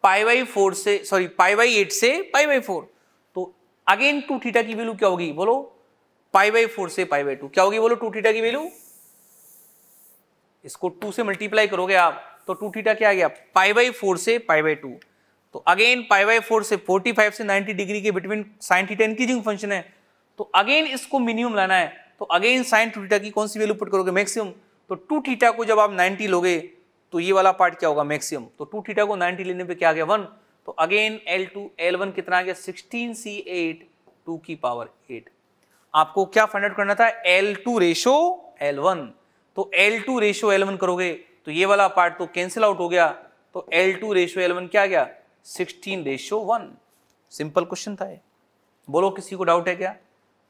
पाई बाई फोर से सॉरी पाई बाई एट से pi by four again two theta की वैल्यू क्या होगी बोलो पाई बाई फोर से पाई बाई टू क्या होगी बोलो टू थीटा की वैल्यू इसको टू से मल्टीप्लाई करोगे आप तो टू थीटा क्या आ गया पाई बाई फोर से पाई बाई टू तो अगेन पाई बाई फोर से फोर्टी फाइव से नाइनटी डिग्री के between sine theta increasing function है तो अगेन इसको मिनिमम लाना है तो अगेन साइन टू थीटा की कौन सी वैल्यू पुट करोगे मैक्सिमम तो टू थीटा को जब आप नाइन्टी लोगे तो ये वाला पार्ट क्या होगा मैक्सिमम तो टू थीटा को नाइन्टी लेने पर क्या आ गया वन तो again l two l one कितना आ गया सिक्सटीन सी एट की पावर एट आपको क्या फाइंड आउट करना था l two ratio l one तो l two ratio l one करोगे तो ये वाला पार्ट तो कैंसिल आउट हो गया तो l two ratio l one क्या गया sixteen ratio one simple question था ये बोलो किसी को डाउट है क्या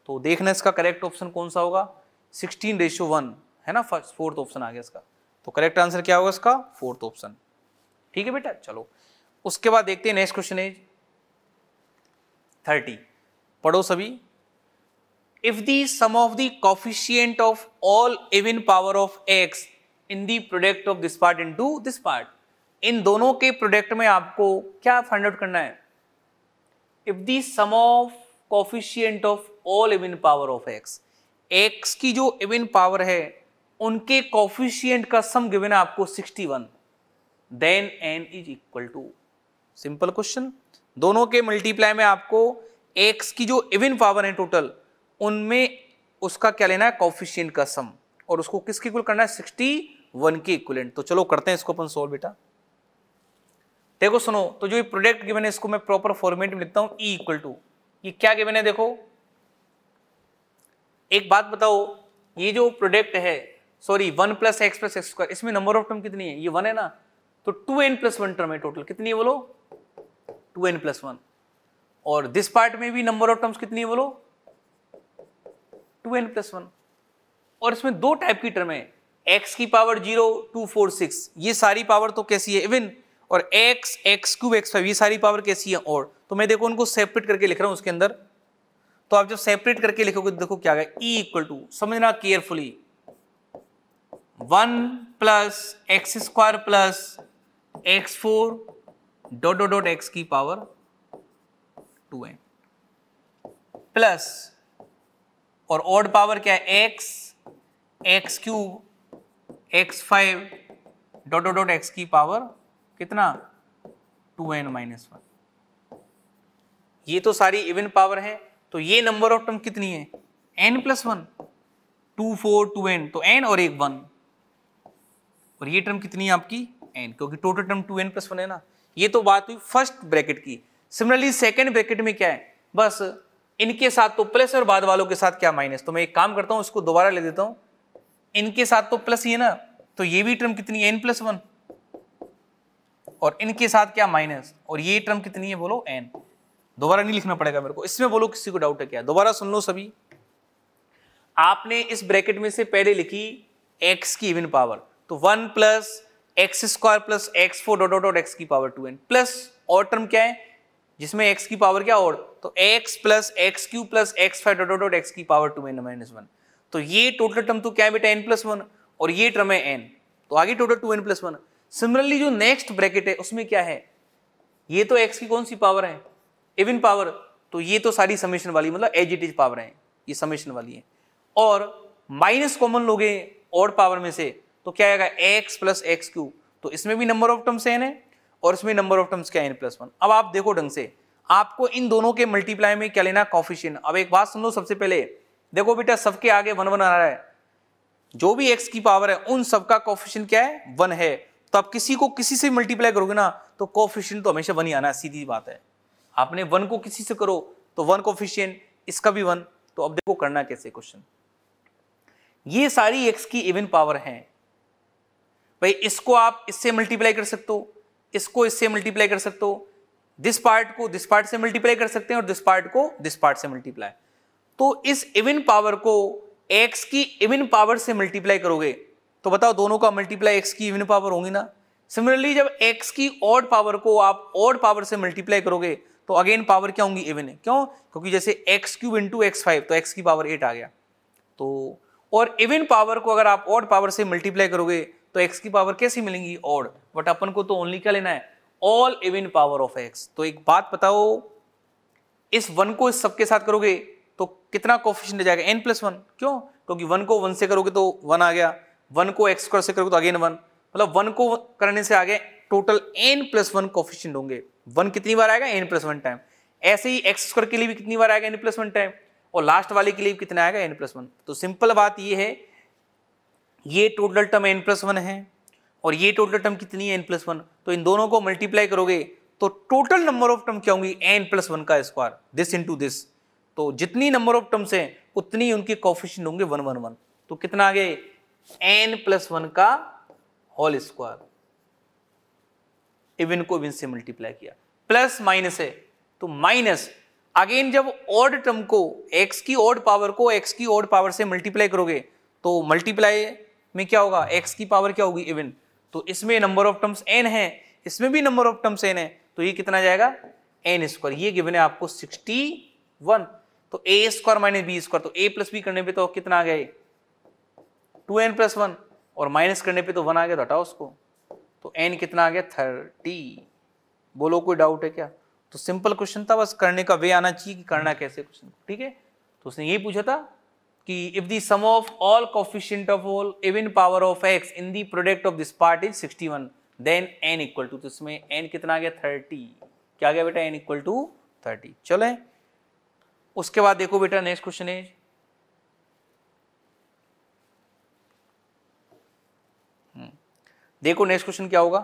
तो देखना इसका करेक्ट ऑप्शन कौन सा होगा सिक्सटीन रेशो वन है ना फर्स्ट फोर्थ ऑप्शन आ गया इसका तो करेक्ट आंसर क्या होगा इसका फोर्थ ऑप्शन ठीक है बेटा चलो उसके बाद देखते हैं नेक्स्ट क्वेश्चन इज थर्टी पढ़ो सभी if the sum of the coefficient of all even power of x in the product of this part into this this part इन दोनों के प्रोडक्ट में आपको क्या फाइंड आउट करना है if the sum of coefficient of all even power of x x की जो इविन पावर है उनके कॉफिशियंट का सम गिवन आपको sixty one then n is equal to simple question दोनों के मल्टीप्लाई में आपको एक्स की जो इविन पावर है टोटल उनमें उसका क्या लेना है कॉफिशियंट का सम और उसको किसके इक्वल करना है सिक्सटी वन के इक्वलेंट तो चलो करते हैं इसको अपन सोल्व बेटा देखो सुनो तो जो ये प्रोडक्ट गिवन है इसको मैं प्रॉपर फॉर्मेट में लिखता हूं ई इक्वल टू ये क्या गिवन है देखो एक बात बताओ ये जो प्रोडक्ट है sorry one plus x plus x square इसमें नंबर ऑफ टर्म कितनी है ये वन है ना तो two N plus one term है टोटल कितनी है बोलो टू एन प्लस वन और दिस पार्ट में भी नंबर ऑफ टर्म्स कितनी है बोलो टू एन प्लस वन और इसमें दो टाइप की टर्म है एक्स की power zero two four six ये सारी पावर तो कैसी है इवन और x x cube x five ये सारी पावर कैसी है और तो मैं देखो उनको सेपरेट करके लिख रहा हूं उसके अंदर तो आप जब सेपरेट करके लिखोगे तो देखो क्या गया ई इक्वल टू समझना carefully one plus x square plus x four dot dot dot x की पावर टू एन प्लस और ऑड पावर क्या है x x cube x five dot dot dot x की पावर कितना टू एन माइनस वन ये तो सारी even power है तो ये नंबर ऑफ टर्म कितनी है n plus one two four two n तो एन और एक वन और ये टर्म कितनी है आपकी एन क्योंकि total term two N plus one है ना ये तो बात हुई फर्स्ट ब्रैकेट की सिमिलरली सेकेंड ब्रैकेट में क्या है बस इनके साथ तो प्लस और बाद वालों के साथ क्या माइनस तो मैं एक काम करता हूँ इसको दोबारा ले देता हूँ इनके साथ तो प्लस ही है ना तो ये भी टर्म कितनी है एन प्लस वन और इनके साथ क्या माइनस और ये टर्म कितनी है बोलो एन दोबारा नहीं लिखना पड़ेगा मेरे को इसमें बोलो किसी को डाउट है क्या दोबारा सुन लो सभी आपने इस ब्रैकेट में से पहले लिखी एक्स की इवन पावर तो one plus x square plus x four dot dot x की पावर टू एन प्लस और टर्म क्या है जिसमें एक्स की पावर क्या और तो x plus x Q plus x five dot dot dot x की power two n minus one तो ये टोटल टर्म तो क्या है बेटा एन प्लस वन और ये टर्म है एन तो आगे total two N plus one similarly जो नेक्स्ट ब्रैकेट है उसमें क्या है ये तो एक्स की कौन सी पावर है इवन पावर तो ये तो सारी समेशन वाली मतलब एज इट इज पावर है ये समेशन वाली है और माइनस कॉमन लोगे और पावर में से तो क्या आएगा एक्स प्लस एक्स क्यूब तो इसमें भी नंबर ऑफ टर्म्स एन है और इसमें नंबर ऑफ टर्म्स क्या एन प्लस वन अब आप देखो ढंग से आपको इन दोनों के मल्टीप्लाई में क्या लेना कॉफिशियन अब एक बात सुन लो सबसे पहले देखो बेटा सबके आगे वन वन आ रहा है जो भी एक्स की पावर है उन सबका कॉफिशियन क्या है वन है तो आप किसी को किसी से मल्टीप्लाई करोगे ना तो कॉफिशियन तो हमेशा वन ही आना सीधी बात है आपने वन को किसी से करो तो वन कॉफिशियन इसका भी वन तो अब देखो करना कैसे क्वेश्चन ये सारी एक्स की इवन पावर हैं भाई इसको आप इससे मल्टीप्लाई कर सकते हो इसको इससे मल्टीप्लाई कर सकते हो दिस पार्ट को दिस पार्ट से मल्टीप्लाई कर सकते हैं और दिस पार्ट को दिस पार्ट से मल्टीप्लाई तो इस इवन पावर को एक्स की इविन पावर से मल्टीप्लाई करोगे तो बताओ दोनों का मल्टीप्लाई एक्स की इवन पावर होंगी ना सिमिलरली जब एक्स की ऑड पावर को आप ऑड पावर से मल्टीप्लाई करोगे तो अगेन पावर क्या होंगी इवन क्यों क्योंकि जैसे x cube into x five तो एक्स की पावर एट आ गया तो और इविन पावर को अगर आप ऑड पावर से मल्टीप्लाई करोगे तो एक्स की पावर कैसी मिलेंगी ऑड बट अपन को तो ओनली क्या लेना है all even power of x तो एक बात बताओ इस वन को इस सबके साथ करोगे तो कितना कोफिशियंट रह जाएगा एन प्लस वन क्यों क्योंकि वन को वन से करोगे तो वन आ गया वन को एक्स स्क्वायर से करोगे तो अगेन वन मतलब वन को करने से आगे total n plus one coefficient होंगे वन कितनी बार आएगा एन प्लस वन टाइम ऐसे ही एक्स स्क्वायर के लिए भी कितनी बार आएगा एन प्लस वन टाइम और लास्ट वाले के लिए भी कितना आएगा एन प्लस वन तो सिंपल बात यह है ये total term n plus one है और ये टोटल टर्म कितनी है एन प्लस वन तो इन दोनों को मल्टीप्लाई करोगे तो टोटल नंबर ऑफ टर्म क्या होंगी एन प्लस वन का स्क्वायर दिस इंटू दिस तो जितनी नंबर ऑफ टर्म्स हैं उतनी उनके कॉफिशियंट होंगे वन वन वन तो कितना आ गए एन प्लस वन का होल स्क्वायर इवन को इवन से मल्टीप्लाई किया प्लस माइनस है तो माइनस अगेन जब ऑड टर्म को एक्स की ऑड पावर को एक्स की ऑड पावर से मल्टीप्लाई करोगे तो मल्टीप्लाई में क्या होगा x की पावर क्या होगी इवन तो इसमें नंबर ऑफ टर्म्स n है इसमें भी नंबर ऑफ टर्म्स n है तो ये कितना जाएगा एन स्क्वायर ये गिवन है आपको सिक्सटी वन तो a square minus B square तो ए प्लस बी करने पे तो कितना आ गया टू एन प्लस वन और माइनस करने पे तो वन आ गया तो हटाओ उसको तो एन कितना आ गया थर्टी बोलो कोई डाउट है क्या तो सिंपल क्वेश्चन था बस करने का वे आना चाहिए कि करना कैसे क्वेश्चन ठीक है तो उसने यही पूछा था कि the the sum of all coefficient of all even power of x in the product of this part is 61 then n equal to तो इसमें एन कितना आ गया 30 क्या आ गया बेटा एन इक्वल टू 30 चले उसके बाद देखो बेटा नेक्स्ट क्वेश्चन है देखो नेक्स्ट क्वेश्चन क्या होगा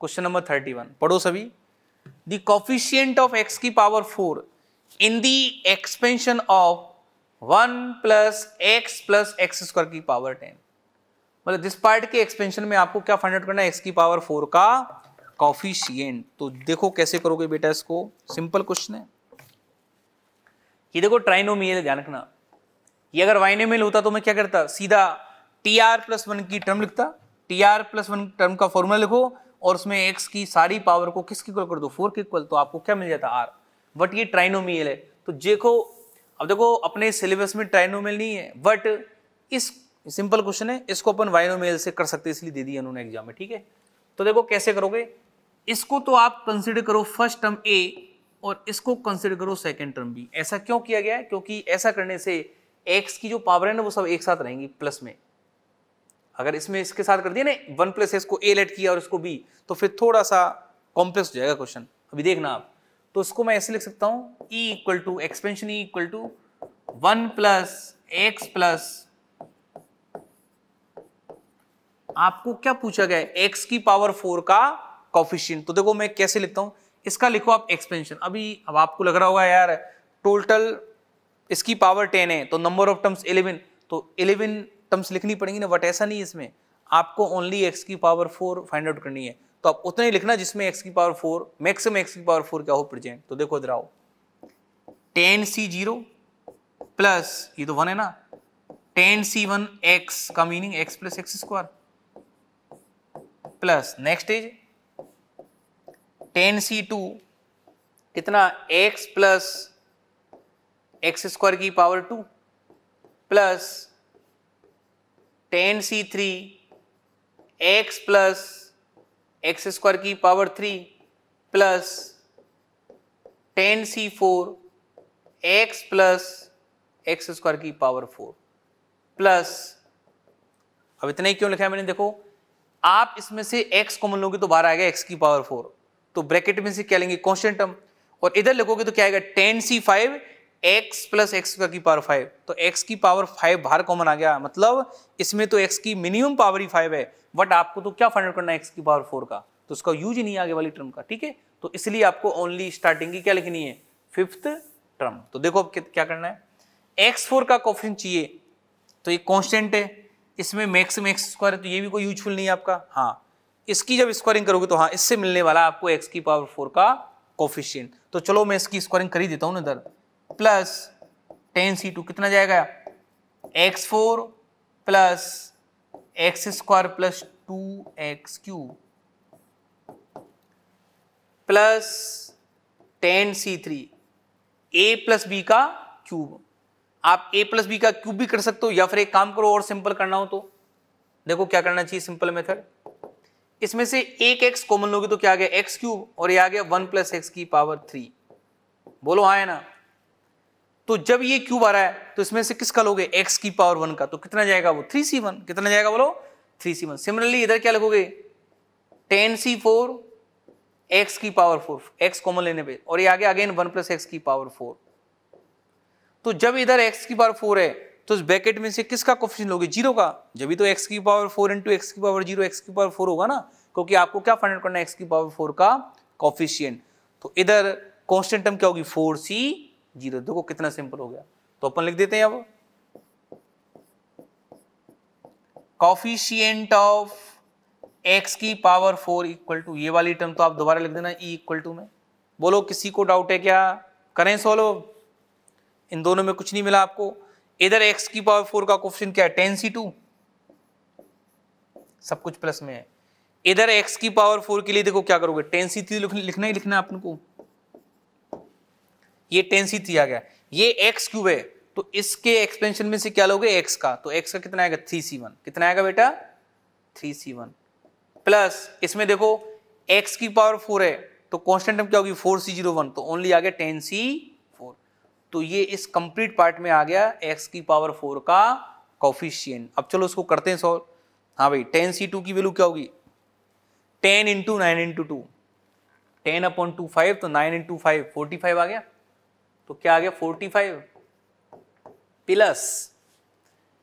क्वेश्चन नंबर थर्टी वन पढ़ो सभी दी कॉफिशियंट ऑफ एक्स की power four in the expansion of one plus x plus x square की पावर टेन मतलब दिस पार्ट के एक्सपेंशन में आपको क्या फाइंड आउट करना है एक्स की पावर फोर का कॉफिशियंट तो देखो कैसे करोगे बेटा इसको सिंपल क्वेश्चन है ये देखो ट्राइनोमियल ध्यान रखना ये अगर वाइनोमियल होता तो मैं क्या करता सीधा टी आर प्लस वन की टर्म लिखता t are plus one term का फॉर्मूला लिखो और उसमें एक्स की सारी पावर को किसके इक्वल कर दो फोर के इक्वल तो आपको क्या मिल जाता आर बट ये ट्राइनोमियल है तो देखो अब देखो अपने सिलेबस में ट्राइनोमेल नहीं है बट इस सिंपल क्वेश्चन है इसको अपन वाइनोमेल से कर सकते इसलिए दे दिया उन्होंने एग्जाम में ठीक है तो देखो कैसे करोगे इसको तो आप कंसिडर करो फर्स्ट टर्म ए और इसको कंसिडर करो सेकेंड टर्म बी ऐसा क्यों किया गया है क्योंकि ऐसा करने से एक्स की जो पावर है ना वो सब एक साथ रहेंगी प्लस में अगर इसमें इसके साथ कर दिया ना वन प्लस इसको ए लेट किया और इसको बी तो फिर थोड़ा सा कॉम्प्लेक्स हो जाएगा क्वेश्चन अभी देखना आप तो उसको मैं ऐसे लिख सकता हूँ e equal to expansion e equal to one plus x plus आपको क्या पूछा गया एक्स की पावर फोर का कॉफिशियंट तो देखो मैं कैसे लिखता हूँ इसका लिखो आप एक्सपेंशन अभी अब आपको लग रहा होगा यार टोटल इसकी पावर टेन है तो नंबर ऑफ टर्म्स इलेवन तो इलेवन टर्म्स लिखनी पड़ेंगी ना बट ऐसा नहीं इसमें आपको ओनली एक्स की पावर फोर फाइंड आउट करनी है तो आप उतना ही लिखना जिसमें एक्स की पावर फोर मैक्सिमम एक्स की पावर फोर क्या हो प्रेजेंट तो देखो इधर आओ टेन सी जीरो प्लस ये तो वन है ना टेन सी वन एक्स का meaning x plus x square plus next is ten C two कितना एक्स प्लस एक्स स्क्वायर की power two plus ten c three x plus x square की power three plus ten सी four x plus x square की power four plus अब इतना ही क्यों लिखा है मैंने देखो आप इसमें से एक्स कॉमन लोगे तो बाहर आएगा एक्स की पावर फोर तो ब्रैकेट में से क्या लेंगे कॉन्स्टेंट टर्म और इधर लिखोगे तो क्या आएगा ten c five x plus x की पावर फाइव तो एक्स की पावर फाइव बाहर कॉमन आ गया मतलब इसमें तो एक्स की मिनिमम पावर ही फाइव है बट आपको तो क्या फाइंड करना है एक्स की पावर फोर का तो उसका यूज ही नहीं आगे वाली टर्म का ठीक है तो इसलिए आपको ओनली स्टार्टिंग की क्या लिखनी है फिफ्थ टर्म तो देखो अब क्या करना है एक्स फोर का कॉफिन चाहिए तो ये कॉन्स्टेंट है इसमें मैक्स मैक्स स्क्वायर है तो ये भी कोई यूजफुल नहीं है आपका हाँ इसकी जब स्क्वायरिंग करोगे तो हाँ इससे मिलने वाला आपको एक्स की पावर फोर का कॉफिशियंट तो चलो मैं इसकी स्क्वायरिंग कर ही देता हूँ ना इधर प्लस टेन सी टू कितना जाएगा x four plus x square plus two x Q plus ten c three a plus b का क्यूब आप ए प्लस बी का क्यूब भी कर सकते हो या फिर एक काम करो और सिंपल करना हो तो देखो क्या करना चाहिए सिंपल मेथड इसमें से एक एक्स कॉमन लोगे तो क्या आ गया एक्स क्यूब और ये आ गया वन प्लस एक्स की पावर थ्री बोलो हाँ है ना तो जब ये क्यूब आ रहा है तो इसमें से किसका लोगे एक्स की पावर वन का तो कितना जाएगा वो थ्री सी वन कितना जाएगा बोलो थ्री सी वन सिमिलरली इधर क्या लगोगे टेन सी फोर एक्स की पावर फोर एक्स कॉमन लेने पे और ये आगे अगेन वन प्लस एक्स की पावर फोर तो जब इधर एक्स की पावर फोर है तो इस ब्रैकेट में से किसका कोफिशन लोगे जीरो का जब तो एक्स की पावर फोर इंटू एक्स की पावर जीरो एक्स की पावर फोर होगा ना क्योंकि आपको क्या फाइंड करना है एक्स की पावर फोर का कॉफिशियंट तो इधर कॉन्स्टेंट टर्म क्या होगी फोर सी जीरो तो देखो कितना सिंपल हो गया तो अपन लिख देते हैं अब कॉफिशियंट ऑफ एक्स की पावर फोर इक्वल टू ये वाली टर्म तो आप दोबारा लिख देना ई e इक्वल टू में बोलो किसी को डाउट है क्या करें सोल्व इन दोनों में कुछ नहीं मिला आपको इधर एक्स की पावर फोर का क्वेश्चन क्या है टेन सी टू सब कुछ प्लस में है इधर एक्स की पावर फोर के लिए देखो क्या करोगे टेन सी थ्री लिखना ही लिखना है अपन को ये टेन सी दिया गया ये एक्स क्यूब है तो इसके एक्सपेंशन में से क्या लोगे एक्स का तो एक्स का कितना आएगा थ्री सी वन कितना आएगा बेटा थ्री सी वन प्लस इसमें देखो एक्स की पावर फोर है तो कॉन्स्टेंट टर्म क्या होगी फोर सी जीरो वन तो ओनली आ गया टेन सी फोर तो ये इस कंप्लीट पार्ट में आ गया एक्स की पावर फोर का कॉफिशियन अब चलो उसको करते हैं सॉल्व हाँ भाई टेन सी टू की वैल्यू क्या होगी ten into nine into two ten upon two five तो nine into five forty five आ गया तो क्या आ गया forty five plus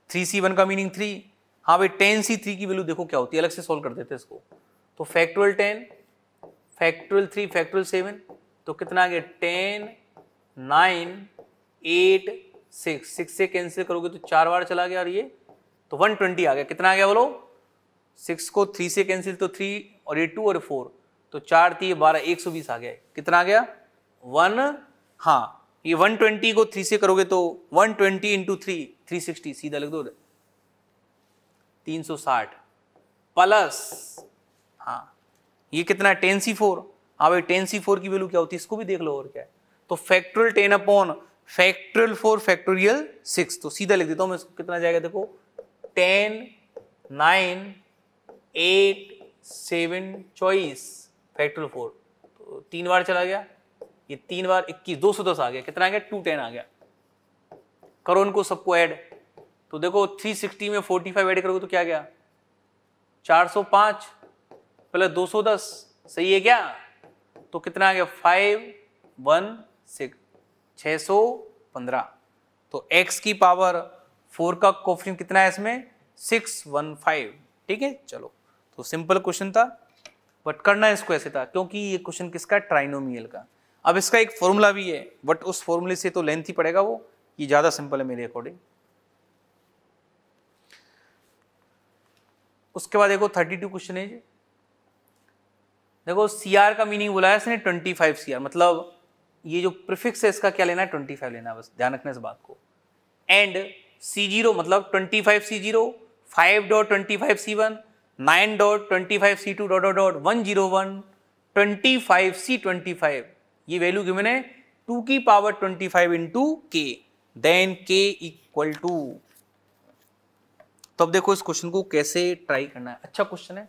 three c one का मीनिंग थ्री हाँ भाई टेन सी थ्री की वैल्यू देखो क्या होती है अलग से सॉल्व कर देते हैं इसको तो factorial ten factorial three factorial seven तो कितना आ गया ten nine eight six six से कैंसिल करोगे तो चार बार चला गया और ये तो वन ट्वेंटी आ गया कितना आ गया बोलो सिक्स को थ्री से कैंसिल तो थ्री और ये टू और फोर तो चार थी बारह एक सौ बीस आ गया कितना आ गया वन हाँ ये 120 को 3 से करोगे तो 120 twenty into three three sixty सीधा लग दो तीन सौ साठ प्लस हाँ ये कितना है टेन सी फोर हाँ भाई टेन सी फोर की वैल्यू क्या होती है इसको भी देख लो और क्या है तो factorial ten upon factorial four factorial six तो सीधा लिख देता हूँ मैं इसको कितना जाएगा देखो ten nine eight seven choice factorial four तो तीन बार चला गया ये तीन बार इक्कीस दो सौ दस आ गया कितना आ गया टू टेन आ गया करो उनको सबको ऐड तो देखो थ्री सिक्सटी में फोर्टी फाइव ऐड करोगे तो क्या गया चार सौ पाँच प्लस दो सौ दस सही है क्या तो कितना आ गया फाइव वन सिक्स छः सौ पंद्रह तो x की पावर फोर का कोफिन कितना है इसमें सिक्स वन फाइव ठीक है चलो तो सिंपल क्वेश्चन था बट करना इसको ऐसे था क्योंकि ये क्वेश्चन किसका ट्राइनोमियल का अब इसका एक फॉर्मूला भी है बट उस फॉर्मूले से तो लेंथ ही पड़ेगा वो ये ज़्यादा सिंपल है मेरे अकॉर्डिंग उसके बाद देखो थर्टी टू क्वेश्चन है देखो सी आर का मीनिंग बोला है इसने ट्वेंटी फाइव सी आर मतलब ये जो प्रिफिक्स है इसका क्या लेना है ट्वेंटी फाइव लेना है बस ध्यान रखना इस बात को एंड सी जीरो मतलब ट्वेंटी फाइव सी zero five dot twenty five सी one nine dot twenty five सी two dot dot dot one zero one twenty five सी ट्वेंटी फाइव ये वैल्यू गिवन है टू की power twenty five into k then k equal to तो अब देखो इस question को कैसे try करना है अच्छा क्वेश्चन है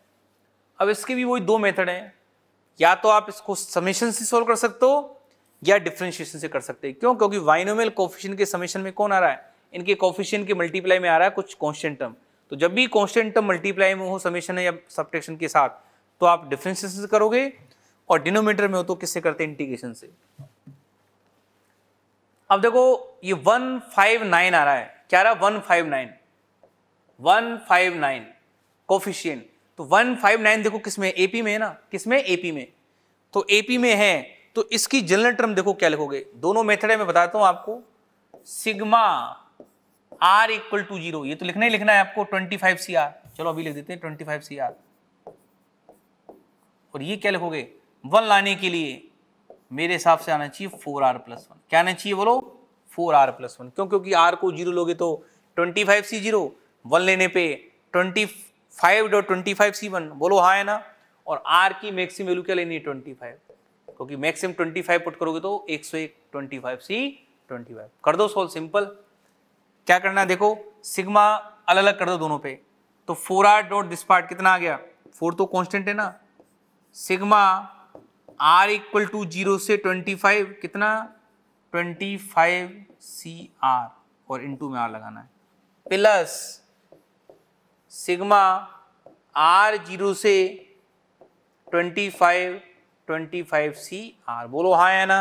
अब इसके भी वही दो मेथड हैं या तो आप इसको समेशन से सोल्व कर सकते हो या डिफरेंशिएशन से कर सकते हैं क्यों क्योंकि वाइनोमियल कॉफिशन के समेशन में कौन आ रहा है इनके कॉफिशियन के मल्टीप्लाई में आ रहा है कुछ कॉन्स्टेंट टर्म तो जब भी कॉन्स्टेंट टर्म मल्टीप्लाई में हो समेशन है या सब्ट्रैक्शन के साथ तो आप डिफरेंशिएशन से करोगे और डिनोमीटर में हो तो किससे करते हैं इंटीग्रेशन से अब देखो ये वन फाइव नाइन आ रहा है क्या रहा one five nine one five nine coefficient तो वन फाइव नाइन देखो किसमें एपी में है ना किसमें एपी में तो एपी में है तो इसकी जनरल टर्म देखो क्या लिखोगे दोनों मेथड है मैं बताता हूं आपको sigma are equal to zero ये तो लिखना ही लिखना है आपको ट्वेंटी फाइव सी आर चलो अभी लिख देते हैं ट्वेंटी फाइव सी आर और ये क्या लिखोगे वन लाने के लिए मेरे हिसाब से आना चाहिए फोर आर प्लस वन क्या आना चाहिए बोलो फोर आर प्लस वन क्यों क्योंकि आर को जीरो लोगे तो ट्वेंटी फाइव सी जीरो वन लेने पे twenty five dot twenty five सी वन बोलो हाँ है ना और आर की मैक्सिम वैल्यू क्या लेनी है ट्वेंटी फाइव क्योंकि मैक्सिम ट्वेंटी फाइव पुट करोगे तो एक सौ एक ट्वेंटी फाइव सी ट्वेंटी फाइव कर दो सोल्व सिंपल क्या करना है देखो सिग्मा अलग अलग कर दो दोनों पे तो four r dot this part कितना आ गया फोर तो कॉन्स्टेंट है ना sigma are equal to zero से ट्वेंटी फाइव कितना ट्वेंटी फाइव सी आर और इंटू में आर लगाना है प्लस सिग्मा आर जीरो से ट्वेंटी फाइव ट्वेंटी फाइव सी आर बोलो हाँ है ना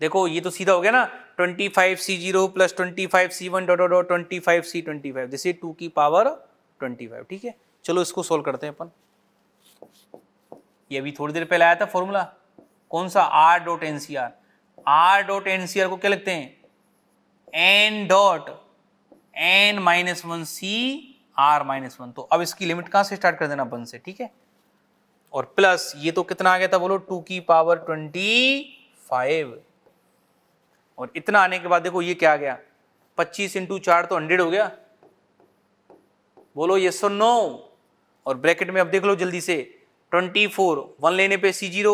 देखो ये तो सीधा हो गया ना ट्वेंटी फाइव सी जीरो प्लस ट्वेंटी फाइव सी one dot dot twenty five सी ट्वेंटी फाइव जैसे टू की पावर ट्वेंटी फाइव ठीक है चलो इसको सोल्व करते हैं अपन ये अभी थोड़ी देर पहले आया था फॉर्मूला कौन सा r dot N C r r dot N C R को क्या लिखते हैं N dot N minus one C R minus one तो अब इसकी लिमिट कहाँ से स्टार्ट कर देना वन से ठीक है और प्लस ये तो कितना आ गया था बोलो टू की पावर ट्वेंटी फाइव और इतना आने के बाद देखो ये क्या आ गया पच्चीस इंटू चार तो हंड्रेड हो गया बोलो ये सो नो और ब्रैकेट में अब देख लो जल्दी से ट्वेंटी फोर वन लेने पे c zero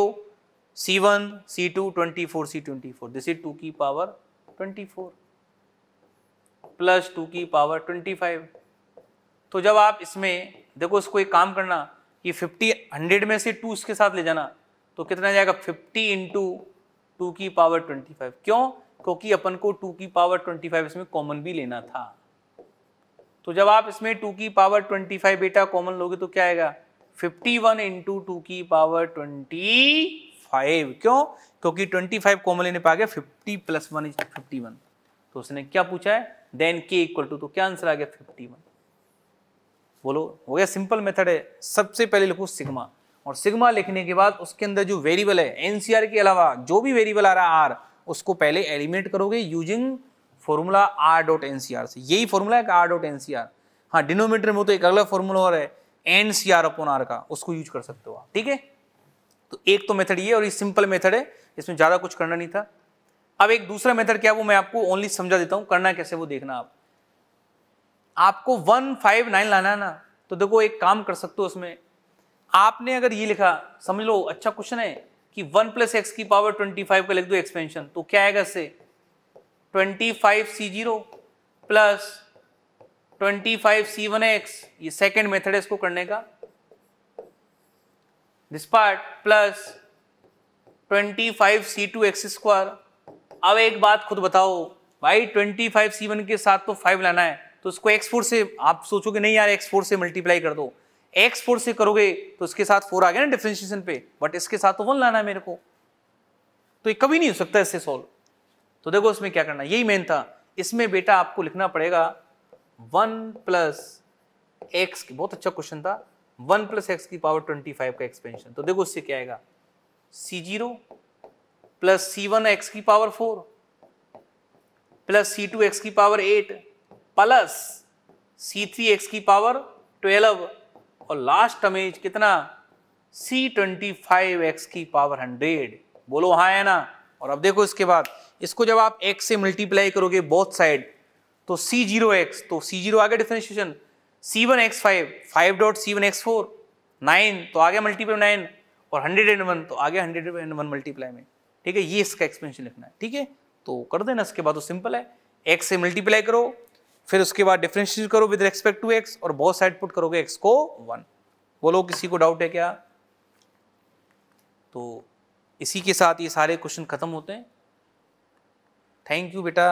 C one C two twenty four c twenty four this is two की power twenty four plus two की पावर ट्वेंटी फाइव तो जब आप इसमें देखो इसको एक काम करना कि फिफ्टी हंड्रेड में से टू इसके साथ ले जाना तो कितना जाएगा फिफ्टी इंटू टू की पावर ट्वेंटी फाइव क्यों क्योंकि अपन को टू की पावर ट्वेंटी फाइव इसमें कॉमन भी लेना था तो जब आप इसमें टू की पावर ट्वेंटी फाइव बेटा कॉमन लोगे तो क्या आएगा फिफ्टी वन इंटू टू की पावर ट्वेंटी फाइव क्यों क्योंकि ट्वेंटी फाइव कॉमन लेने पे आ गया fifty plus one is fifty one तो उसने क्या पूछा है देन के इक्वल टू तो क्या आंसर आ गया फिफ्टी वन बोलो हो गया सिंपल मेथड है सबसे पहले लिखो सिग्मा और सिग्मा लिखने के बाद उसके अंदर जो वेरिएबल है एनसीआर के अलावा जो भी वेरिएबल आ रहा है आर उसको पहले एलिमिनेट करोगे using formula r dot n c r से यही फॉर्मूला है आर डॉट एनसीआर हाँ डिनोमीटर में तो एक अलग फॉर्मूला और है N C r upon r का उसको यूज कर सकते हो आप ठीक है तो एक तो मेथड ये और ये सिंपल मेथड है इसमें ज़्यादा कुछ करना नहीं था अब एक दूसरा मेथड क्या है वो मैं आपको ओनली समझा देता हूँ करना कैसे वो देखना आप आपको वन फाइव नाइन लाना है ना तो देखो एक काम कर सकते हो उसमें आपने अगर ये लिखा समझ लो अच्छा क्वेश्चन है कि वन प्लस एक्स की पावर ट्वेंटी फाइव का लिख दो एक्सपेंशन तो क्या आएगा इससे ट्वेंटी फाइव सी जीरो प्लस ट्वेंटी फाइव सी वन एक्स ये सेकेंड मेथड है इसको करने का this part plus twenty five C two x square अब एक बात खुद बताओ भाई ट्वेंटी फाइव सी वन के साथ तो फाइव लाना है तो उसको एक्स फोर से आप सोचोगे नहीं यार एक्स फोर से मल्टीप्लाई कर दो एक्स फोर से करोगे तो उसके साथ फोर आ गया ना डिफ्रेंशिएशन पे बट इसके साथ तो वन लाना है मेरे को तो ये कभी नहीं हो सकता इससे सॉल्व तो देखो इसमें क्या करना यही मेन था इसमें बेटा आपको लिखना पड़ेगा वन प्लस एक्स बहुत अच्छा क्वेश्चन था वन प्लस एक्स की पावर ट्वेंटी फाइव का एक्सपेंशन तो देखो उससे क्या आएगा सी जीरो प्लस सी वन एक्स की पावर फोर प्लस सी टू एक्स की पावर एट प्लस सी थ्री एक्स की पावर ट्वेल्व और लास्ट टमेज कितना सी ट्वेंटी फाइव एक्स की पावर हंड्रेड बोलो हाँ है ना और अब देखो इसके बाद इसको जब आप एक्स से मल्टीप्लाई करोगे बोथ साइड तो सी जीरो एक्स तो सी जीरो आ गया differentiation c one x five five dot c one x four nine तो आ गया मल्टीप्लाई नाइन और हंड्रेड एंड वन तो आ गया हंड्रेड एंड वन मल्टीप्लाई में ठीक है ये इसका एक्सपेंशन लिखना है ठीक है तो कर देना इसके बाद तो सिंपल है एक्स से मल्टीप्लाई करो फिर उसके बाद डिफ्रेंशिएट करो विद रेस्पेक्ट टू एक्स और बहुत साइड पुट करोगे एक्स को वन बोलो किसी को डाउट है क्या तो इसी के साथ ये सारे क्वेश्चन खत्म होते हैं थैंक यू बेटा